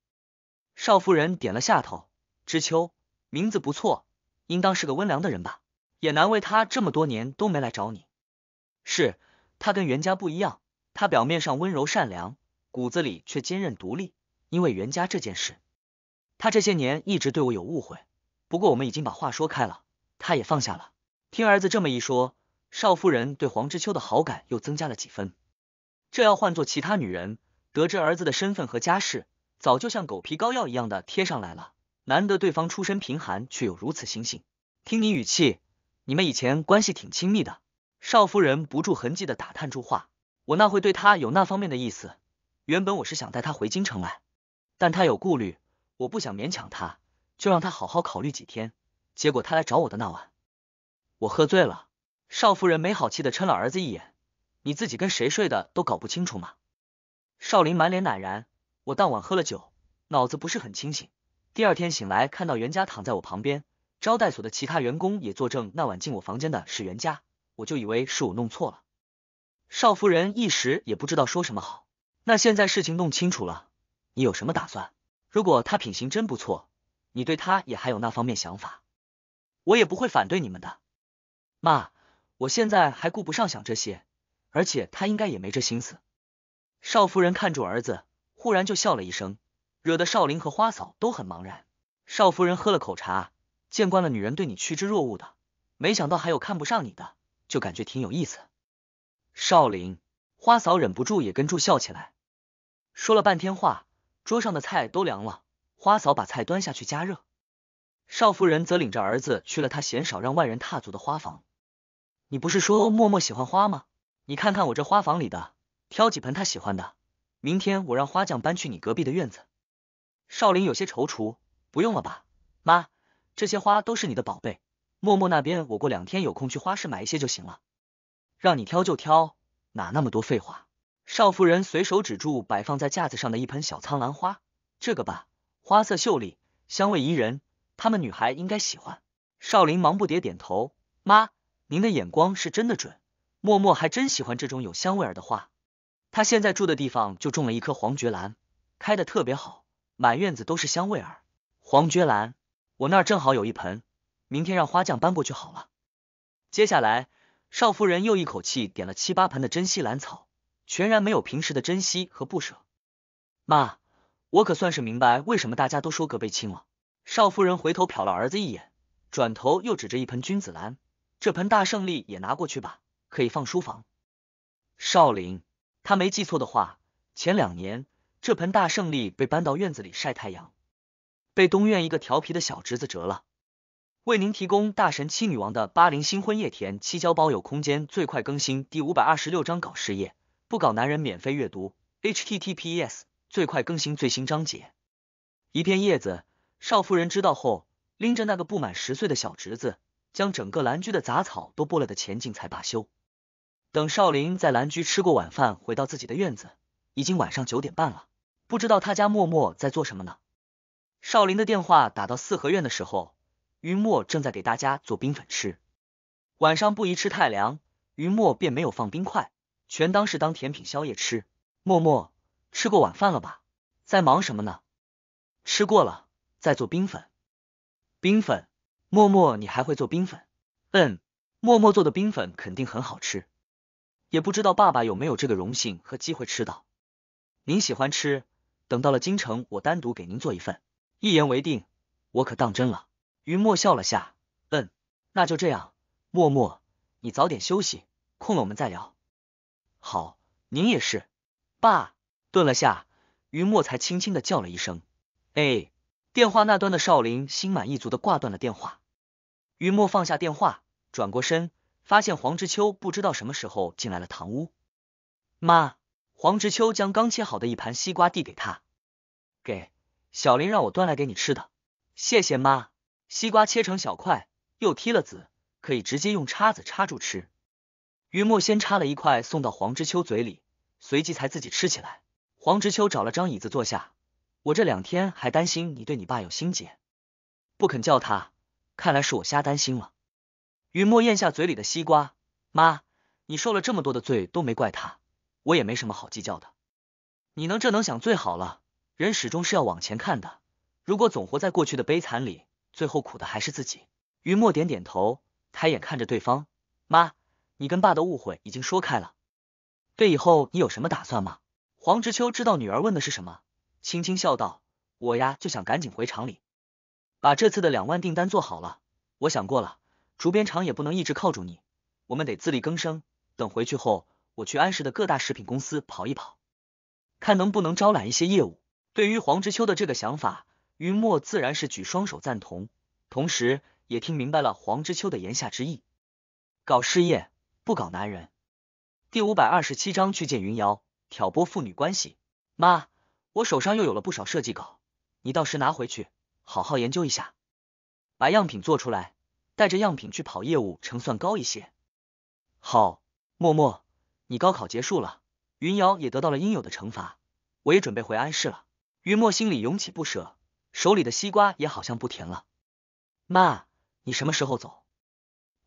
少夫人点了下头，知秋名字不错，应当是个温良的人吧？也难为他这么多年都没来找你。是他跟袁家不一样，他表面上温柔善良，骨子里却坚韧独立。因为袁家这件事，他这些年一直对我有误会。不过我们已经把话说开了，他也放下了。听儿子这么一说，少夫人对黄之秋的好感又增加了几分。这要换做其他女人，得知儿子的身份和家世，早就像狗皮膏药一样的贴上来了。难得对方出身贫寒，却有如此心性。听你语气，你们以前关系挺亲密的。少夫人不住痕迹的打探住话，我那会对他有那方面的意思。原本我是想带他回京城来，但他有顾虑，我不想勉强他，就让他好好考虑几天。结果他来找我的那晚，我喝醉了。少夫人没好气的嗔了儿子一眼：“你自己跟谁睡的都搞不清楚吗？”少林满脸赧然：“我当晚喝了酒，脑子不是很清醒。第二天醒来，看到袁家躺在我旁边，招待所的其他员工也作证，那晚进我房间的是袁家。”我就以为是我弄错了，少夫人一时也不知道说什么好。那现在事情弄清楚了，你有什么打算？如果他品行真不错，你对他也还有那方面想法，我也不会反对你们的。妈，我现在还顾不上想这些，而且他应该也没这心思。少夫人看住儿子，忽然就笑了一声，惹得少林和花嫂都很茫然。少夫人喝了口茶，见惯了女人对你趋之若鹜的，没想到还有看不上你的。就感觉挺有意思。少林花嫂忍不住也跟住笑起来，说了半天话，桌上的菜都凉了，花嫂把菜端下去加热。少夫人则领着儿子去了他嫌少让外人踏足的花房。你不是说默默喜欢花吗？你看看我这花房里的，挑几盆他喜欢的，明天我让花匠搬去你隔壁的院子。少林有些踌躇，不用了吧，妈，这些花都是你的宝贝。默默那边，我过两天有空去花市买一些就行了。让你挑就挑，哪那么多废话？少夫人随手指住摆放在架子上的一盆小苍兰花，这个吧，花色秀丽，香味宜人，他们女孩应该喜欢。少林忙不迭点头，妈，您的眼光是真的准，默默还真喜欢这种有香味儿的花。她现在住的地方就种了一棵黄菊兰，开的特别好，满院子都是香味儿。黄菊兰，我那儿正好有一盆。明天让花匠搬过去好了。接下来，少夫人又一口气点了七八盆的珍稀兰草，全然没有平时的珍惜和不舍。妈，我可算是明白为什么大家都说隔辈亲了。少夫人回头瞟了儿子一眼，转头又指着一盆君子兰：“这盆大胜利也拿过去吧，可以放书房。”少林，他没记错的话，前两年这盆大胜利被搬到院子里晒太阳，被东院一个调皮的小侄子折了。为您提供大神七女王的《八零新婚夜甜七交包》有空间最快更新第五百二十六章，搞事业不搞男人，免费阅读。h t t p s 最快更新最新章节。一片叶子，少夫人知道后，拎着那个不满十岁的小侄子，将整个兰居的杂草都拨了的前景才罢休。等少林在兰居吃过晚饭，回到自己的院子，已经晚上九点半了，不知道他家默默在做什么呢？少林的电话打到四合院的时候。云墨正在给大家做冰粉吃，晚上不宜吃太凉，云墨便没有放冰块，全当是当甜品宵夜吃。默默，吃过晚饭了吧？在忙什么呢？吃过了，在做冰粉。冰粉，默默，你还会做冰粉？嗯，默默做的冰粉肯定很好吃，也不知道爸爸有没有这个荣幸和机会吃到。您喜欢吃，等到了京城，我单独给您做一份。一言为定，我可当真了。于墨笑了下，嗯，那就这样，默默，你早点休息，空了我们再聊。好，您也是，爸。顿了下，于墨才轻轻的叫了一声。哎，电话那端的少林心满意足的挂断了电话。于墨放下电话，转过身，发现黄知秋不知道什么时候进来了堂屋。妈，黄知秋将刚切好的一盘西瓜递给他，给小林让我端来给你吃的，谢谢妈。西瓜切成小块，又剔了籽，可以直接用叉子叉住吃。于墨先插了一块送到黄之秋嘴里，随即才自己吃起来。黄之秋找了张椅子坐下。我这两天还担心你对你爸有心结，不肯叫他，看来是我瞎担心了。于墨咽下嘴里的西瓜，妈，你受了这么多的罪都没怪他，我也没什么好计较的。你能这能想最好了，人始终是要往前看的，如果总活在过去的悲惨里。最后苦的还是自己。于墨点点头，抬眼看着对方：“妈，你跟爸的误会已经说开了。对，以后你有什么打算吗？”黄之秋知道女儿问的是什么，轻轻笑道：“我呀，就想赶紧回厂里，把这次的两万订单做好了。我想过了，竹编厂也不能一直靠住你，我们得自力更生。等回去后，我去安市的各大食品公司跑一跑，看能不能招揽一些业务。”对于黄之秋的这个想法。云墨自然是举双手赞同，同时也听明白了黄之秋的言下之意：搞事业不搞男人。第五百二十七章去见云瑶，挑拨父女关系。妈，我手上又有了不少设计稿，你到时拿回去好好研究一下，把样品做出来，带着样品去跑业务，成算高一些。好，默默，你高考结束了，云瑶也得到了应有的惩罚，我也准备回安市了。云墨心里涌起不舍。手里的西瓜也好像不甜了，妈，你什么时候走？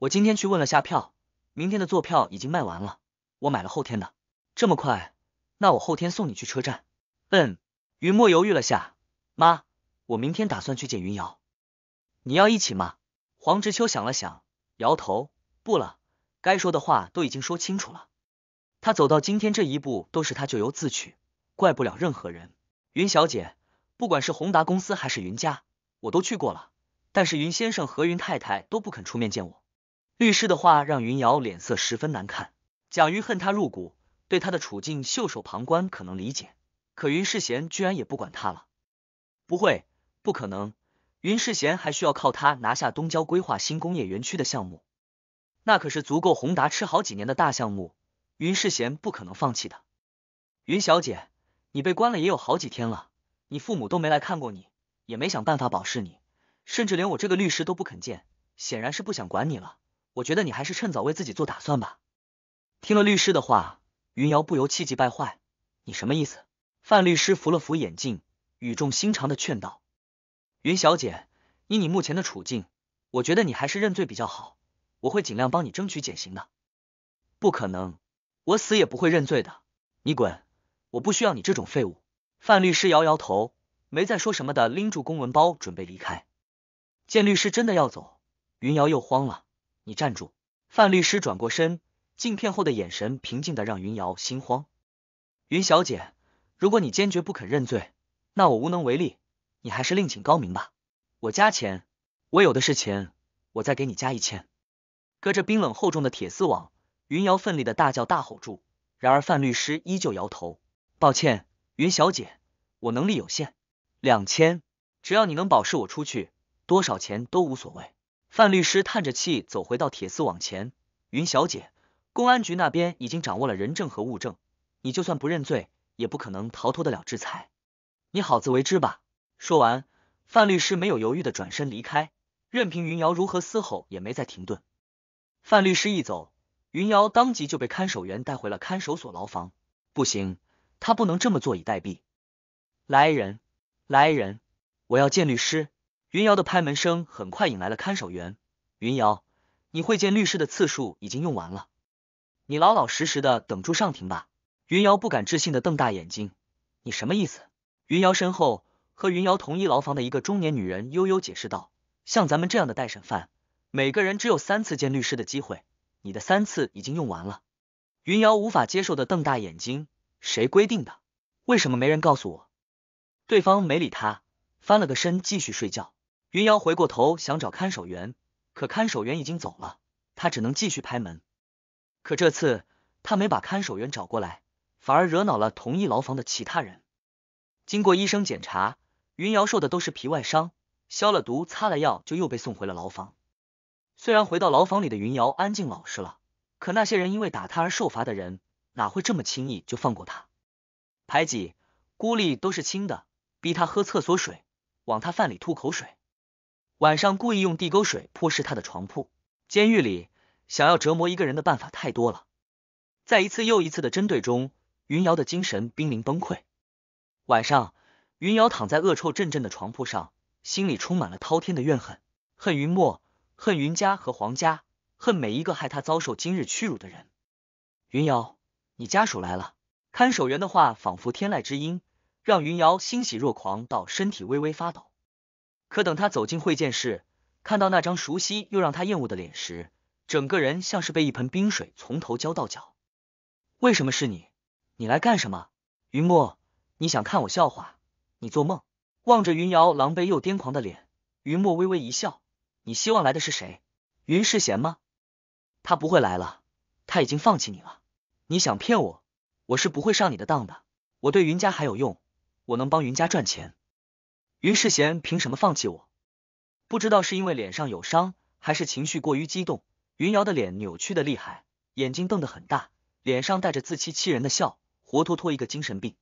我今天去问了下票，明天的坐票已经卖完了，我买了后天的。这么快？那我后天送你去车站。嗯。云墨犹豫了下，妈，我明天打算去见云瑶，你要一起吗？黄知秋想了想，摇头，不了，该说的话都已经说清楚了。他走到今天这一步，都是他咎由自取，怪不了任何人。云小姐。不管是宏达公司还是云家，我都去过了，但是云先生和云太太都不肯出面见我。律师的话让云瑶脸色十分难看，蒋云恨他入骨，对他的处境袖手旁观可能理解，可云世贤居然也不管他了。不会，不可能，云世贤还需要靠他拿下东郊规划新工业园区的项目，那可是足够宏达吃好几年的大项目，云世贤不可能放弃的。云小姐，你被关了也有好几天了。你父母都没来看过你，也没想办法保释你，甚至连我这个律师都不肯见，显然是不想管你了。我觉得你还是趁早为自己做打算吧。听了律师的话，云瑶不由气急败坏：“你什么意思？”范律师扶了扶眼镜，语重心长的劝道：“云小姐，以你目前的处境，我觉得你还是认罪比较好，我会尽量帮你争取减刑的。”“不可能，我死也不会认罪的。你滚，我不需要你这种废物。”范律师摇摇头，没再说什么的，拎住公文包准备离开。见律师真的要走，云瑶又慌了：“你站住！”范律师转过身，镜片后的眼神平静的让云瑶心慌。云小姐，如果你坚决不肯认罪，那我无能为力，你还是另请高明吧。我加钱，我有的是钱，我再给你加一千。隔着冰冷厚重的铁丝网，云瑶奋力的大叫大吼住，然而范律师依旧摇头：“抱歉。”云小姐，我能力有限，两千，只要你能保释我出去，多少钱都无所谓。范律师叹着气走回到铁丝网前。云小姐，公安局那边已经掌握了人证和物证，你就算不认罪，也不可能逃脱得了制裁。你好自为之吧。说完，范律师没有犹豫的转身离开，任凭云瑶如何嘶吼也没再停顿。范律师一走，云瑶当即就被看守员带回了看守所牢房。不行。他不能这么坐以待毙。来人，来人，我要见律师！云瑶的拍门声很快引来了看守员。云瑶，你会见律师的次数已经用完了，你老老实实的等住上庭吧。云瑶不敢置信的瞪大眼睛，你什么意思？云瑶身后和云瑶同一牢房的一个中年女人悠悠解释道：“像咱们这样的待审犯，每个人只有三次见律师的机会，你的三次已经用完了。”云瑶无法接受的瞪大眼睛。谁规定的？为什么没人告诉我？对方没理他，翻了个身继续睡觉。云瑶回过头想找看守员，可看守员已经走了，他只能继续拍门。可这次他没把看守员找过来，反而惹恼了同一牢房的其他人。经过医生检查，云瑶受的都是皮外伤，消了毒，擦了药，就又被送回了牢房。虽然回到牢房里的云瑶安静老实了，可那些人因为打他而受罚的人。哪会这么轻易就放过他？排挤、孤立都是轻的，逼他喝厕所水，往他饭里吐口水，晚上故意用地沟水泼湿他的床铺。监狱里想要折磨一个人的办法太多了，在一次又一次的针对中，云瑶的精神濒临崩溃。晚上，云瑶躺在恶臭阵阵的床铺上，心里充满了滔天的怨恨，恨云墨，恨云家和黄家，恨每一个害他遭受今日屈辱的人。云瑶。你家属来了，看守员的话仿佛天籁之音，让云瑶欣喜若狂到身体微微发抖。可等他走进会见室，看到那张熟悉又让他厌恶的脸时，整个人像是被一盆冰水从头浇到脚。为什么是你？你来干什么？云墨，你想看我笑话？你做梦！望着云瑶狼狈又癫狂的脸，云墨微微一笑。你希望来的是谁？云世贤吗？他不会来了，他已经放弃你了。你想骗我，我是不会上你的当的。我对云家还有用，我能帮云家赚钱。云世贤凭什么放弃我？不知道是因为脸上有伤，还是情绪过于激动，云瑶的脸扭曲的厉害，眼睛瞪得很大，脸上带着自欺欺人的笑，活脱脱一个精神病。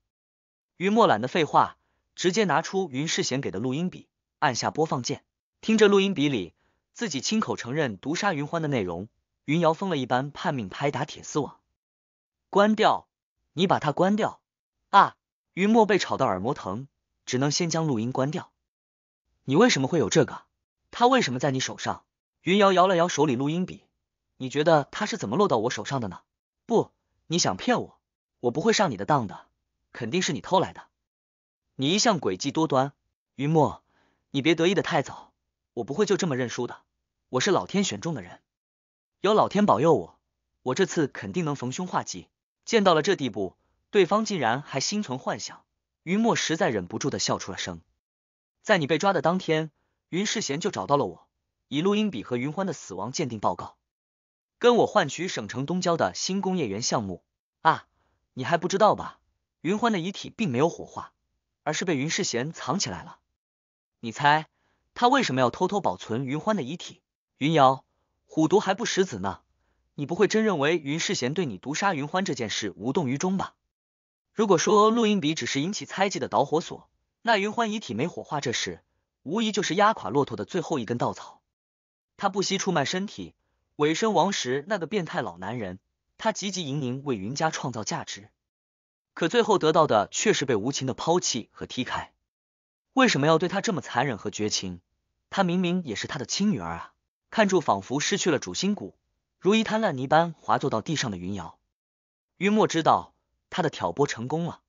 于墨懒得废话，直接拿出云世贤给的录音笔，按下播放键，听着录音笔里自己亲口承认毒杀云欢的内容，云瑶疯了一般拼命拍打铁丝网。关掉，你把它关掉。啊，云墨被吵到耳膜疼，只能先将录音关掉。你为什么会有这个？他为什么在你手上？云瑶摇了摇手里录音笔。你觉得他是怎么落到我手上的呢？不，你想骗我，我不会上你的当的。肯定是你偷来的。你一向诡计多端，云墨，你别得意的太早。我不会就这么认输的。我是老天选中的人，有老天保佑我，我这次肯定能逢凶化吉。见到了这地步，对方竟然还心存幻想，云墨实在忍不住的笑出了声。在你被抓的当天，云世贤就找到了我，以录音笔和云欢的死亡鉴定报告，跟我换取省城东郊的新工业园项目啊！你还不知道吧？云欢的遗体并没有火化，而是被云世贤藏起来了。你猜他为什么要偷偷保存云欢的遗体？云瑶，虎毒还不食子呢。你不会真认为云世贤对你毒杀云欢这件事无动于衷吧？如果说录音笔只是引起猜忌的导火索，那云欢遗体没火化这事，无疑就是压垮骆驼的最后一根稻草。他不惜出卖身体，委身王石那个变态老男人，他汲汲营营为云家创造价值，可最后得到的却是被无情的抛弃和踢开。为什么要对他这么残忍和绝情？他明明也是他的亲女儿啊！看住，仿佛失去了主心骨。如一滩烂泥般滑坐到地上的云瑶，云墨知道他的挑拨成功了。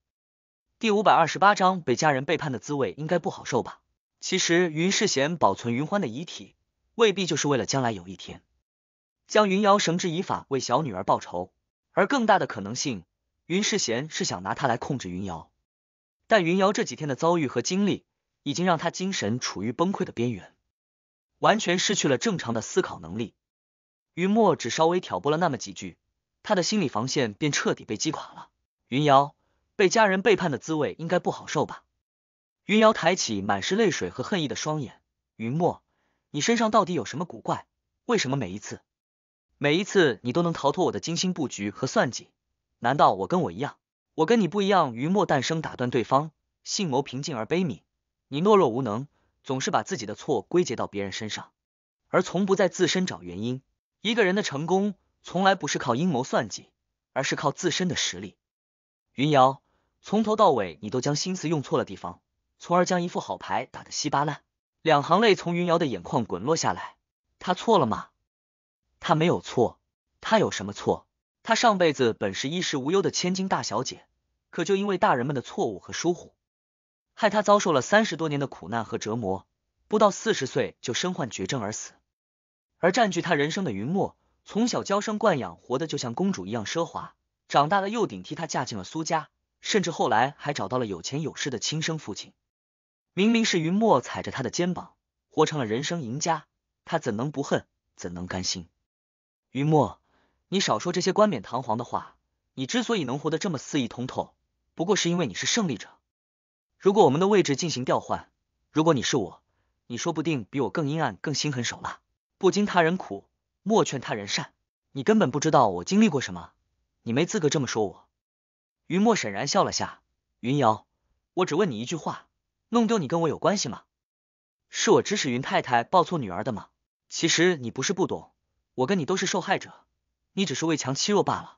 第五百二十八章，被家人背叛的滋味应该不好受吧？其实云世贤保存云欢的遗体，未必就是为了将来有一天将云瑶绳之以法，为小女儿报仇。而更大的可能性，云世贤是想拿他来控制云瑶。但云瑶这几天的遭遇和经历，已经让他精神处于崩溃的边缘，完全失去了正常的思考能力。云墨只稍微挑拨了那么几句，他的心理防线便彻底被击垮了。云瑶被家人背叛的滋味应该不好受吧？云瑶抬起满是泪水和恨意的双眼。云墨，你身上到底有什么古怪？为什么每一次，每一次你都能逃脱我的精心布局和算计？难道我跟我一样？我跟你不一样。云墨诞生打断对方，性谋平静而悲悯。你懦弱无能，总是把自己的错归结到别人身上，而从不在自身找原因。一个人的成功从来不是靠阴谋算计，而是靠自身的实力。云瑶，从头到尾你都将心思用错了地方，从而将一副好牌打得稀巴烂。两行泪从云瑶的眼眶滚落下来，她错了吗？她没有错，她有什么错？她上辈子本是衣食无忧的千金大小姐，可就因为大人们的错误和疏忽，害她遭受了三十多年的苦难和折磨，不到四十岁就身患绝症而死。而占据他人生的云墨，从小娇生惯养，活得就像公主一样奢华。长大了又顶替她嫁进了苏家，甚至后来还找到了有钱有势的亲生父亲。明明是云墨踩着他的肩膀活成了人生赢家，他怎能不恨？怎能甘心？云墨，你少说这些冠冕堂皇的话。你之所以能活得这么肆意通透，不过是因为你是胜利者。如果我们的位置进行调换，如果你是我，你说不定比我更阴暗，更心狠手辣。不经他人苦，莫劝他人善。你根本不知道我经历过什么，你没资格这么说我。云墨沈然笑了下，云瑶，我只问你一句话，弄丢你跟我有关系吗？是我指使云太太抱错女儿的吗？其实你不是不懂，我跟你都是受害者，你只是为强欺弱罢了。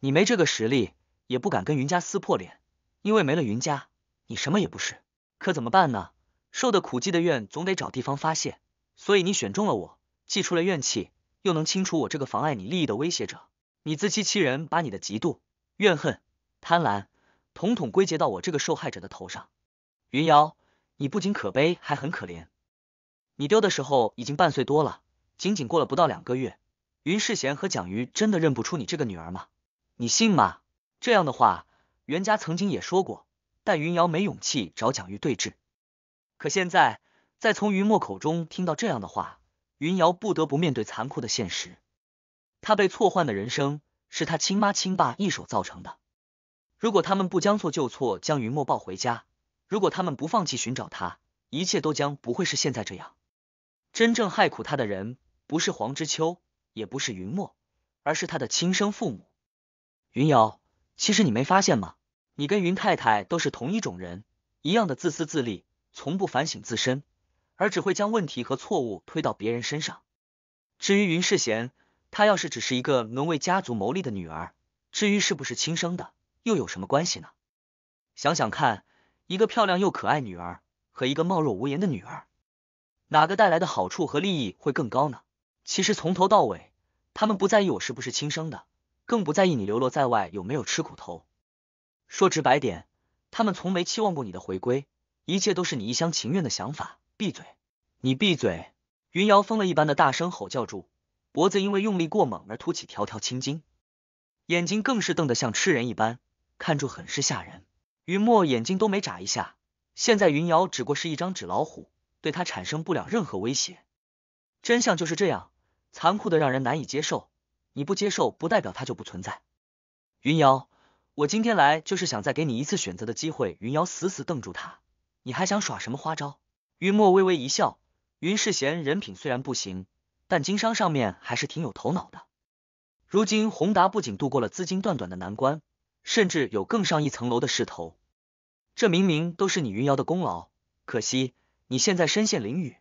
你没这个实力，也不敢跟云家撕破脸，因为没了云家，你什么也不是。可怎么办呢？受的苦，记的怨，总得找地方发泄。所以你选中了我，既出了怨气，又能清除我这个妨碍你利益的威胁者。你自欺欺人，把你的嫉妒、怨恨、贪婪统统归结到我这个受害者的头上。云瑶，你不仅可悲，还很可怜。你丢的时候已经半岁多了，仅仅过了不到两个月，云世贤和蒋瑜真的认不出你这个女儿吗？你信吗？这样的话，袁家曾经也说过，但云瑶没勇气找蒋瑜对质。可现在。在从云墨口中听到这样的话，云瑶不得不面对残酷的现实。他被错换的人生是他亲妈亲爸一手造成的。如果他们不将错就错，将云墨抱回家；如果他们不放弃寻找他，一切都将不会是现在这样。真正害苦他的人，不是黄之秋，也不是云墨，而是他的亲生父母。云瑶，其实你没发现吗？你跟云太太都是同一种人，一样的自私自利，从不反省自身。而只会将问题和错误推到别人身上。至于云世贤，他要是只是一个能为家族谋利的女儿，至于是不是亲生的，又有什么关系呢？想想看，一个漂亮又可爱女儿和一个貌若无言的女儿，哪个带来的好处和利益会更高呢？其实从头到尾，他们不在意我是不是亲生的，更不在意你流落在外有没有吃苦头。说直白点，他们从没期望过你的回归，一切都是你一厢情愿的想法。闭嘴！你闭嘴！云瑶疯了一般的大声吼叫住，脖子因为用力过猛而凸起条条青筋，眼睛更是瞪得像吃人一般，看住很是吓人。云墨眼睛都没眨一下，现在云瑶只过是一张纸老虎，对他产生不了任何威胁。真相就是这样，残酷的让人难以接受。你不接受不代表它就不存在。云瑶，我今天来就是想再给你一次选择的机会。云瑶死死瞪住他，你还想耍什么花招？于墨微微一笑，云世贤人品虽然不行，但经商上面还是挺有头脑的。如今宏达不仅度过了资金断短的难关，甚至有更上一层楼的势头。这明明都是你云瑶的功劳，可惜你现在身陷囹圄，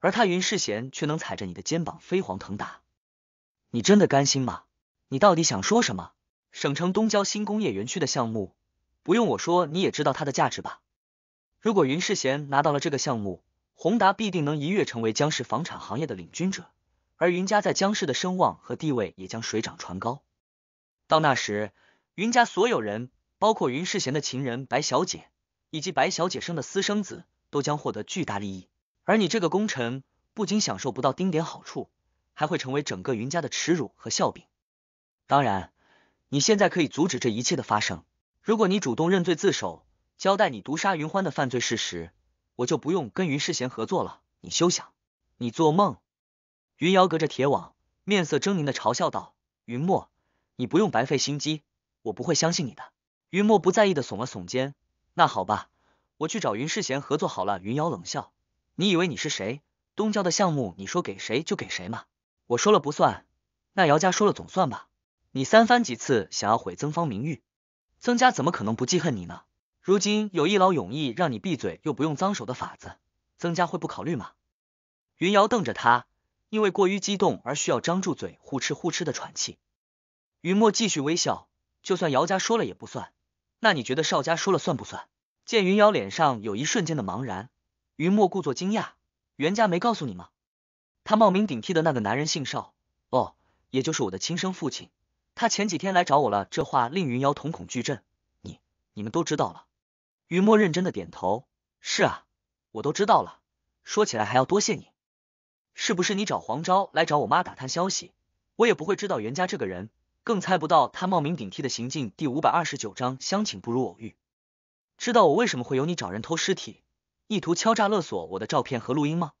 而他云世贤却能踩着你的肩膀飞黄腾达。你真的甘心吗？你到底想说什么？省城东郊新工业园区的项目，不用我说你也知道它的价值吧？如果云世贤拿到了这个项目，宏达必定能一跃成为江氏房产行业的领军者，而云家在江氏的声望和地位也将水涨船高。到那时，云家所有人，包括云世贤的情人白小姐，以及白小姐生的私生子，都将获得巨大利益。而你这个功臣，不仅享受不到丁点好处，还会成为整个云家的耻辱和笑柄。当然，你现在可以阻止这一切的发生。如果你主动认罪自首，交代你毒杀云欢的犯罪事实，我就不用跟云世贤合作了。你休想，你做梦！云瑶隔着铁网，面色狰狞的嘲笑道：“云墨，你不用白费心机，我不会相信你的。”云墨不在意的耸了耸肩：“那好吧，我去找云世贤合作好了。”云瑶冷笑：“你以为你是谁？东郊的项目你说给谁就给谁吗？我说了不算，那姚家说了总算吧？你三番几次想要毁曾芳名誉，曾家怎么可能不记恨你呢？”如今有一劳永逸让你闭嘴又不用脏手的法子，曾家会不考虑吗？云瑶瞪着他，因为过于激动而需要张住嘴，呼哧呼哧的喘气。云墨继续微笑，就算姚家说了也不算，那你觉得邵家说了算不算？见云瑶脸上有一瞬间的茫然，云墨故作惊讶：“袁家没告诉你吗？他冒名顶替的那个男人姓邵，哦，也就是我的亲生父亲。他前几天来找我了。”这话令云瑶瞳孔巨震，你你们都知道了。于墨认真的点头，是啊，我都知道了。说起来还要多谢你，是不是你找黄昭来找我妈打探消息，我也不会知道袁家这个人，更猜不到他冒名顶替的行径。第五百二十九章，相请不如偶遇。知道我为什么会有你找人偷尸体，意图敲诈勒索我的照片和录音吗？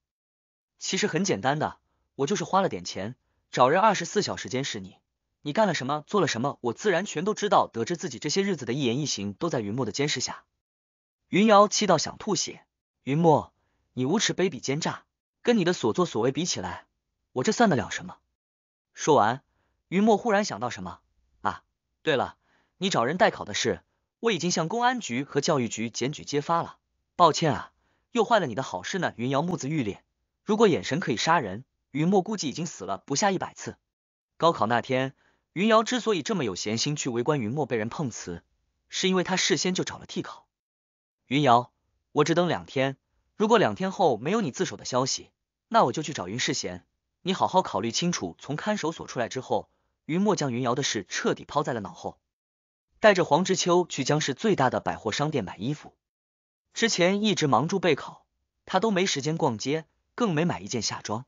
其实很简单的，我就是花了点钱找人二十四小时监视你，你干了什么，做了什么，我自然全都知道。得知自己这些日子的一言一行都在云墨的监视下。云瑶气到想吐血，云墨，你无耻、卑鄙、奸诈，跟你的所作所为比起来，我这算得了什么？说完，云墨忽然想到什么，啊，对了，你找人代考的事，我已经向公安局和教育局检举揭发了。抱歉啊，又坏了你的好事呢。云瑶目眦欲裂，如果眼神可以杀人，云墨估计已经死了不下一百次。高考那天，云瑶之所以这么有闲心去围观云墨被人碰瓷，是因为他事先就找了替考。云瑶，我只等两天，如果两天后没有你自首的消息，那我就去找云世贤。你好好考虑清楚。从看守所出来之后，云墨将云瑶的事彻底抛在了脑后，带着黄之秋去江市最大的百货商店买衣服。之前一直忙住备考，他都没时间逛街，更没买一件夏装。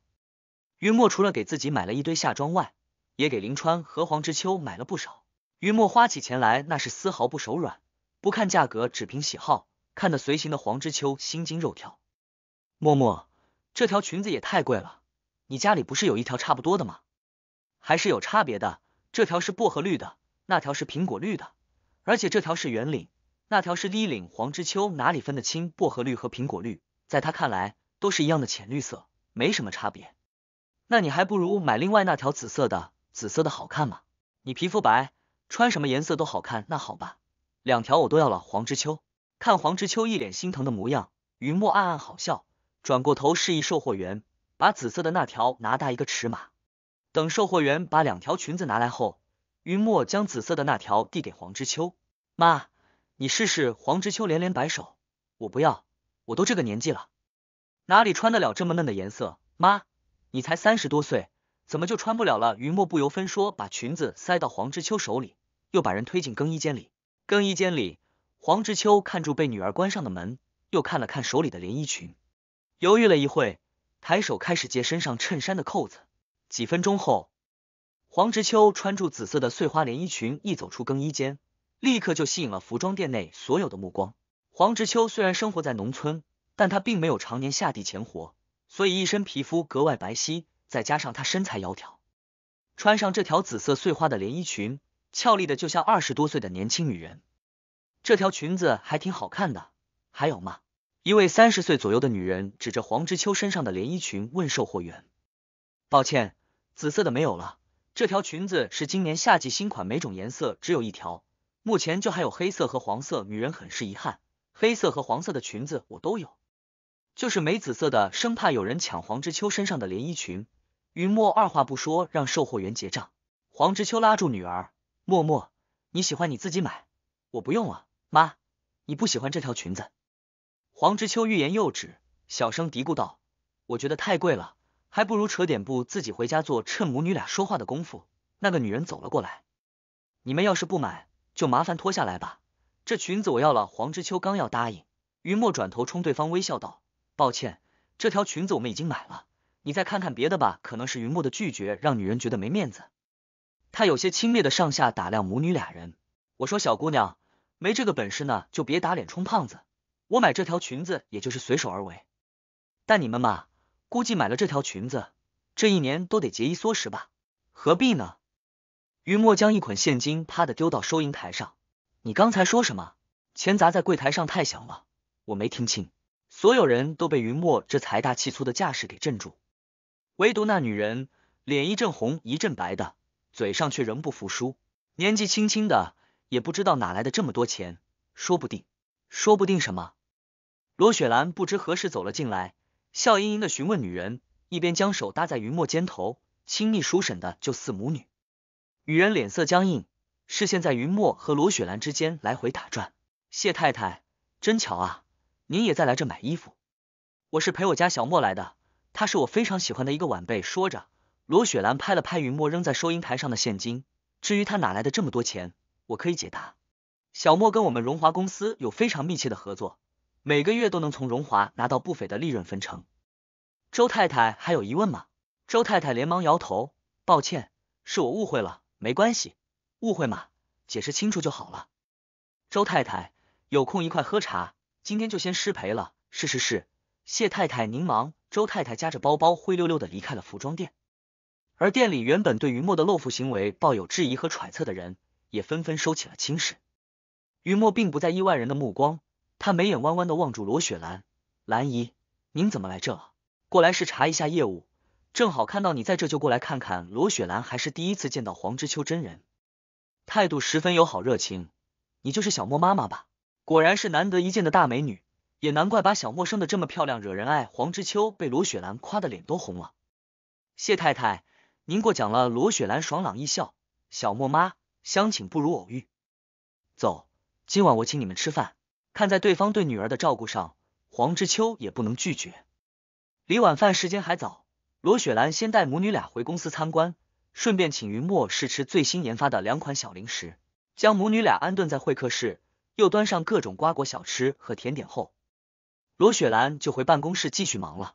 云墨除了给自己买了一堆夏装外，也给林川和黄之秋买了不少。云墨花起钱来那是丝毫不手软，不看价格只凭喜好。看得随行的黄之秋心惊肉跳。默默，这条裙子也太贵了，你家里不是有一条差不多的吗？还是有差别的，这条是薄荷绿的，那条是苹果绿的，而且这条是圆领，那条是低领。黄之秋哪里分得清薄荷绿和苹果绿？在他看来，都是一样的浅绿色，没什么差别。那你还不如买另外那条紫色的，紫色的好看吗？你皮肤白，穿什么颜色都好看。那好吧，两条我都要了。黄之秋。看黄之秋一脸心疼的模样，云墨暗暗好笑，转过头示意售货员把紫色的那条拿大一个尺码。等售货员把两条裙子拿来后，云墨将紫色的那条递给黄之秋：“妈，你试试。”黄之秋连连摆手：“我不要，我都这个年纪了，哪里穿得了这么嫩的颜色？”“妈，你才三十多岁，怎么就穿不了了？”云墨不由分说把裙子塞到黄之秋手里，又把人推进更衣间里。更衣间里。黄之秋看住被女儿关上的门，又看了看手里的连衣裙，犹豫了一会，抬手开始解身上衬衫的扣子。几分钟后，黄之秋穿住紫色的碎花连衣裙，一走出更衣间，立刻就吸引了服装店内所有的目光。黄之秋虽然生活在农村，但她并没有常年下地钱活，所以一身皮肤格外白皙，再加上她身材窈窕，穿上这条紫色碎花的连衣裙，俏丽的就像二十多岁的年轻女人。这条裙子还挺好看的，还有吗？一位三十岁左右的女人指着黄之秋身上的连衣裙问售货员：“抱歉，紫色的没有了。这条裙子是今年夏季新款，每种颜色只有一条，目前就还有黑色和黄色。”女人很是遗憾：“黑色和黄色的裙子我都有，就是没紫色的，生怕有人抢黄之秋身上的连衣裙。”雨墨二话不说让售货员结账。黄之秋拉住女儿：“默默，你喜欢你自己买，我不用了。”妈，你不喜欢这条裙子。黄知秋欲言又止，小声嘀咕道：“我觉得太贵了，还不如扯点布自己回家做。”趁母女俩说话的功夫，那个女人走了过来。你们要是不买，就麻烦脱下来吧。这裙子我要了。黄知秋刚要答应，云墨转头冲对方微笑道：“抱歉，这条裙子我们已经买了，你再看看别的吧。”可能是云墨的拒绝让女人觉得没面子，她有些轻蔑的上下打量母女俩人。我说小姑娘。没这个本事呢，就别打脸充胖子。我买这条裙子也就是随手而为，但你们嘛，估计买了这条裙子，这一年都得节衣缩食吧？何必呢？云墨将一捆现金啪的丢到收银台上。你刚才说什么？钱砸在柜台上太响了，我没听清。所有人都被云墨这财大气粗的架势给镇住，唯独那女人脸一阵红一阵白的，嘴上却仍不服输。年纪轻轻的。也不知道哪来的这么多钱，说不定，说不定什么。罗雪兰不知何时走了进来，笑盈盈的询问女人，一边将手搭在云墨肩头，亲密熟沈的就似母女。女人脸色僵硬，视线在云墨和罗雪兰之间来回打转。谢太太，真巧啊，您也在来这买衣服？我是陪我家小莫来的，他是我非常喜欢的一个晚辈。说着，罗雪兰拍了拍云墨扔在收银台上的现金。至于她哪来的这么多钱？我可以解答，小莫跟我们荣华公司有非常密切的合作，每个月都能从荣华拿到不菲的利润分成。周太太还有疑问吗？周太太连忙摇头，抱歉，是我误会了，没关系，误会嘛，解释清楚就好了。周太太有空一块喝茶，今天就先失陪了。是是是，谢太太您忙。周太太夹着包包灰溜溜的离开了服装店，而店里原本对云墨的露夫行为抱有质疑和揣测的人。也纷纷收起了轻视，雨墨并不在意外人的目光，他眉眼弯弯的望住罗雪兰，兰姨，您怎么来这了？过来是查一下业务，正好看到你在这，就过来看看。罗雪兰还是第一次见到黄之秋真人，态度十分友好热情。你就是小莫妈妈吧？果然是难得一见的大美女，也难怪把小莫生的这么漂亮，惹人爱。黄之秋被罗雪兰夸的脸都红了。谢太太，您过奖了。罗雪兰爽朗一笑，小莫妈。相请不如偶遇，走，今晚我请你们吃饭。看在对方对女儿的照顾上，黄知秋也不能拒绝。离晚饭时间还早，罗雪兰先带母女俩回公司参观，顺便请云墨试吃最新研发的两款小零食。将母女俩安顿在会客室，又端上各种瓜果小吃和甜点后，罗雪兰就回办公室继续忙了。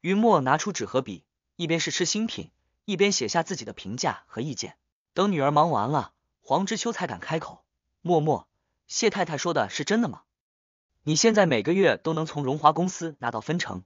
云墨拿出纸和笔，一边试吃新品，一边写下自己的评价和意见。等女儿忙完了，黄之秋才敢开口。默默，谢太太说的是真的吗？你现在每个月都能从荣华公司拿到分成。